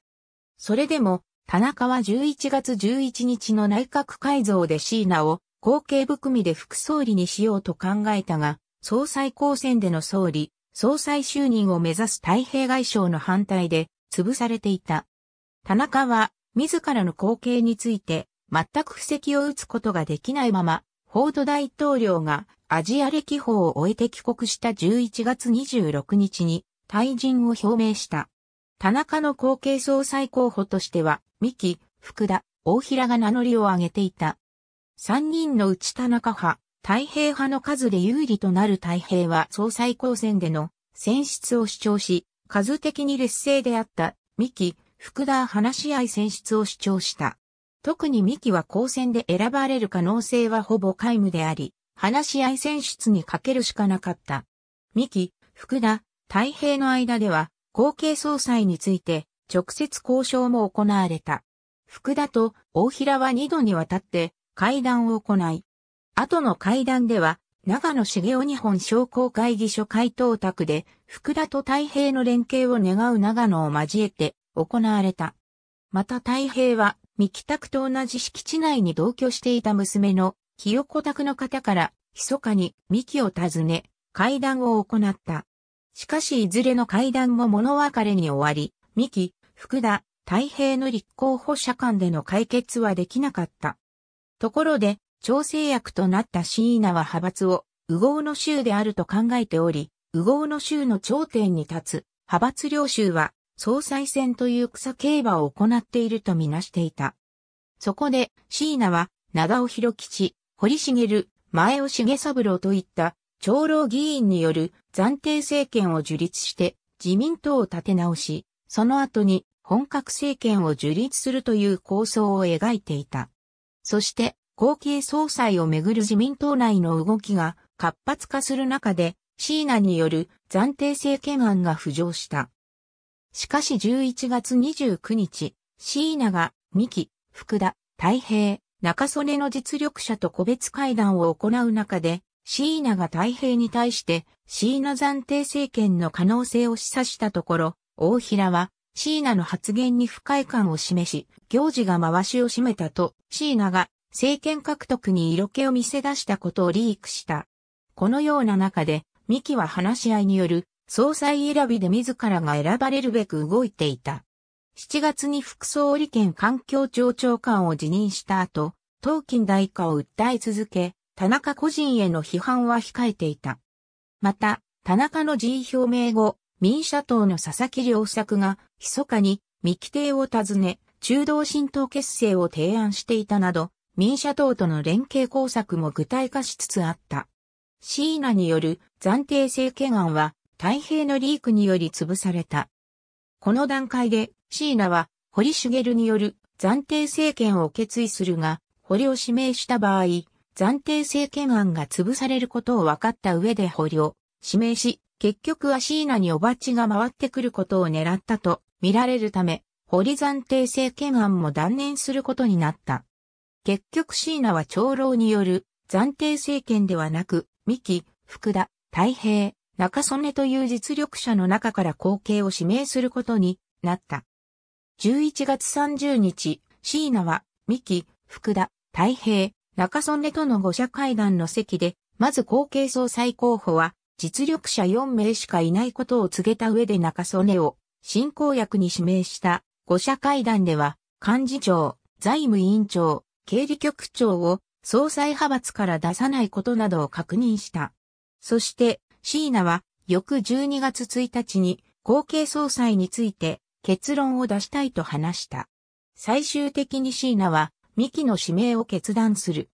それでも、田中は11月11日の内閣改造で椎名を後継含みで副総理にしようと考えたが、総裁公選での総理、総裁就任を目指す太平外相の反対で潰されていた。田中は自らの後継について全く布石を打つことができないまま、フォード大統領がアジア歴訪を終えて帰国した11月26日に退陣を表明した。田中の後継総裁候補としては、三木、福田、大平が名乗りを上げていた。三人のうち田中派、太平派の数で有利となる太平は総裁公選での選出を主張し、数的に劣勢であった三木、福田話し合い選出を主張した。特に三木は高専で選ばれる可能性はほぼ皆無であり、話し合い選出にかけるしかなかった。三木、福田、太平の間では、後継総裁について、直接交渉も行われた。福田と大平は二度にわたって会談を行い、後の会談では、長野茂雄日本商工会議所会頭宅で、福田と太平の連携を願う長野を交えて行われた。また太平は三木宅と同じ敷地内に同居していた娘の清子宅の方から、密かに三木を訪ね、会談を行った。しかしいずれの会談も物別れに終わり、三木、福田、太平の立候補者間での解決はできなかった。ところで、調整役となった椎名は派閥を、右合の州であると考えており、右合の州の頂点に立つ、派閥領州は、総裁選という草競馬を行っているとみなしていた。そこで、椎名は、長尾博吉、堀茂、前尾重三郎といった、長老議員による暫定政権を樹立して、自民党を立て直し、その後に本格政権を樹立するという構想を描いていた。そして、後継総裁をめぐる自民党内の動きが活発化する中で、椎名による暫定政権案が浮上した。しかし11月29日、椎名が、三木、福田、太平、中曽根の実力者と個別会談を行う中で、椎名が太平に対して、椎名暫定政権の可能性を示唆したところ、大平は、椎名の発言に不快感を示し、行事が回しを占めたと、椎名が政権獲得に色気を見せ出したことをリークした。このような中で、三木は話し合いによる総裁選びで自らが選ばれるべく動いていた。7月に副総理兼環境庁長官を辞任した後、東近代化を訴え続け、田中個人への批判は控えていた。また、田中の辞意表明後、民社党の佐々木良作が、密かに、未規定を尋ね、中道新党結成を提案していたなど、民社党との連携工作も具体化しつつあった。椎名による暫定政権案は、太平のリークにより潰された。この段階で、シーナは、堀茂による暫定政権を決意するが、堀を指名した場合、暫定政権案が潰されることを分かった上で堀を指名し、結局はーナにおばちが回ってくることを狙ったと見られるため、堀暫定政権案も断念することになった。結局シーナは長老による暫定政権ではなく、三木、福田、太平、中曽根という実力者の中から後継を指名することになった。11月30日、椎名は、三木、福田、太平、中曽根との五者会談の席で、まず後継総裁候補は、実力者4名しかいないことを告げた上で中曽根を、進行役に指名した五者会談では、幹事長、財務委員長、経理局長を、総裁派閥から出さないことなどを確認した。そして、シーナは翌12月1日に後継総裁について結論を出したいと話した。最終的にシーナはミキの指名を決断する。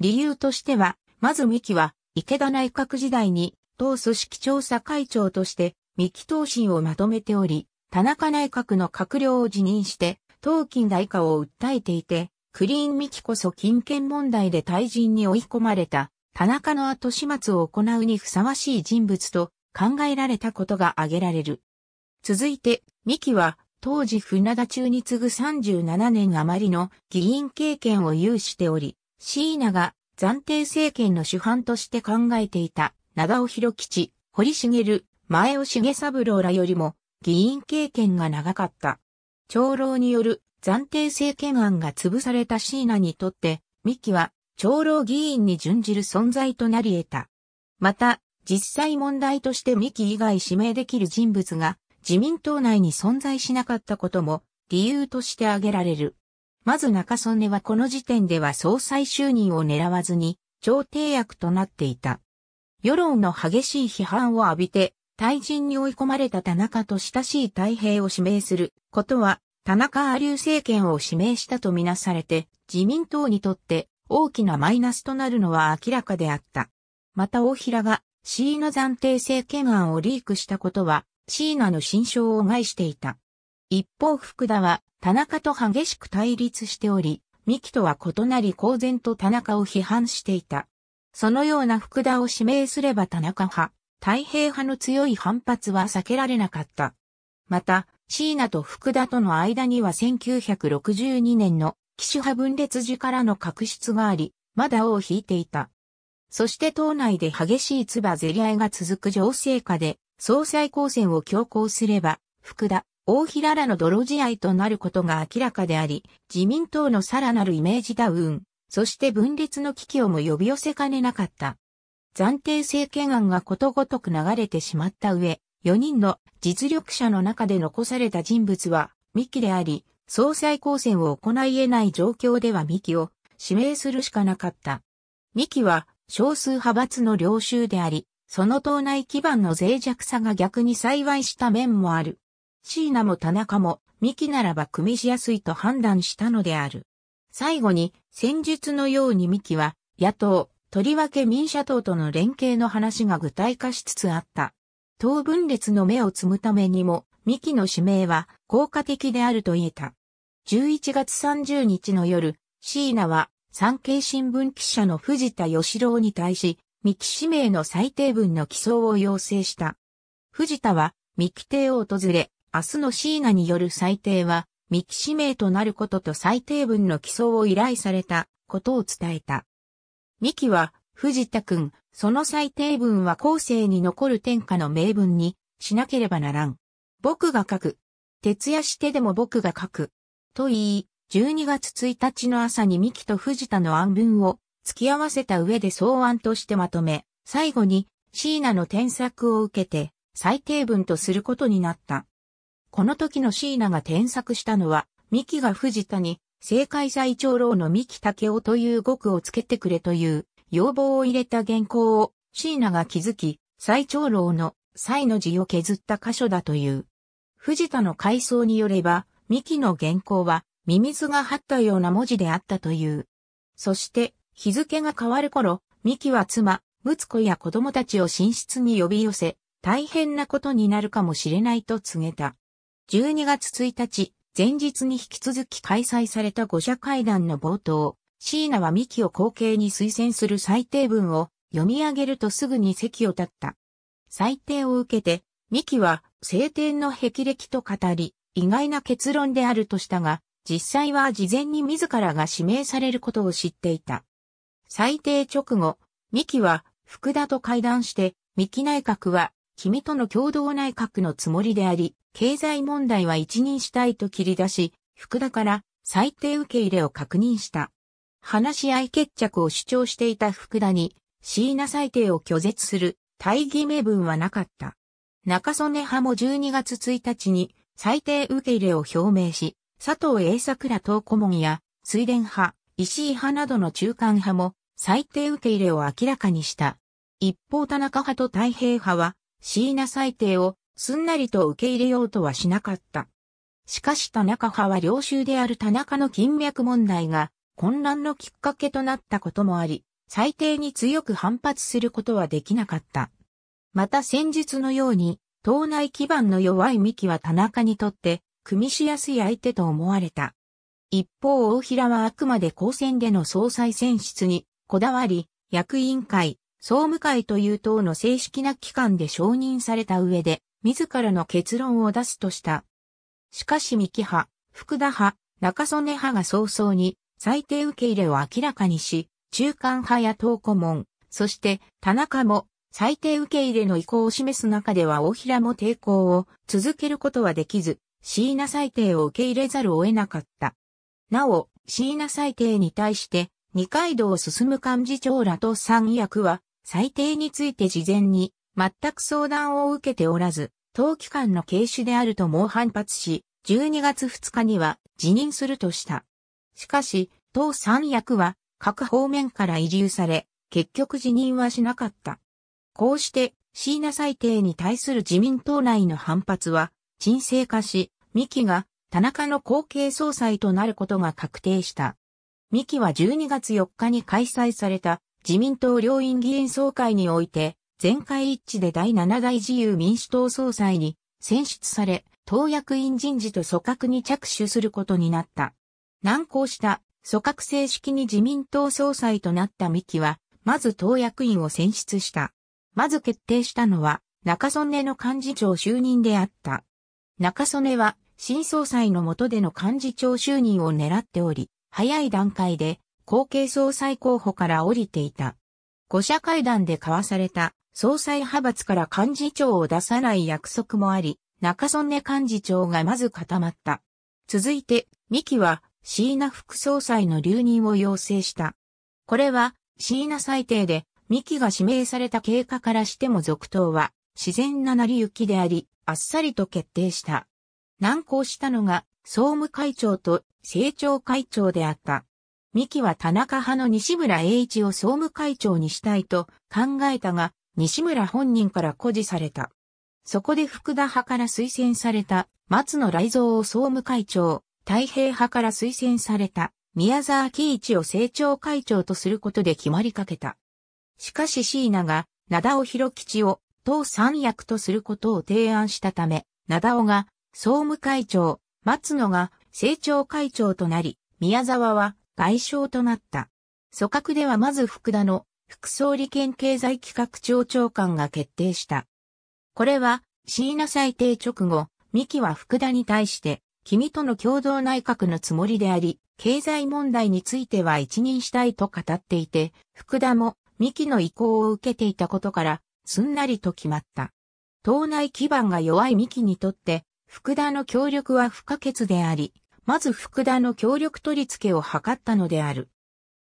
理由としては、まずミキは池田内閣時代に党組織調査会長としてミキ答申をまとめており、田中内閣の閣僚を辞任して党近代化を訴えていて、クリーンミキこそ金権問題で退陣に追い込まれた田中の後始末を行うにふさわしい人物と考えられたことが挙げられる。続いて、三木は、当時船田中に次ぐ37年余りの議員経験を有しており、椎名が暫定政権の主犯として考えていた、長尾博吉、堀茂、前尾重三郎らよりも、議員経験が長かった。長老による暫定政権案が潰された椎名にとって、三木は長老議員に準じる存在となり得た。また、実際問題として三木以外指名できる人物が自民党内に存在しなかったことも理由として挙げられる。まず中曽根はこの時点では総裁就任を狙わずに調停役となっていた。世論の激しい批判を浴びて退陣に追い込まれた田中と親しい太平を指名することは田中亜流政権を指名したとみなされて自民党にとって大きなマイナスとなるのは明らかであった。また大平がーノ暫定政権案をリークしたことは、ーナの心象を害していた。一方福田は田中と激しく対立しており、三木とは異なり公然と田中を批判していた。そのような福田を指名すれば田中派、太平派の強い反発は避けられなかった。また、椎名と福田との間には1962年の騎手派分裂時からの確執があり、まだ尾を引いていた。そして党内で激しい唾ぜり合いが続く情勢下で、総裁公選を強行すれば、福田、大平らの泥試合となることが明らかであり、自民党のさらなるイメージダウン、そして分裂の危機をも呼び寄せかねなかった。暫定政権案がことごとく流れてしまった上、4人の実力者の中で残された人物は、ミキであり、総裁公選を行い得ない状況では三木を指名するしかなかった。三木は少数派閥の領袖であり、その党内基盤の脆弱さが逆に幸いした面もある。椎名も田中も三木ならば組みしやすいと判断したのである。最後に戦術のように三木は野党、とりわけ民社党との連携の話が具体化しつつあった。党分裂の目を摘むためにも、三木の指名は効果的であると言えた。11月30日の夜、椎名は産経新聞記者の藤田義郎に対し、三木氏名の最低分の起草を要請した。藤田は三木邸を訪れ、明日の椎名による最低は、三木氏名となることと最低分の起草を依頼されたことを伝えた。三木は、藤田君、その最低分は後世に残る天下の名文にしなければならん。僕が書く。徹夜してでも僕が書く。と言い、12月1日の朝に三木と藤田の案文を付き合わせた上で草案としてまとめ、最後に椎名の添削を受けて最低文とすることになった。この時の椎名が添削したのは、三木が藤田に、政界最長老の三木武夫という語句をつけてくれという要望を入れた原稿を椎名が気づき、最長老の才の字を削った箇所だという。藤田の回想によれば、ミキの原稿は、ミミズが張ったような文字であったという。そして、日付が変わる頃、ミキは妻、ムツ子や子供たちを寝室に呼び寄せ、大変なことになるかもしれないと告げた。12月1日、前日に引き続き開催された五者会談の冒頭、シーナはミキを後継に推薦する裁定文を読み上げるとすぐに席を立った。裁定を受けて、ミキは聖天の霹靂と語り、意外な結論であるとしたが、実際は事前に自らが指名されることを知っていた。最低直後、三木は福田と会談して、三木内閣は君との共同内閣のつもりであり、経済問題は一任したいと切り出し、福田から最低受け入れを確認した。話し合い決着を主張していた福田に、椎名最低を拒絶する大義名分はなかった。中曽根派も12月1日に最低受け入れを表明し、佐藤栄作ら東顧問や、水田派、石井派などの中間派も、最低受け入れを明らかにした。一方田中派と太平派は、椎名最低をすんなりと受け入れようとはしなかった。しかし田中派は領収である田中の金脈問題が混乱のきっかけとなったこともあり、最低に強く反発することはできなかった。また先日のように、党内基盤の弱い三木は田中にとって、組みしやすい相手と思われた。一方大平はあくまで公選での総裁選出に、こだわり、役員会、総務会という党の正式な機関で承認された上で、自らの結論を出すとした。しかし三木派、福田派、中曽根派が早々に最低受け入れを明らかにし、中間派や党顧問、そして田中も最低受け入れの意向を示す中では大平も抵抗を続けることはできず、椎名裁定を受け入れざるを得なかった。なお、椎名裁定に対して、二階堂進幹事長らと三役は、最低について事前に、全く相談を受けておらず、当期間の軽視であると猛反発し、12月2日には辞任するとした。しかし、当三役は各方面から移住され、結局辞任はしなかった。こうして、椎名裁定に対する自民党内の反発は、沈静化し、三木が田中の後継総裁となることが確定した。三木は12月4日に開催された自民党両院議員総会において、全会一致で第7代自由民主党総裁に選出され、党役員人事と組閣に着手することになった。難航した組閣正式に自民党総裁となった三木は、まず党役員を選出した。まず決定したのは、中曽根の幹事長就任であった。中曽根は、新総裁の下での幹事長就任を狙っており、早い段階で、後継総裁候補から降りていた。五社会談で交わされた、総裁派閥から幹事長を出さない約束もあり、中曽根幹事長がまず固まった。続いて、三木は、椎名副総裁の留任を要請した。これは、椎名裁定で、三木が指名された経過からしても続投は自然な成り行きであり、あっさりと決定した。難航したのが総務会長と政調会長であった。三木は田中派の西村栄一を総務会長にしたいと考えたが、西村本人から誇示された。そこで福田派から推薦された松野雷蔵を総務会長、太平派から推薦された宮沢喜一を政調会長とすることで決まりかけた。しかし椎名が、田尾広吉を、党三役とすることを提案したため、田尾が、総務会長、松野が、政調会長となり、宮沢は、外相となった。組閣ではまず福田の、副総理兼経済企画庁長官が決定した。これは、椎名裁定直後、三木は福田に対して、君との共同内閣のつもりであり、経済問題については一任したいと語っていて、福田も三木の意向を受けていたことから、すんなりと決まった。党内基盤が弱い三木にとって、福田の協力は不可欠であり、まず福田の協力取り付けを図ったのである。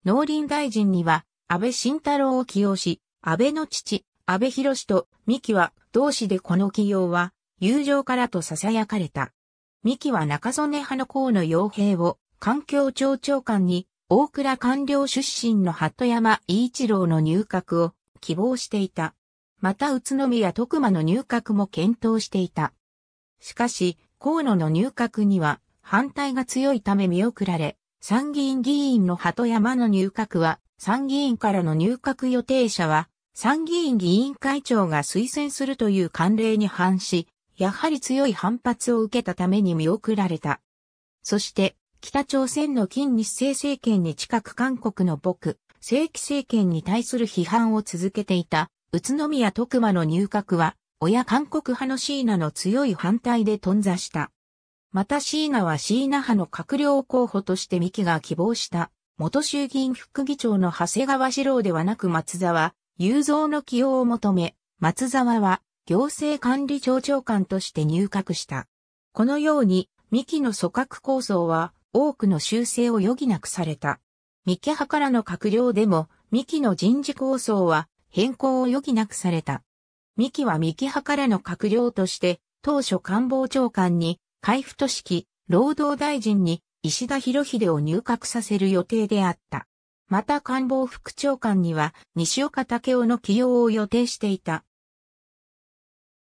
農林大臣には、安倍晋太郎を起用し、安倍の父、安倍博士と三木は同志でこの起用は、友情からと囁かれた。三木は中曽根派の河野洋平を環境庁長官に大倉官僚出身の鳩山伊一郎の入閣を希望していた。また宇都宮徳間の入閣も検討していた。しかし、河野の入閣には反対が強いため見送られ、参議院議員の鳩山の入閣は、参議院からの入閣予定者は、参議院議員会長が推薦するという慣例に反し、やはり強い反発を受けたために見送られた。そして、北朝鮮の金日成政権に近く韓国の僕、正規政権に対する批判を続けていた、宇都宮徳馬の入閣は、親韓国派の椎名の強い反対で頓挫した。また椎名は椎名派の閣僚候補として三木が希望した、元衆議院副議長の長谷川史郎ではなく松沢、雄三の起用を求め、松沢は行政管理庁長官として入閣した。このように、三木の組閣構想は、多くの修正を余儀なくされた。三木派からの閣僚でも、三木の人事構想は変更を余儀なくされた。三木は三木派からの閣僚として、当初官房長官に、海部都市労働大臣に、石田博秀を入閣させる予定であった。また官房副長官には、西岡武雄の起用を予定していた。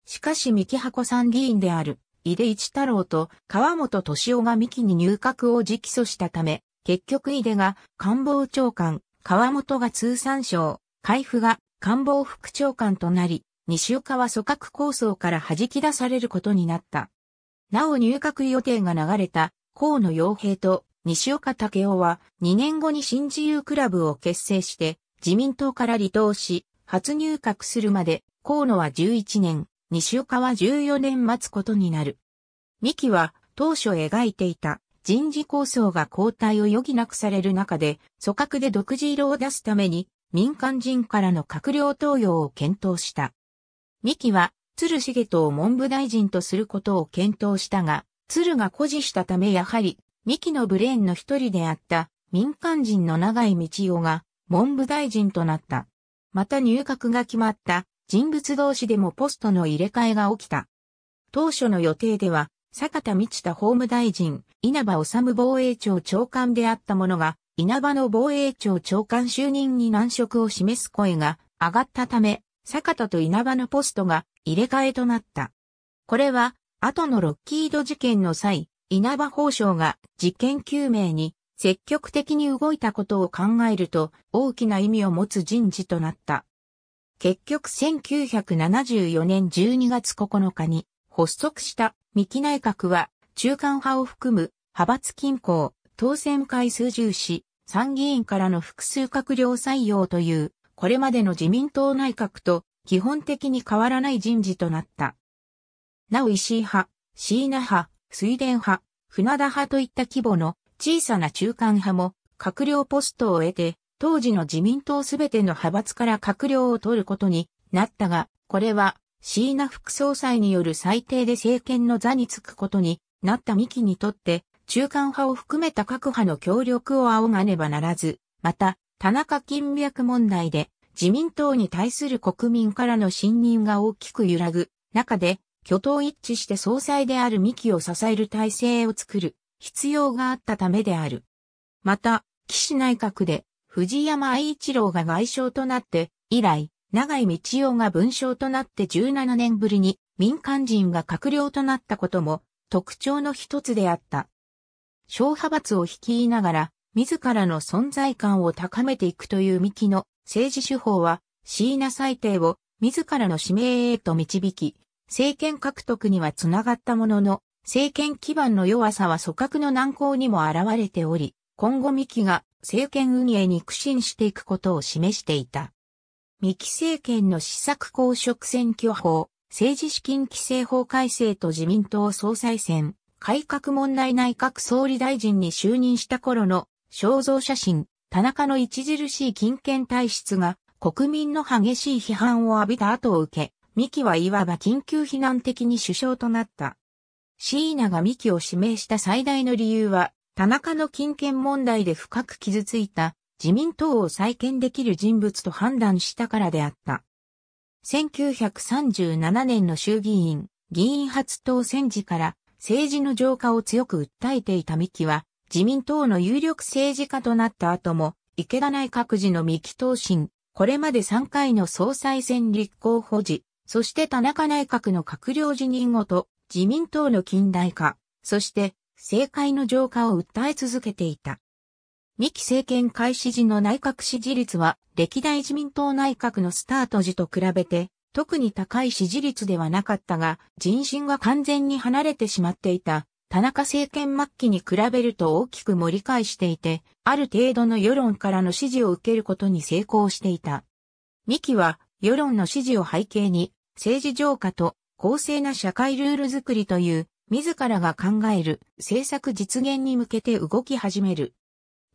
しかし三木箱参議院である井出一太郎と川本敏夫が三木に入閣を直訴したため、結局井出が官房長官、川本が通産省、海部が官房副長官となり、西岡は組閣構想から弾き出されることになった。なお入閣予定が流れた河野洋平と西岡武夫は2年後に新自由クラブを結成して自民党から離党し、初入閣するまで河野は11年、西岡は14年待つことになる。三木は当初描いていた人事構想が交代を余儀なくされる中で、組閣で独自色を出すために民間人からの閣僚登用を検討した。三木は鶴重とを文部大臣とすることを検討したが、鶴が誇示したためやはり、三木のブレーンの一人であった民間人の長井道夫が文部大臣となった。また入閣が決まった人物同士でもポストの入れ替えが起きた。当初の予定では、坂田道太法務大臣、稲葉治防衛庁長官であったものが、稲葉の防衛庁長官就任に難色を示す声が上がったため、坂田と稲葉のポストが入れ替えとなった。これは、後のロッキード事件の際、稲葉法相が事件究明に積極的に動いたことを考えると大きな意味を持つ人事となった。結局1974年12月9日に発足した三木内閣は中間派を含む派閥均衡、当選回数重視、参議院からの複数閣僚採用という、これまでの自民党内閣と基本的に変わらない人事となった。なお石井派、椎名派、水田派、船田派といった規模の小さな中間派も閣僚ポストを得て当時の自民党すべての派閥から閣僚を取ることになったが、これは椎名副総裁による最低で政権の座につくことになった三木にとって、中間派を含めた各派の協力を仰がねばならず、また、田中金脈問題で自民党に対する国民からの信任が大きく揺らぐ中で、挙党一致して総裁である三木を支える体制を作る必要があったためである。また、岸内閣で藤山愛一郎が外相となって、以来、長井道夫が文章となって17年ぶりに民間人が閣僚となったことも特徴の一つであった。小派閥を率いながら自らの存在感を高めていくという三木の政治手法は椎名裁定を自らの指名へと導き、政権獲得にはつながったものの、政権基盤の弱さは組閣の難航にも現れており、今後三木が政権運営に苦心していくことを示していた。三木政権の施策公職選挙法、政治資金規正法改正と自民党総裁選、改革問題内閣総理大臣に就任した頃の肖像写真、田中の著しい金権体質が国民の激しい批判を浴びた後を受け、三木はいわば緊急避難的に首相となった。椎名が三木を指名した最大の理由は、田中の金権問題で深く傷ついた自民党を再建できる人物と判断したからであった。1937年の衆議院、議員初当選時から政治の浄化を強く訴えていた三木は、自民党の有力政治家となった後も、池田内閣時の三木党進、これまで3回の総裁選立候補時、そして田中内閣の閣僚辞任後と、自民党の近代化、そして政界の浄化を訴え続けていた。三木政権開始時の内閣支持率は歴代自民党内閣のスタート時と比べて特に高い支持率ではなかったが人心が完全に離れてしまっていた田中政権末期に比べると大きく盛り返していてある程度の世論からの支持を受けることに成功していた。三木は世論の支持を背景に政治浄化と公正な社会ルールづくりという自らが考える政策実現に向けて動き始める。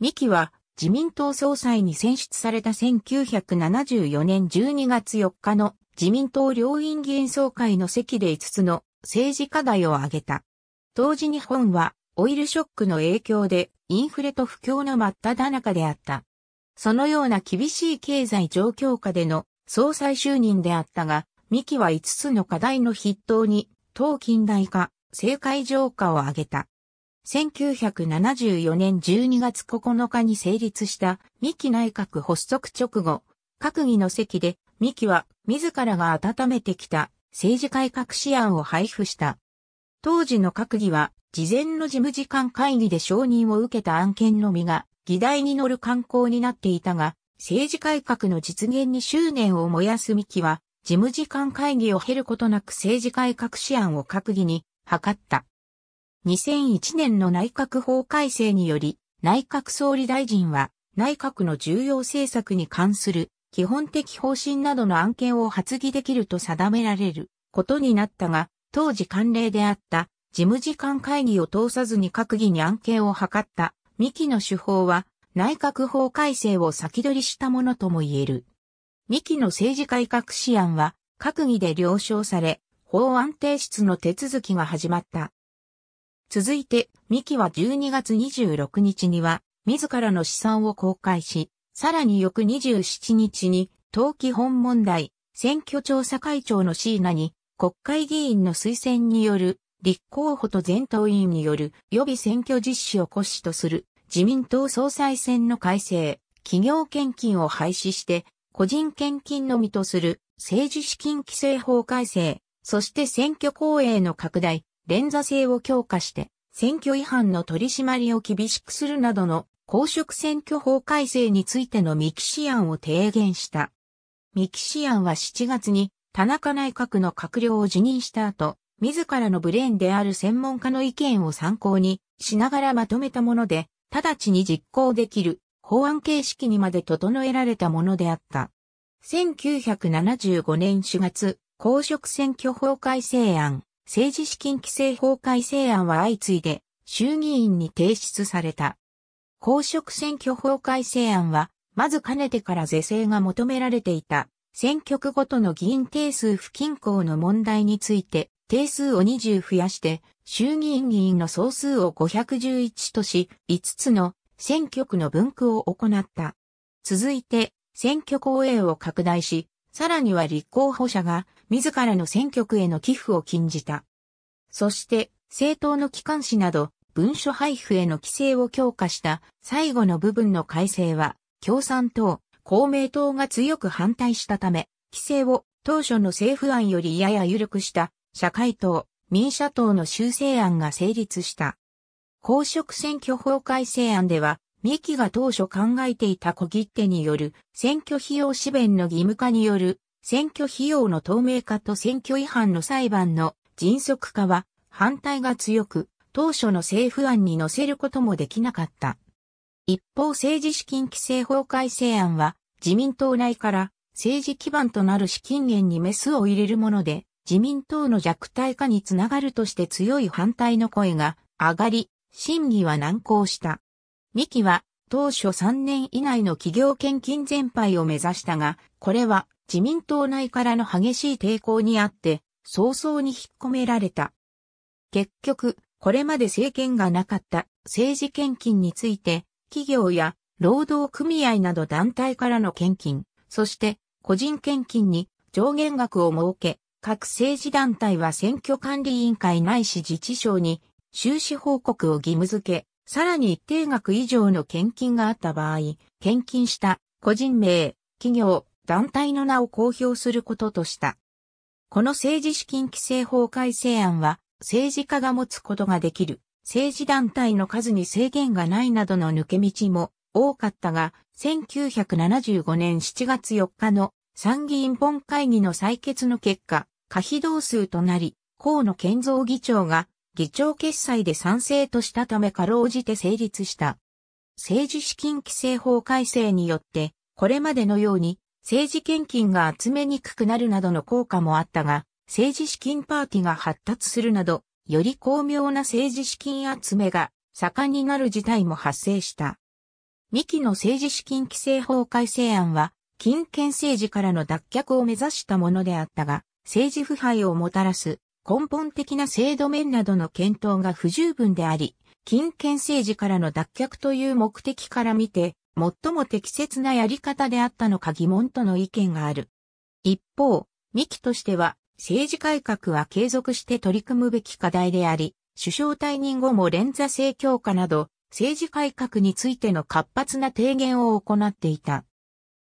2期は自民党総裁に選出された1974年12月4日の自民党両院議員総会の席で5つの政治課題を挙げた。当時日本はオイルショックの影響でインフレと不況の真っ只中であった。そのような厳しい経済状況下での総裁就任であったが、三木は5つの課題の筆頭に、当近代化、政界浄化を挙げた。1974年12月9日に成立した三木内閣発足直後、閣議の席で三木は自らが温めてきた政治改革試案を配布した。当時の閣議は事前の事務次官会議で承認を受けた案件のみが議題に乗る観光になっていたが、政治改革の実現に執念を燃やす三木は、事務次官会議を経ることなく政治改革試案を閣議に図った。2001年の内閣法改正により、内閣総理大臣は、内閣の重要政策に関する基本的方針などの案件を発議できると定められることになったが、当時慣例であった事務次官会議を通さずに閣議に案件を図った三木の手法は内閣法改正を先取りしたものとも言える。三木の政治改革試案は閣議で了承され、法案提出の手続きが始まった。続いて、三木は12月26日には、自らの試算を公開し、さらに翌27日に、登記本問題、選挙調査会長の椎名に、国会議員の推薦による、立候補と全党委員による予備選挙実施を骨子とする自民党総裁選の改正、企業献金を廃止して、個人献金のみとする政治資金規正法改正、そして選挙公営の拡大、連座制を強化して、選挙違反の取り締まりを厳しくするなどの公職選挙法改正についての未期試案を提言した。未期試案は7月に田中内閣の閣僚を辞任した後、自らのブレーンである専門家の意見を参考にしながらまとめたもので、直ちに実行できる法案形式にまで整えられたものであった。1975年4月、公職選挙法改正案、政治資金規正法改正案は相次いで衆議院に提出された。公職選挙法改正案は、まずかねてから是正が求められていた、選挙区ごとの議員定数不均衡の問題について、定数を20増やして、衆議院議員の総数を511とし、5つの選挙区の分区を行った。続いて、選挙公営を拡大し、さらには立候補者が自らの選挙区への寄付を禁じた。そして、政党の機関紙など、文書配布への規制を強化した最後の部分の改正は、共産党、公明党が強く反対したため、規制を当初の政府案よりやや緩くした社会党、民社党の修正案が成立した。公職選挙法改正案では、三木が当初考えていた小切手による選挙費用支弁の義務化による選挙費用の透明化と選挙違反の裁判の迅速化は反対が強く、当初の政府案に載せることもできなかった。一方政治資金規正法改正案は自民党内から政治基盤となる資金源にメスを入れるもので、自民党の弱体化につながるとして強い反対の声が上がり、審議は難航した。ミキは当初3年以内の企業献金全廃を目指したが、これは自民党内からの激しい抵抗にあって、早々に引っ込められた。結局、これまで政権がなかった政治献金について、企業や労働組合など団体からの献金、そして個人献金に上限額を設け、各政治団体は選挙管理委員会ないし自治省に収支報告を義務付け、さらに一定額以上の献金があった場合、献金した個人名、企業、団体の名を公表することとした。この政治資金規正法改正案は、政治家が持つことができる、政治団体の数に制限がないなどの抜け道も多かったが、1975年7月4日の参議院本会議の採決の結果、可否同数となり、河野健三議長が議長決裁で賛成としたためかろうじて成立した。政治資金規正法改正によって、これまでのように政治献金が集めにくくなるなどの効果もあったが、政治資金パーティが発達するなど、より巧妙な政治資金集めが盛んになる事態も発生した。2期の政治資金規正法改正案は、金権政治からの脱却を目指したものであったが、政治腐敗をもたらす根本的な制度面などの検討が不十分であり、金権政治からの脱却という目的から見て、最も適切なやり方であったのか疑問との意見がある。一方、三木としては、政治改革は継続して取り組むべき課題であり、首相退任後も連座政教化など、政治改革についての活発な提言を行っていた。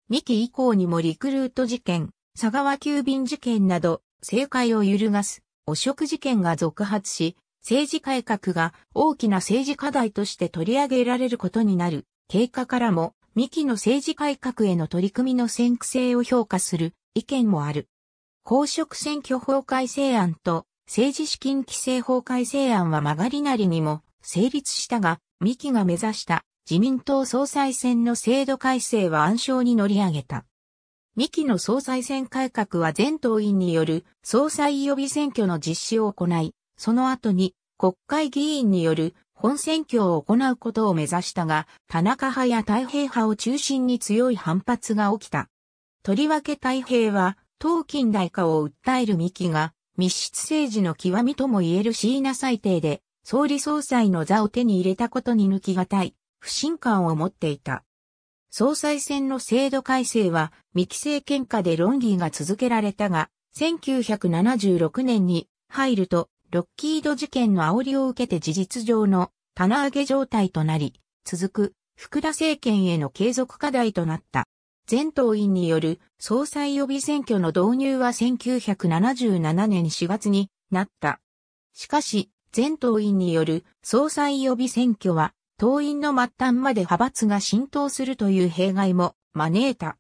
2期以降にもリクルート事件、佐川急便事件など、政界を揺るがす、汚職事件が続発し、政治改革が大きな政治課題として取り上げられることになる。経過からも、三木の政治改革への取り組みの先駆性を評価する意見もある。公職選挙法改正案と政治資金規正法改正案は曲がりなりにも成立したが、三木が目指した自民党総裁選の制度改正は暗礁に乗り上げた。三木の総裁選改革は全党員による総裁予備選挙の実施を行い、その後に国会議員による本選挙を行うことを目指したが、田中派や太平派を中心に強い反発が起きた。とりわけ太平は、当近代化を訴える三木が、密室政治の極みとも言える椎名最低で、総理総裁の座を手に入れたことに抜きがたい、不信感を持っていた。総裁選の制度改正は、未木政権下で論議が続けられたが、1976年に入ると、ロッキード事件の煽りを受けて事実上の棚上げ状態となり、続く福田政権への継続課題となった。全党員による総裁予備選挙の導入は1977年4月になった。しかし、全党員による総裁予備選挙は、党員の末端まで派閥が浸透するという弊害も招いた。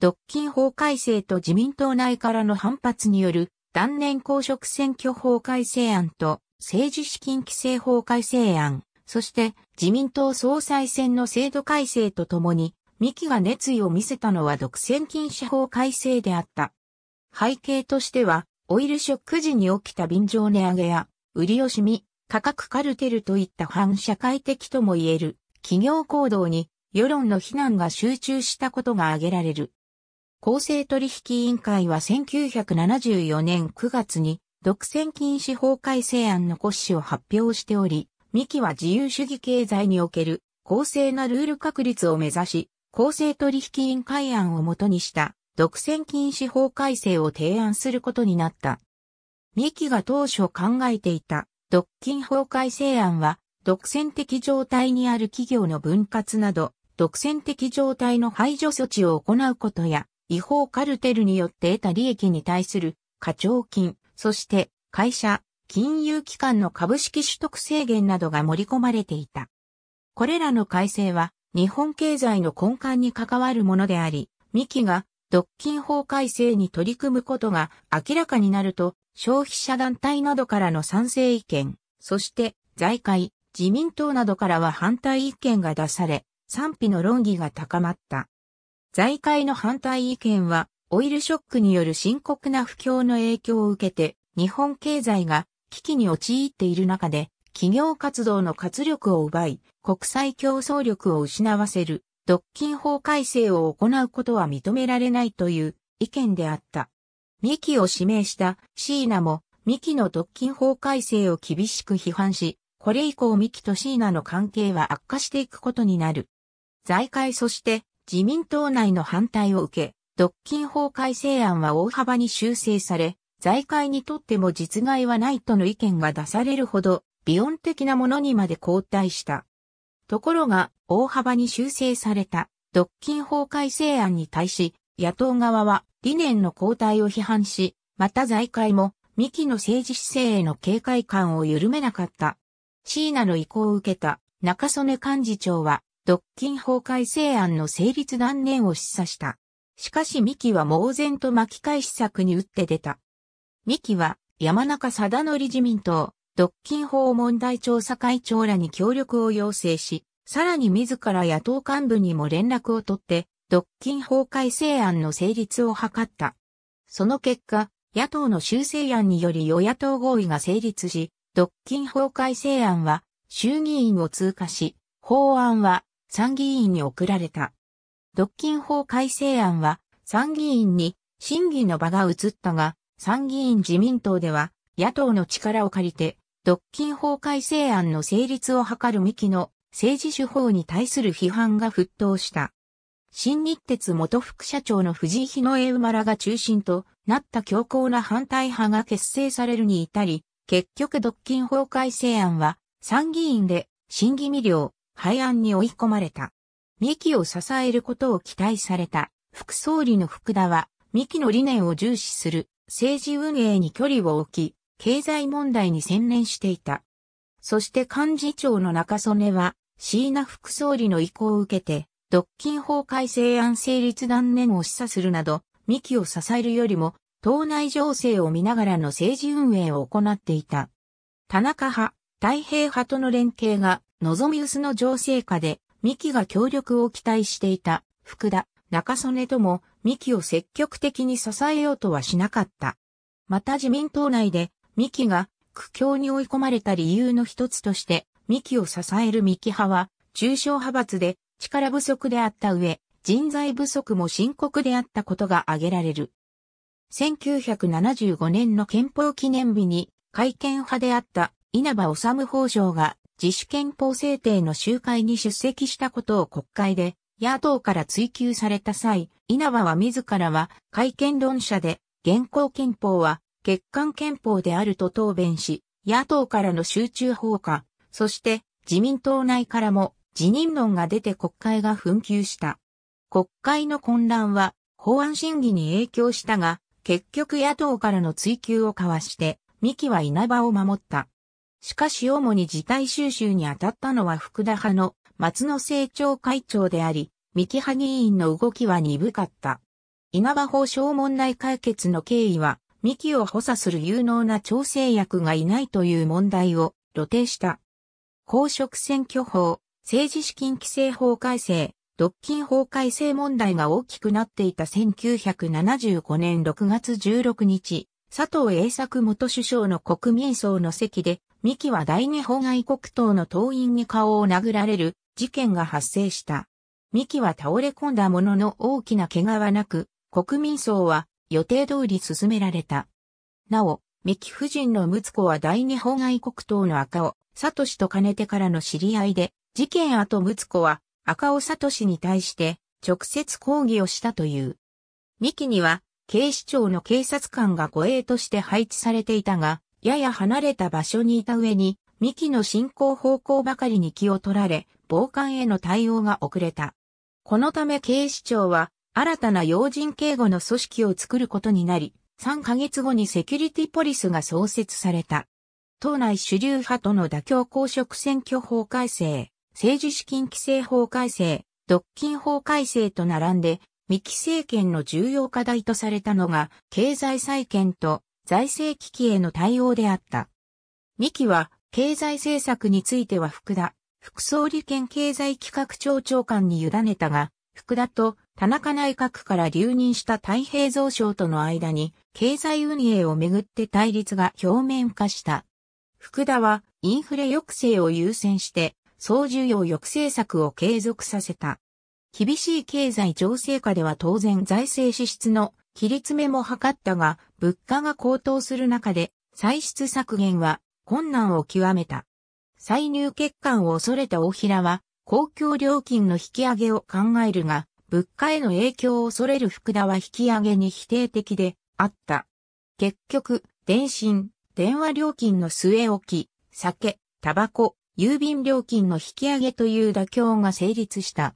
独禁法改正と自民党内からの反発による断念公職選挙法改正案と政治資金規正法改正案、そして自民党総裁選の制度改正とともに、三木が熱意を見せたのは独占禁止法改正であった。背景としては、オイルショック時に起きた便乗値上げや、売り惜しみ、価格カルテルといった反社会的とも言える企業行動に世論の非難が集中したことが挙げられる。公正取引委員会は1974年9月に独占禁止法改正案の骨子を発表しており、ミキは自由主義経済における公正なルール確立を目指し、公正取引委員会案をもとにした独占禁止法改正を提案することになった。ミキが当初考えていた独禁法改正案は、独占的状態にある企業の分割など、独占的状態の排除措置を行うことや、違法カルテルによって得た利益に対する課徴金、そして会社、金融機関の株式取得制限などが盛り込まれていた。これらの改正は日本経済の根幹に関わるものであり、ミキが独禁法改正に取り組むことが明らかになると、消費者団体などからの賛成意見、そして財界、自民党などからは反対意見が出され、賛否の論議が高まった。財界の反対意見は、オイルショックによる深刻な不況の影響を受けて、日本経済が危機に陥っている中で、企業活動の活力を奪い、国際競争力を失わせる、独禁法改正を行うことは認められないという意見であった。ミキを指名したシーナも、ミキの独禁法改正を厳しく批判し、これ以降ミキとシーナの関係は悪化していくことになる。財界そして自民党内の反対を受け、独禁法改正案は大幅に修正され、財界にとっても実害はないとの意見が出されるほど、ビオン的なものにまで後退した。ところが、大幅に修正された、独禁法改正案に対し、野党側は理念の後退を批判し、また財界も、未期の政治姿勢への警戒感を緩めなかった。椎名の意向を受けた中曽根幹事長は独禁法改正案の成立断念を示唆した。しかし三木は猛然と巻き返し策に打って出た。三木は山中貞則自民党、独禁法問題調査会長らに協力を要請し、さらに自ら野党幹部にも連絡を取って、独禁法改正案の成立を図った。その結果、野党の修正案により与野党合意が成立し、独禁法改正案は衆議院を通過し、法案は参議院に送られた。独禁法改正案は参議院に審議の場が移ったが、参議院自民党では野党の力を借りて、独禁法改正案の成立を図る幹の政治手法に対する批判が沸騰した。新日鉄元副社長の藤井日の江馬らが中心となった強硬な反対派が結成されるに至り、結局独禁法改正案は参議院で審議未了、廃案に追い込まれた。三木を支えることを期待された副総理の福田は、三木の理念を重視する政治運営に距離を置き、経済問題に専念していた。そして幹事長の中曽根は、椎名副総理の意向を受けて、独禁法改正案成立断念を示唆するなど、三木を支えるよりも、党内情勢を見ながらの政治運営を行っていた。田中派、太平派との連携が望み薄の情勢下で、三木が協力を期待していた、福田、中曽根とも、三木を積極的に支えようとはしなかった。また自民党内で、三木が苦境に追い込まれた理由の一つとして、三木を支える三木派は、中小派閥で力不足であった上、人材不足も深刻であったことが挙げられる。1975年の憲法記念日に、改憲派であった稲葉治法相が自主憲法制定の集会に出席したことを国会で野党から追及された際、稲葉は自らは会見論者で、現行憲法は欠陥憲法であると答弁し、野党からの集中放火、そして自民党内からも辞任論が出て国会が紛糾した。国会の混乱は法案審議に影響したが、結局野党からの追及をかわして、三木は稲葉を守った。しかし主に事態収集に当たったのは福田派の松野政調会長であり、三木派議員の動きは鈍かった。稲葉法省問題解決の経緯は、三木を補佐する有能な調整役がいないという問題を露呈した。公職選挙法、政治資金規制法改正、独禁法改正問題が大きくなっていた1975年6月16日、佐藤栄作元首相の国民層の席で、ミキは第二法外国党の党員に顔を殴られる事件が発生した。ミキは倒れ込んだものの大きな怪我はなく、国民葬は予定通り進められた。なお、三木夫人の息子は第二法外国党の赤尾、シと兼ねてからの知り合いで、事件後睦子は赤尾シに対して直接抗議をしたという。三木には警視庁の警察官が護衛として配置されていたが、やや離れた場所にいた上に、幹の進行方向ばかりに気を取られ、防寒への対応が遅れた。このため警視庁は、新たな要人警護の組織を作ることになり、3ヶ月後にセキュリティポリスが創設された。党内主流派との妥協公職選挙法改正、政治資金規正法改正、独禁法改正と並んで、三木政権の重要課題とされたのが、経済再建と財政危機への対応であった。2期は、経済政策については福田、副総理兼経済企画庁長官に委ねたが、福田と田中内閣から留任した太平蔵省との間に、経済運営をめぐって対立が表面化した。福田はインフレ抑制を優先して、総需要抑制策を継続させた。厳しい経済情勢下では当然財政支出の切り詰めも図ったが、物価が高騰する中で、歳出削減は困難を極めた。歳入欠陥を恐れた大平は、公共料金の引き上げを考えるが、物価への影響を恐れる福田は引き上げに否定的であった。結局、電信、電話料金の据え置き、酒、タバコ、郵便料金の引き上げという妥協が成立した。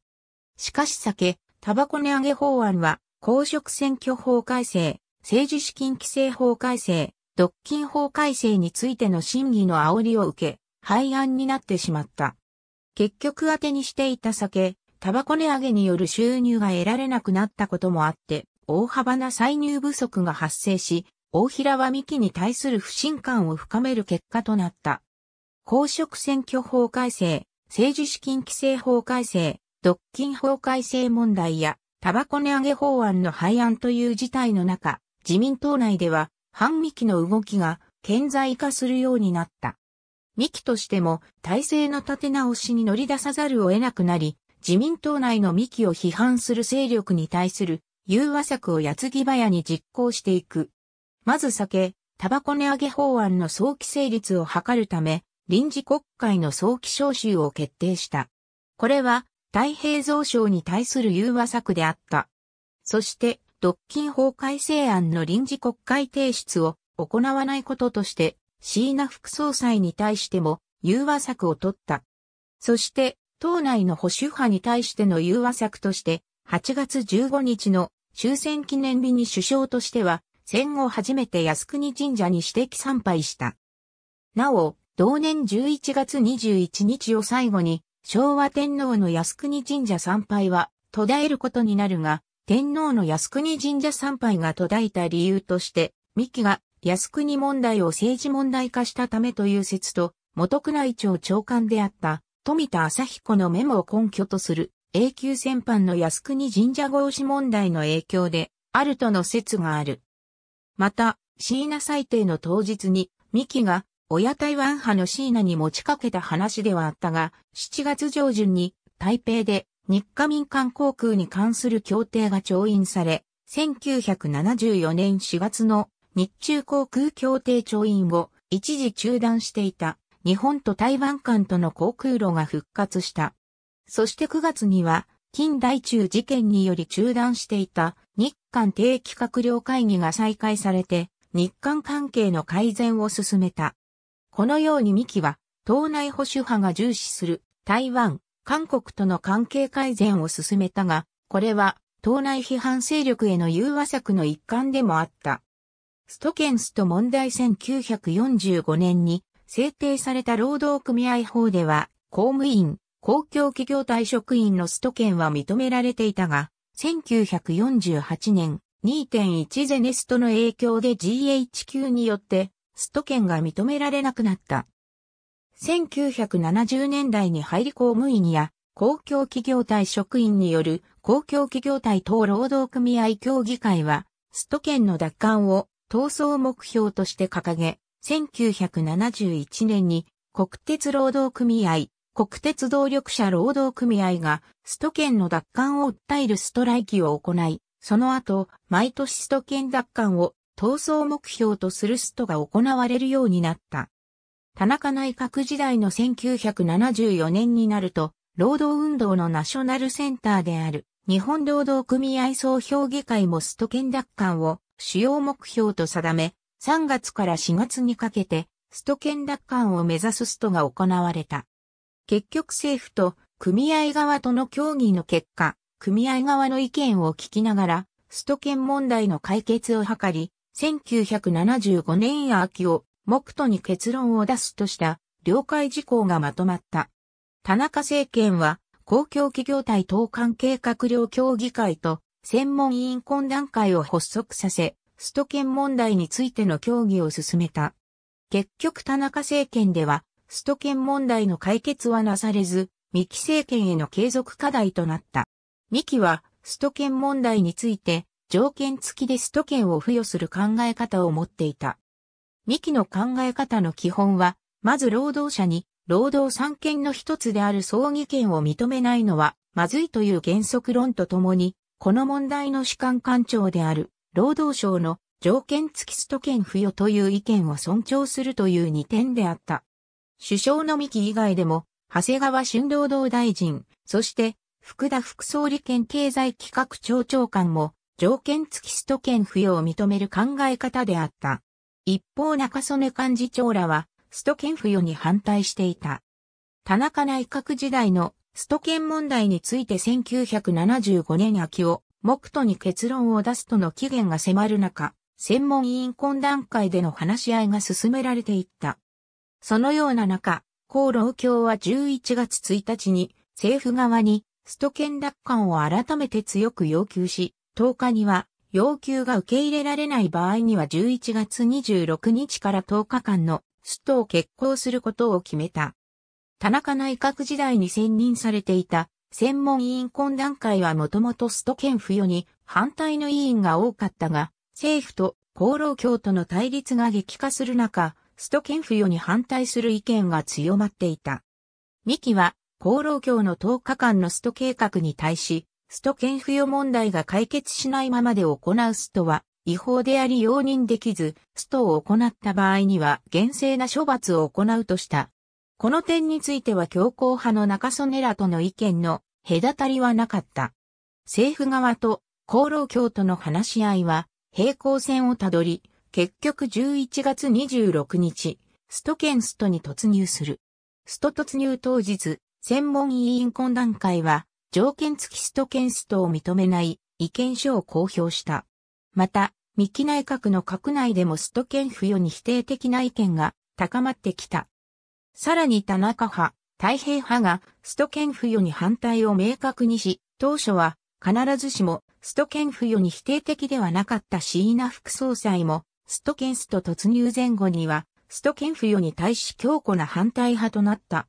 しかし酒、タバコ値上げ法案は公職選挙法改正、政治資金規正法改正、独禁法改正についての審議の煽りを受け、廃案になってしまった。結局当てにしていた酒、タバコ値上げによる収入が得られなくなったこともあって、大幅な歳入不足が発生し、大平は三木に対する不信感を深める結果となった。公職選挙法改正、政治資金規正法改正、独禁法改正問題や、タバコ値上げ法案の廃案という事態の中、自民党内では、反幹の動きが顕在化するようになった。幹としても体制の立て直しに乗り出さざるを得なくなり、自民党内の幹を批判する勢力に対する融和策をやつぎ早に実行していく。まず避け、タバコ値上げ法案の早期成立を図るため、臨時国会の早期召集を決定した。これは太平蔵省に対する融和策であった。そして、独禁法改正案の臨時国会提出を行わないこととして、椎名副総裁に対しても融和策を取った。そして、党内の保守派に対しての融和策として、8月15日の終戦記念日に首相としては、戦後初めて靖国神社に指摘参拝した。なお、同年11月21日を最後に、昭和天皇の靖国神社参拝は途絶えることになるが、天皇の靖国神社参拝が途絶えた理由として、三木が靖国問題を政治問題化したためという説と、元宮内庁長官であった富田朝彦のメモを根拠とする永久戦犯の靖国神社合祀問題の影響であるとの説がある。また、椎名裁定の当日に、三木が親台湾派の椎名に持ちかけた話ではあったが、7月上旬に台北で日華民間航空に関する協定が調印され、1974年4月の日中航空協定調印を一時中断していた日本と台湾間との航空路が復活した。そして9月には近代中事件により中断していた日韓定期閣僚会議が再開されて日韓関係の改善を進めた。このように三木は、党内保守派が重視する台湾、韓国との関係改善を進めたが、これは党内批判勢力への融和策の一環でもあった。ストケンスと問題1945年に制定された労働組合法では、公務員、公共企業退職員のストンは認められていたが、1948年2.1ゼネストの影響で GHQ によってスト権が認められなくなった。1970年代に入り公務員や公共企業体職員による公共企業体等労働組合協議会は、スト権の奪還を闘争目標として掲げ、1971年に国鉄労働組合、国鉄動力者労働組合がスト権の奪還を訴えるストライキを行い、その後、毎年スト権奪還を闘争目標とするストが行われるようになった。田中内閣時代の1974年になると、労働運動のナショナルセンターである日本労働組合総評議会もスト権奪還を主要目標と定め、3月から4月にかけてスト権奪還を目指すストが行われた。結局政府と組合側との協議の結果、組合側の意見を聞きながら、スト権問題の解決を図り、1975年秋を目途に結論を出すとした了解事項がまとまった。田中政権は公共企業体等関係閣僚協議会と専門委員懇談会を発足させ、スト権問題についての協議を進めた。結局田中政権では、スト権問題の解決はなされず、三木政権への継続課題となった。三木は、スト権問題について、条件付きでスト権を付与する考え方を持っていた。2期の考え方の基本は、まず労働者に労働三権の一つである葬儀権を認めないのはまずいという原則論とともに、この問題の主管官庁である労働省の条件付きスト権付与という意見を尊重するという2点であった。首相の三木以外でも、長谷川新労働大臣、そして福田副総理兼経済企画庁長官も条件付き首都圏付与を認める考え方であった。一方中曽根幹事長らは、首都圏付与に反対していた。田中内閣時代の首都圏問題について1975年秋を目途に結論を出すとの期限が迫る中、専門委員懇談会での話し合いが進められていった。そのような中、厚労協は11月1日に政府側に首都圏奪還を改めて強く要求し、10日には、要求が受け入れられない場合には11月26日から10日間のストを決行することを決めた。田中内閣時代に選任されていた専門委員懇談会はもともとスト県付与に反対の委員が多かったが、政府と厚労協との対立が激化する中、スト県付与に反対する意見が強まっていた。三木は厚労協の10日間のスト計画に対し、スト権付与問題が解決しないままで行うストは違法であり容認できず、ストを行った場合には厳正な処罰を行うとした。この点については強硬派の中曽根らとの意見の隔たりはなかった。政府側と厚労協との話し合いは平行線をたどり、結局11月26日、スト県ストに突入する。スト突入当日、専門委員懇談会は条件付きストケンストを認めない意見書を公表した。また、三木内閣の閣内でもストケン付与に否定的な意見が高まってきた。さらに田中派、太平派がストケン付与に反対を明確にし、当初は必ずしもストケン付与に否定的ではなかった椎名副総裁も、ストケンスト突入前後には、ストケン付与に対し強固な反対派となった。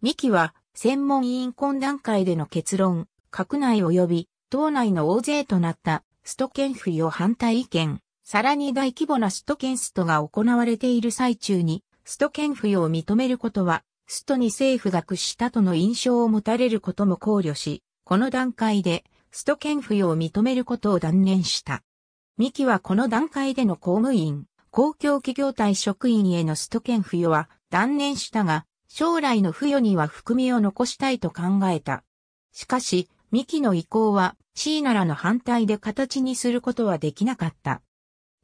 三木は専門委員懇談会での結論、閣内及び党内の大勢となったスト県付与反対意見、さらに大規模なスト県ストが行われている最中に、スト県付与を認めることは、ストに政府が屈したとの印象を持たれることも考慮し、この段階で、スト県付与を認めることを断念した。三木はこの段階での公務員、公共企業体職員へのスト権付与は断念したが、将来の付与には含みを残したいと考えた。しかし、ミキの意向は、シーナらの反対で形にすることはできなかった。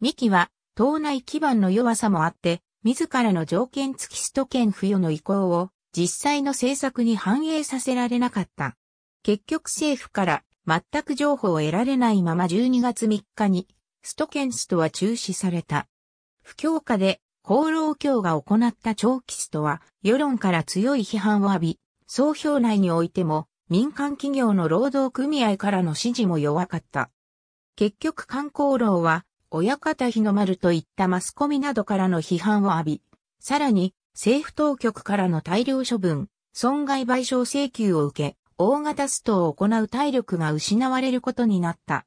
ミキは、党内基盤の弱さもあって、自らの条件付きスト権付与の意向を、実際の政策に反映させられなかった。結局政府から、全く情報を得られないまま12月3日に、ストケンストは中止された。不況下で放浪教が行った長期スとは、世論から強い批判を浴び、総評内においても、民間企業の労働組合からの支持も弱かった。結局観光労は、親方日の丸といったマスコミなどからの批判を浴び、さらに、政府当局からの大量処分、損害賠償請求を受け、大型ストを行う体力が失われることになった。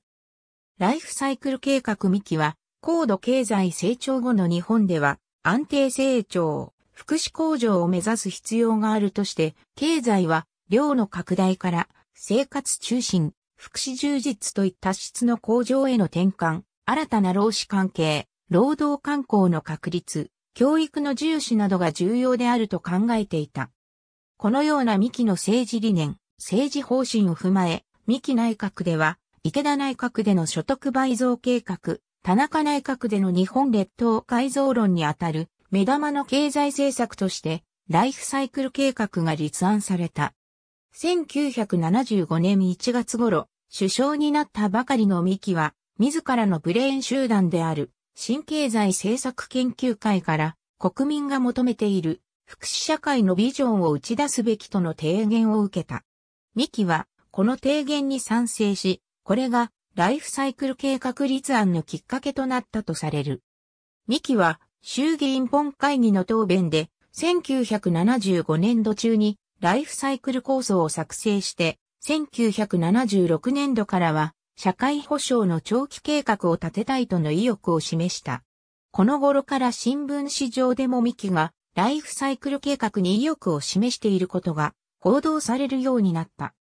ライフサイクル計画未期は、高度経済成長後の日本では、安定成長、福祉向上を目指す必要があるとして、経済は量の拡大から生活中心、福祉充実といった質の向上への転換、新たな労使関係、労働慣行の確立、教育の重視などが重要であると考えていた。このような三木の政治理念、政治方針を踏まえ、三木内閣では、池田内閣での所得倍増計画、田中内閣での日本列島改造論にあたる目玉の経済政策としてライフサイクル計画が立案された。1975年1月頃、首相になったばかりの三木は、自らのブレーン集団である新経済政策研究会から国民が求めている福祉社会のビジョンを打ち出すべきとの提言を受けた。三木はこの提言に賛成し、これがライフサイクル計画立案のきっかけとなったとされる。ミキは衆議院本会議の答弁で1975年度中にライフサイクル構想を作成して、1976年度からは社会保障の長期計画を立てたいとの意欲を示した。この頃から新聞市場でもミキがライフサイクル計画に意欲を示していることが報道されるようになった。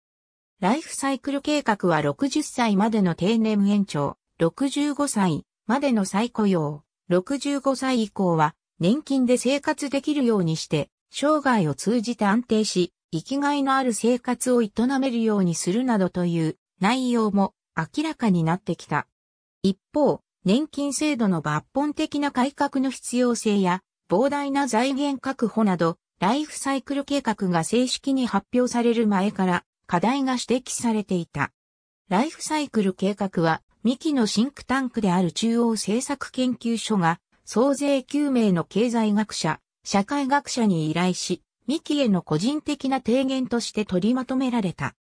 ライフサイクル計画は60歳までの定年延長、65歳までの再雇用、65歳以降は年金で生活できるようにして、生涯を通じて安定し、生きがいのある生活を営めるようにするなどという内容も明らかになってきた。一方、年金制度の抜本的な改革の必要性や膨大な財源確保など、ライフサイクル計画が正式に発表される前から課題が指摘されていた。ライフサイクル計画は、ミキのシンクタンクである中央政策研究所が、総勢9名の経済学者、社会学者に依頼し、ミキへの個人的な提言として取りまとめられた。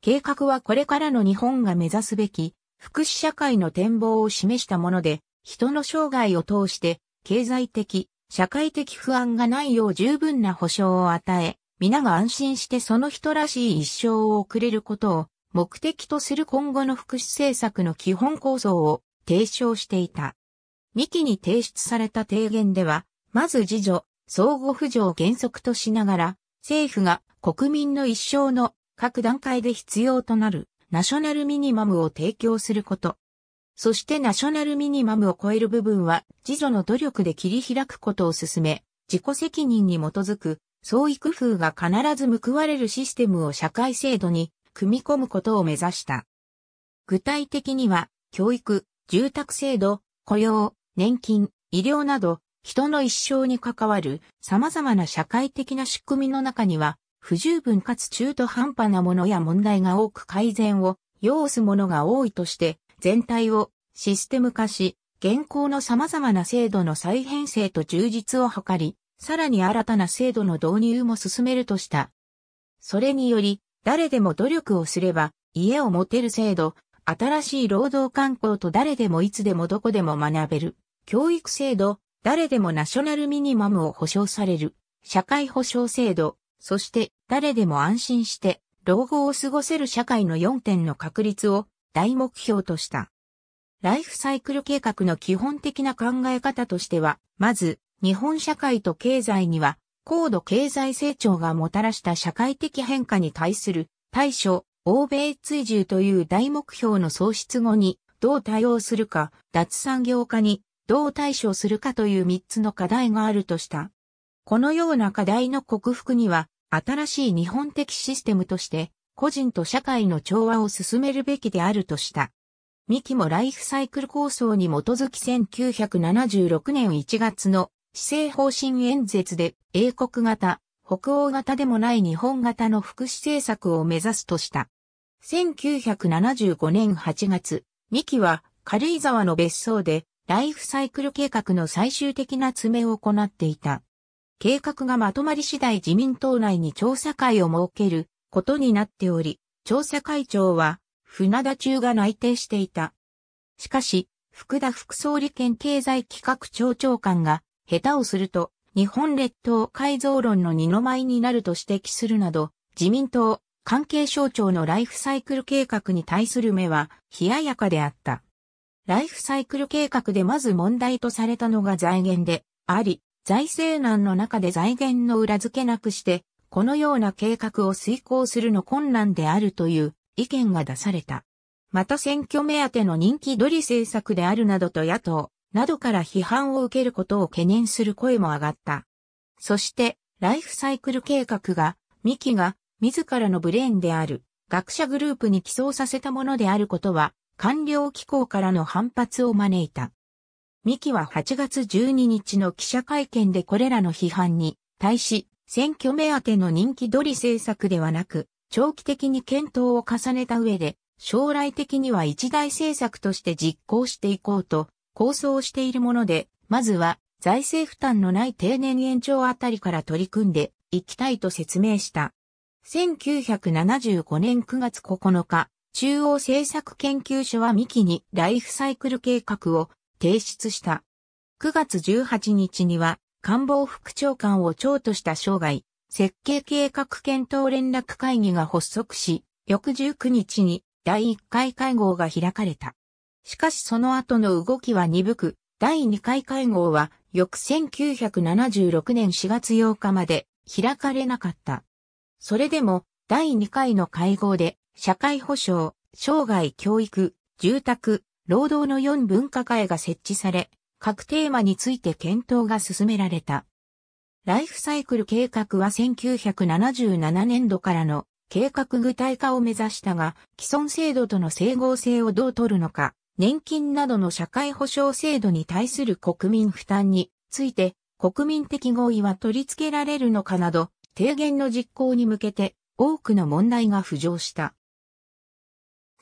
計画はこれからの日本が目指すべき、福祉社会の展望を示したもので、人の生涯を通して、経済的、社会的不安がないよう十分な保障を与え、皆が安心してその人らしい一生を送れることを目的とする今後の福祉政策の基本構造を提唱していた。2期に提出された提言では、まず自助、相互扶助を原則としながら、政府が国民の一生の各段階で必要となるナショナルミニマムを提供すること。そしてナショナルミニマムを超える部分は自助の努力で切り開くことを進め、自己責任に基づく創意工夫が必ず報われるシステムを社会制度に組み込むことを目指した。具体的には、教育、住宅制度、雇用、年金、医療など、人の一生に関わる様々な社会的な仕組みの中には、不十分かつ中途半端なものや問題が多く改善を要すものが多いとして、全体をシステム化し、現行の様々な制度の再編成と充実を図り、さらに新たな制度の導入も進めるとした。それにより、誰でも努力をすれば、家を持てる制度、新しい労働観光と誰でもいつでもどこでも学べる、教育制度、誰でもナショナルミニマムを保障される、社会保障制度、そして誰でも安心して老後を過ごせる社会の4点の確立を大目標とした。ライフサイクル計画の基本的な考え方としては、まず、日本社会と経済には、高度経済成長がもたらした社会的変化に対する対処、欧米追従という大目標の創出後にどう対応するか、脱産業化にどう対処するかという三つの課題があるとした。このような課題の克服には、新しい日本的システムとして、個人と社会の調和を進めるべきであるとした。三木もライフサイクル構想に基づき1976年1月の施政方針演説で英国型、北欧型でもない日本型の福祉政策を目指すとした。1975年8月、三木は軽井沢の別荘でライフサイクル計画の最終的な詰めを行っていた。計画がまとまり次第自民党内に調査会を設けることになっており、調査会長は船田中が内定していた。しかし、福田副総理兼経済企画庁長官が下手をすると、日本列島改造論の二の舞になると指摘するなど、自民党、関係省庁のライフサイクル計画に対する目は、冷ややかであった。ライフサイクル計画でまず問題とされたのが財源であり、財政難の中で財源の裏付けなくして、このような計画を遂行するの困難であるという意見が出された。また選挙目当ての人気取り政策であるなどと野党、などから批判を受けることを懸念する声も上がった。そして、ライフサイクル計画が、ミキが自らのブレーンである学者グループに寄贈させたものであることは、官僚機構からの反発を招いた。ミキは8月12日の記者会見でこれらの批判に対し、選挙目当ての人気取り政策ではなく、長期的に検討を重ねた上で、将来的には一大政策として実行していこうと構想しているもので、まずは財政負担のない定年延長あたりから取り組んでいきたいと説明した。1975年9月9日、中央政策研究所はミキにライフサイクル計画を提出した。9月18日には官房副長官を長とした生涯、設計計画検討連絡会議が発足し、翌19日に第1回会合が開かれた。しかしその後の動きは鈍く、第2回会合は翌1976年4月8日まで開かれなかった。それでも第2回の会合で社会保障、生涯教育、住宅、労働の4分科会が設置され、各テーマについて検討が進められた。ライフサイクル計画は1977年度からの計画具体化を目指したが、既存制度との整合性をどう取るのか、年金などの社会保障制度に対する国民負担について国民的合意は取り付けられるのかなど、提言の実行に向けて多くの問題が浮上した。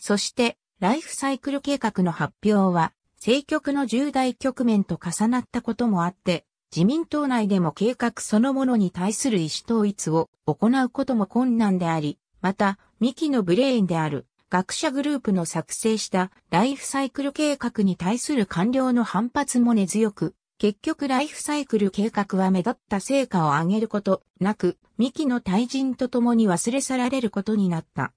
そして、ライフサイクル計画の発表は、政局の重大局面と重なったこともあって、自民党内でも計画そのものに対する意思統一を行うことも困難であり、また、未期のブレーンである学者グループの作成したライフサイクル計画に対する官僚の反発も根強く、結局ライフサイクル計画は目立った成果を上げることなく、幹の退陣とともに忘れ去られることになった。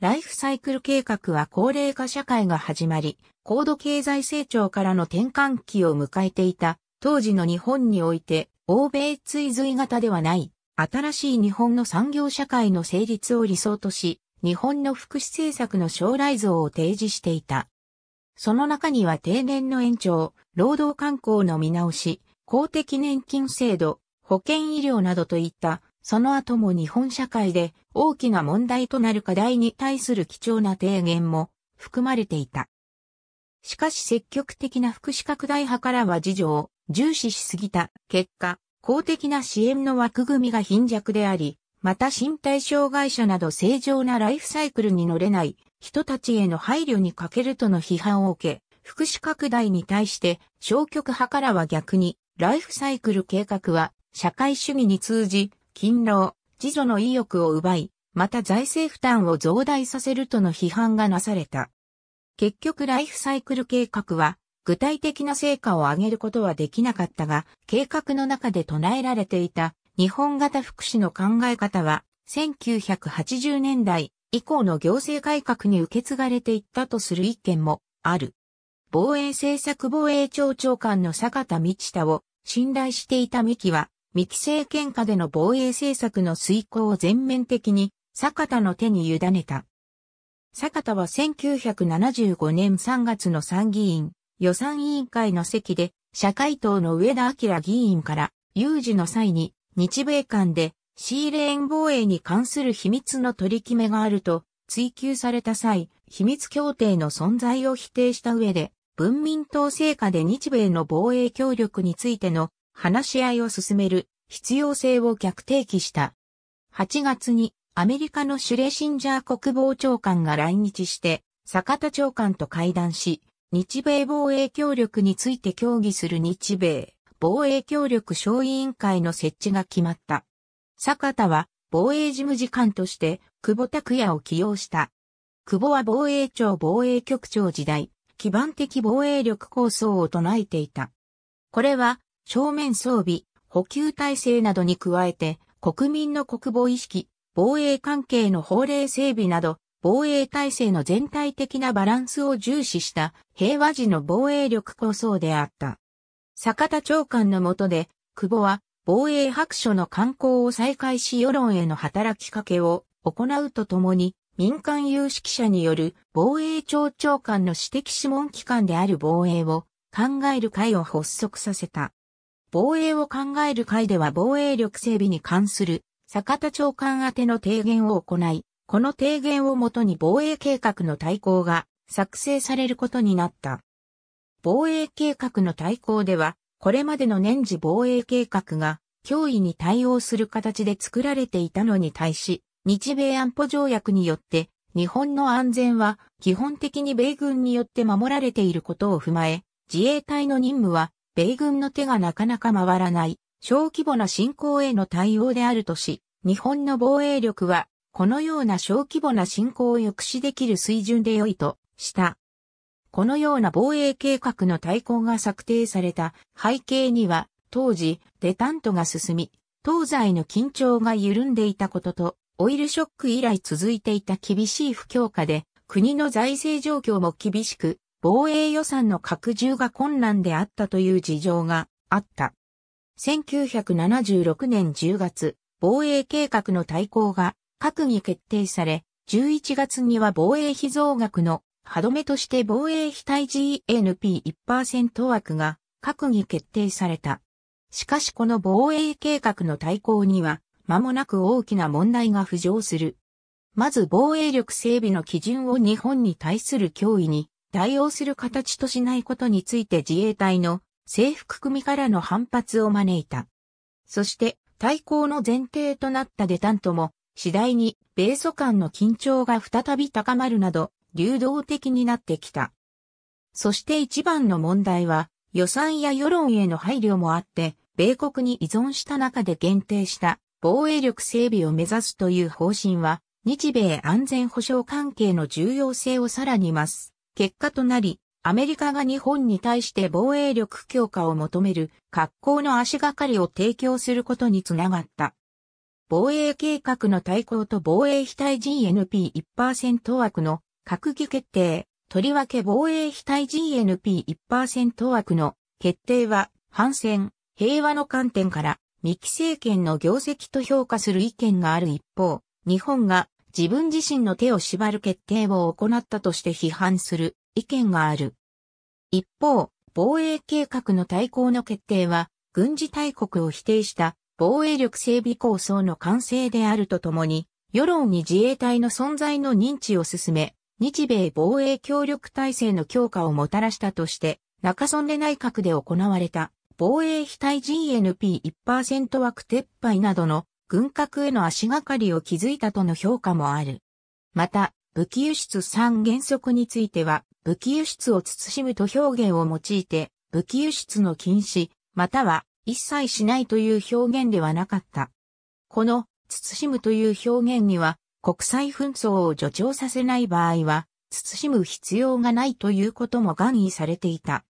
ライフサイクル計画は高齢化社会が始まり、高度経済成長からの転換期を迎えていた、当時の日本において、欧米追随型ではない、新しい日本の産業社会の成立を理想とし、日本の福祉政策の将来像を提示していた。その中には定年の延長、労働慣行の見直し、公的年金制度、保険医療などといった、その後も日本社会で大きな問題となる課題に対する貴重な提言も含まれていた。しかし積極的な福祉拡大派からは事情を重視しすぎた結果、公的な支援の枠組みが貧弱であり、また身体障害者など正常なライフサイクルに乗れない人たちへの配慮に欠けるとの批判を受け、福祉拡大に対して消極派からは逆に、ライフサイクル計画は社会主義に通じ、勤労、自助の意欲を奪い、また財政負担を増大させるとの批判がなされた。結局ライフサイクル計画は具体的な成果を上げることはできなかったが、計画の中で唱えられていた日本型福祉の考え方は、1980年代以降の行政改革に受け継がれていったとする一見もある。防衛政策防衛庁長官の坂田道太を信頼していた三木は、三木政権下での防衛政策の遂行を全面的に坂田の手に委ねた。坂田は1975年3月の参議院予算委員会の席で社会党の上田明議員から有事の際に日米間でシーレーン防衛に関する秘密の取り決めがあると追及された際、秘密協定の存在を否定した上で、文民党成果で日米の防衛協力についての話し合いを進める必要性を逆提起した。8月にアメリカのシュレシンジャー国防長官が来日して、坂田長官と会談し、日米防衛協力について協議する日米防衛協力小委員会の設置が決まった。坂田は防衛事務次官として久保拓也を起用した。久保は防衛庁防衛局長時代、基盤的防衛力構想を唱えていた。これは正面装備、補給体制などに加えて国民の国防意識、防衛関係の法令整備など防衛体制の全体的なバランスを重視した平和時の防衛力構想であった。坂田長官の下で、久保は防衛白書の刊行を再開し世論への働きかけを行うとともに、民間有識者による防衛庁長官の指摘諮問機関である防衛を考える会を発足させた。防衛を考える会では防衛力整備に関する坂田長官宛ての提言を行い、この提言をもとに防衛計画の大綱が作成されることになった。防衛計画の対抗では、これまでの年次防衛計画が脅威に対応する形で作られていたのに対し、日米安保条約によって日本の安全は基本的に米軍によって守られていることを踏まえ、自衛隊の任務は米軍の手がなかなか回らない小規模な侵攻への対応であるとし、日本の防衛力はこのような小規模な侵攻を抑止できる水準で良いとした。このような防衛計画の大綱が策定された背景には、当時、デタントが進み、東西の緊張が緩んでいたことと、オイルショック以来続いていた厳しい不況下で、国の財政状況も厳しく、防衛予算の拡充が困難であったという事情があった。1976年10月、防衛計画の大綱が閣議決定され、11月には防衛費増額の歯止めとして防衛非対 GNP1% 枠が閣議決定された。しかしこの防衛計画の対抗には、間もなく大きな問題が浮上する。まず防衛力整備の基準を日本に対する脅威に対応する形としないことについて自衛隊の制服組からの反発を招いた。そして対抗の前提となったデタントも次第に米ソ間の緊張が再び高まるなど流動的になってきた。そして一番の問題は、予算や世論への配慮もあって、米国に依存した中で限定した防衛力整備を目指すという方針は、日米安全保障関係の重要性をさらに増す。結果となり、アメリカが日本に対して防衛力強化を求める格好の足がかりを提供することにつながった。防衛計画の対抗と防衛非対 GNP1% 枠の閣議決定、とりわけ防衛費対 GNP1% 枠の決定は、反戦、平和の観点から、未期政権の業績と評価する意見がある一方、日本が自分自身の手を縛る決定を行ったとして批判する意見がある。一方、防衛計画の対抗の決定は、軍事大国を否定した防衛力整備構想の完成であるとともに、世論に自衛隊の存在の認知を進め、日米防衛協力体制の強化をもたらしたとして、中曽根内閣で行われた防衛非対 GNP1% 枠撤廃などの軍拡への足がかりを築いたとの評価もある。また、武器輸出3原則については、武器輸出を慎むと表現を用いて、武器輸出の禁止、または一切しないという表現ではなかった。この、慎むという表現には、国際紛争を助長させない場合は、慎む必要がないということも願意されていた。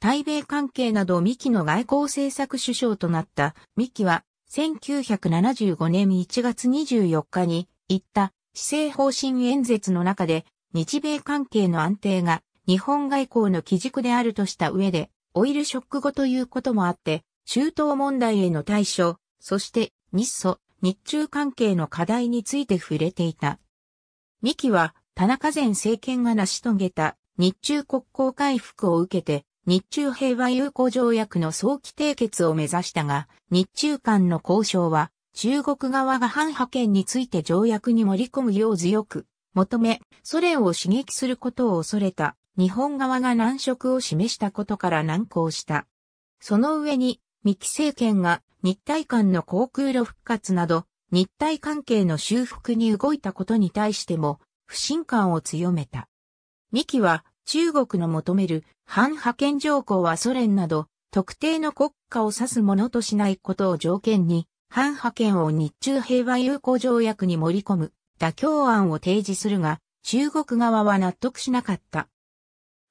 対米関係など三木の外交政策首相となった三木は、1975年1月24日に言った施政方針演説の中で、日米関係の安定が日本外交の基軸であるとした上で、オイルショック後ということもあって、中東問題への対処、そして日ソ、日中関係の課題について触れていた。2期は田中前政権が成し遂げた日中国交回復を受けて日中平和友好条約の早期締結を目指したが、日中間の交渉は中国側が反派遣について条約に盛り込むよう強く求め、ソ連を刺激することを恐れた日本側が難色を示したことから難航した。その上に、三木政権が日体間の航空路復活など、日体関係の修復に動いたことに対しても、不信感を強めた。ミキは、中国の求める反派遣条項はソ連など、特定の国家を指すものとしないことを条件に、反派遣を日中平和友好条約に盛り込む妥協案を提示するが、中国側は納得しなかった。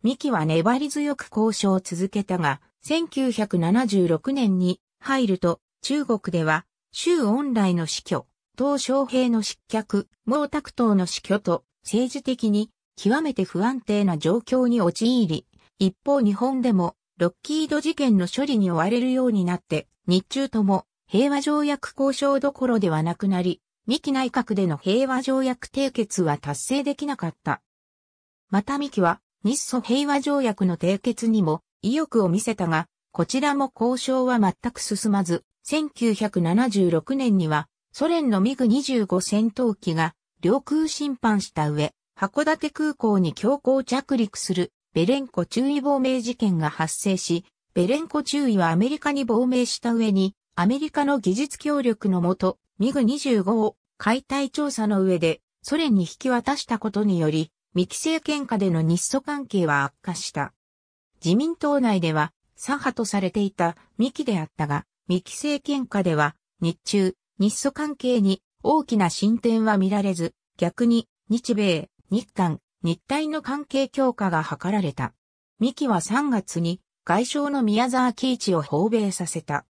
三木は粘り強く交渉を続けたが、1976年に入ると、中国では、周恩来の死去、鄧小平の失脚、毛沢東の死去と、政治的に極めて不安定な状況に陥り、一方日本でも、ロッキード事件の処理に追われるようになって、日中とも平和条約交渉どころではなくなり、三木内閣での平和条約締結は達成できなかった。また三木は、日ソ平和条約の締結にも意欲を見せたが、こちらも交渉は全く進まず、1976年にはソ連のミグ25戦闘機が領空侵犯した上、函館空港に強行着陸するベレンコ注意亡命事件が発生し、ベレンコ注意はアメリカに亡命した上に、アメリカの技術協力のもと、ミグ25を解体調査の上でソ連に引き渡したことにより、未規制喧嘩での日ソ関係は悪化した。自民党内では左派とされていた三木であったが、三木政権下では、日中、日ソ関係に大きな進展は見られず、逆に日米、日韓、日体の関係強化が図られた。三木は3月に外相の宮沢喜一を訪米させた。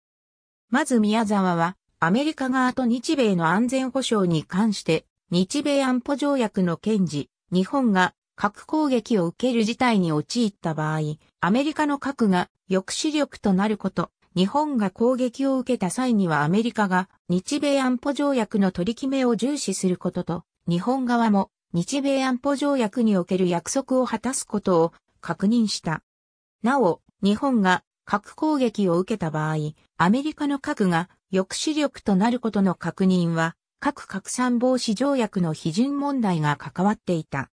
まず宮沢はアメリカ側と日米の安全保障に関して日米安保条約の堅持、日本が核攻撃を受ける事態に陥った場合、アメリカの核が抑止力となること、日本が攻撃を受けた際にはアメリカが日米安保条約の取り決めを重視することと、日本側も日米安保条約における約束を果たすことを確認した。なお、日本が核攻撃を受けた場合、アメリカの核が抑止力となることの確認は、核拡散防止条約の批准問題が関わっていた。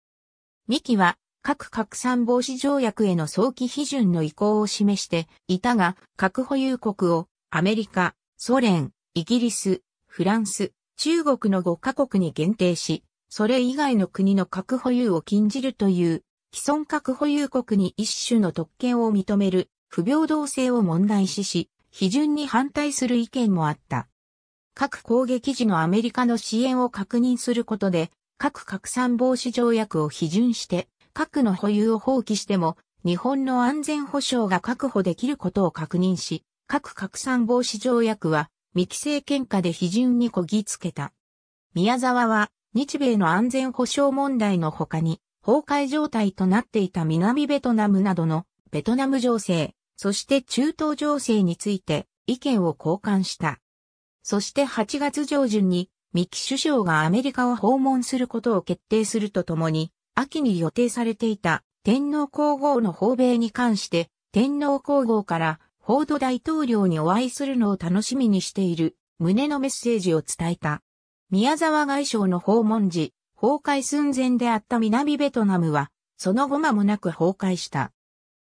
ミキは核拡散防止条約への早期批准の意向を示していたが、核保有国をアメリカ、ソ連、イギリス、フランス、中国の5カ国に限定し、それ以外の国の核保有を禁じるという既存核保有国に一種の特権を認める不平等性を問題視し、批准に反対する意見もあった。核攻撃時のアメリカの支援を確認することで、核拡散防止条約を批准して、核の保有を放棄しても、日本の安全保障が確保できることを確認し、核拡散防止条約は、未規制権下で批准にこぎつけた。宮沢は、日米の安全保障問題の他に、崩壊状態となっていた南ベトナムなどのベトナム情勢、そして中東情勢について意見を交換した。そして8月上旬に三木首相がアメリカを訪問することを決定するとともに、秋に予定されていた天皇皇后の訪米に関して、天皇皇后から報道大統領にお会いするのを楽しみにしている旨のメッセージを伝えた。宮沢外相の訪問時、崩壊寸前であった南ベトナムは、その後間もなく崩壊した。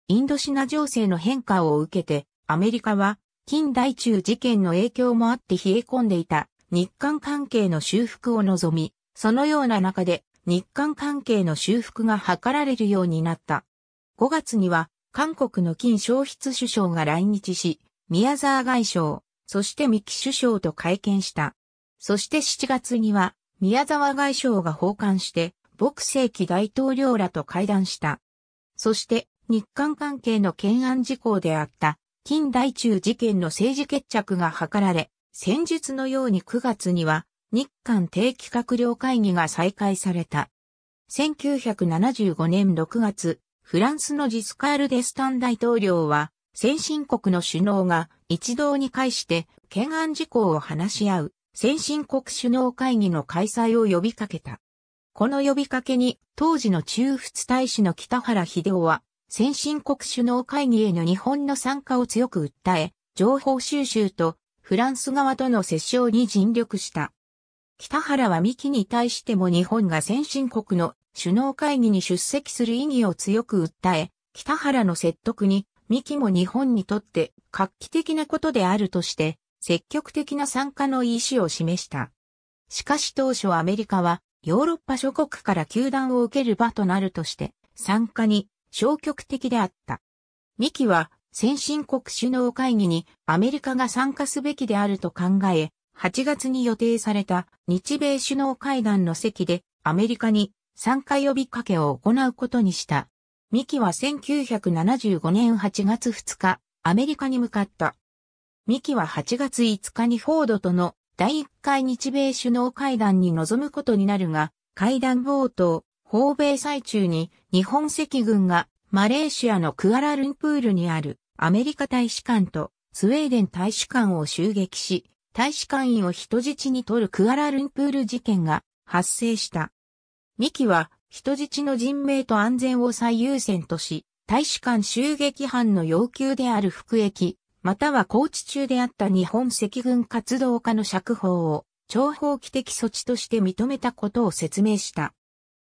インドシナ情勢の変化を受けて、アメリカは、近代中事件の影響もあって冷え込んでいた日韓関係の修復を望み、そのような中で日韓関係の修復が図られるようになった。5月には、韓国の金消失首相が来日し、宮沢外相、そして三木首相と会見した。そして7月には、宮沢外相が訪韓して、朴世紀大統領らと会談した。そして、日韓関係の懸案事項であった、近代中事件の政治決着が図られ、先日のように9月には、日韓定期閣僚会議が再開された。1975年6月、フランスのジスカール・デスタン大統領は、先進国の首脳が一堂に会して懸案事項を話し合う先進国首脳会議の開催を呼びかけた。この呼びかけに当時の中仏大使の北原秀夫は先進国首脳会議への日本の参加を強く訴え、情報収集とフランス側との折衝に尽力した。北原は三木に対しても日本が先進国の首脳会議に出席する意義を強く訴え、北原の説得に三木も日本にとって画期的なことであるとして、積極的な参加の意思を示した。しかし当初アメリカはヨーロッパ諸国から球団を受ける場となるとして参加に消極的であった。ミキは先進国首脳会議にアメリカが参加すべきであると考え、8月に予定された日米首脳会談の席でアメリカに参加呼びかけを行うことにした。ミキは1975年8月2日、アメリカに向かった。ミキは8月5日にフォードとの第1回日米首脳会談に臨むことになるが、会談冒頭、訪米最中に日本赤軍がマレーシアのクアラルンプールにあるアメリカ大使館とスウェーデン大使館を襲撃し、大使館員を人質に取るクアラルンプール事件が発生した。ミキは人質の人命と安全を最優先とし、大使館襲撃犯の要求である服役、または拘置中であった日本赤軍活動家の釈放を、長方期的措置として認めたことを説明した。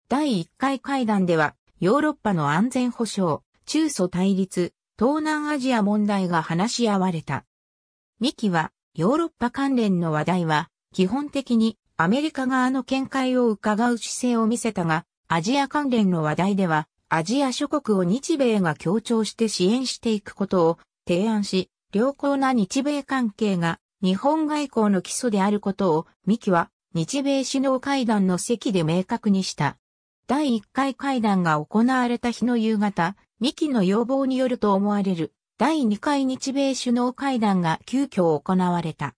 第1回会談では、ヨーロッパの安全保障、中ソ対立、東南アジア問題が話し合われた。ミキは、ヨーロッパ関連の話題は、基本的にアメリカ側の見解を伺う姿勢を見せたが、アジア関連の話題では、アジア諸国を日米が協調して支援していくことを提案し、良好な日米関係が日本外交の基礎であることを、ミキは日米首脳会談の席で明確にした。第1回会談が行われた日の夕方、ミキの要望によると思われる第2回日米首脳会談が急遽行われた。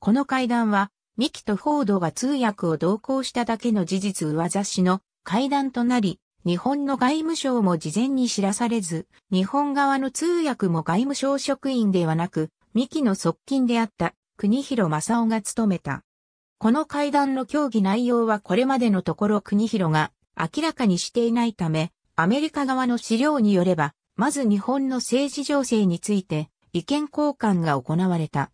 この会談は、ミキとフォードが通訳を同行しただけの事実上雑誌の会談となり、日本の外務省も事前に知らされず、日本側の通訳も外務省職員ではなく、ミキの側近であった国広正夫が務めた。この会談の協議内容はこれまでのところ国広が明らかにしていないため、アメリカ側の資料によれば、まず日本の政治情勢について意見交換が行われた。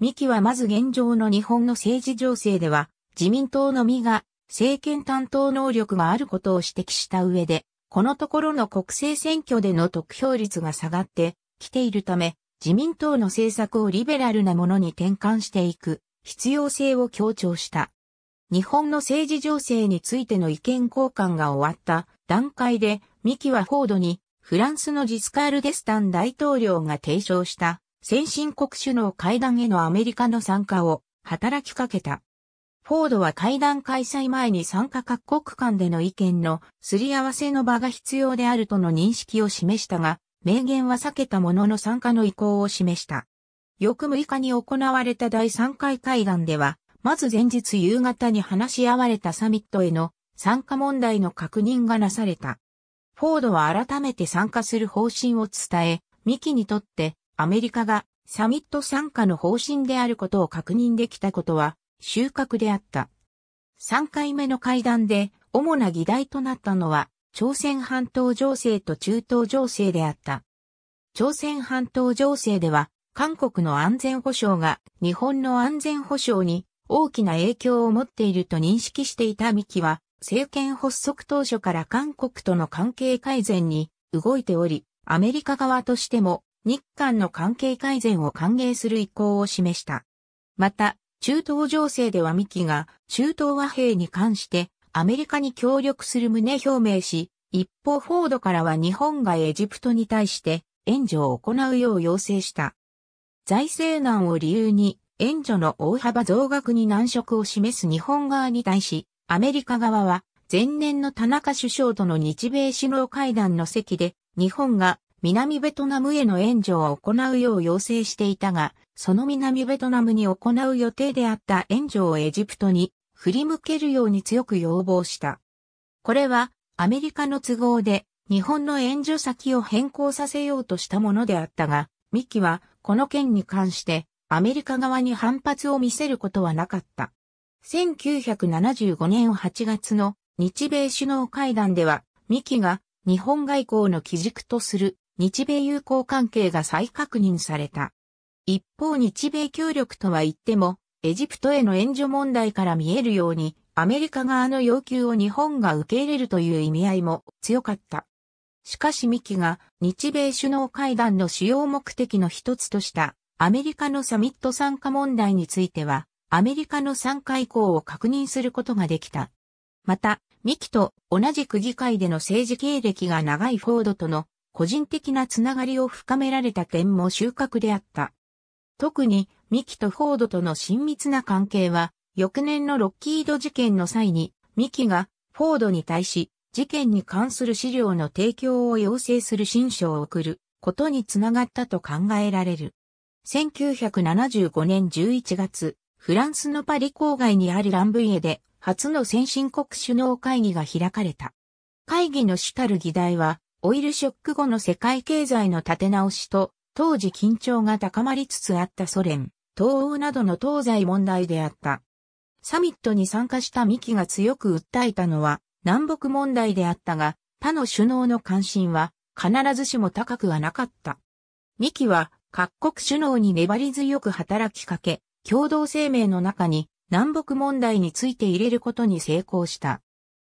三木はまず現状の日本の政治情勢では、自民党のみが政権担当能力があることを指摘した上で、このところの国政選挙での得票率が下がってきているため、自民党の政策をリベラルなものに転換していく必要性を強調した。日本の政治情勢についての意見交換が終わった段階で、三木はフォードにフランスのジスカール・デスタン大統領が提唱した先進国首脳会談へのアメリカの参加を働きかけた。フォードは会談開催前に参加各国間での意見のすり合わせの場が必要であるとの認識を示したが、明言は避けたものの参加の意向を示した。翌6日に行われた第3回会談では、まず前日夕方に話し合われたサミットへの参加問題の確認がなされた。フォードは改めて参加する方針を伝え、ミキにとってアメリカがサミット参加の方針であることを確認できたことは収穫であった。3回目の会談で主な議題となったのは朝鮮半島情勢と中東情勢であった。朝鮮半島情勢では韓国の安全保障が日本の安全保障に大きな影響を持っていると認識していたミキは政権発足当初から韓国との関係改善に動いており、アメリカ側としても日韓の関係改善を歓迎する意向を示した。また、中東情勢ではミキが中東和平に関してアメリカに協力する旨表明し、一方フォードからは日本がエジプトに対して援助を行うよう要請した。財政難を理由に援助の大幅増額に難色を示す日本側に対し、アメリカ側は、前年の田中首相との日米首脳会談の席で、日本が南ベトナムへの援助を行うよう要請していたが、その南ベトナムに行う予定であった援助をエジプトに振り向けるように強く要望した。これはアメリカの都合で日本の援助先を変更させようとしたものであったが、ミキはこの件に関してアメリカ側に反発を見せることはなかった。1975年8月の日米首脳会談では、ミキが日本外交の基軸とする日米友好関係が再確認された。一方日米協力とは言っても、エジプトへの援助問題から見えるように、アメリカ側の要求を日本が受け入れるという意味合いも強かった。しかしミキが日米首脳会談の主要目的の一つとしたアメリカのサミット参加問題についてはアメリカの参加以降を確認することができた。また、ミキと同じ区議会での政治経歴が長いフォードとの個人的なつながりを深められた点も収穫であった。特に、ミキとフォードとの親密な関係は、翌年のロッキード事件の際に、ミキがフォードに対し、事件に関する資料の提供を要請する新書を送ることにつながったと考えられる。1975年11月、フランスのパリ郊外にあるランブイエで初の先進国首脳会議が開かれた。会議の主たる議題は、オイルショック後の世界経済の立て直しと、当時緊張が高まりつつあったソ連、東欧などの東西問題であった。サミットに参加したミキが強く訴えたのは、南北問題であったが、他の首脳の関心は、必ずしも高くはなかった。ミキは、各国首脳に粘り強く働きかけ、共同声明の中に南北問題について入れることに成功した。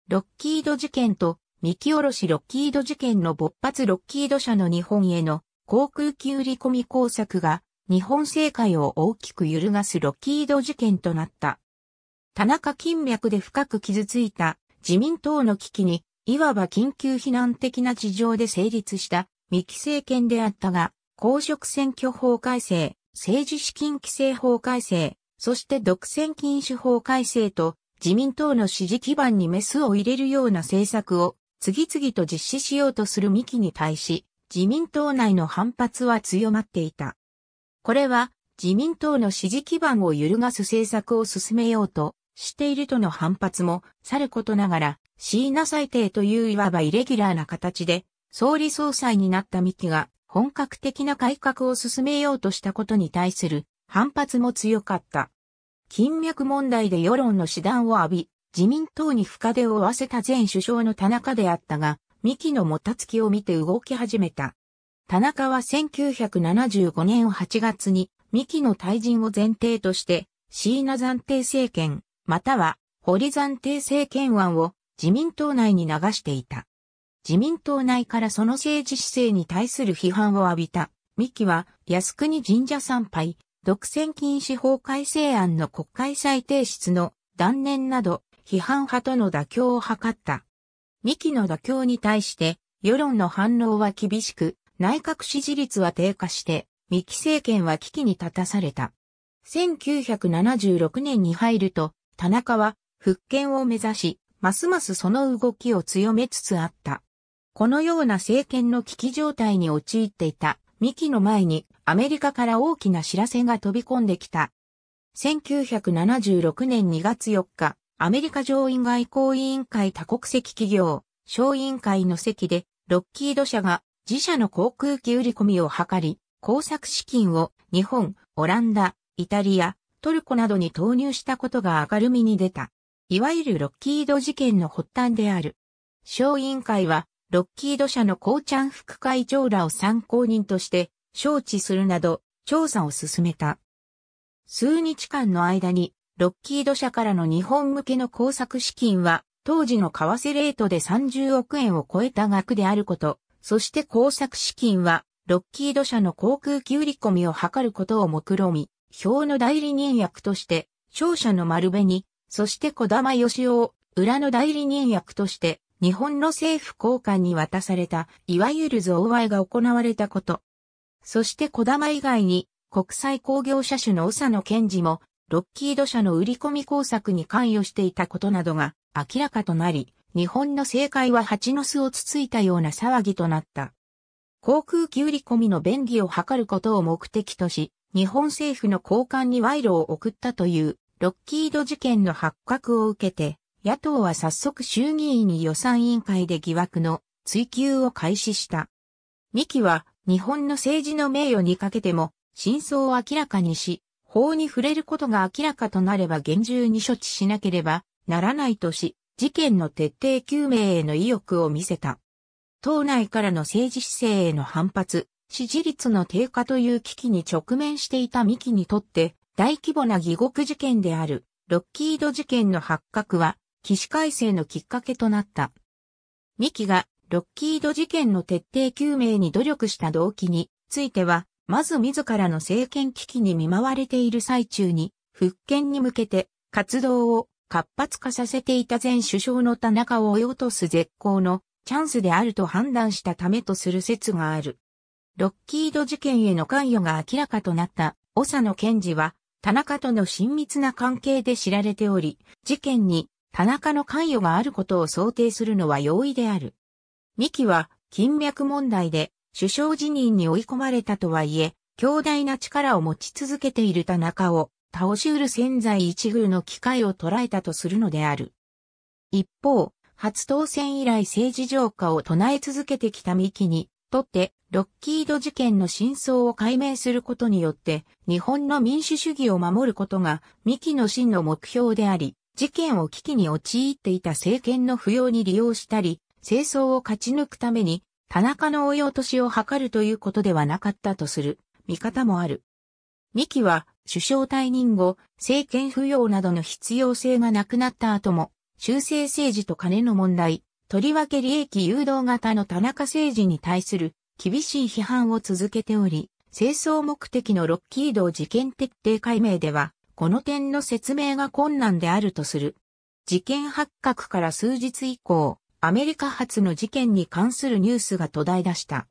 ロッキード事件と見下ろしロッキード事件の勃発ロッキード社の日本への航空機売り込み工作が日本政界を大きく揺るがすロッキード事件となった。田中金脈で深く傷ついた自民党の危機に、いわば緊急避難的な事情で成立した三木政権であったが、公職選挙法改正、政治資金規正法改正、そして独占禁止法改正と自民党の支持基盤にメスを入れるような政策を次々と実施しようとする三木に対し、自民党内の反発は強まっていた。これは自民党の支持基盤を揺るがす政策を進めようとしているとの反発もさることながら、ーナ最低といういわばイレギュラーな形で総理総裁になった三木が本格的な改革を進めようとしたことに対する反発も強かった。金脈問題で世論の手段を浴び、自民党に深手を負わせた前首相の田中であったが、三木のもたつきを見て動き始めた。田中は1975年8月に三木の退陣を前提として、椎名暫定政権、または堀暫定政権案を自民党内に流していた。自民党内からその政治姿勢に対する批判を浴びた。三木は、靖国神社参拝、独占禁止法改正案の国会再提出の断念など、批判派との妥協を図った。三木の妥協に対して、世論の反応は厳しく、内閣支持率は低下して、三木政権は危機に立たされた。1976年に入ると、田中は復権を目指し、ますますその動きを強めつつあった。このような政権の危機状態に陥っていたミキの前にアメリカから大きな知らせが飛び込んできた。1976年2月4日、アメリカ上院外交委員会多国籍企業、小委員会の席で、ロッキード社が自社の航空機売り込みを図り、工作資金を日本、オランダ、イタリア、トルコなどに投入したことが明るみに出た。いわゆるロッキード事件の発端である。小委員会はロッキード社のコーチャン副会長らを参考人として招致するなど調査を進めた。数日間の間にロッキード社からの日本向けの工作資金は当時の為替レートで30億円を超えた額であること、そして工作資金はロッキード社の航空機売り込みを図ることを目論み、表の代理人役として、商社の丸紅、そして小玉義雄を裏の代理人役として、日本の政府高官に渡された、いわゆる贈賄が行われたこと。そして小玉以外に、国際工業車種の宇佐野賢治も、ロッキード社の売り込み工作に関与していたことなどが明らかとなり、日本の政界は蜂の巣をつついたような騒ぎとなった。航空機売り込みの便宜を図ることを目的とし、日本政府の高官に賄賂を送ったという、ロッキード事件の発覚を受けて、野党は早速衆議院に予算委員会で疑惑の追及を開始した。三木は日本の政治の名誉にかけても真相を明らかにし、法に触れることが明らかとなれば厳重に処置しなければならないとし、事件の徹底究明への意欲を見せた。党内からの政治姿勢への反発、支持率の低下という危機に直面していた三木にとって大規模な疑獄事件であるロッキード事件の発覚は起死回生のきっかけとなった。ミキがロッキード事件の徹底究明に努力した動機については、まず自らの政権危機に見舞われている最中に、復権に向けて活動を活発化させていた前首相の田中を追い落とす絶好のチャンスであると判断したためとする説がある。ロッキード事件への関与が明らかとなった長野賢治は、田中との親密な関係で知られており、事件に田中の関与があることを想定するのは容易である。三木は、金脈問題で、首相辞任に追い込まれたとはいえ、強大な力を持ち続けている田中を、倒しうる潜在一遇の機会を捉えたとするのである。一方、初当選以来政治浄化を唱え続けてきた三木にとって、ロッキード事件の真相を解明することによって、日本の民主主義を守ることが三木の真の目標であり、事件を危機に陥っていた政権の不要に利用したり、清掃を勝ち抜くために、田中の追い落としを図るということではなかったとする見方もある。三木は首相退任後、政権不要などの必要性がなくなった後も、修正政治と金の問題、とりわけ利益誘導型の田中政治に対する厳しい批判を続けており、清掃目的のロッキード事件徹底解明では、この点の説明が困難であるとする。事件発覚から数日以降、アメリカ発の事件に関するニュースが途絶え出した。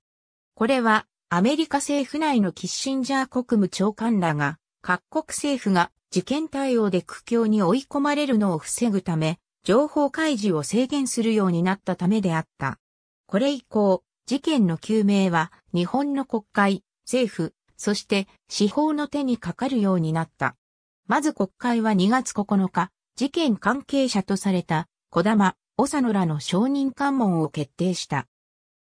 これは、アメリカ政府内のキッシンジャー国務長官らが、各国政府が事件対応で苦境に追い込まれるのを防ぐため、情報開示を制限するようになったためであった。これ以降、事件の究明は日本の国会、政府、そして司法の手にかかるようになった。まず国会は2月9日、事件関係者とされた、小玉、長野らの証人喚問を決定した。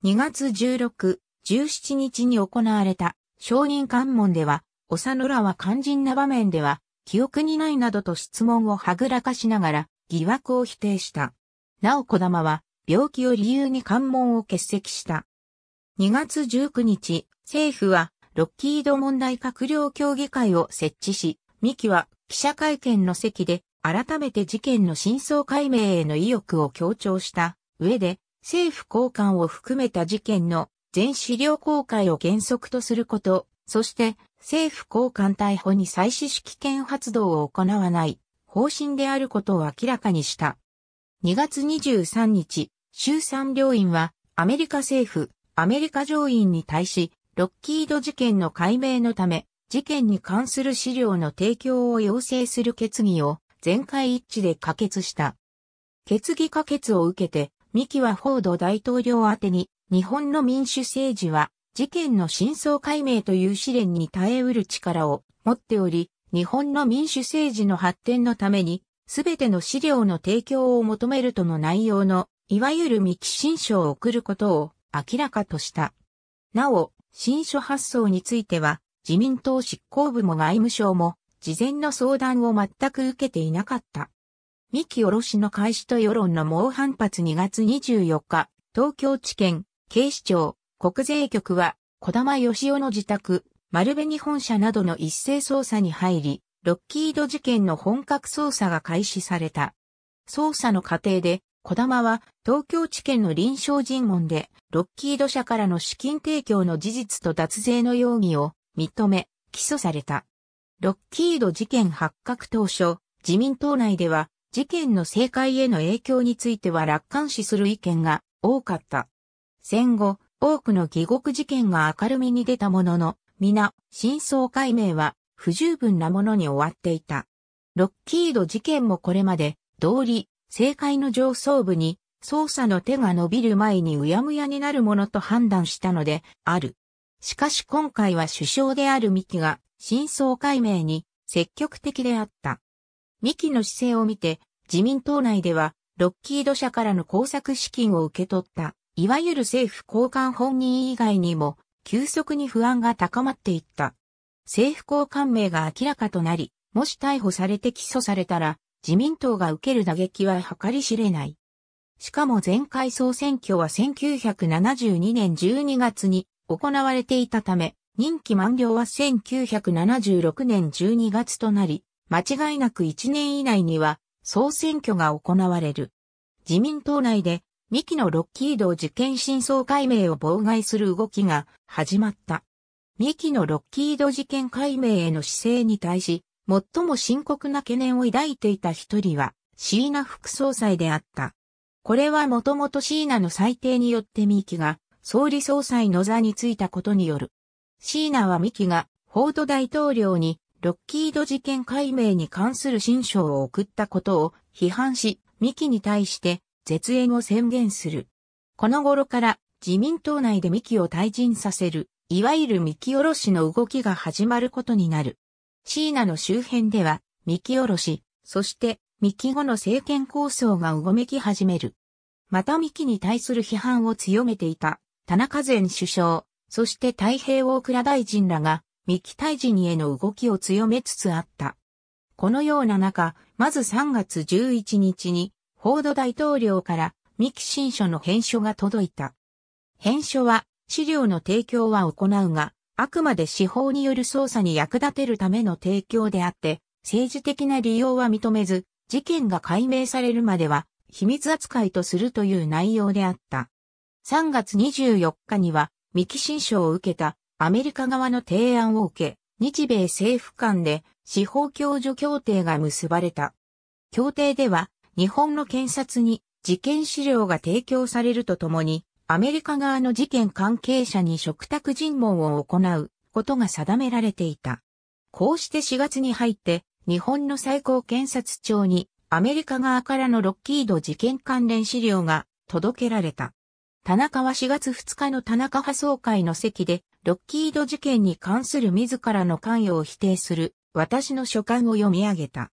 2月16、17日に行われた証人喚問では、長野らは肝心な場面では、記憶にないなどと質問をはぐらかしながら疑惑を否定した。なお小玉は、病気を理由に関門を欠席した。2月19日、政府は、ロッキード問題閣僚協議会を設置し、三木は記者会見の席で改めて事件の真相解明への意欲を強調した上で政府高官を含めた事件の全資料公開を原則とすること、そして政府高官逮捕に再始式権発動を行わない方針であることを明らかにした。2月23日、衆参両院はアメリカ政府、アメリカ上院に対し、ロッキード事件の解明のため、事件に関する資料の提供を要請する決議を全会一致で可決した。決議可決を受けて、ミキはフォード大統領宛に、日本の民主政治は、事件の真相解明という試練に耐えうる力を持っており、日本の民主政治の発展のために、すべての資料の提供を求めるとの内容の、いわゆるミキ新書を送ることを明らかとした。なお、新書発送については、自民党執行部も外務省も、事前の相談を全く受けていなかった。三木おろしの開始と世論の猛反発2月24日、東京地検、警視庁、国税局は、小玉義夫の自宅、丸紅本社などの一斉捜査に入り、ロッキード事件の本格捜査が開始された。捜査の過程で、小玉は東京地検の臨床尋問で、ロッキード社からの資金提供の事実と脱税の容疑を認め、起訴された。ロッキード事件発覚当初、自民党内では事件の政界への影響については楽観視する意見が多かった。戦後、多くの疑獄事件が明るみに出たものの、皆、真相解明は不十分なものに終わっていた。ロッキード事件もこれまで、道理、政界の上層部に、捜査の手が伸びる前にうやむやになるものと判断したので、ある。しかし今回は首相であるミキが真相解明に積極的であった。ミキの姿勢を見て、自民党内では、ロッキード社からの工作資金を受け取った、いわゆる政府交換本人以外にも、急速に不安が高まっていった。政府交換名が明らかとなり、もし逮捕されて起訴されたら、自民党が受ける打撃は計り知れない。しかも前回総選挙は1972年12月に行われていたため、任期満了は1976年12月となり、間違いなく1年以内には総選挙が行われる。自民党内で、ミキのロッキード事件真相解明を妨害する動きが始まった。ミキのロッキード事件解明への姿勢に対し、最も深刻な懸念を抱いていた一人は、シーナ副総裁であった。これはもともとシーナの裁定によってミキが総理総裁の座に就いたことによる。シーナはミキが、フォード大統領に、ロッキード事件解明に関する新書を送ったことを批判し、ミキに対して、絶縁を宣言する。この頃から、自民党内でミキを退陣させる、いわゆるミキおろしの動きが始まることになる。シーナの周辺では、ミキおろし、そして、ミキ後の政権構想がうごめき始める。またミキに対する批判を強めていた。田中前首相、そして太平洋倉大臣らが、三木大臣への動きを強めつつあった。このような中、まず3月11日に、報道大統領から三木新書の返書が届いた。返書は、資料の提供は行うが、あくまで司法による捜査に役立てるための提供であって、政治的な利用は認めず、事件が解明されるまでは、秘密扱いとするという内容であった。3月24日には三木新書を受けたアメリカ側の提案を受け、日米政府間で司法共助協定が結ばれた。協定では日本の検察に事件資料が提供されるとともに、アメリカ側の事件関係者に嘱託尋問を行うことが定められていた。こうして4月に入って日本の最高検察庁にアメリカ側からのロッキード事件関連資料が届けられた。田中は4月2日の田中派総会の席で、ロッキード事件に関する自らの関与を否定する、私の書簡を読み上げた。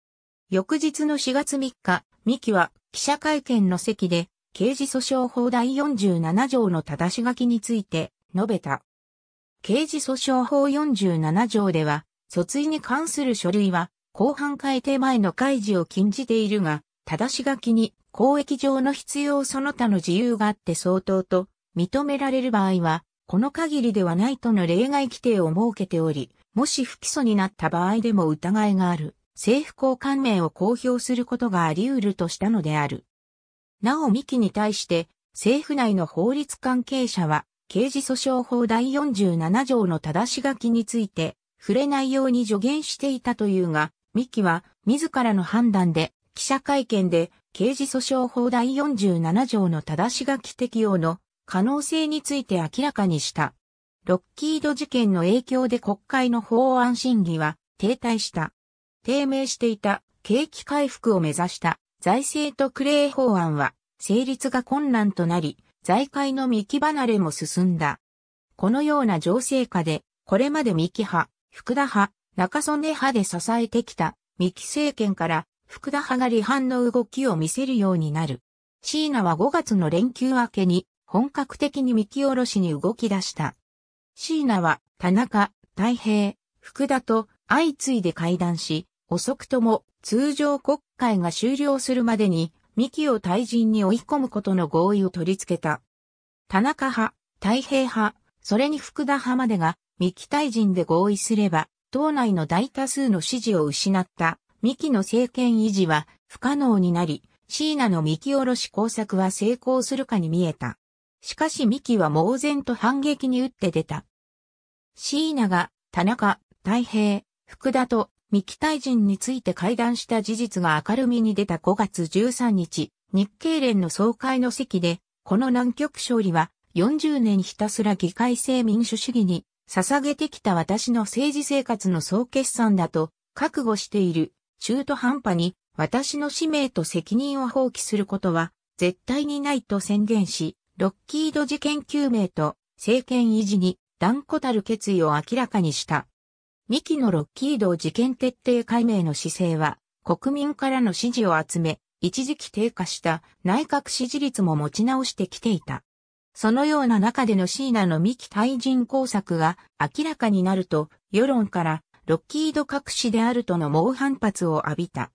翌日の4月3日、三木は記者会見の席で、刑事訴訟法第47条の正し書きについて述べた。刑事訴訟法47条では、訴追に関する書類は、公判改定前の開示を禁じているが、正し書きに公益上の必要その他の自由があって相当と認められる場合は、この限りではないとの例外規定を設けており、もし不起訴になった場合でも疑いがある、政府交換名を公表することがあり得るとしたのである。なお、ミキに対して、政府内の法律関係者は、刑事訴訟法第47条の正し書きについて、触れないように助言していたというが、ミキは、自らの判断で、記者会見で、刑事訴訟法第47条の正し書き適用の可能性について明らかにした。ロッキード事件の影響で国会の法案審議は停滞した。低迷していた景気回復を目指した財政特例法案は成立が困難となり、財界の三木離れも進んだ。このような情勢下で、これまで三木派、福田派、中曽根派で支えてきた三木政権から福田派が離反の動きを見せるようになる。シーナは5月の連休明けに本格的に見下ろしに動き出した。シーナは田中、太平、福田と相次いで会談し、遅くとも通常国会が終了するまでに、三木を退陣に追い込むことの合意を取り付けた。田中派、太平派、それに福田派までが三木退陣で合意すれば、党内の大多数の支持を失った三木の政権維持は不可能になり、シーナの三木下ろし工作は成功するかに見えた。しかし三木は猛然と反撃に打って出た。シーナが田中、太平、福田と三木大臣について会談した事実が明るみに出た5月13日、日経連の総会の席で、この南極勝利は40年ひたすら議会制民主主義に捧げてきた私の政治生活の総決算だと覚悟している中途半端に私の使命と責任を放棄することは絶対にないと宣言し、ロッキード事件究明と政権維持に断固たる決意を明らかにした。ミキのロッキード事件徹底解明の姿勢は国民からの支持を集め、一時期低下した内閣支持率も持ち直してきていた。そのような中でのシーナの三木退陣工作が明らかになると世論からロッキード隠しであるとの猛反発を浴びた。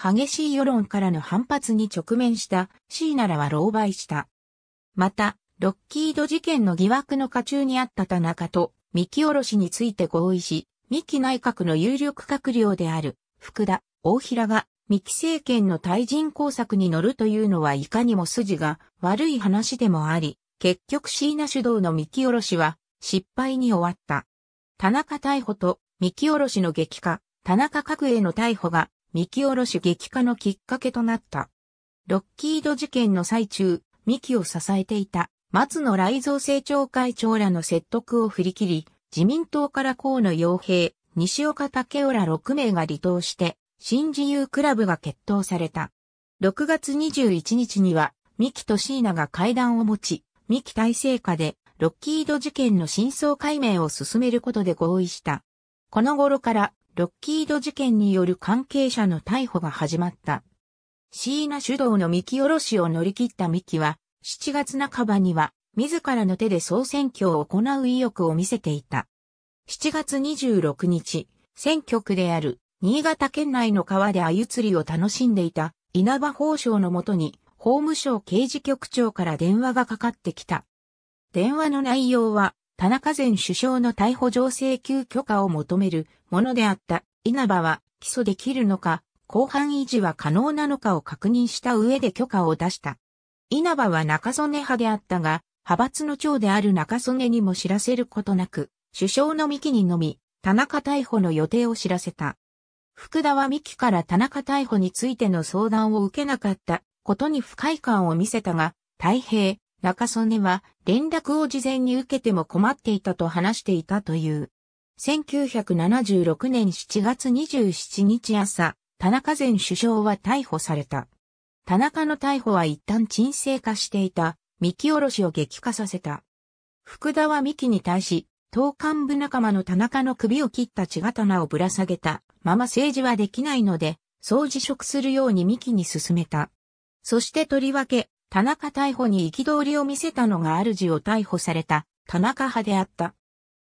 激しい世論からの反発に直面したシーナらは狼狽した。また、ロッキード事件の疑惑の下中にあった田中と三木おろしについて合意し、三木内閣の有力閣僚である福田、大平が三木政権の退陣工作に乗るというのはいかにも筋が悪い話でもあり、結局椎名主導の三木おろしは失敗に終わった。田中逮捕と三木おろしの激化、田中角栄の逮捕が、三木おろし激化のきっかけとなった。ロッキード事件の最中、三木を支えていた、松野雷蔵政調会長らの説得を振り切り、自民党から河野洋平、西岡武雄ら6名が離党して、新自由クラブが決闘された。6月21日には、三木と椎名が会談を持ち、三木体制下で、ロッキード事件の真相解明を進めることで合意した。この頃からロッキード事件による関係者の逮捕が始まった。シーナ主導の三木おろしを乗り切った三木は、7月半ばには、自らの手で総選挙を行う意欲を見せていた。7月26日、選挙区である、新潟県内の川で鮎釣りを楽しんでいた、稲葉法相のもとに、法務省刑事局長から電話がかかってきた。電話の内容は、田中前首相の逮捕状請求許可を求めるものであった稲葉は起訴できるのか、公判維持は可能なのかを確認した上で許可を出した。稲葉は中曽根派であったが、派閥の長である中曽根にも知らせることなく、首相の三木にのみ、田中逮捕の予定を知らせた。福田は三木から田中逮捕についての相談を受けなかったことに不快感を見せたが、太平、中曽根は連絡を事前に受けても困っていたと話していたという。1976年7月27日朝、田中前首相は逮捕された。田中の逮捕は一旦沈静化していた、三木おろしを激化させた。福田は三木に対し、党幹部仲間の田中の首を切った血刀をぶら下げたまま政治はできないので、そう辞職するように三木に進めた。そしてとりわけ、田中逮捕に憤りを見せたのが主を逮捕された田中派であった。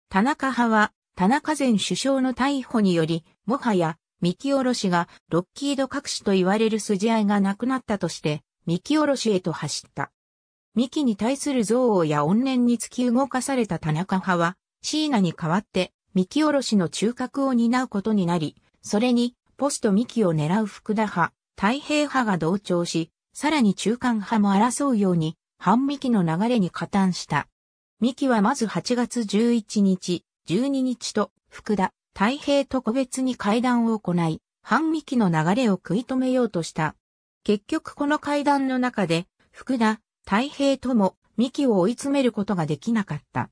田中派は田中前首相の逮捕により、もはや三木おろしがロッキード隠しと言われる筋合いがなくなったとして、三木おろしへと走った。三木に対する憎悪や怨念に突き動かされた田中派は、椎名に代わって三木おろしの中核を担うことになり、それにポスト三木を狙う福田派、太平派が同調し、さらに中間派も争うように、反幹の流れに加担した。幹はまず8月11日、12日と、福田、太平と個別に会談を行い、反幹の流れを食い止めようとした。結局この会談の中で、福田、太平とも、幹を追い詰めることができなかった。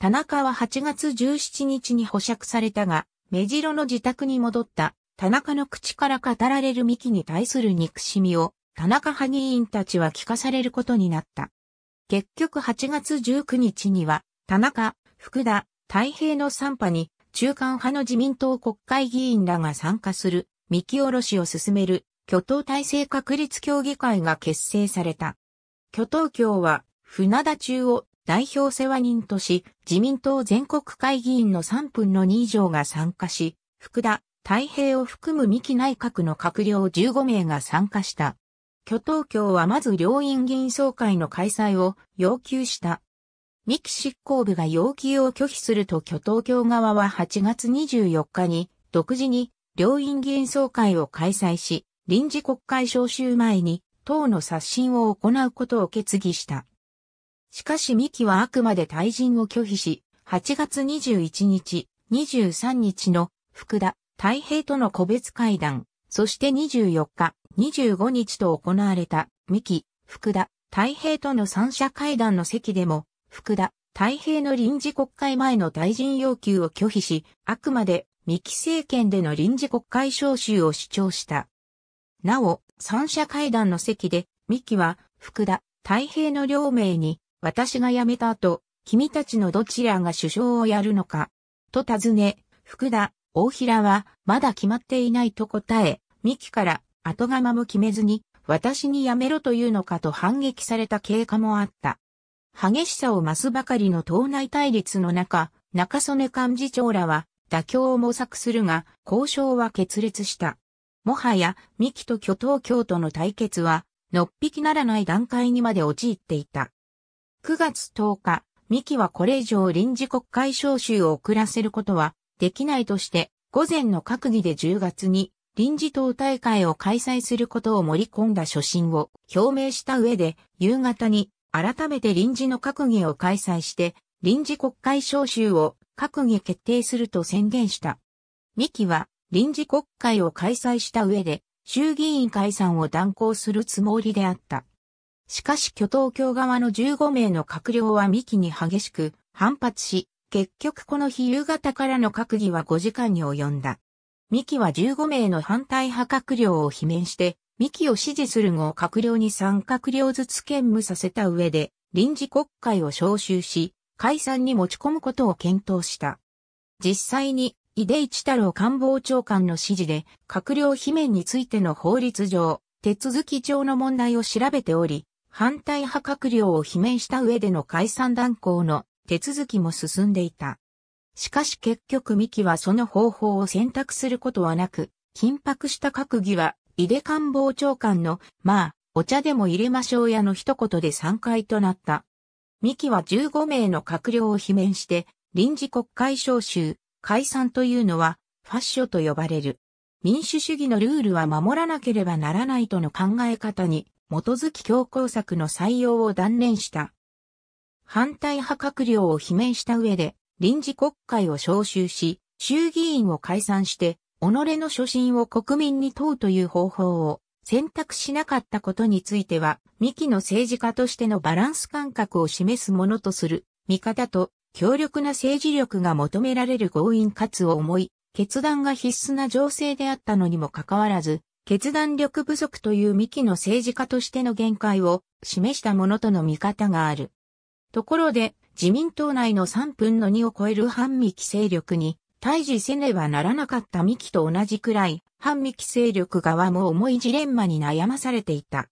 田中は8月17日に保釈されたが、目白の自宅に戻った。田中の口から語られる幹に対する憎しみを田中派議員たちは聞かされることになった。結局8月19日には、田中、福田、太平の3派に、中間派の自民党国会議員らが参加する、見下ろしを進める、挙党体制確立協議会が結成された。挙党協は、船田中を代表世話人とし、自民党全国会議員の3分の2以上が参加し、福田、太平を含む三木内閣の閣僚15名が参加した。巨東京はまず両院議員総会の開催を要求した。三木執行部が要求を拒否すると巨東京側は8月24日に独自に両院議員総会を開催し、臨時国会召集前に党の刷新を行うことを決議した。しかし三木はあくまで退陣を拒否し、8月21日、23日の福田、太平との個別会談、そして24日、25日と行われた、三木、福田、太平との三者会談の席でも、福田、太平の臨時国会前の大臣要求を拒否し、あくまで三木政権での臨時国会召集を主張した。なお、三者会談の席で、三木は、福田、太平の両名に、私が辞めた後、君たちのどちらが首相をやるのか、と尋ね、福田、大平は、まだ決まっていないと答え、三木から、後釜も決めずに、私にやめろというのかと反撃された経過もあった。激しさを増すばかりの党内対立の中、中曽根幹事長らは妥協を模索するが、交渉は決裂した。もはや、三木と巨頭京都の対決は、のっぴきならない段階にまで陥っていた。9月10日、三木はこれ以上臨時国会召集を遅らせることはできないとして、午前の閣議で10月に臨時党大会を開催することを盛り込んだ初心を表明した上で、夕方に改めて臨時の閣議を開催して、臨時国会召集を閣議決定すると宣言した。三木は臨時国会を開催した上で、衆議院解散を断行するつもりであった。しかし挙党協側の15名の閣僚は三木に激しく反発し、結局この日夕方からの閣議は5時間に及んだ。三木は15名の反対派閣僚を罷免して、三木を支持する後閣僚に3閣僚ずつ兼務させた上で、臨時国会を召集し、解散に持ち込むことを検討した。実際に、井出一太郎官房長官の指示で、閣僚罷免についての法律上、手続き上の問題を調べており、反対派閣僚を罷免した上での解散断行の手続きも進んでいた。しかし結局三木はその方法を選択することはなく、緊迫した閣議は、井出官房長官の、まあ、お茶でも入れましょうやの一言で散回となった。三木は15名の閣僚を罷免して、臨時国会召集、解散というのは、ファッショと呼ばれる。民主主義のルールは守らなければならないとの考え方に、基づき強硬策の採用を断念した。反対派閣僚を罷免した上で、臨時国会を召集し、衆議院を解散して、己の初心を国民に問うという方法を選択しなかったことについては、幹の政治家としてのバランス感覚を示すものとする、見方と強力な政治力が求められる強引かつ重い、決断が必須な情勢であったのにもかかわらず、決断力不足という幹の政治家としての限界を示したものとの見方がある。ところで、自民党内の3分の2を超える反ミキ勢力に対峙せねばならなかったミキと同じくらい、反ミキ勢力側も重いジレンマに悩まされていた。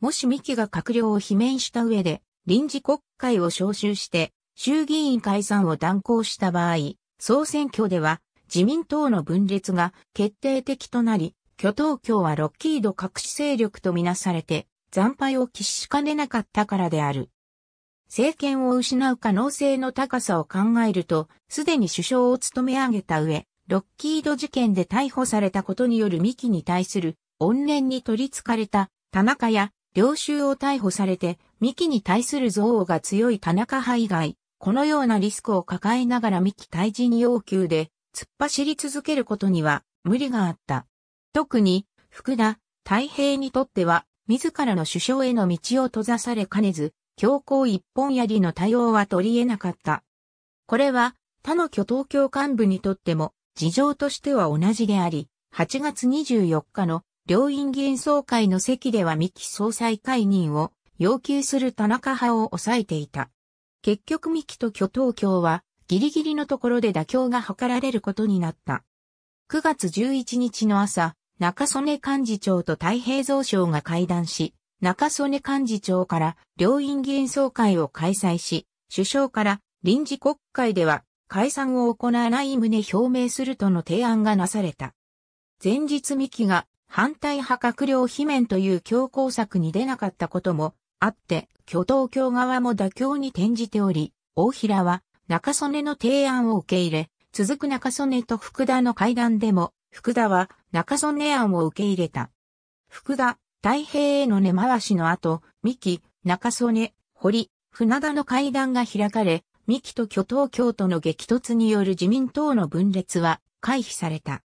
もしミキが閣僚を罷免した上で、臨時国会を召集して、衆議院解散を断行した場合、総選挙では自民党の分裂が決定的となり、挙党協はロッキード隠し勢力とみなされて、惨敗を喫しかねなかったからである。政権を失う可能性の高さを考えると、すでに首相を務め上げた上、ロッキード事件で逮捕されたことによるミキに対する怨念に取り憑かれた田中や領収を逮捕されて、ミキに対する憎悪が強い田中派以外、このようなリスクを抱えながらミキ退陣要求で突っ走り続けることには無理があった。特に福田、太平にとっては自らの首相への道を閉ざされかねず、強行一本槍の対応は取り得なかった。これは他の巨東京幹部にとっても事情としては同じであり、8月24日の両院議員総会の席では三木総裁解任を要求する田中派を抑えていた。結局三木と巨東京はギリギリのところで妥協が図られることになった。9月11日の朝、中曽根幹事長と太平蔵省が会談し、中曽根幹事長から両院議員総会を開催し、首相から臨時国会では解散を行わない旨表明するとの提案がなされた。前日三木が反対派閣僚罷免という強硬策に出なかったこともあって、挙党協側も妥協に転じており、大平は中曽根の提案を受け入れ、続く中曽根と福田の会談でも、福田は中曽根案を受け入れた。福田、太平への根回しの後、三木、中曽根、堀、船田の会談が開かれ、三木と巨頭京都の激突による自民党の分裂は回避された。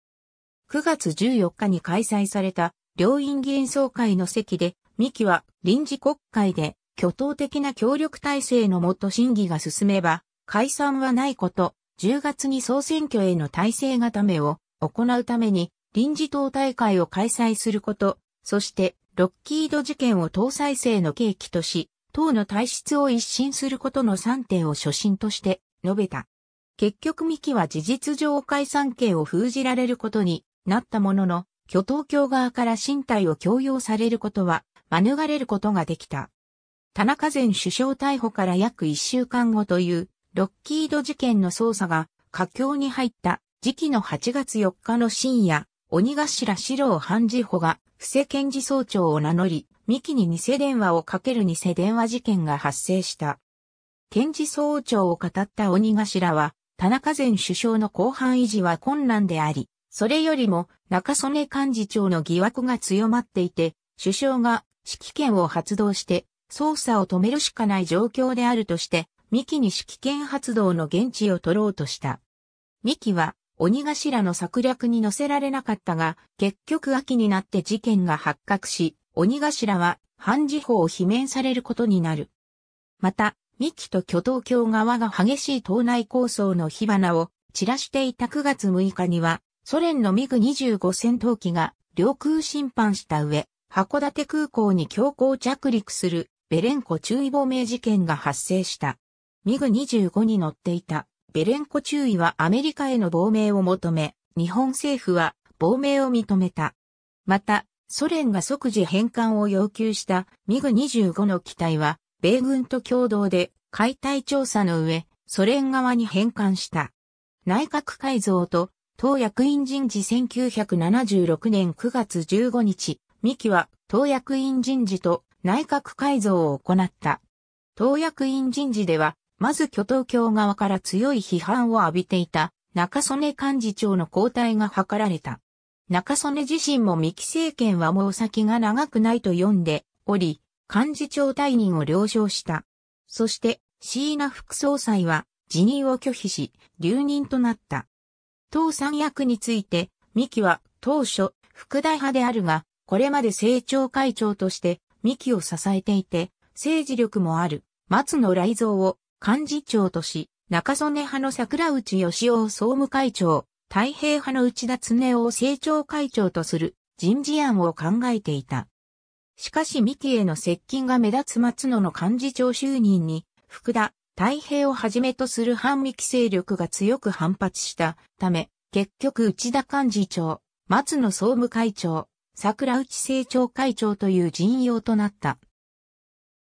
9月14日に開催された両院議員総会の席で、三木は臨時国会で巨頭的な協力体制のもと審議が進めば、解散はないこと、10月に総選挙への体制固めを行うために臨時党大会を開催すること、そしてロッキード事件を党再生の契機とし、党の体質を一新することの3点を初心として述べた。結局ミキは事実上解散刑を封じられることになったものの、巨党教側から身体を強要されることは免れることができた。田中前首相逮捕から約1週間後というロッキード事件の捜査が佳境に入った時期の8月4日の深夜、鬼頭四郎判事補が布施検事総長を名乗り、三木に偽電話をかける偽電話事件が発生した。検事総長を語った鬼頭は、田中前首相の後半維持は困難であり、それよりも中曽根幹事長の疑惑が強まっていて、首相が指揮権を発動して捜査を止めるしかない状況であるとして、三木に指揮権発動の現地を取ろうとした。三木は鬼頭の策略に乗せられなかったが、結局秋になって事件が発覚し、鬼頭は、半時法を罷免されることになる。また、三木と巨東京側が激しい党内抗争の火花を散らしていた9月6日には、ソ連のミグ25戦闘機が領空侵犯した上、函館空港に強行着陸するベレンコ注意亡命事件が発生した。ミグ25に乗っていたベレンコ注意はアメリカへの亡命を求め、日本政府は亡命を認めた。また、ソ連が即時返還を要求したミグ25の機体は、米軍と共同で解体調査の上、ソ連側に返還した。内閣改造と党役員人事1976年9月15日、三木は党役員人事と内閣改造を行った。党役員人事ではまず巨頭教側から強い批判を浴びていた中曽根幹事長の交代が図られた。中曽根自身も三木政権はもう先が長くないと読んでおり、幹事長退任を了承した。そして、椎名副総裁は辞任を拒否し、留任となった。党三役について、三木は当初、副大派であるが、これまで政調会長として三木を支えていて、政治力もある松野雷蔵を幹事長とし、中曽根派の桜内義夫総務会長、太平派の内田恒夫政調会長とする人事案を考えていた。しかし三木への接近が目立つ松野の幹事長就任に、福田、太平をはじめとする反三木勢力が強く反発したため、結局内田幹事長、松野総務会長、桜内政調会長という陣容となった。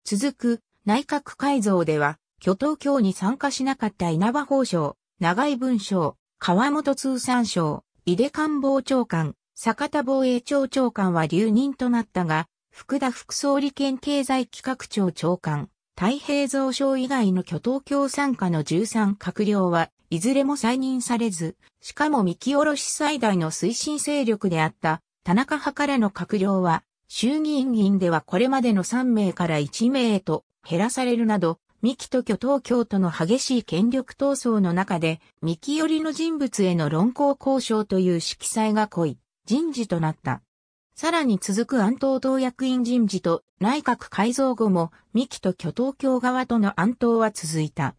続く内閣改造では、巨頭協に参加しなかった稲葉法相、長井文章、川本通産省、井出官房長官、坂田防衛庁長官は留任となったが、福田副総理兼経済企画庁長官、太平蔵省以外の巨頭協参加の13閣僚はいずれも再任されず、しかも見下ろし最大の推進勢力であった田中派からの閣僚は、衆議院議員ではこれまでの3名から1名へと減らされるなど、三木と巨頭京との激しい権力闘争の中で、三木寄りの人物への論考交渉という色彩が濃い人事となった。さらに続く安東党役員人事と内閣改造後も三木と巨頭京側との安東は続いた。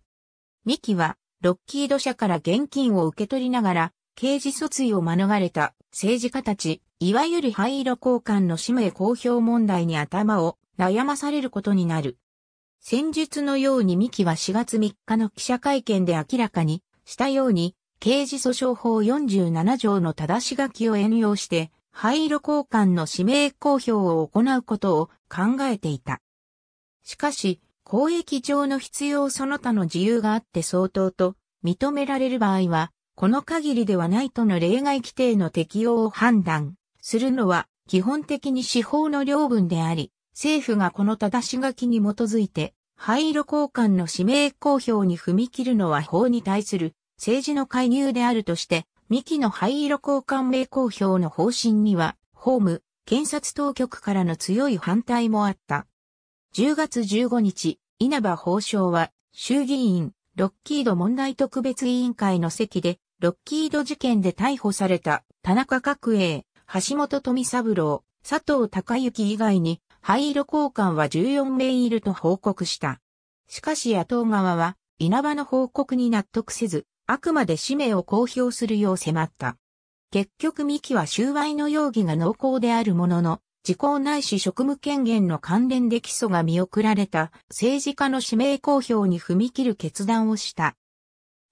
三木はロッキード社から現金を受け取りながら刑事訴追を免れた政治家たち、いわゆる灰色交換の氏名公表問題に頭を悩まされることになる。先述のように三木は4月3日の記者会見で明らかにしたように、刑事訴訟法47条の正し書きを援用して、廃炉交換の指名公表を行うことを考えていた。しかし、公益上の必要その他の自由があって相当と認められる場合は、この限りではないとの例外規定の適用を判断するのは基本的に司法の領分であり、政府がこの正し書きに基づいて、廃炉交換の指名公表に踏み切るのは法に対する政治の介入であるとして、未期の廃炉交換名公表の方針には、法務、検察当局からの強い反対もあった。10月15日、稲葉法相は、衆議院、ロッキード問題特別委員会の席で、ロッキード事件で逮捕された田中角栄、橋本富三郎、佐藤隆之以外に、灰色交換は14名いると報告した。しかし野党側は、稲葉の報告に納得せず、あくまで氏名を公表するよう迫った。結局三木は収賄の容疑が濃厚であるものの、時効ないし職務権限の関連で起訴が見送られた政治家の指名公表に踏み切る決断をした。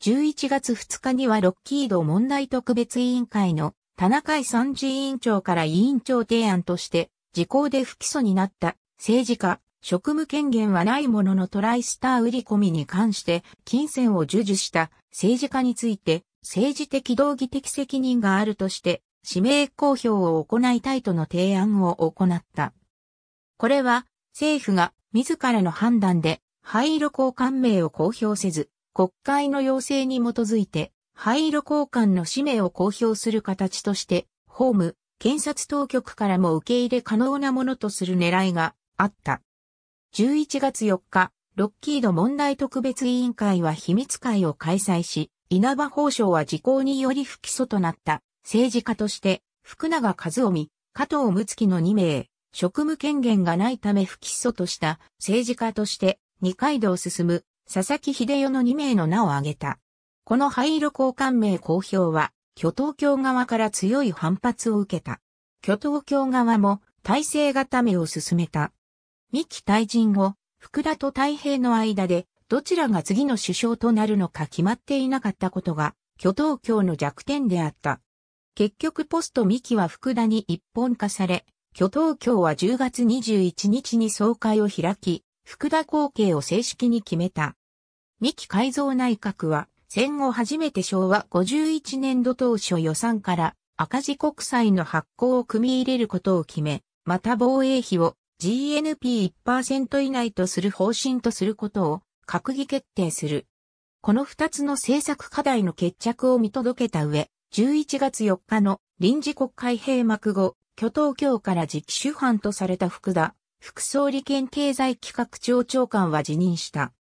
11月2日にはロッキード問題特別委員会の田中井参事委員長から委員長提案として時効で不起訴になった政治家、職務権限はないもののトライスター売り込みに関して金銭を授受した政治家について政治的道義的責任があるとして指名公表を行いたいとの提案を行った。これは政府が自らの判断で灰色交換名を公表せず国会の要請に基づいて灰色交換の氏名を公表する形として法務、検察当局からも受け入れ可能なものとする狙いがあった。11月4日、ロッキード問題特別委員会は秘密会を開催し、稲葉法相は時効により不起訴となった政治家として福永和臣、加藤睦月の2名、職務権限がないため不起訴とした政治家として二階堂進む佐々木秀代の2名の名を挙げた。この灰色交換名公表は巨頭教側から強い反発を受けた。巨頭教側も体制固めを進めた。三木退陣後、福田と太平の間で、どちらが次の首相となるのか決まっていなかったことが、巨頭教の弱点であった。結局ポスト三木は福田に一本化され、巨頭教は10月21日に総会を開き、福田後継を正式に決めた。三木改造内閣は、戦後初めて昭和51年度当初予算から赤字国債の発行を組み入れることを決め、また防衛費を GNP1% 以内とする方針とすることを閣議決定する。この二つの政策課題の決着を見届けた上、11月4日の臨時国会閉幕後、挙党協から次期主犯とされた福田、副総理兼経済企画庁長官は辞任した。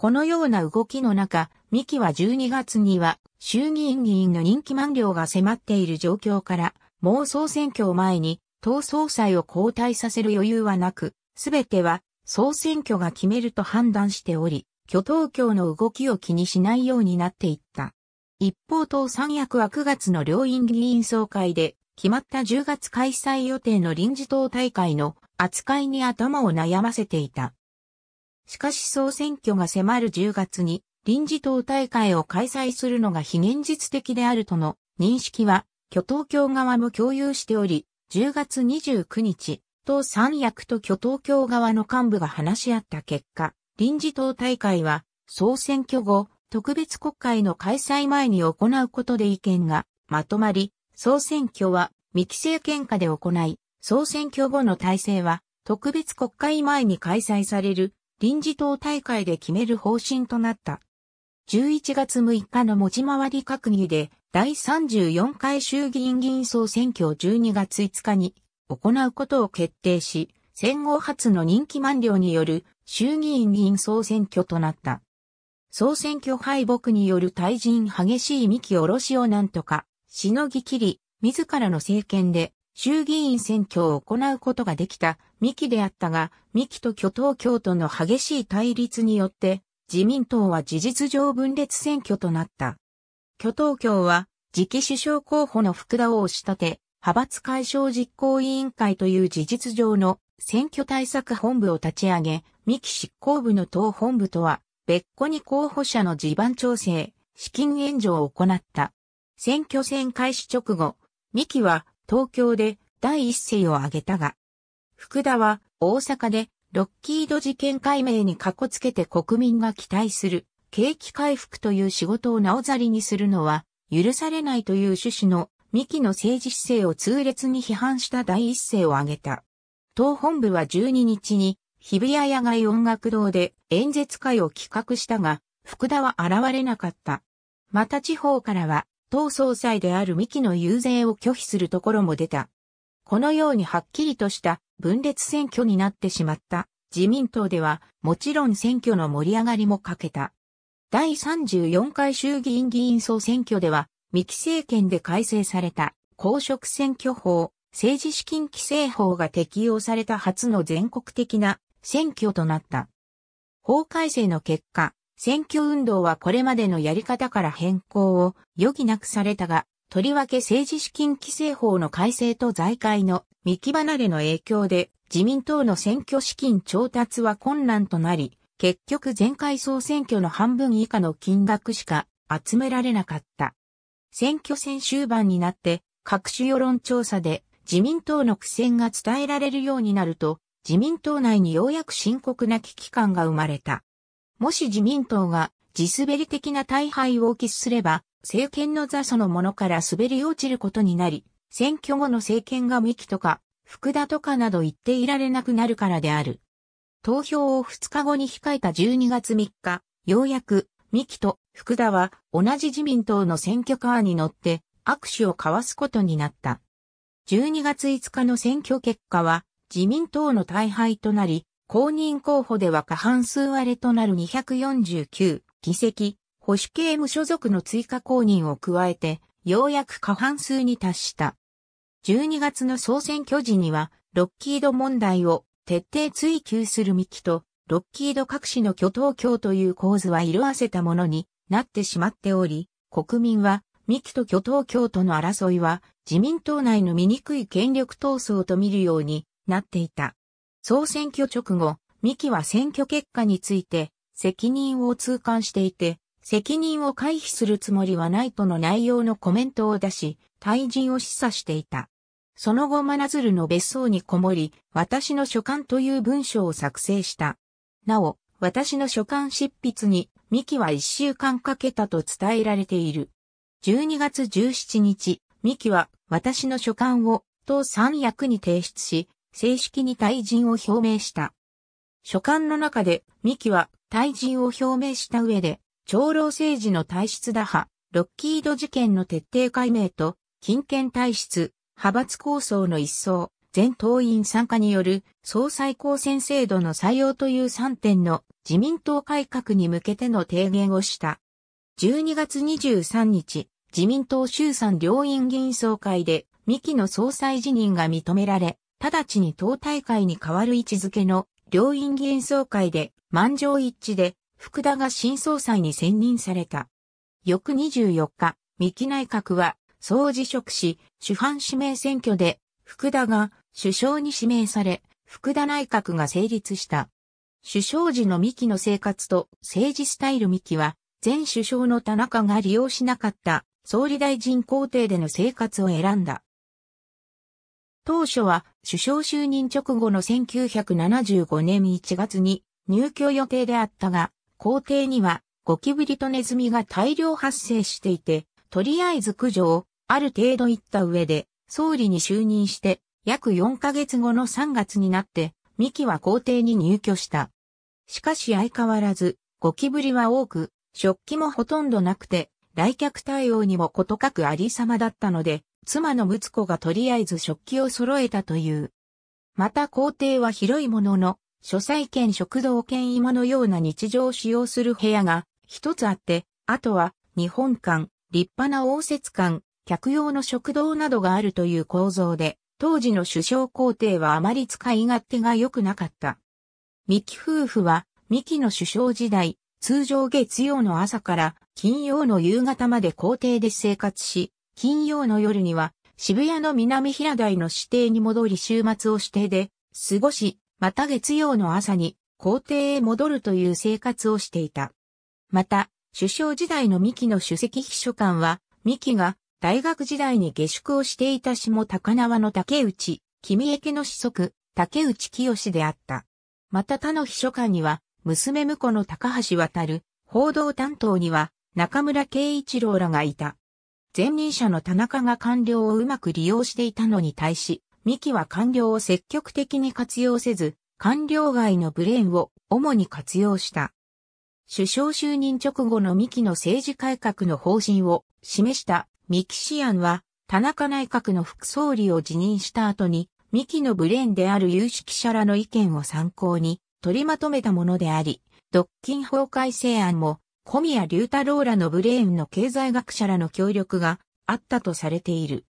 このような動きの中、三木は12月には衆議院議員の任期満了が迫っている状況から、もう総選挙を前に党総裁を交代させる余裕はなく、すべては総選挙が決めると判断しており、挙党協の動きを気にしないようになっていった。一方党三役は9月の両院議員総会で、決まった10月開催予定の臨時党大会の扱いに頭を悩ませていた。しかし総選挙が迫る10月に臨時党大会を開催するのが非現実的であるとの認識は、挙党協側も共有しており、10月29日、党三役と挙党協側の幹部が話し合った結果、臨時党大会は、総選挙後、特別国会の開催前に行うことで意見がまとまり、総選挙は未規制喧嘩で行い、総選挙後の体制は特別国会前に開催される臨時党大会で決める方針となった。11月6日の持ち回り閣議で、第34回衆議院議員総選挙を12月5日に行うことを決定し、戦後初の任期満了による衆議院議員総選挙となった。総選挙敗北による退陣激しい幹下ろしをなんとか、しのぎきり、自らの政権で衆議院選挙を行うことができた三木であったが、三木と巨党京都の激しい対立によって、自民党は事実上分裂選挙となった。巨党京は、次期首相候補の福田を押し立て、派閥解消実行委員会という事実上の選挙対策本部を立ち上げ、三木執行部の党本部とは、別個に候補者の地盤調整、資金援助を行った。選挙戦開始直後、三木は東京で第一声を挙げたが、福田は大阪でロッキード事件解明にかこつけて国民が期待する景気回復という仕事をなおざりにするのは許されないという趣旨の三木の政治姿勢を痛烈に批判した第一声を挙げた。党本部は12日に日比谷野外音楽堂で演説会を企画したが、福田は現れなかった。また地方からは、党総裁である三木の遊説を拒否するところも出た。このようにはっきりとした分裂選挙になってしまった自民党ではもちろん選挙の盛り上がりも欠けた。第34回衆議院議員総選挙では未期政権で改正された公職選挙法、政治資金規正法が適用された初の全国的な選挙となった。法改正の結果、選挙運動はこれまでのやり方から変更を余儀なくされたが、とりわけ政治資金規正法の改正と財界の見木離れの影響で自民党の選挙資金調達は困難となり、結局前回総選挙の半分以下の金額しか集められなかった。選挙戦終盤になって各種世論調査で自民党の苦戦が伝えられるようになると、自民党内にようやく深刻な危機感が生まれた。もし自民党が地滑り的な大敗を喫すれば、政権の座そのものから滑り落ちることになり、選挙後の政権が三木とか、福田とかなど言っていられなくなるからである。投票を2日後に控えた12月3日、ようやく、三木と福田は同じ自民党の選挙カーに乗って握手を交わすことになった。12月5日の選挙結果は自民党の大敗となり、公認候補では過半数割れとなる249議席、保守系無所属の追加公認を加えて、ようやく過半数に達した。12月の総選挙時には、ロッキード問題を徹底追及するミキと、ロッキード各市の挙党協という構図は色あせたものになってしまっており、国民は、ミキと挙党協との争いは、自民党内の醜い権力闘争と見るようになっていた。総選挙直後、ミキは選挙結果について、責任を痛感していて、責任を回避するつもりはないとの内容のコメントを出し、退陣を示唆していた。その後真鶴の別荘にこもり、私の書簡という文章を作成した。なお、私の書簡執筆に、ミキは一週間かけたと伝えられている。12月17日、ミキは私の書簡を党三役に提出し、正式に退陣を表明した。書簡の中で、ミキは退陣を表明した上で、長老政治の体質打破、ロッキード事件の徹底解明と、金権体質、派閥構想の一層、全党員参加による総裁公選制度の採用という3点の自民党改革に向けての提言をした。12月23日、自民党衆参両院議員総会で、三木の総裁辞任が認められ、直ちに党大会に代わる位置づけの両院議員総会で満場一致で福田が新総裁に選任された。翌24日、三木内閣は総辞職し、主犯指名選挙で福田が首相に指名され、福田内閣が成立した。首相時の三木の生活と政治スタイル三木は、前首相の田中が利用しなかった総理大臣公邸での生活を選んだ。当初は首相就任直後の1975年1月に入居予定であったが、校庭にはゴキブリとネズミが大量発生していて、とりあえず駆除をある程度言った上で、総理に就任して約4ヶ月後の3月になって、ミキは校庭に入居した。しかし相変わらず、ゴキブリは多く、食器もほとんどなくて、来客対応にもことかくありさまだったので、妻のツ子がとりあえず食器を揃えたという。また皇帝は広いものの、書斎兼食堂兼今のような日常を使用する部屋が一つあって、あとは日本館、立派な応接館、客用の食堂などがあるという構造で、当時の首相皇帝はあまり使い勝手が良くなかった。三木夫婦は、三木の首相時代、通常月曜の朝から金曜の夕方まで皇帝で生活し、金曜の夜には渋谷の南平台の指定に戻り週末を指定で過ごし、また月曜の朝に皇帝へ戻るという生活をしていた。また、首相時代の三木の首席秘書官は、三木が大学時代に下宿をしていた下高輪の竹内、君江家の子息、竹内清であった。また他の秘書官には、娘婿の高橋渡る、報道担当には、中村圭一郎らがいた。前任者の田中が官僚をうまく利用していたのに対し、三木は官僚を積極的に活用せず、官僚外のブレーンを主に活用した。首相就任直後の三木の政治改革の方針を示した三木ア案は、田中内閣の副総理を辞任した後に、三木のブレーンである有識者らの意見を参考に取りまとめたものであり、独禁法改正案も、小宮隆太郎らのブレーンの経済学者らの協力があったとされている。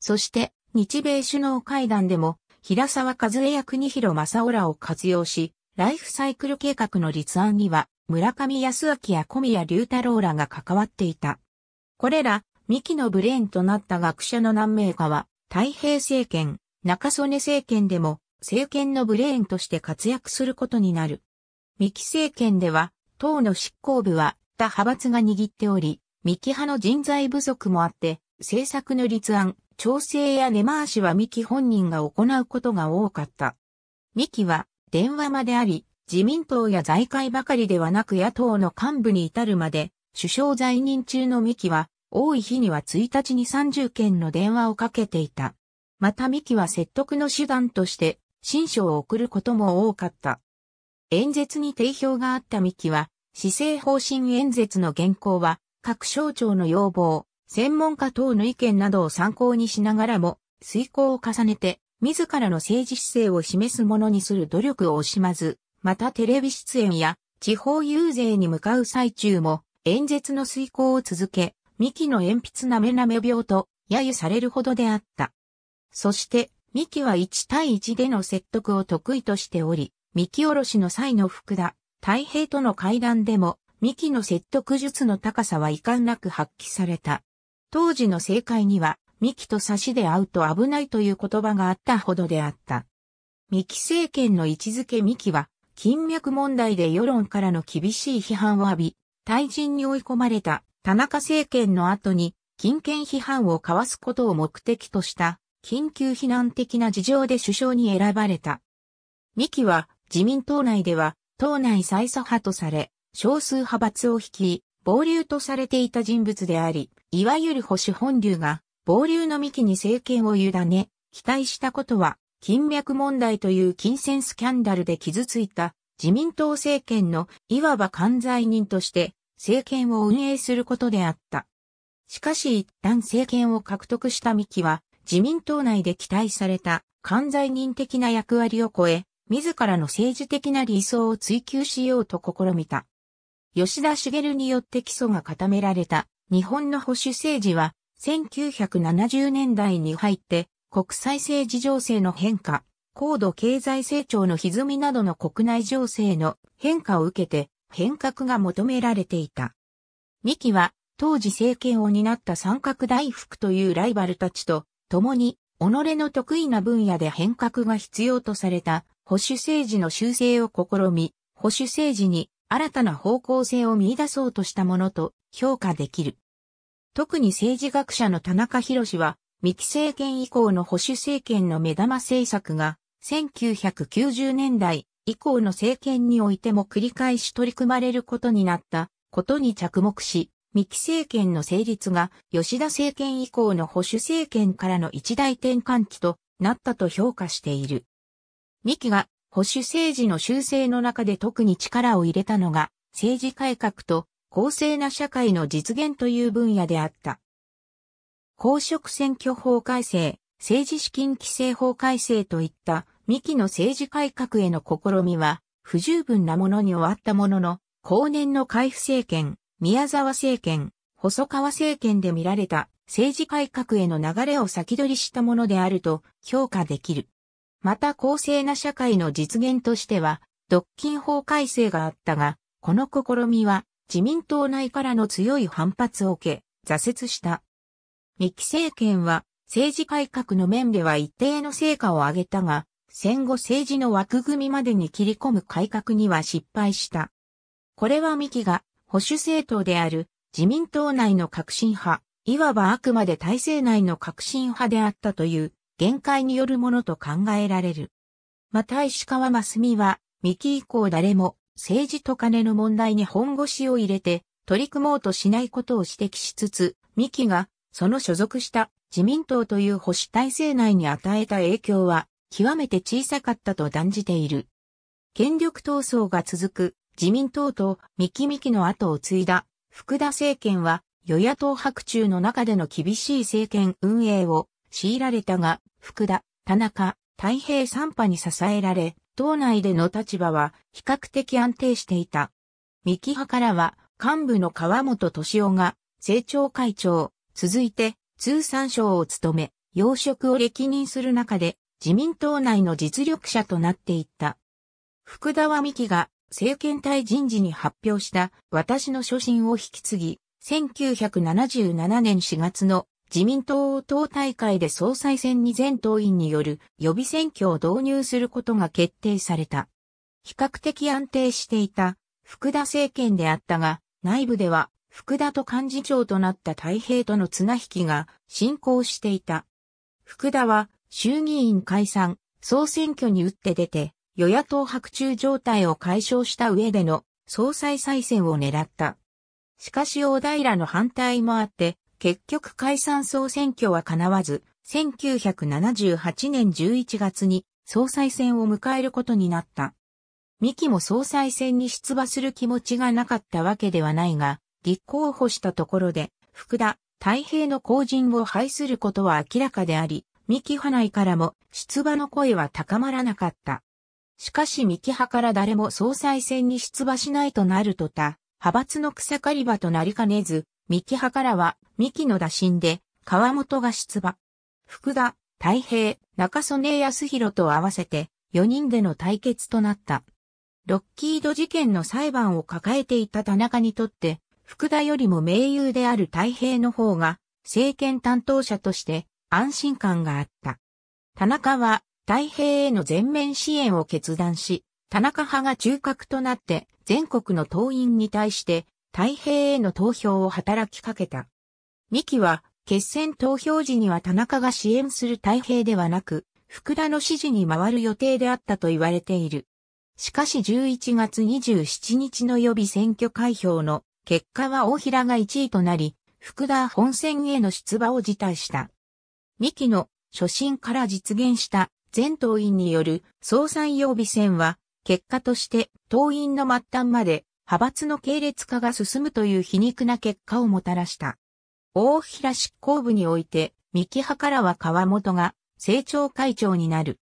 そして、日米首脳会談でも、平沢和江や国広正夫らを活用し、ライフサイクル計画の立案には、村上康明や小宮隆太郎らが関わっていた。これら、三木のブレーンとなった学者の何名かは、太平政権、中曽根政権でも、政権のブレーンとして活躍することになる。三木政権では、党の執行部は、他派閥が握っており、三木派の人材不足もあって、政策の立案、調整や根回しは三木本人が行うことが多かった。三木は電話まであり、自民党や財界ばかりではなく野党の幹部に至るまで、首相在任中の三木は、多い日には1日に30件の電話をかけていた。また三木は説得の手段として、新書を送ることも多かった。演説に定評があった三木は、施政方針演説の原稿は、各省庁の要望、専門家等の意見などを参考にしながらも、遂行を重ねて、自らの政治姿勢を示すものにする努力を惜しまず、またテレビ出演や地方遊説に向かう最中も演説の遂行を続け、ミキの鉛筆なめなめ病と揶揄されるほどであった。そしてミキは1対1での説得を得意としており、ミキおろしの際の福田、太平との会談でもミキの説得術の高さは遺憾なく発揮された。当時の政界には、三木と差しで会うと危ないという言葉があったほどであった。三木政権の位置づけ三木は、金脈問題で世論からの厳しい批判を浴び、退陣に追い込まれた田中政権の後に、金権批判を交わすことを目的とした、緊急避難的な事情で首相に選ばれた。三木は、自民党内では、党内最左派とされ、少数派閥を率い、暴流とされていた人物であり、いわゆる保守本流が、暴流の幹に政権を委ね、期待したことは、金脈問題という金銭スキャンダルで傷ついた自民党政権のいわば管財人として政権を運営することであった。しかし一旦政権を獲得した幹は自民党内で期待された管財人的な役割を超え、自らの政治的な理想を追求しようと試みた。吉田茂によって基礎が固められた日本の保守政治は1970年代に入って国際政治情勢の変化、高度経済成長の歪みなどの国内情勢の変化を受けて変革が求められていた。三木は当時政権を担った三角大福というライバルたちと共に己の得意な分野で変革が必要とされた保守政治の修正を試み、保守政治に新たな方向性を見出そうとしたものと評価できる。特に政治学者の田中博士は、三木政権以降の保守政権の目玉政策が、1990年代以降の政権においても繰り返し取り組まれることになったことに着目し、三木政権の成立が吉田政権以降の保守政権からの一大転換期となったと評価している。三木が保守政治の修正の中で特に力を入れたのが、政治改革と公正な社会の実現という分野であった。公職選挙法改正、政治資金規正法改正といった未期の政治改革への試みは不十分なものに終わったものの、後年の海部政権、宮沢政権、細川政権で見られた政治改革への流れを先取りしたものであると評価できる。また公正な社会の実現としては、独禁法改正があったが、この試みは自民党内からの強い反発を受け、挫折した。三木政権は政治改革の面では一定の成果を上げたが、戦後政治の枠組みまでに切り込む改革には失敗した。これは三木が保守政党である自民党内の革新派、いわばあくまで体制内の革新派であったという限界によるものと考えられる。また石川真澄は、三木以降誰も政治と金の問題に本腰を入れて取り組もうとしないことを指摘しつつ、三木がその所属した自民党という保守体制内に与えた影響は極めて小さかったと断じている。権力闘争が続く自民党と三木三木の後を継いだ福田政権は与野党白昼の中での厳しい政権運営を強いられたが、福田、田中、太平三派に支えられ、党内での立場は比較的安定していた。三木派からは幹部の川本敏夫が政調会長、続いて通産省を務め、要職を歴任する中で自民党内の実力者となっていった。福田は三木が政権対人事に発表した私の初心を引き継ぎ、1977年4月の自民党を党大会で総裁選に全党員による予備選挙を導入することが決定された。比較的安定していた福田政権であったが、内部では福田と幹事長となった太平との綱引きが進行していた。福田は衆議院解散、総選挙に打って出て、与野党白昼状態を解消した上での総裁再選を狙った。しかし大平の反対もあって、結局解散総選挙は叶わず、1978年11月に総裁選を迎えることになった。三木も総裁選に出馬する気持ちがなかったわけではないが、立候補したところで、福田、太平の後陣を排することは明らかであり、三木派内からも出馬の声は高まらなかった。しかし三木派から誰も総裁選に出馬しないとなると他、派閥の草刈り場となりかねず、三木派からは、三木の打診で、川本が出馬。福田、太平、中曽根康弘と合わせて、4人での対決となった。ロッキード事件の裁判を抱えていた田中にとって、福田よりも盟友である太平の方が、政権担当者として安心感があった。田中は太平への全面支援を決断し、田中派が中核となって全国の党員に対して太平への投票を働きかけた。三期は、決戦投票時には田中が支援する太平ではなく、福田の指示に回る予定であったと言われている。しかし11月27日の予備選挙開票の結果は大平が1位となり、福田本選への出馬を辞退した。三期の初心から実現した全党員による総裁予備選は、結果として党員の末端まで派閥の系列化が進むという皮肉な結果をもたらした。大平執行部において、三木派からは川本が政調会長になる。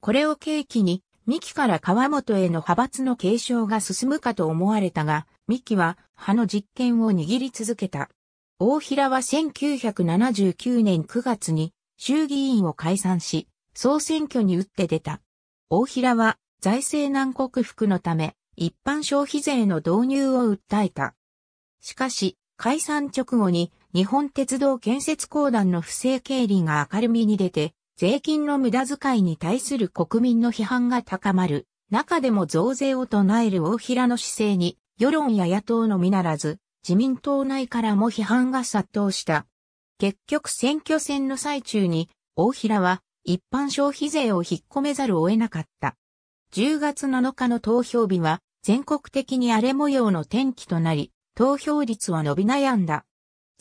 これを契機に、三木から川本への派閥の継承が進むかと思われたが、三木は派の実権を握り続けた。大平は1979年9月に衆議院を解散し、総選挙に打って出た。大平は財政難国服のため、一般消費税の導入を訴えた。しかし、解散直後に日本鉄道建設公団の不正経理が明るみに出て、税金の無駄遣いに対する国民の批判が高まる。中でも増税を唱える大平の姿勢に、世論や野党のみならず、自民党内からも批判が殺到した。結局選挙戦の最中に、大平は一般消費税を引っ込めざるを得なかった。10月7日の投票日は、全国的に荒れ模様の天気となり、投票率は伸び悩んだ。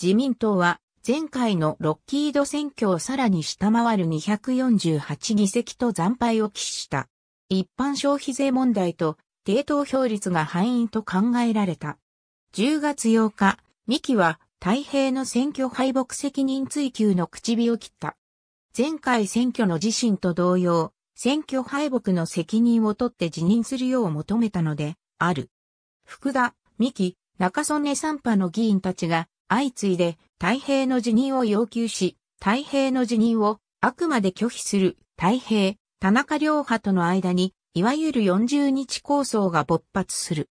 自民党は前回のロッキード選挙をさらに下回る248議席と惨敗を喫した。一般消費税問題と低投票率が敗因と考えられた。10月8日、2期は太平の選挙敗北責任追及の口火を切った。前回選挙の自身と同様、選挙敗北の責任を取って辞任するよう求めたので、ある。福田、三木、中曽根三派の議員たちが相次いで太平の辞任を要求し、太平の辞任をあくまで拒否する太平、田中良派との間に、いわゆる40日構想が勃発する。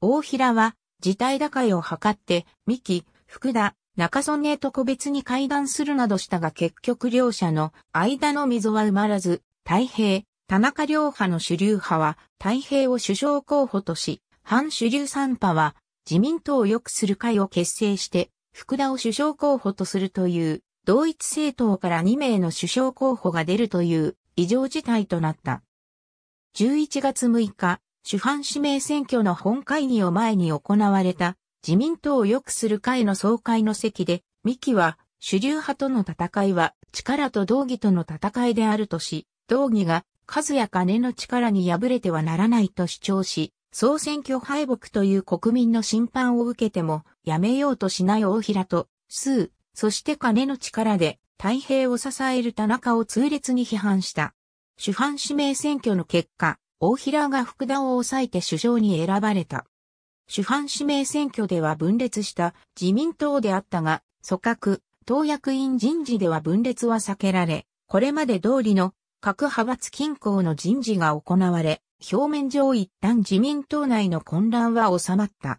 大平は、事態打開を図って、三木、福田、中曽根と個別に会談するなどしたが結局両者の間の溝は埋まらず、太平、田中良派の主流派は、太平を首相候補とし、反主流三派は、自民党を良くする会を結成して、福田を首相候補とするという、同一政党から2名の首相候補が出るという異常事態となった。11月6日、主犯指名選挙の本会議を前に行われた自民党を良くする会の総会の席で、三木は主流派との戦いは力と道義との戦いであるとし、道義が数や金の力に敗れてはならないと主張し、総選挙敗北という国民の審判を受けても、やめようとしない大平と、数、そして金の力で、太平を支える田中を痛烈に批判した。主犯指名選挙の結果、大平が福田を抑えて首相に選ばれた。主犯指名選挙では分裂した自民党であったが、組閣、党役員人事では分裂は避けられ、これまで通りの各派閥均衡の人事が行われ、表面上一旦自民党内の混乱は収まった。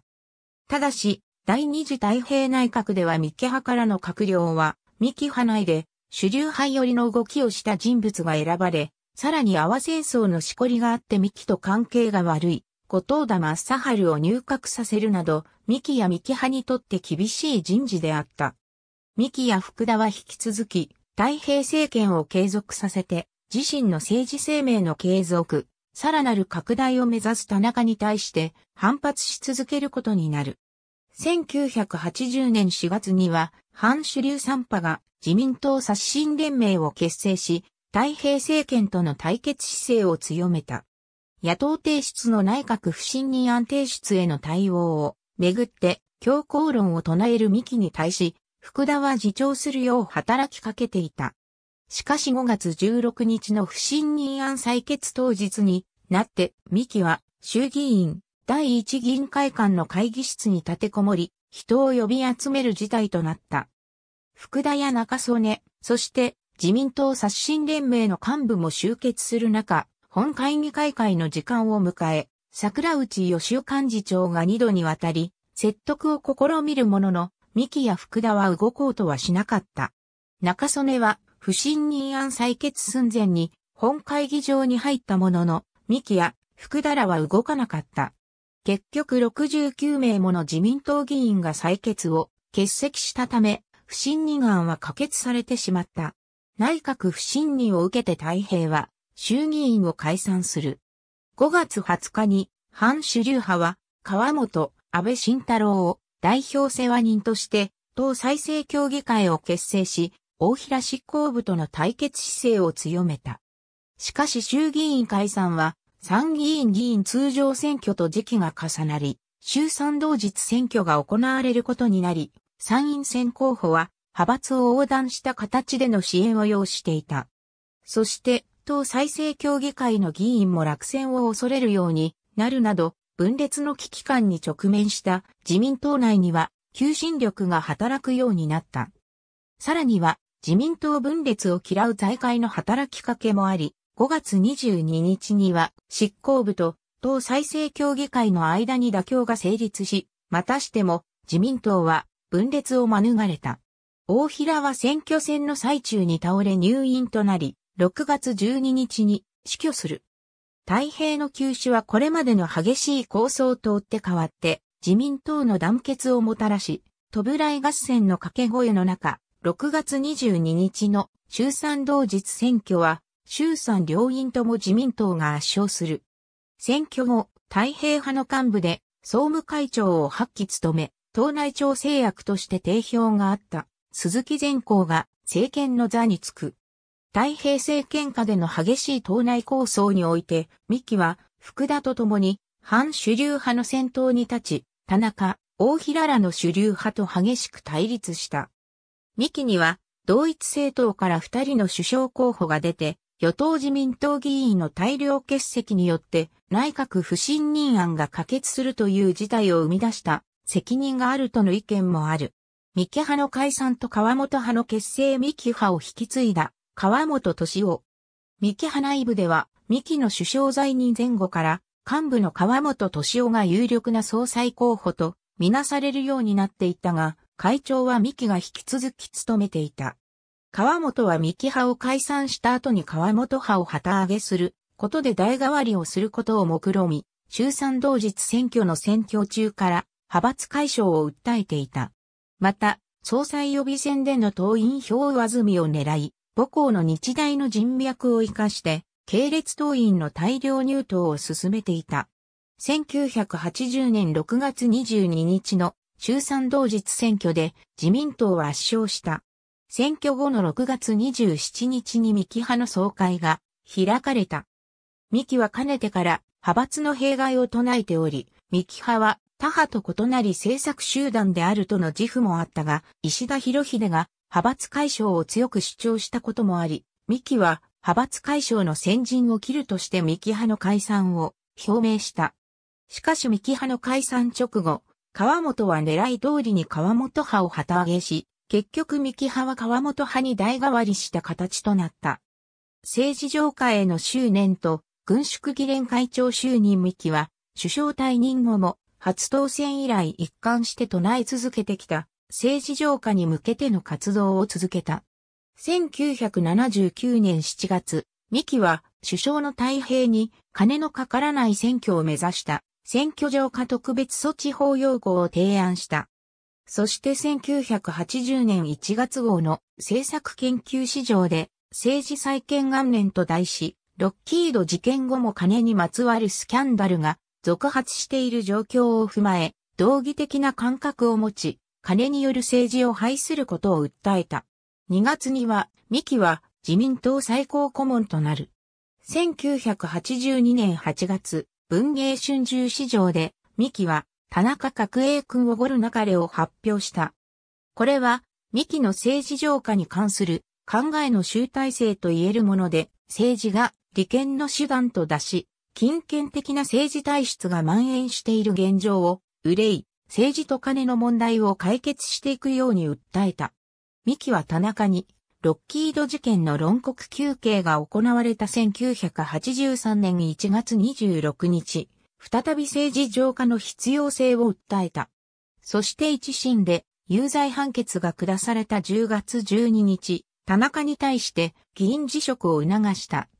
ただし、第二次太平内閣では三木派からの閣僚は、三木派内で主流派寄りの動きをした人物が選ばれ、さらに阿波戦争のしこりがあって三木と関係が悪い、後藤田正治を入閣させるなど、三木や三木派にとって厳しい人事であった。三木や福田は引き続き、太平政権を継続させて、自身の政治生命の継続、さらなる拡大を目指す田中に対して反発し続けることになる。1980年4月には、反主流三派が自民党刷新連盟を結成し、太平政権との対決姿勢を強めた。野党提出の内閣不信任案提出への対応をめぐって強硬論を唱える三木に対し、福田は自重するよう働きかけていた。しかし5月16日の不信任案採決当日になって、三木は衆議院第一議員会館の会議室に立てこもり、人を呼び集める事態となった。福田や中曽根、そして自民党刷新連盟の幹部も集結する中、本会議開会の時間を迎え、桜内義雄幹事長が二度にわたり、説得を試みるものの、三木や福田は動こうとはしなかった。中曽根は不信任案採決寸前に本会議場に入ったものの、三木や福田らは動かなかった。結局69名もの自民党議員が採決を欠席したため、不信任案は可決されてしまった。内閣不信任を受けて太平は衆議院を解散する。5月20日に反主流派は川本、安倍晋太郎を代表世話人として党再生協議会を結成し、大平執行部との対決姿勢を強めた。しかし衆議院解散は参議院議員通常選挙と時期が重なり、衆参同日選挙が行われることになり、参院選候補は派閥を横断した形での支援を要していた。そして、党再生協議会の議員も落選を恐れるようになるなど、分裂の危機感に直面した自民党内には、求心力が働くようになった。さらには、自民党分裂を嫌う財界の働きかけもあり、5月22日には執行部と党再生協議会の間に妥協が成立し、またしても自民党は分裂を免れた。大平は選挙戦の最中に倒れ入院となり、6月12日に死去する。太平の休止はこれまでの激しい構想と追って変わって、自民党の団結をもたらし、飛ぶ来合戦の掛け声の中、6月22日の衆参同日選挙は、衆参両院とも自民党が圧勝する。選挙後、太平派の幹部で総務会長を8期務め、党内調整役として定評があった鈴木善光が政権の座につく。太平政権下での激しい党内抗争において、三木は福田と共に反主流派の先頭に立ち、田中、大平らの主流派と激しく対立した。2期には、同一政党から2人の首相候補が出て、与党自民党議員の大量欠席によって、内閣不信任案が可決するという事態を生み出した責任があるとの意見もある。三木派の解散と川本派の結成三木派を引き継いだ川本敏夫。三木派内部では三木の首相在任前後から幹部の川本敏夫が有力な総裁候補とみなされるようになっていったが、会長は三木が引き続き務めていた。川本は三木派を解散した後に川本派を旗揚げすることで代替わりをすることを目論み、中三同日選挙の選挙中から派閥解消を訴えていた。また、総裁予備選での党員票上積みを狙い、母校の日大の人脈を活かして、系列党員の大量入党を進めていた。1980年6月22日の衆参同日選挙で自民党は圧勝した。選挙後の6月27日に三木派の総会が開かれた。三木はかねてから派閥の弊害を唱えており、三木派は他派と異なり政策集団であるとの自負もあったが、石田博秀が派閥解消を強く主張したこともあり、三木は派閥解消の先陣を切るとして三木派の解散を表明した。しかし三木派の解散直後、川本は狙い通りに川本派を旗揚げし、結局三木派は川本派に代替わりした形となった。政治上下への執念と、軍縮議連会長就任三木は、首相退任後も、初当選以来一貫して唱え続けてきた、政治上下に向けての活動を続けた。1979年7月、三木は首相の太平に金のかからない選挙を目指した選挙上化特別措置法要項を提案した。そして1980年1月号の政策研究市場で政治再建元年と題し、ロッキード事件後も金にまつわるスキャンダルが続発している状況を踏まえ、道義的な感覚を持ち、金による政治を廃することを訴えた。2月には、三木は自民党最高顧問となる。1982年8月、文芸春秋史上で、三木は、田中角栄君をごるナカれを発表した。これは、三木の政治浄化に関する考えの集大成と言えるもので、政治が利権の手段と出し、金権的な政治体質が蔓延している現状を、憂い、政治と金の問題を解決していくように訴えた。三木は田中にロッキード事件の論告休刑が行われた1983年1月26日、再び政治浄化の必要性を訴えた。そして一審で有罪判決が下された10月12日、田中に対して議員辞職を促した。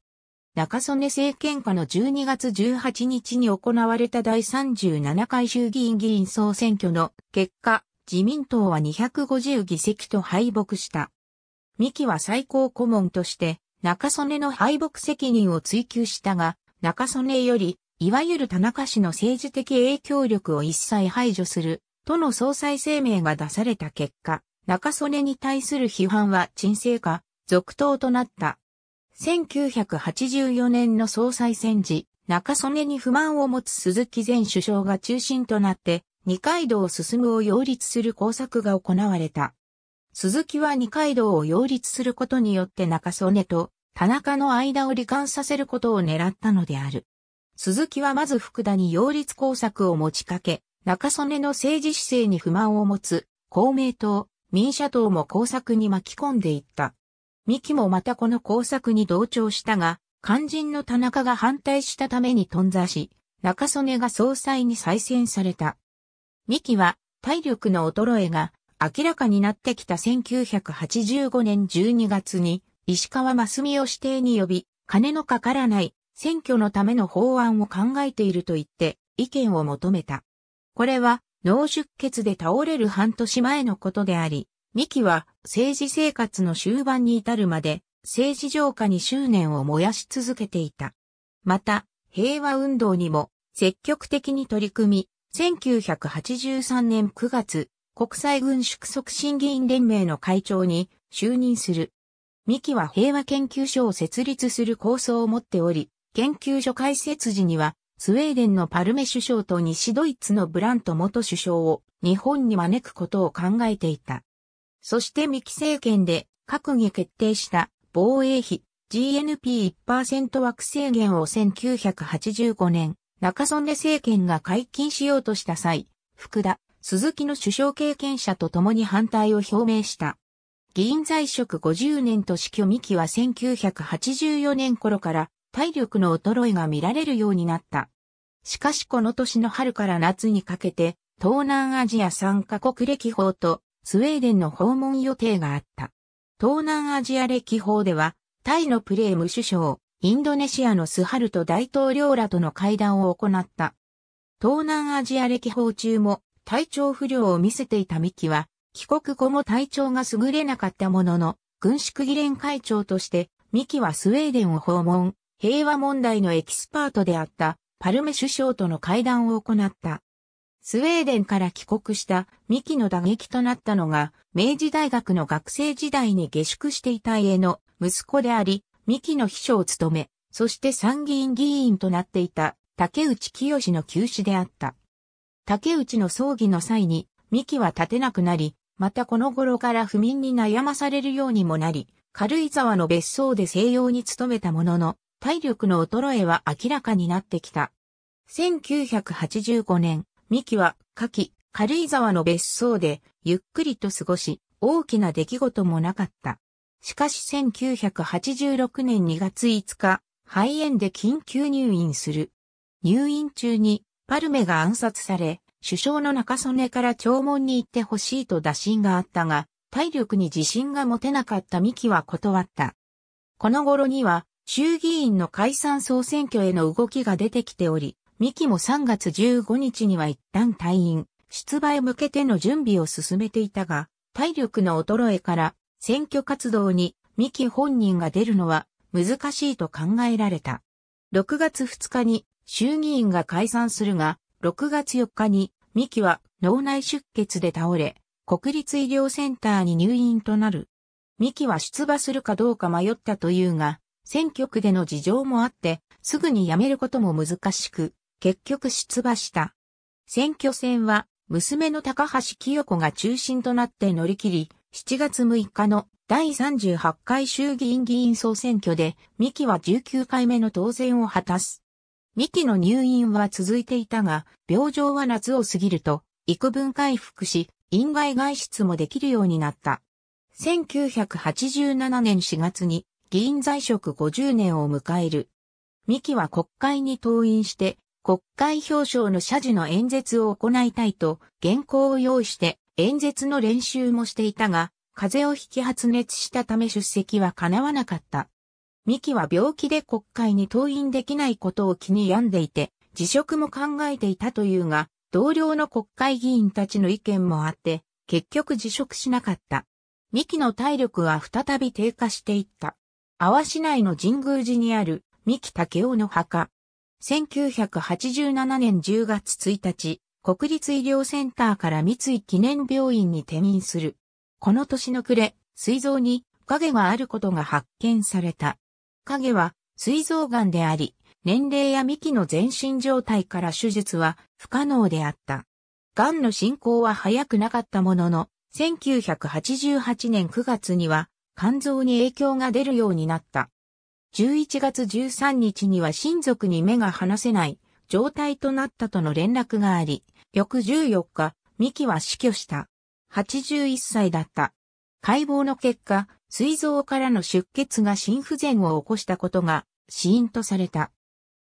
中曽根政権下の12月18日に行われた第37回衆議院議員総選挙の結果、自民党は250議席と敗北した。三木は最高顧問として、中曽根の敗北責任を追求したが、中曽根より、いわゆる田中氏の政治的影響力を一切排除する、との総裁声明が出された結果、中曽根に対する批判は沈静化、続投となった。1984年の総裁選時、中曽根に不満を持つ鈴木前首相が中心となって、二階堂進を擁立する工作が行われた。鈴木は二階堂を擁立することによって中曽根と田中の間を罹患させることを狙ったのである。鈴木はまず福田に擁立工作を持ちかけ、中曽根の政治姿勢に不満を持つ公明党、民社党も工作に巻き込んでいった。三木もまたこの工作に同調したが、肝心の田中が反対したために頓挫し、中曽根が総裁に再選された。三木は体力の衰えが明らかになってきた1985年12月に、石川真澄を指定に呼び、金のかからない選挙のための法案を考えていると言って意見を求めた。これは脳出血で倒れる半年前のことであり、三木は政治生活の終盤に至るまで政治浄化に執念を燃やし続けていた。また、平和運動にも積極的に取り組み、1983年9月、国際軍縮促進議員連盟の会長に就任する。三木は平和研究所を設立する構想を持っており、研究所開設時には、スウェーデンのパルメ首相と西ドイツのブラント元首相を日本に招くことを考えていた。そして三木政権で閣議決定した防衛費 GNP1% 枠制限を1985年中曽根政権が解禁しようとした際、福田鈴木の首相経験者と共に反対を表明した。議員在職50年と死去三木は1984年頃から体力の衰えが見られるようになった。しかしこの年の春から夏にかけて、東南アジア参カ国歴訪とスウェーデンの訪問予定があった。東南アジア歴訪では、タイのプレーム首相、インドネシアのスハルト大統領らとの会談を行った。東南アジア歴訪中も体調不良を見せていた三木は、帰国後も体調が優れなかったものの、軍縮議連会長として、三木はスウェーデンを訪問、平和問題のエキスパートであったパルメ首相との会談を行った。スウェーデンから帰国したミキの打撃となったのが、明治大学の学生時代に下宿していた家の息子であり、ミキの秘書を務め、そして参議院議員となっていた竹内清の休止であった。竹内の葬儀の際に、三木は立てなくなり、またこの頃から不眠に悩まされるようにもなり、軽井沢の別荘で静養に努めたものの、体力の衰えは明らかになってきた。1985年、三木は、夏季、軽井沢の別荘で、ゆっくりと過ごし、大きな出来事もなかった。しかし1986年2月5日、肺炎で緊急入院する。入院中にパルメが暗殺され、首相の中曽根から弔問に行ってほしいと打診があったが、体力に自信が持てなかったミキは断った。この頃には、衆議院の解散総選挙への動きが出てきており、ミキも3月15日には一旦退院、出馬へ向けての準備を進めていたが、体力の衰えから選挙活動にミキ本人が出るのは難しいと考えられた。6月2日に衆議院が解散するが、6月4日に、三木は脳内出血で倒れ、国立医療センターに入院となる。三木は出馬するかどうか迷ったというが、選挙区での事情もあって、すぐに辞めることも難しく、結局出馬した。選挙戦は、娘の高橋清子が中心となって乗り切り、7月6日の第38回衆議院議員総選挙で、三木は19回目の当選を果たす。2期の入院は続いていたが、病状は夏を過ぎると、幾分回復し、院外外出もできるようになった。1987年4月に議員在職50年を迎える。三木は国会に登院して、国会表彰の謝辞の演説を行いたいと、原稿を用意して演説の練習もしていたが、風邪を引き発熱したため出席は叶わなかった。三木は病気で国会に登院できないことを気に病んでいて、辞職も考えていたというが、同僚の国会議員たちの意見もあって、結局辞職しなかった。三木の体力は再び低下していった。阿波市内の神宮寺にある三木武雄の墓。1987年10月1日、国立医療センターから三井記念病院に転院する。この年の暮れ、膵臓に影があることが発見された。影は、膵臓癌であり、年齢や幹の全身状態から手術は不可能であった。癌の進行は早くなかったものの、1988年9月には肝臓に影響が出るようになった。11月13日には親族に目が離せない状態となったとの連絡があり、翌14日、ミキは死去した。81歳だった。解剖の結果、膵臓からの出血が心不全を起こしたことが死因とされた。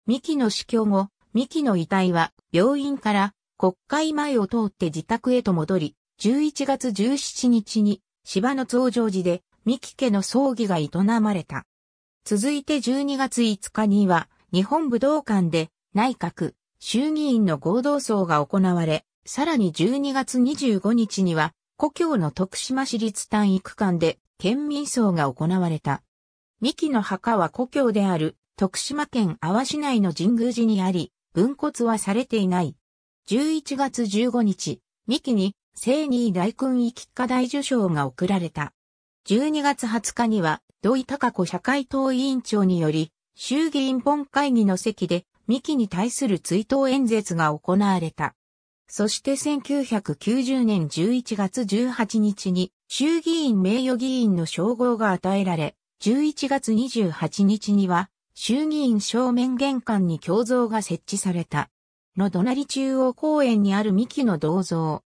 三木の死去後、三木の遺体は病院から国会前を通って自宅へと戻り、11月17日に芝の増上寺で三木家の葬儀が営まれた。続いて12月5日には日本武道館で内閣、衆議院の合同葬が行われ、さらに12月25日には故郷の徳島市立単育館で県民葬が行われた。三木の墓は故郷である徳島県阿波市内の神宮寺にあり、分骨はされていない。11月15日、三木に聖二大君位吉家大受賞が贈られた。12月20日には土井隆子社会党委員長により、衆議院本会議の席で三木に対する追悼演説が行われた。そして1990年11月18日に衆議院名誉議員の称号が与えられ、11月28日には衆議院正面玄関に胸像が設置された。の隣中央公園にある三木の銅像。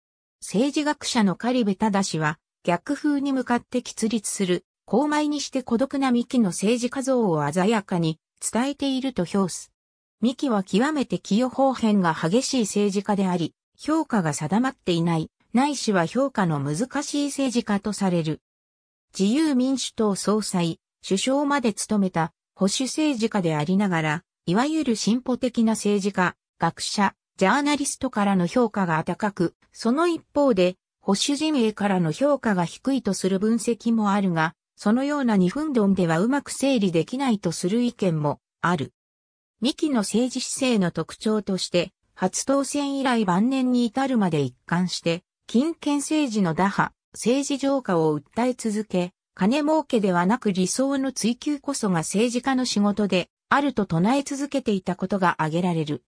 政治学者の狩部忠氏は逆風に向かって喫立する、高米にして孤独な三木の政治家像を鮮やかに伝えていると評す。三木は極めて清方変が激しい政治家であり、評価が定まっていない、ないしは評価の難しい政治家とされる。自由民主党総裁、首相まで務めた保守政治家でありながら、いわゆる進歩的な政治家、学者、ジャーナリストからの評価が高く、その一方で、保守陣営からの評価が低いとする分析もあるが、そのような二分論ではうまく整理できないとする意見もある。二期の政治姿勢の特徴として、初当選以来晩年に至るまで一貫して、金権政治の打破、政治浄化を訴え続け、金儲けではなく理想の追求こそが政治家の仕事で、あると唱え続けていたことが挙げられる。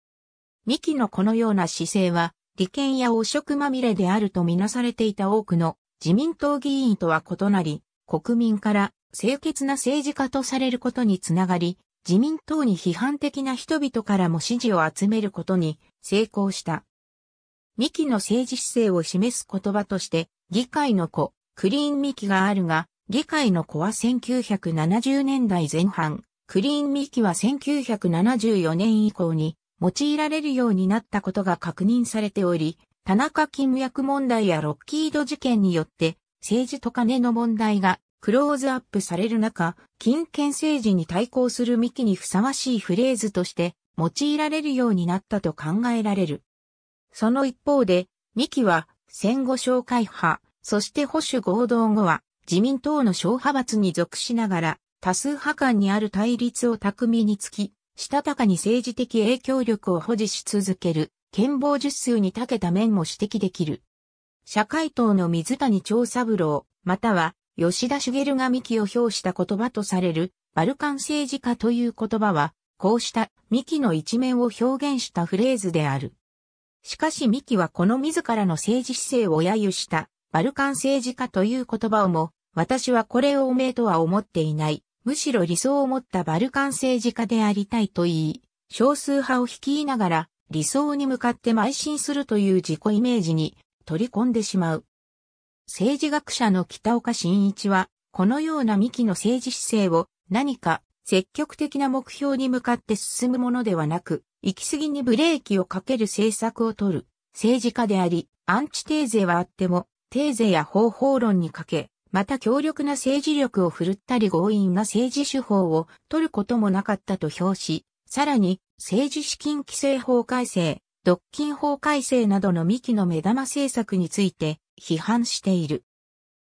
三木のこのような姿勢は、利権や汚職まみれであるとみなされていた多くの自民党議員とは異なり、国民から清潔な政治家とされることにつながり、自民党に批判的な人々からも支持を集めることに成功した。ミキの政治姿勢を示す言葉として、議会の子、クリーンミキがあるが、議会の子は1970年代前半、クリーンミキは1974年以降に用いられるようになったことが確認されており、田中金脈問題やロッキード事件によって政治と金の問題がクローズアップされる中、金権政治に対抗するミキにふさわしいフレーズとして用いられるようになったと考えられる。その一方で、三木は戦後紹介派、そして保守合同後は自民党の小派閥に属しながら多数派間にある対立を巧みにつき、したたかに政治的影響力を保持し続ける、憲法術数に長けた面も指摘できる。社会党の水谷長三郎、または吉田茂が三木を表した言葉とされる、バルカン政治家という言葉は、こうしたミキの一面を表現したフレーズである。しかしミキはこの自らの政治姿勢を揶揄したバルカン政治家という言葉をも、私はこれをおめえとは思っていない。むしろ理想を持ったバルカン政治家でありたいと言い、少数派を率いながら理想に向かって邁進するという自己イメージに取り込んでしまう。政治学者の北岡真一は、このような幹の政治姿勢を何か積極的な目標に向かって進むものではなく、行き過ぎにブレーキをかける政策を取る政治家であり、アンチテーゼはあっても、テーゼや方法論にかけ、また強力な政治力を振るったり強引な政治手法を取ることもなかったと評し、さらに政治資金規正法改正、独禁法改正などの幹の目玉政策について批判している。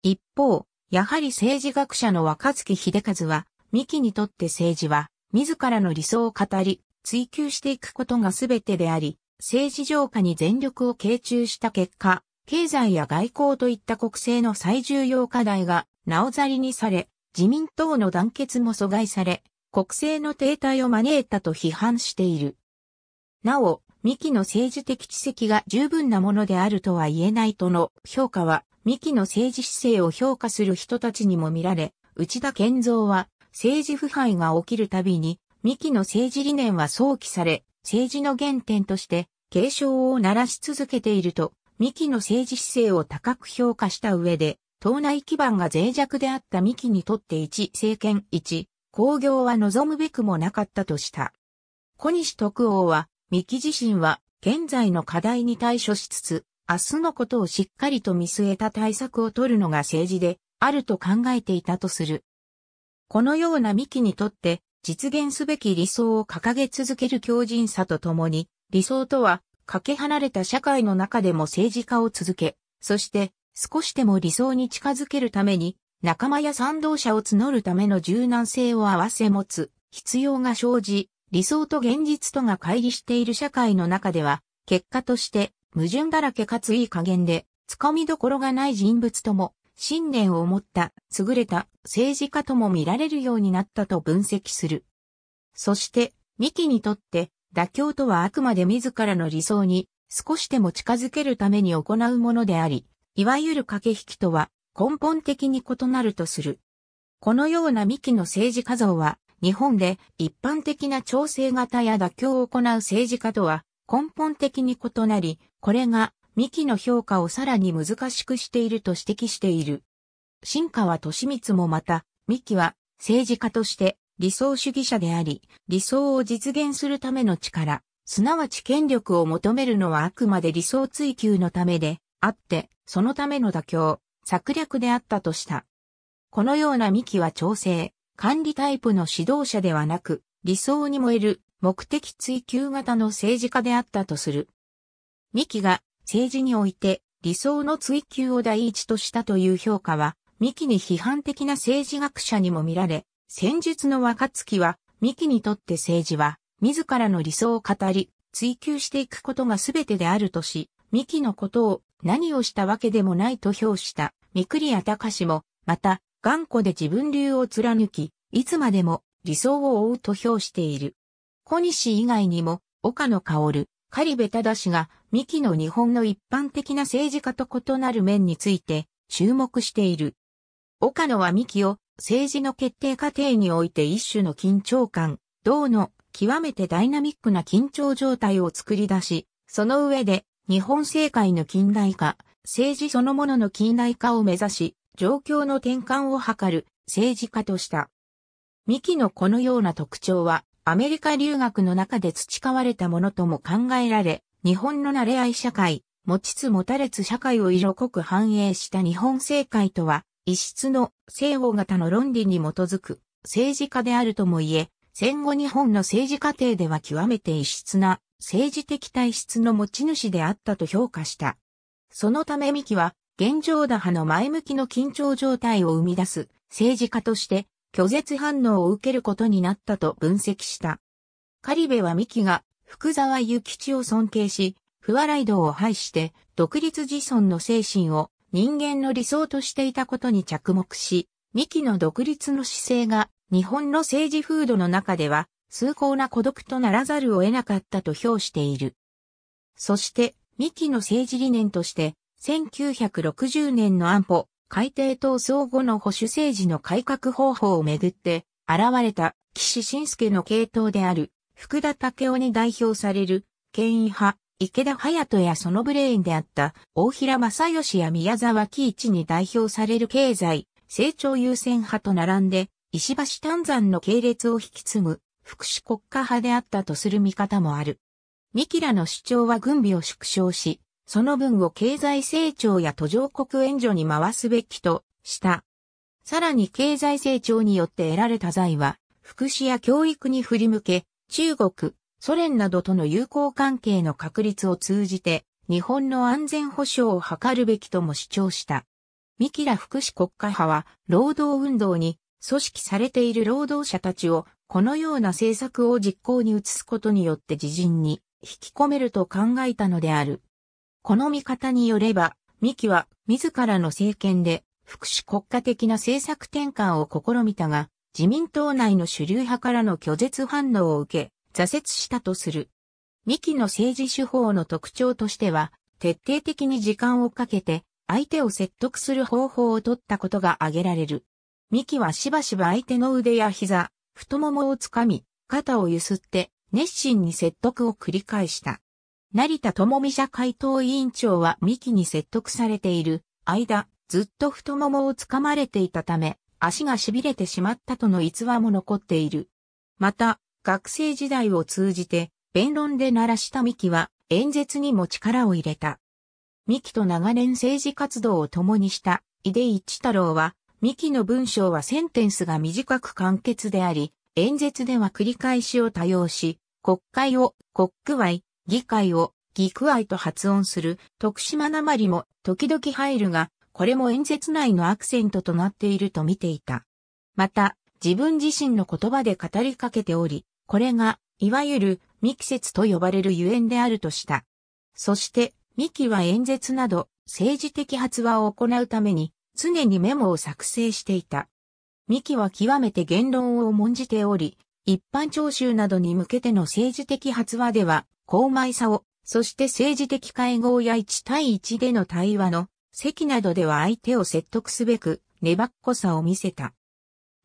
一方、やはり政治学者の若月秀和は三木にとって政治は、自らの理想を語り、追求していくことが全てであり、政治浄化に全力を傾注した結果、経済や外交といった国政の最重要課題が、なおざりにされ、自民党の団結も阻害され、国政の停滞を招いたと批判している。なお、三木の政治的知識が十分なものであるとは言えないとの評価は、三木の政治姿勢を評価する人たちにも見られ、内田健三は政治腐敗が起きるたびに、三木の政治理念は想起され、政治の原点として警鐘を鳴らし続けていると、三木の政治姿勢を高く評価した上で、党内基盤が脆弱であった三木にとって一政権一、工業は望むべくもなかったとした。小西徳王は、三木自身は現在の課題に対処しつつ、明日のことをしっかりと見据えた対策を取るのが政治で、あると考えていたとする。このような幹にとって実現すべき理想を掲げ続ける強靭さとともに、理想とはかけ離れた社会の中でも政治家を続け、そして少しでも理想に近づけるために仲間や賛同者を募るための柔軟性を併せ持つ必要が生じ、理想と現実とが乖離している社会の中では、結果として矛盾だらけかついい加減で、つかみどころがない人物とも信念を持った優れた政治家とも見られるようになったと分析する。そして、ミキにとって妥協とはあくまで自らの理想に少しでも近づけるために行うものであり、いわゆる駆け引きとは根本的に異なるとする。このようなミキの政治家像は、日本で一般的な調整型や妥協を行う政治家とは根本的に異なり、これが三木の評価をさらに難しくしていると指摘している。新川利光もまた、三木は政治家として理想主義者であり、理想を実現するための力、すなわち権力を求めるのはあくまで理想追求のためで、あって、そのための妥協、策略であったとした。このような三木は調整、管理タイプの指導者ではなく、理想に燃える目的追求型の政治家であったとする。三木が政治において理想の追求を第一としたという評価は、三木に批判的な政治学者にも見られ、戦術の若月は、三木にとって政治は、自らの理想を語り、追求していくことが全てであるとし、三木のことを何をしたわけでもないと評した三栗谷隆も、また、頑固で自分流を貫き、いつまでも理想を追うと評している。小西以外にも、岡野薫、狩部忠が、三木の日本の一般的な政治家と異なる面について、注目している。岡野は三木を、政治の決定過程において一種の緊張感、銅の極めてダイナミックな緊張状態を作り出し、その上で、日本政界の近代化、政治そのものの近代化を目指し、状況の転換を図る政治家とした。三木のこのような特徴は、アメリカ留学の中で培われたものとも考えられ、日本の慣れ合い社会、持ちつ持たれつ社会を色濃く反映した日本政界とは、異質の西欧型の論理に基づく政治家であるとも言え、戦後日本の政治過程では極めて異質な政治的体質の持ち主であったと評価した。そのため三木は、現状打破の前向きの緊張状態を生み出す政治家として拒絶反応を受けることになったと分析した。カリベはミキが福沢諭吉を尊敬し、不笑い道を排して独立自尊の精神を人間の理想としていたことに着目し、ミキの独立の姿勢が日本の政治風土の中では崇高な孤独とならざるを得なかったと評している。そして、ミキの政治理念として、1960年の安保、海底闘争後の保守政治の改革方法をめぐって、現れた岸信介の系統である福田武雄に代表される権威派、池田隼人やそのブレインであった大平正義や宮沢喜一に代表される経済、成長優先派と並んで、石橋丹山の系列を引き継ぐ福祉国家派であったとする見方もある。ミキラの主張は軍備を縮小し、その分を経済成長や途上国援助に回すべきとした。さらに経済成長によって得られた財は、福祉や教育に振り向け、中国、ソ連などとの友好関係の確立を通じて、日本の安全保障を図るべきとも主張した。三木ラ福祉国家派は、労働運動に組織されている労働者たちを、このような政策を実行に移すことによって自陣に引き込めると考えたのである。この見方によれば、ミキは自らの政権で福祉国家的な政策転換を試みたが、自民党内の主流派からの拒絶反応を受け、挫折したとする。ミキの政治手法の特徴としては、徹底的に時間をかけて、相手を説得する方法を取ったことが挙げられる。ミキはしばしば相手の腕や膝、太ももをつかみ、肩を揺すって、熱心に説得を繰り返した。成田智美社会党委員長は幹に説得されている間、ずっと太ももをつかまれていたため、足が痺れてしまったとの逸話も残っている。また、学生時代を通じて、弁論で鳴らした幹は、演説にも力を入れた。幹と長年政治活動を共にした、井出一太郎は、幹の文章はセンテンスが短く簡潔であり、演説では繰り返しを多用し、国会を、国区外、議会を議区愛と発音する徳島なまりも時々入るが、これも演説内のアクセントとなっていると見ていた。また、自分自身の言葉で語りかけており、これが、いわゆる未季節と呼ばれるゆえんであるとした。そして、ミキは演説など政治的発話を行うために常にメモを作成していた。ミキは極めて言論を重んじており、一般聴衆などに向けての政治的発話では高米さを、そして政治的会合や1対1での対話の席などでは相手を説得すべく粘っこさを見せた。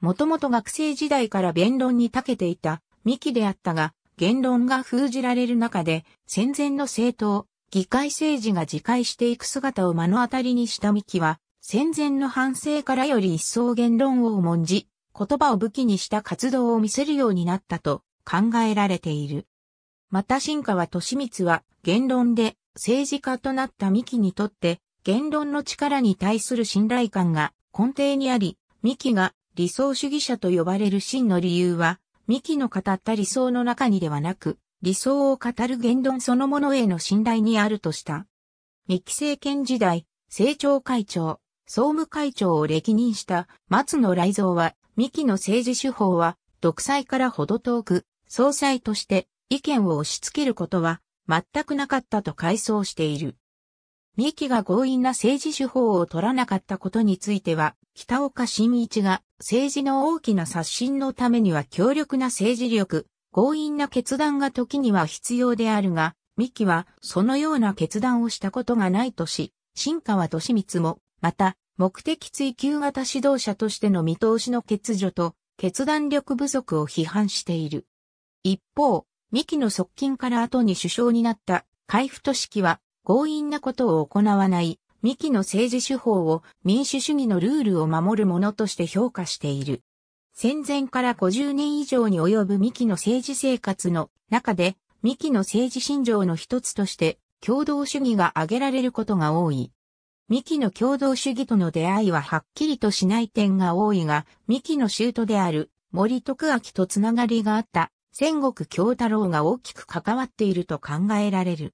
もともと学生時代から弁論に長けていたミキであったが、言論が封じられる中で戦前の政党、議会政治が自戒していく姿を目の当たりにしたミキは、戦前の反省からより一層言論を重んじ、言葉を武器にした活動を見せるようになったと考えられている。また新川利光は言論で政治家となった三木にとって言論の力に対する信頼感が根底にあり、三木が理想主義者と呼ばれる真の理由は、三木の語った理想の中にではなく、理想を語る言論そのものへの信頼にあるとした。三木政権時代、政調会長、総務会長を歴任した松野雷蔵は、三木の政治手法は、独裁からほど遠く、総裁として意見を押し付けることは全くなかったと回想している。三木が強引な政治手法を取らなかったことについては、北岡新一が政治の大きな刷新のためには強力な政治力、強引な決断が時には必要であるが、三木はそのような決断をしたことがないとし、新川み光も、また、目的追求型指導者としての見通しの欠如と決断力不足を批判している。一方、三木の側近から後に首相になった、海部俊樹は、強引なことを行わない、三木の政治手法を民主主義のルールを守るものとして評価している。戦前から50年以上に及ぶ三木の政治生活の中で、三木の政治信条の一つとして、共同主義が挙げられることが多い。三木の共同主義との出会いははっきりとしない点が多いが、三木の都である森徳明とつながりがあった戦国京太郎が大きく関わっていると考えられる。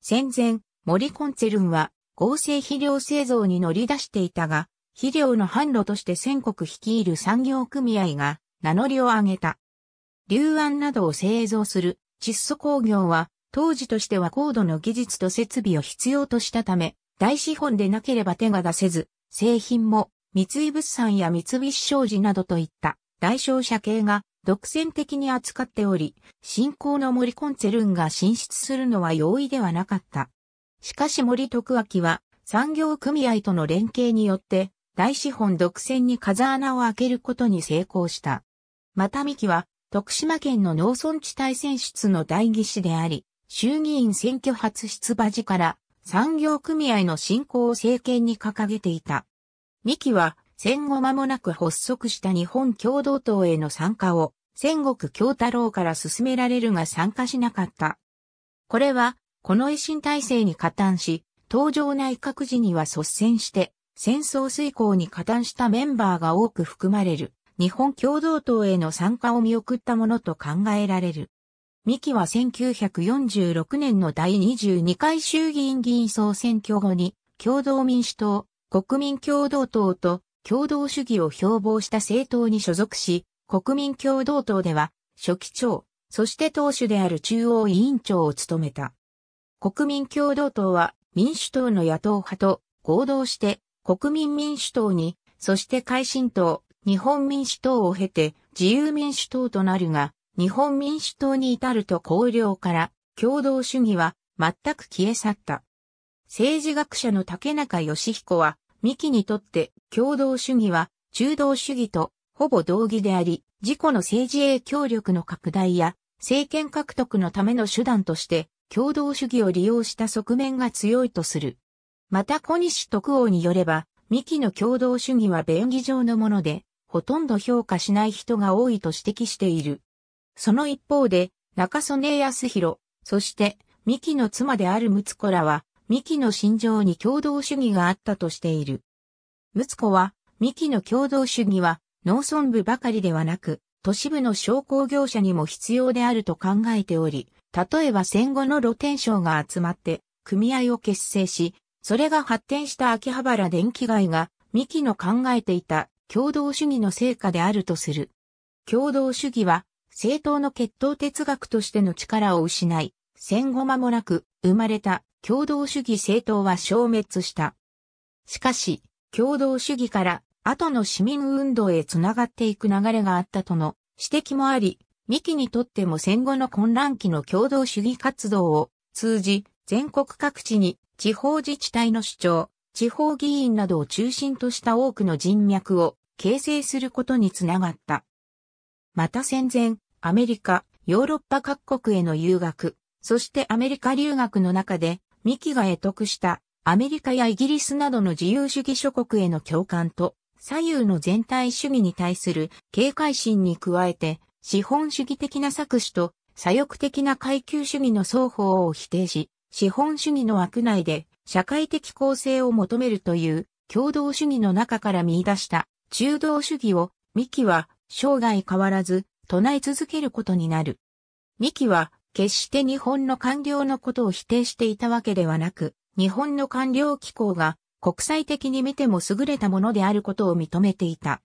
戦前、森コンツェルンは合成肥料製造に乗り出していたが、肥料の販路として戦国率いる産業組合が名乗りを上げた。流安などを製造する窒素工業は当時としては高度の技術と設備を必要としたため、大資本でなければ手が出せず、製品も三井物産や三菱商事などといった大商社系が独占的に扱っており、信仰の森コンツェルンが進出するのは容易ではなかった。しかし森徳明は産業組合との連携によって大資本独占に風穴を開けることに成功した。また三木は徳島県の農村地帯選出の代議士であり、衆議院選挙初出馬時から産業組合の振興を政権に掲げていた。三木は戦後間もなく発足した日本共同党への参加を、戦国京太郎から進められるが参加しなかった。これは、この維新体制に加担し、東条内閣時には率先して、戦争遂行に加担したメンバーが多く含まれる、日本共同党への参加を見送ったものと考えられる。三木は1946年の第22回衆議院議員総選挙後に、共同民主党、国民共同党と共同主義を標榜した政党に所属し、国民共同党では、初期長、そして党首である中央委員長を務めた。国民共同党は民主党の野党派と合同して国民民主党に、そして改進党、日本民主党を経て自由民主党となるが、日本民主党に至ると綱領から共同主義は全く消え去った。政治学者の竹中義彦は三木にとって共同主義は中道主義とほぼ同義であり、自己の政治影響力の拡大や政権獲得のための手段として共同主義を利用した側面が強いとする。また小西徳王によれば、三木の共同主義は便宜上のもので、ほとんど評価しない人が多いと指摘している。その一方で、中曽根康弘、そして、三木の妻であるムツコらは、三木の心情に共同主義があったとしている。睦子は、三木の共同主義は、農村部ばかりではなく、都市部の商工業者にも必要であると考えており、例えば戦後の露天商が集まって、組合を結成し、それが発展した秋葉原電気街が、三木の考えていた共同主義の成果であるとする。共同主義は、政党の決闘哲学としての力を失い、戦後間もなく生まれた共同主義政党は消滅した。しかし、共同主義から後の市民運動へつながっていく流れがあったとの指摘もあり、三木にとっても戦後の混乱期の共同主義活動を通じ、全国各地に地方自治体の主張、地方議員などを中心とした多くの人脈を形成することにつながった。また戦前、アメリカ、ヨーロッパ各国への留学、そしてアメリカ留学の中でミキが得得したアメリカやイギリスなどの自由主義諸国への共感と左右の全体主義に対する警戒心に加えて資本主義的な搾取と左翼的な階級主義の双方を否定し、資本主義の枠内で社会的公正を求めるという共同主義の中から見出した中道主義をミキは生涯変わらず唱え続けることになる。ミキは決して日本の官僚のことを否定していたわけではなく、日本の官僚機構が国際的に見ても優れたものであることを認めていた。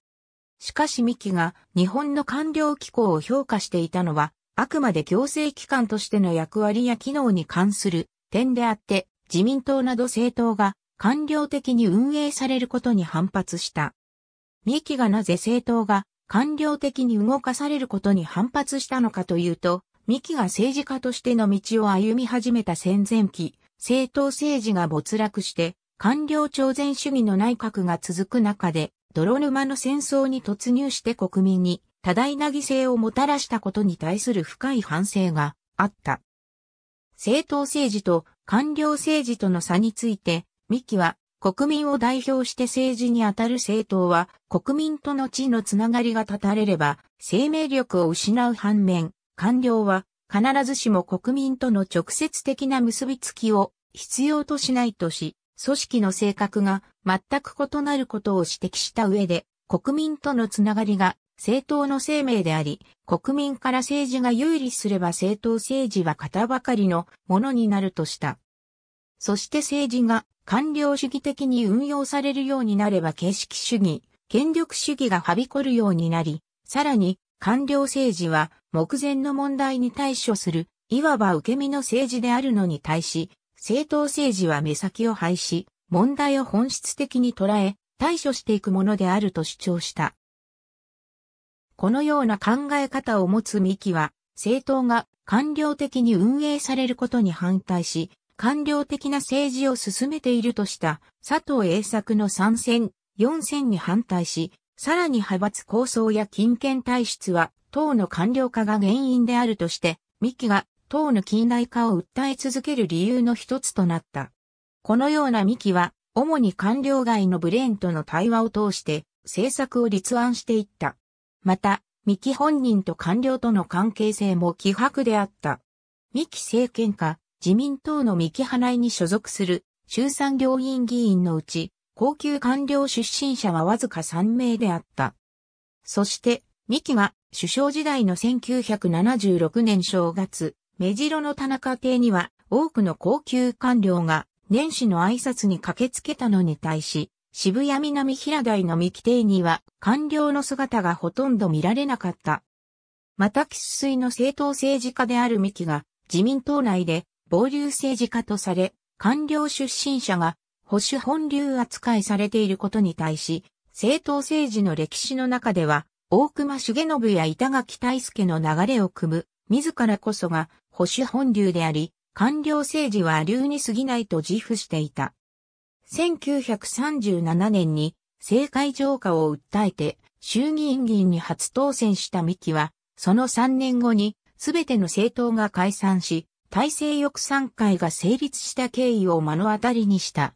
しかし三木が日本の官僚機構を評価していたのは、あくまで行政機関としての役割や機能に関する点であって、自民党など政党が官僚的に運営されることに反発した。三木がなぜ政党が官僚的に動かされることに反発したのかというと、ミキが政治家としての道を歩み始めた戦前期、政党政治が没落して、官僚朝鮮主義の内閣が続く中で、泥沼の戦争に突入して国民に多大な犠牲をもたらしたことに対する深い反省があった。政党政治と官僚政治との差について、ミキは国民を代表して政治にあたる政党は国民との地のつながりが断たれれば生命力を失う反面、官僚は必ずしも国民との直接的な結びつきを必要としないとし、組織の性格が全く異なることを指摘した上で、国民とのつながりが政党の生命であり、国民から政治が有利すれば政党政治は型ばかりのものになるとした。そして政治が官僚主義的に運用されるようになれば形式主義、権力主義がはびこるようになり、さらに官僚政治は目前の問題に対処する、いわば受け身の政治であるのに対し、政党政治は目先を廃し、問題を本質的に捉え、対処していくものであると主張した。このような考え方を持つ三木は、政党が官僚的に運営されることに反対し、官僚的な政治を進めているとした佐藤栄作の参戦、4選に反対し、さらに派閥構想や金権体質は党の官僚化が原因であるとして、三木が党の近代化を訴え続ける理由の一つとなった。このような三木は、主に官僚外のブレーンとの対話を通して、政策を立案していった。また、三木本人と官僚との関係性も希薄であった。三木政権下、自民党の三木花井に所属する衆参両院議員のうち、高級官僚出身者はわずか3名であった。そして、三木が首相時代の1976年正月、目白の田中邸には多くの高級官僚が年始の挨拶に駆けつけたのに対し、渋谷南平台の未規定には官僚の姿がほとんど見られなかった。また喫水の政党政治家である三木が自民党内で暴流政治家とされ、官僚出身者が保守本流扱いされていることに対し、政党政治の歴史の中では大隈重信や板垣大助の流れを組む、自らこそが保守本流であり、官僚政治は流に過ぎないと自負していた。1937年に政界浄化を訴えて衆議院議員に初当選した三木は、その3年後に全ての政党が解散し、体制翼賛会が成立した経緯を目の当たりにした。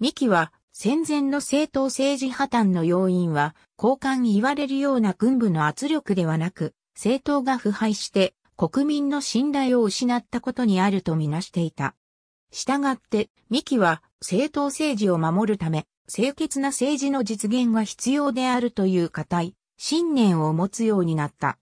三木は戦前の政党政治破綻の要因は、交換言われるような軍部の圧力ではなく、政党が腐敗して国民の信頼を失ったことにあるとみなしていた。したがって、三木は政党政治を守るため、清潔な政治の実現が必要であるという固い信念を持つようになった。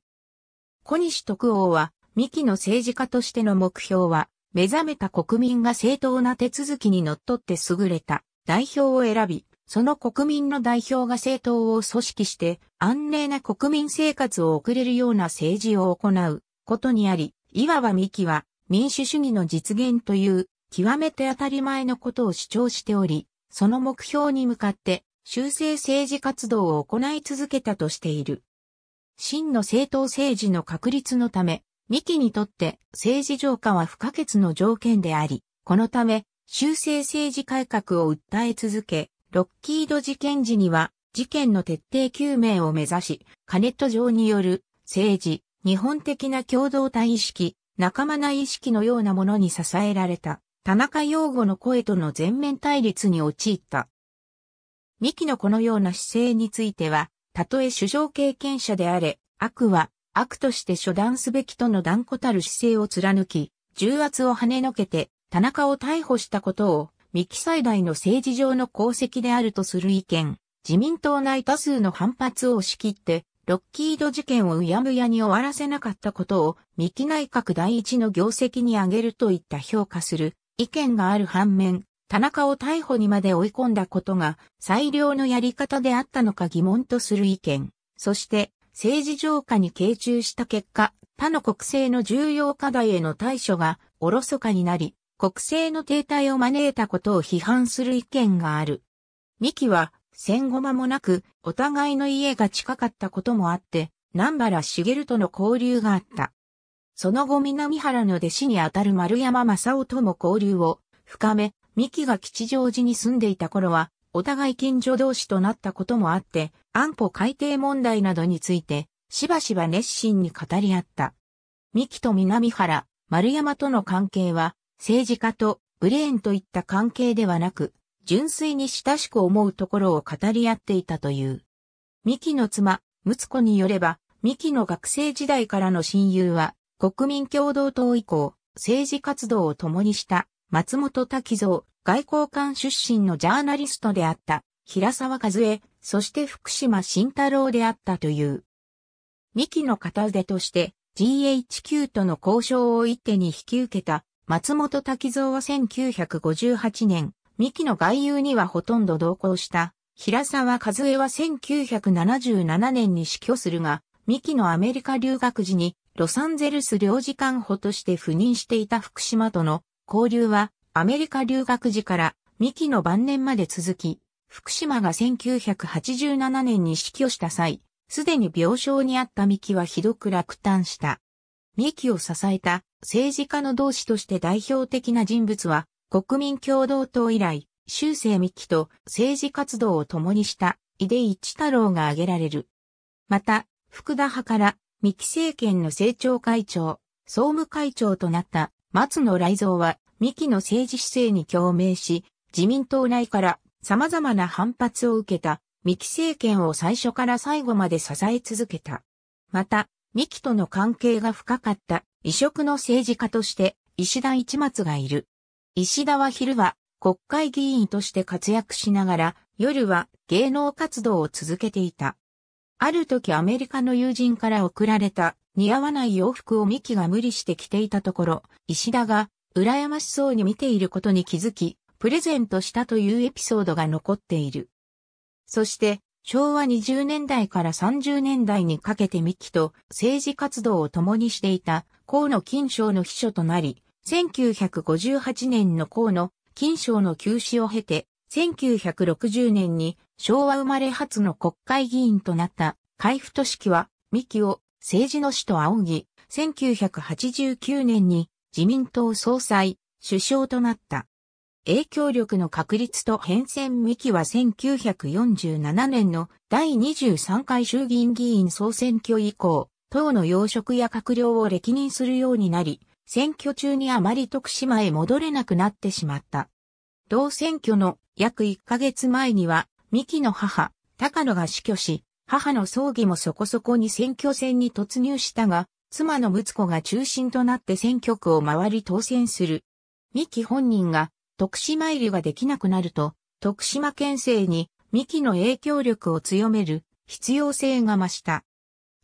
小西徳王は、三木の政治家としての目標は、目覚めた国民が正当な手続きにのっとって優れた代表を選び、その国民の代表が政党を組織して安寧な国民生活を送れるような政治を行うことにあり、いわば木は民主主義の実現という極めて当たり前のことを主張しており、その目標に向かって修正政治活動を行い続けたとしている。真の政党政治の確立のため、ミキにとって政治浄化は不可欠の条件であり、このため修正政治改革を訴え続け、ロッキード事件時には事件の徹底究明を目指し、カネット上による政治、日本的な共同体意識、仲間内意識のようなものに支えられた、田中陽吾の声との全面対立に陥った。二期のこのような姿勢については、たとえ首相経験者であれ、悪は悪として処断すべきとの断固たる姿勢を貫き、重圧を跳ねのけて田中を逮捕したことを、三木最大の政治上の功績であるとする意見、自民党内多数の反発を押し切って、ロッキード事件をうやむやに終わらせなかったことを、三木内閣第一の業績に挙げるといった評価する意見がある反面、田中を逮捕にまで追い込んだことが最良のやり方であったのか疑問とする意見、そして政治浄化に傾注した結果、他の国政の重要課題への対処がおろそかになり、国政の停滞を招いたことを批判する意見がある。三期は戦後間もなくお互いの家が近かったこともあって、南原茂との交流があった。その後南原の弟子にあたる丸山正夫とも交流を深め、三木が吉祥寺に住んでいた頃は、お互い近所同士となったこともあって、安保改定問題などについて、しばしば熱心に語り合った。三木と南原、丸山との関係は、政治家とブレーンといった関係ではなく、純粋に親しく思うところを語り合っていたという。ミキの妻、ムツコによれば、ミキの学生時代からの親友は、国民共同党以降、政治活動を共にした松本滝蔵、外交官出身のジャーナリストであった平沢和恵、そして福島慎太郎であったという。ミキの片腕として GHQ との交渉を一手に引き受けた松本滝蔵は1958年、三木の外遊にはほとんど同行した。平沢和江は1977年に死去するが、三木のアメリカ留学時にロサンゼルス領事館補として赴任していた福島との交流はアメリカ留学時から三木の晩年まで続き、福島が1987年に死去した際、すでに病床にあった三木はひどく落胆した。三木を支えた政治家の同志として代表的な人物は、国民共同党以来、修正三木と政治活動を共にした井出一太郎が挙げられる。また、福田派から三木政権の政調会長、総務会長となった松野雷蔵は三木の政治姿勢に共鳴し、自民党内から様々な反発を受けた三木政権を最初から最後まで支え続けた。また、三木との関係が深かった異色の政治家として石田一松がいる。石田は昼は国会議員として活躍しながら夜は芸能活動を続けていた。ある時アメリカの友人から送られた似合わない洋服をミキが無理して着ていたところ、石田が羨ましそうに見ていることに気づき、プレゼントしたというエピソードが残っている。そして、昭和20年代から30年代にかけてミキと政治活動を共にしていた河野金賞の秘書となり、1958年の河野金賞の休止を経て、1960年に昭和生まれ初の国会議員となった海部俊樹は、三木を政治の師と仰ぎ、1989年に自民党総裁、首相となった。影響力の確立と変遷三木は1947年の第23回衆議院議員総選挙以降、党の要職や閣僚を歴任するようになり、選挙中にあまり徳島へ戻れなくなってしまった。同選挙の約1ヶ月前には、三木の母、高野が死去し、母の葬儀もそこそこに選挙戦に突入したが、妻の睦子が中心となって選挙区を回り当選する。三木本人が徳島入りができなくなると、徳島県政に三木の影響力を強める必要性が増した。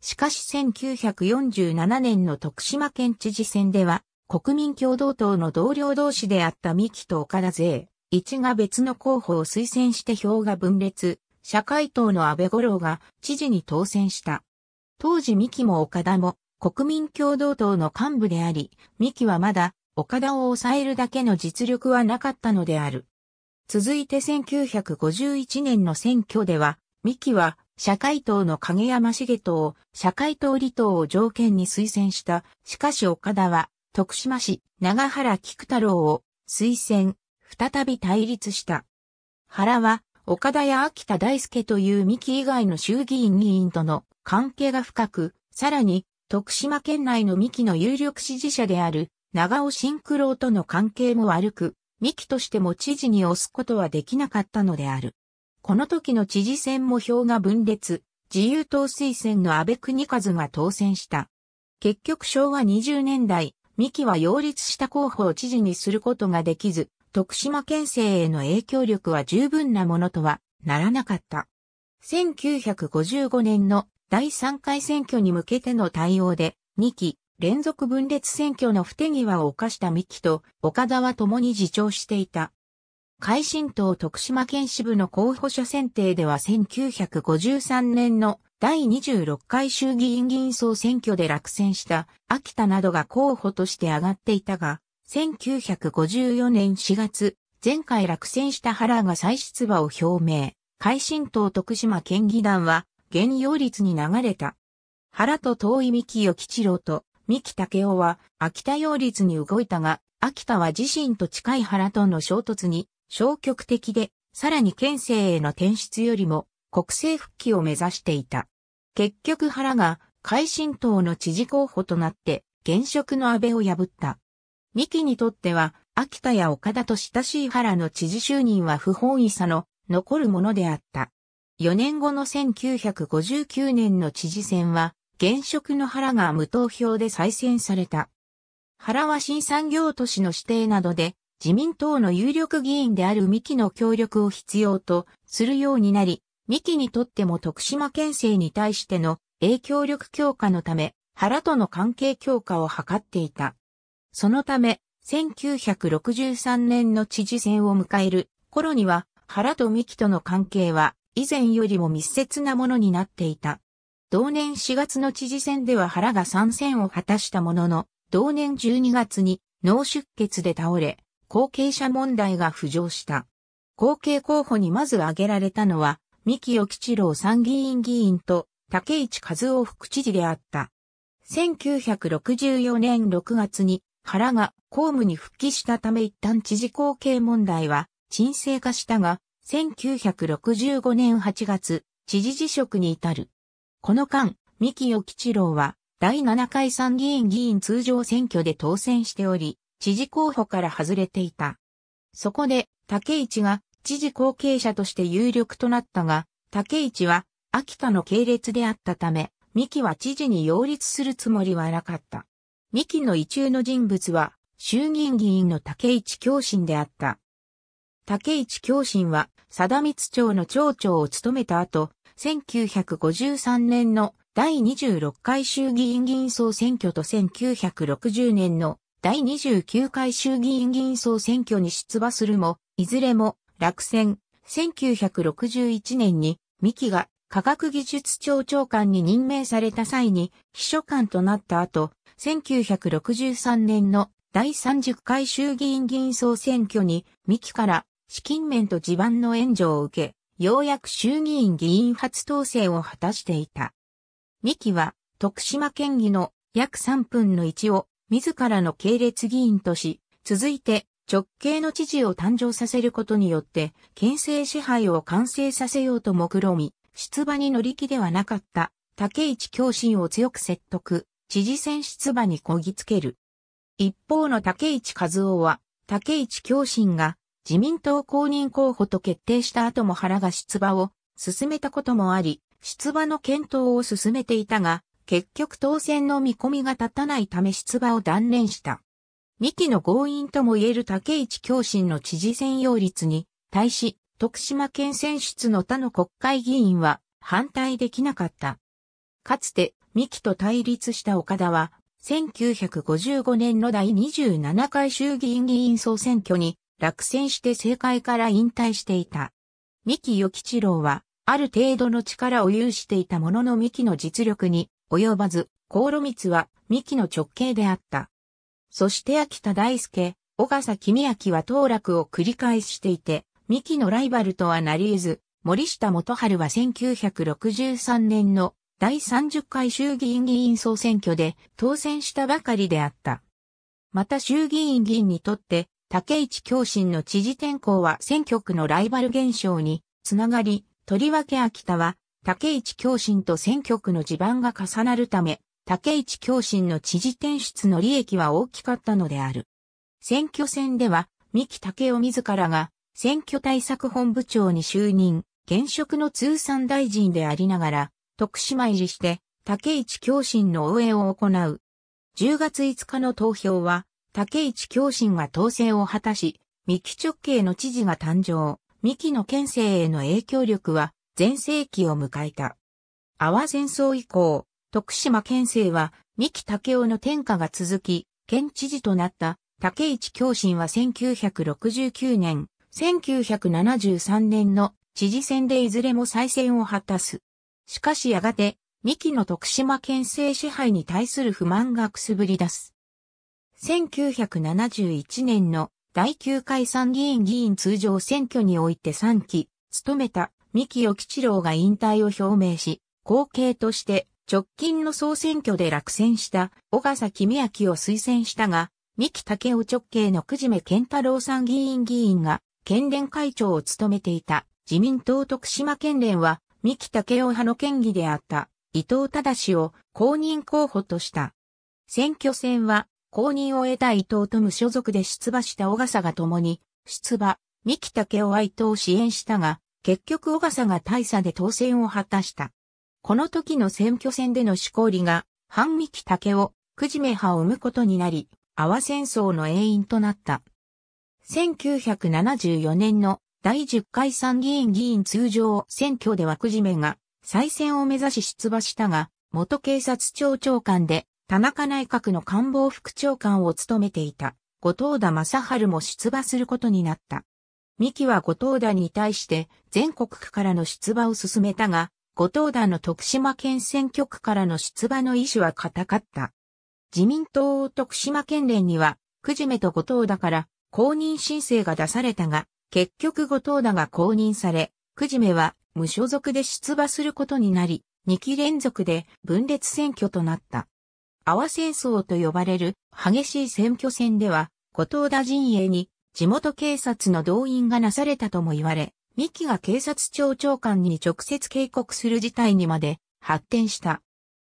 しかし1947年の徳島県知事選では、国民共同党の同僚同士であった三木と岡田勢、一が別の候補を推薦して票が分裂、社会党の安倍五郎が知事に当選した。当時三木も岡田も国民共同党の幹部であり、三木はまだ岡田を抑えるだけの実力はなかったのである。続いて1951年の選挙では、三木は社会党の影山重党、社会党離党を条件に推薦した。しかし岡田は、徳島市、長原菊太郎を推薦、再び対立した。原は、岡田や秋田大輔という三木以外の衆議院議員との関係が深く、さらに、徳島県内の三木の有力支持者である、長尾新九郎との関係も悪く、三木としても知事に推すことはできなかったのである。この時の知事選も票が分裂、自由党推薦の安倍国和が当選した。結局昭和20年代、三木は擁立した候補を知事にすることができず、徳島県政への影響力は十分なものとはならなかった。1955年の第3回選挙に向けての対応で、2期連続分裂選挙の不手際を犯した三木と岡田は共に自重していた。海進党徳島県支部の候補者選定では1953年の第26回衆議院議員総選挙で落選した秋田などが候補として挙がっていたが、1954年4月、前回落選した原が再出馬を表明。海進党徳島県議団は、現擁立に流れた。原と遠井三木与吉郎と三木武雄は秋田擁立に動いたが、秋田は自身と近い原との衝突に消極的で、さらに県政への転出よりも国政復帰を目指していた。結局原が改新党の知事候補となって現職の安倍を破った。三木にとっては秋田や岡田と親しい原の知事就任は不本意さの残るものであった。4年後の1959年の知事選は現職の原が無投票で再選された。原は新産業都市の指定などで自民党の有力議員である三木の協力を必要とするようになり、三木にとっても徳島県政に対しての影響力強化のため、原との関係強化を図っていた。そのため、1963年の知事選を迎える頃には、原と三木との関係は以前よりも密接なものになっていた。同年4月の知事選では原が参戦を果たしたものの、同年12月に脳出血で倒れ、後継者問題が浮上した。後継候補にまず挙げられたのは、三木与吉郎参議院議員と竹市和夫副知事であった。1964年6月に原が公務に復帰したため一旦知事後継問題は沈静化したが、1965年8月、知事辞職に至る。この間、三木与吉郎は第7回参議院議員通常選挙で当選しており、知事候補から外れていた。そこで、竹市が知事後継者として有力となったが、竹市は秋田の系列であったため、三木は知事に擁立するつもりはなかった。三木の意中の人物は、衆議院議員の竹市教信であった。竹市教信は、貞光町の町長を務めた後、1953年の第26回衆議院議員総選挙と1960年の第29回衆議院議員総選挙に出馬するも、いずれも落選。1961年に、三木が科学技術庁長官に任命された際に秘書官となった後、1963年の第30回衆議院議員総選挙に、三木から資金面と地盤の援助を受け、ようやく衆議院議員初当選を果たしていた。三木は、徳島県議の約3分の1を自らの系列議員とし、続いて直系の知事を誕生させることによって、県政支配を完成させようと目論み、出馬に乗り気ではなかった竹市教心を強く説得、知事選出馬にこぎつける。一方の竹市和夫は、竹市教心が自民党公認候補と決定した後も原が出馬を進めたこともあり、出馬の検討を進めていたが、結局当選の見込みが立たないため出馬を断念した。三木の強引とも言える竹市共振の知事専用率に対し、徳島県選出の他の国会議員は反対できなかった。かつて、三木と対立した岡田は、1955年の第27回衆議院議員総選挙に落選して政界から引退していた。三木与吉郎は、ある程度の力を有していたものの三木の実力に及ばず、航路光は三木の直系であった。そして秋田大輔、小笠君明は当落を繰り返していて、三木のライバルとはなり得ず、森下元春は1963年の第30回衆議院議員総選挙で当選したばかりであった。また衆議院議員にとって、竹市共振の知事転校は選挙区のライバル現象につながり、とりわけ秋田は竹市共振と選挙区の地盤が重なるため、竹市共振の知事転出の利益は大きかったのである。選挙戦では、三木武雄自らが選挙対策本部長に就任、現職の通産大臣でありながら、徳島入りして、竹市共振の応援を行う。10月5日の投票は、竹市共振が当選を果たし、三木直系の知事が誕生、三木の県政への影響力は、全盛期を迎えた。阿波戦争以降、徳島県政は三木武雄の天下が続き、県知事となった竹市京信は1969年、1973年の知事選でいずれも再選を果たす。しかしやがて、三木の徳島県政支配に対する不満がくすぶり出す。1971年の第9回参議院議員通常選挙において3期、務めた三木与一郎が引退を表明し、後継として直近の総選挙で落選した小笠公明を推薦したが、三木武雄直系のくじめ健太郎参議院議員が県連会長を務めていた自民党徳島県連は三木武雄派の県議であった伊藤忠を公認候補とした。選挙戦は公認を得た伊藤と無所属で出馬した小笠が共に出馬、三木武雄は伊藤を支援したが、結局小笠が大佐で当選を果たした。この時の選挙戦での志向理が、半三木武を、くじめ派を生むことになり、阿波戦争の永遠となった。1974年の第10回参議院議員通常選挙ではくじめが再選を目指し出馬したが、元警察庁長官で田中内閣の官房副長官を務めていた後藤田正春も出馬することになった。三木は後藤田に対して全国区からの出馬を進めたが、後藤田の徳島県選挙区からの出馬の意思は固かった。自民党徳島県連には、くじめと後藤田から公認申請が出されたが、結局後藤田が公認され、くじめは無所属で出馬することになり、2期連続で分裂選挙となった。阿波戦争と呼ばれる激しい選挙戦では、後藤田陣営に地元警察の動員がなされたとも言われ、三木が警察庁長官に直接警告する事態にまで発展した。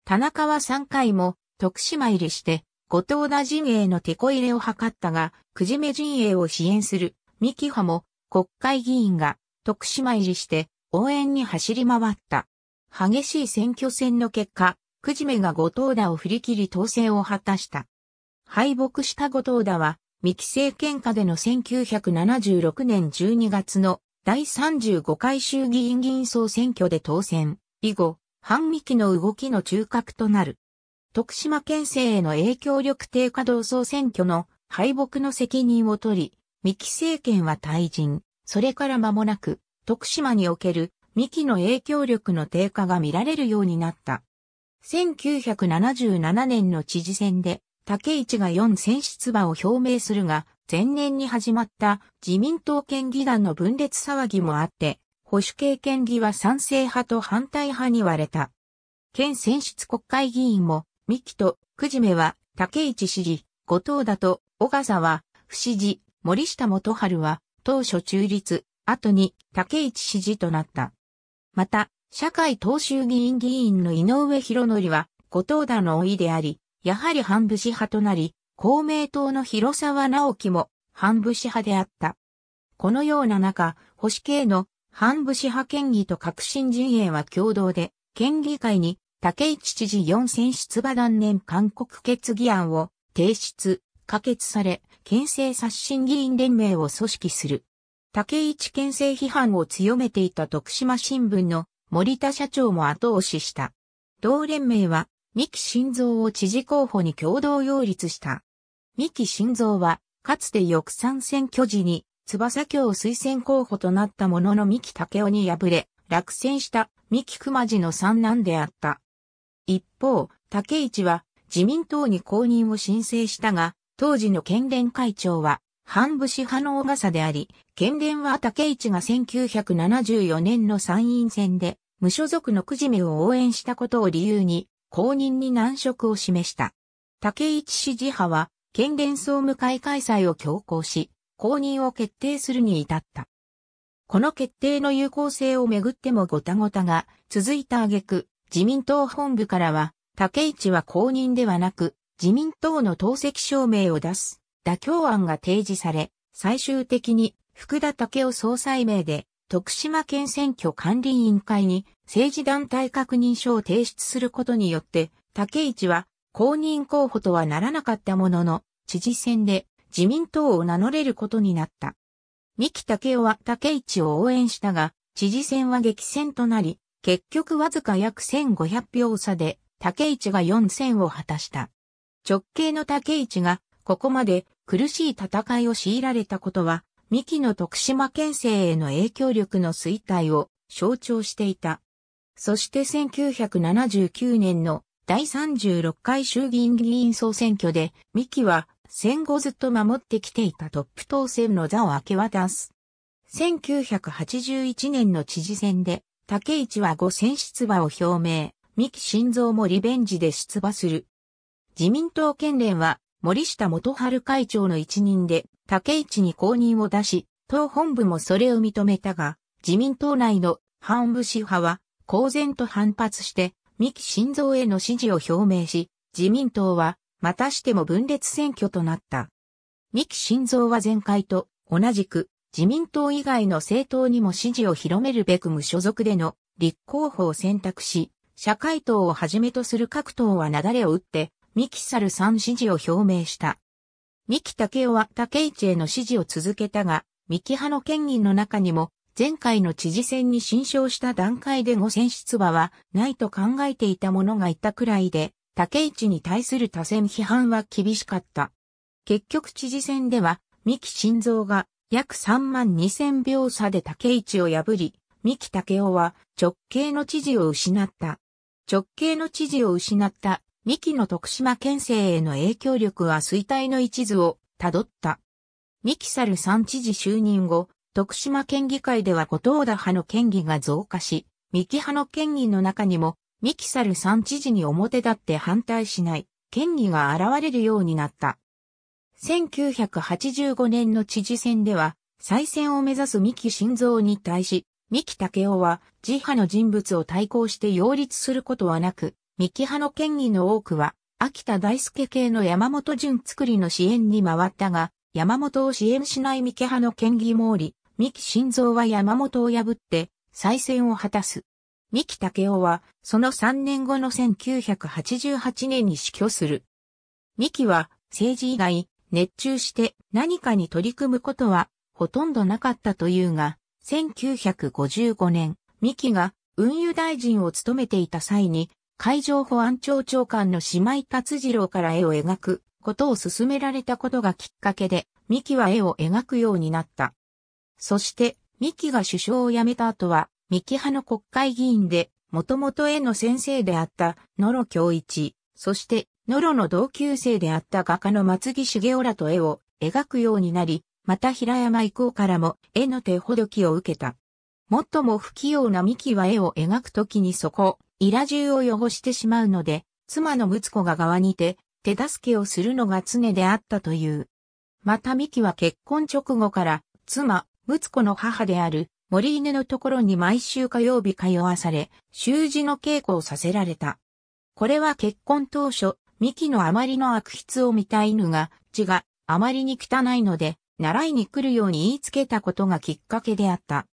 田中は3回も徳島入りして、後藤田陣営の手こ入れを図ったが、くじめ陣営を支援する三木派も国会議員が徳島入りして応援に走り回った。激しい選挙戦の結果、くじめが後藤田を振り切り当選を果たした。敗北した後藤田は三木政権下での1976年12月の第35回衆議院議員総選挙で当選、以後、反三木の動きの中核となる。徳島県政への影響力低下同総選挙の敗北の責任を取り、三木政権は退陣、それから間もなく、徳島における三木の影響力の低下が見られるようになった。1977年の知事選で、竹市が4選出馬を表明するが、前年に始まった自民党県議団の分裂騒ぎもあって、保守系県議は賛成派と反対派に割れた。県選出国会議員も、三木と久じめは竹市市持、後藤田と小笠は、不支持、森下元春は、当初中立、後に竹市市持となった。また、社会党衆議院議員の井上博則は、後藤田の老いであり、やはり反武士派となり、公明党の広沢直樹も反武士派であった。このような中、保守系の反武士派県議と革新陣営は共同で、県議会に竹市知事4選出馬断念勧告決議案を提出、可決され、県政刷新議員連盟を組織する。竹市県政批判を強めていた徳島新聞の森田社長も後押しした。同連盟は三木晋三を知事候補に共同擁立した。三木晋三は、かつて翌参選挙時に、翼京推薦候補となったものの三木武雄に敗れ、落選した三木熊次の三男であった。一方、竹市は自民党に公認を申請したが、当時の県連会長は、半武士派の小笠であり、県連は竹市が1974年の参院選で、無所属のくじめを応援したことを理由に、公認に難色を示した。竹市支持派は、県連総務会開催を強行し、公認を決定するに至った。この決定の有効性をめぐってもごたごたが続いた挙句、自民党本部からは、竹市は公認ではなく、自民党の党籍証明を出す妥協案が提示され、最終的に福田武夫総裁名で徳島県選挙管理委員会に政治団体確認書を提出することによって、竹市は公認候補とはならなかったものの、知事選で自民党を名乗れることになった。三木武雄は竹市を応援したが、知事選は激戦となり、結局わずか約1500票差で竹市が4選を果たした。直系の竹市がここまで苦しい戦いを強いられたことは三木の徳島県政への影響力の衰退を象徴していた。そして1979年の第36回衆議院議員総選挙で、三木は戦後ずっと守ってきていたトップ当選の座を明け渡す。1981年の知事選で、竹市は5選出馬を表明、三木晋三もリベンジで出馬する。自民党県連は森下元春会長の一任で竹市に公認を出し、党本部もそれを認めたが、自民党内の反武士派は、公然と反発して、三木晋三への支持を表明し、自民党は、またしても分裂選挙となった。三木晋三は前回と同じく、自民党以外の政党にも支持を広めるべく無所属での立候補を選択し、社会党をはじめとする各党は流れを打って、ミキサル3支持を表明した。三木武雄は竹市への支持を続けたが、三木派の県議の中にも、前回の知事選に新勝した段階で五選出馬はないと考えていた者がいたくらいで、竹市に対する多選批判は厳しかった。結局知事選では、三木晋三が約3万2000票差で竹市を破り、三木武雄は直系の知事を失った。直系の知事を失った三木の徳島県政への影響力は衰退の一途をたどった。三木猿三知事就任後、徳島県議会では後藤田派の県議が増加し、三木派の県議の中にも、三木猿三知事に表立って反対しない、県議が現れるようになった。1985年の知事選では、再選を目指す三木晋三に対し、三木武雄は、自派の人物を対抗して擁立することはなく、三木派の県議の多くは、秋田大輔系の山本淳作りの支援に回ったが、山本を支援しない三木派の県議おり、三木晋三は山本を破って、再選を果たす。三木武雄は、その3年後の1988年に死去する。三木は、政治以外、熱中して何かに取り組むことは、ほとんどなかったというが、1955年、三木が運輸大臣を務めていた際に、海上保安庁長官の姉妹達次郎から絵を描くことを勧められたことがきっかけで、三木は絵を描くようになった。そして、三木が首相を辞めた後は、三木派の国会議員で、もともと絵の先生であった野呂京一、そして野呂の同級生であった画家の松木茂雄らと絵を描くようになり、また平山以降からも絵の手ほどきを受けた。もっとも不器用な三木は絵を描くときにそこ、イラ中を汚してしまうので、妻の睦子が側にて、手助けをするのが常であったという。またミキは結婚直後から、妻、睦子の母である、森犬のところに毎週火曜日通わされ、習字の稽古をさせられた。これは結婚当初、ミキのあまりの悪筆を見た犬が、血があまりに汚いので、習いに来るように言いつけたことがきっかけであった。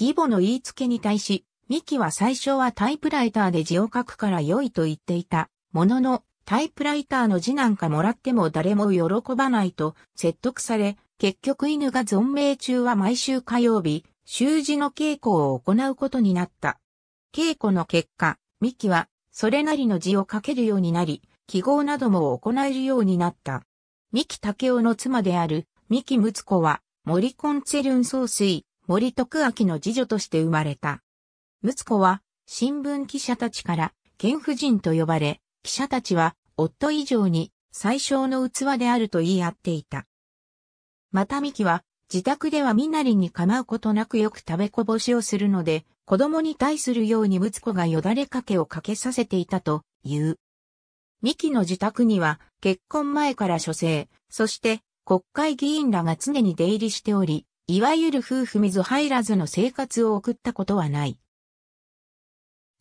義母の言いつけに対し、ミキは最初はタイプライターで字を書くから良いと言っていた。ものの、タイプライターの字なんかもらっても誰も喜ばないと説得され、結局犬が存命中は毎週火曜日、習字の稽古を行うことになった。稽古の結果、ミキはそれなりの字を書けるようになり、記号なども行えるようになった。三木武雄の妻である三木睦子は森コンツェルン総帥、森徳明の次女として生まれた。睦子は新聞記者たちから原婦人と呼ばれ、記者たちは夫以上に最小の器であると言い合っていた。また三木は自宅では身なりに構うことなくよく食べこぼしをするので、子供に対するように睦子がよだれかけをかけさせていたと言う。三木の自宅には結婚前から書生、そして国会議員らが常に出入りしており、いわゆる夫婦水入らずの生活を送ったことはない。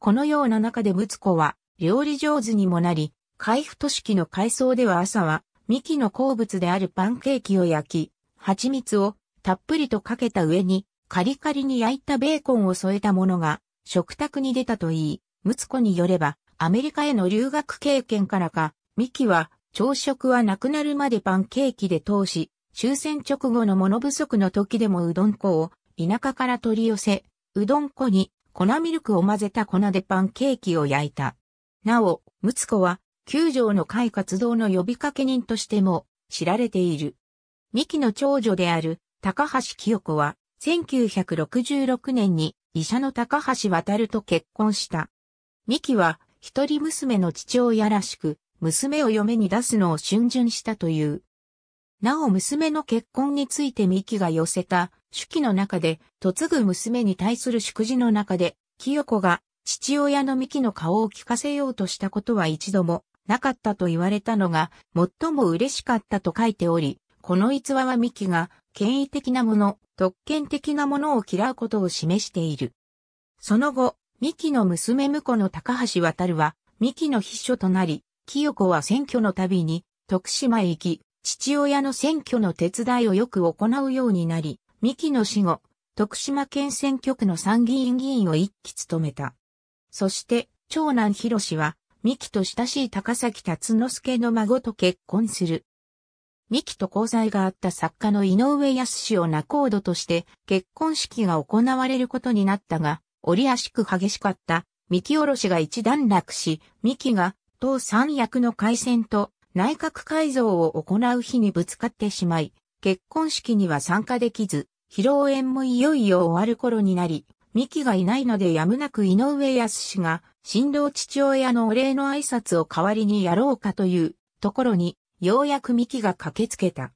このような中で睦子は、料理上手にもなり、海部都市の回想では朝は、ミキの好物であるパンケーキを焼き、蜂蜜をたっぷりとかけた上に、カリカリに焼いたベーコンを添えたものが、食卓に出たといい、睦子によれば、アメリカへの留学経験からか、ミキは、朝食はなくなるまでパンケーキで通し、終戦直後の物不足の時でもうどん粉を田舎から取り寄せ、うどん粉に粉ミルクを混ぜた粉でパンケーキを焼いた。なお、ムツ子は、九条の会活動の呼びかけ人としても知られている。三木の長女である高橋清子は、1966年に医者の高橋渡ると結婚した。三木は、一人娘の父親らしく、娘を嫁に出すのを春巡したという。なお娘の結婚について三木が寄せた手記の中で、嫁ぐ娘に対する祝辞の中で、清子が父親の三木の顔を聞かせようとしたことは一度もなかったと言われたのが最も嬉しかったと書いており、この逸話は三木が権威的なもの、特権的なものを嫌うことを示している。その後、三木の娘婿の高橋渡は三木の秘書となり、清子は選挙の度に徳島へ行き、父親の選挙の手伝いをよく行うようになり、三木の死後、徳島県選挙区の参議院議員を一期務めた。そして、長男広氏は、三木と親しい高崎達之助の孫と結婚する。三木と交際があった作家の井上康氏を仲人として結婚式が行われることになったが、折りしく激しかった三木おろしが一段落し、三木が党三役の改選と内閣改造を行う日にぶつかってしまい、結婚式には参加できず、披露宴もいよいよ終わる頃になり、ミキがいないのでやむなく井上康が、新郎父親のお礼の挨拶を代わりにやろうかというところに、ようやくミキが駆けつけた。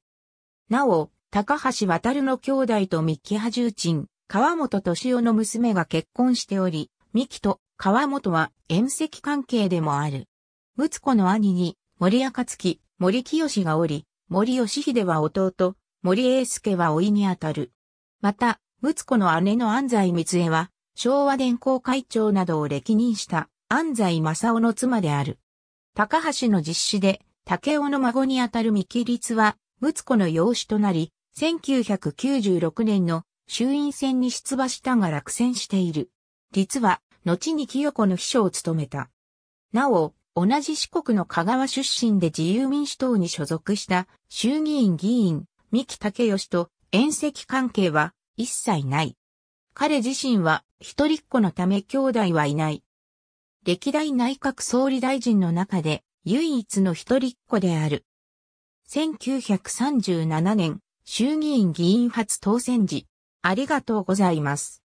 なお、高橋渡の兄弟とミキ派重鎮、川本敏夫の娘が結婚しており、ミキと川本は縁石関係でもある。睦子の兄に森暁、森清がおり、森義秀は弟、森英介はいにあたる。また、睦子の姉の安西光恵は、昭和電工会長などを歴任した安西正夫の妻である。高橋の実施で、竹尾の孫にあたる三木律は、睦子の養子となり、1996年の衆院選に出馬したが落選している。律は、後に清子の秘書を務めた。なお、同じ四国の香川出身で自由民主党に所属した衆議院議員、三木武義と縁石関係は一切ない。彼自身は一人っ子のため兄弟はいない。歴代内閣総理大臣の中で唯一の一人っ子である。1937年、衆議院議員初当選時、ありがとうございます。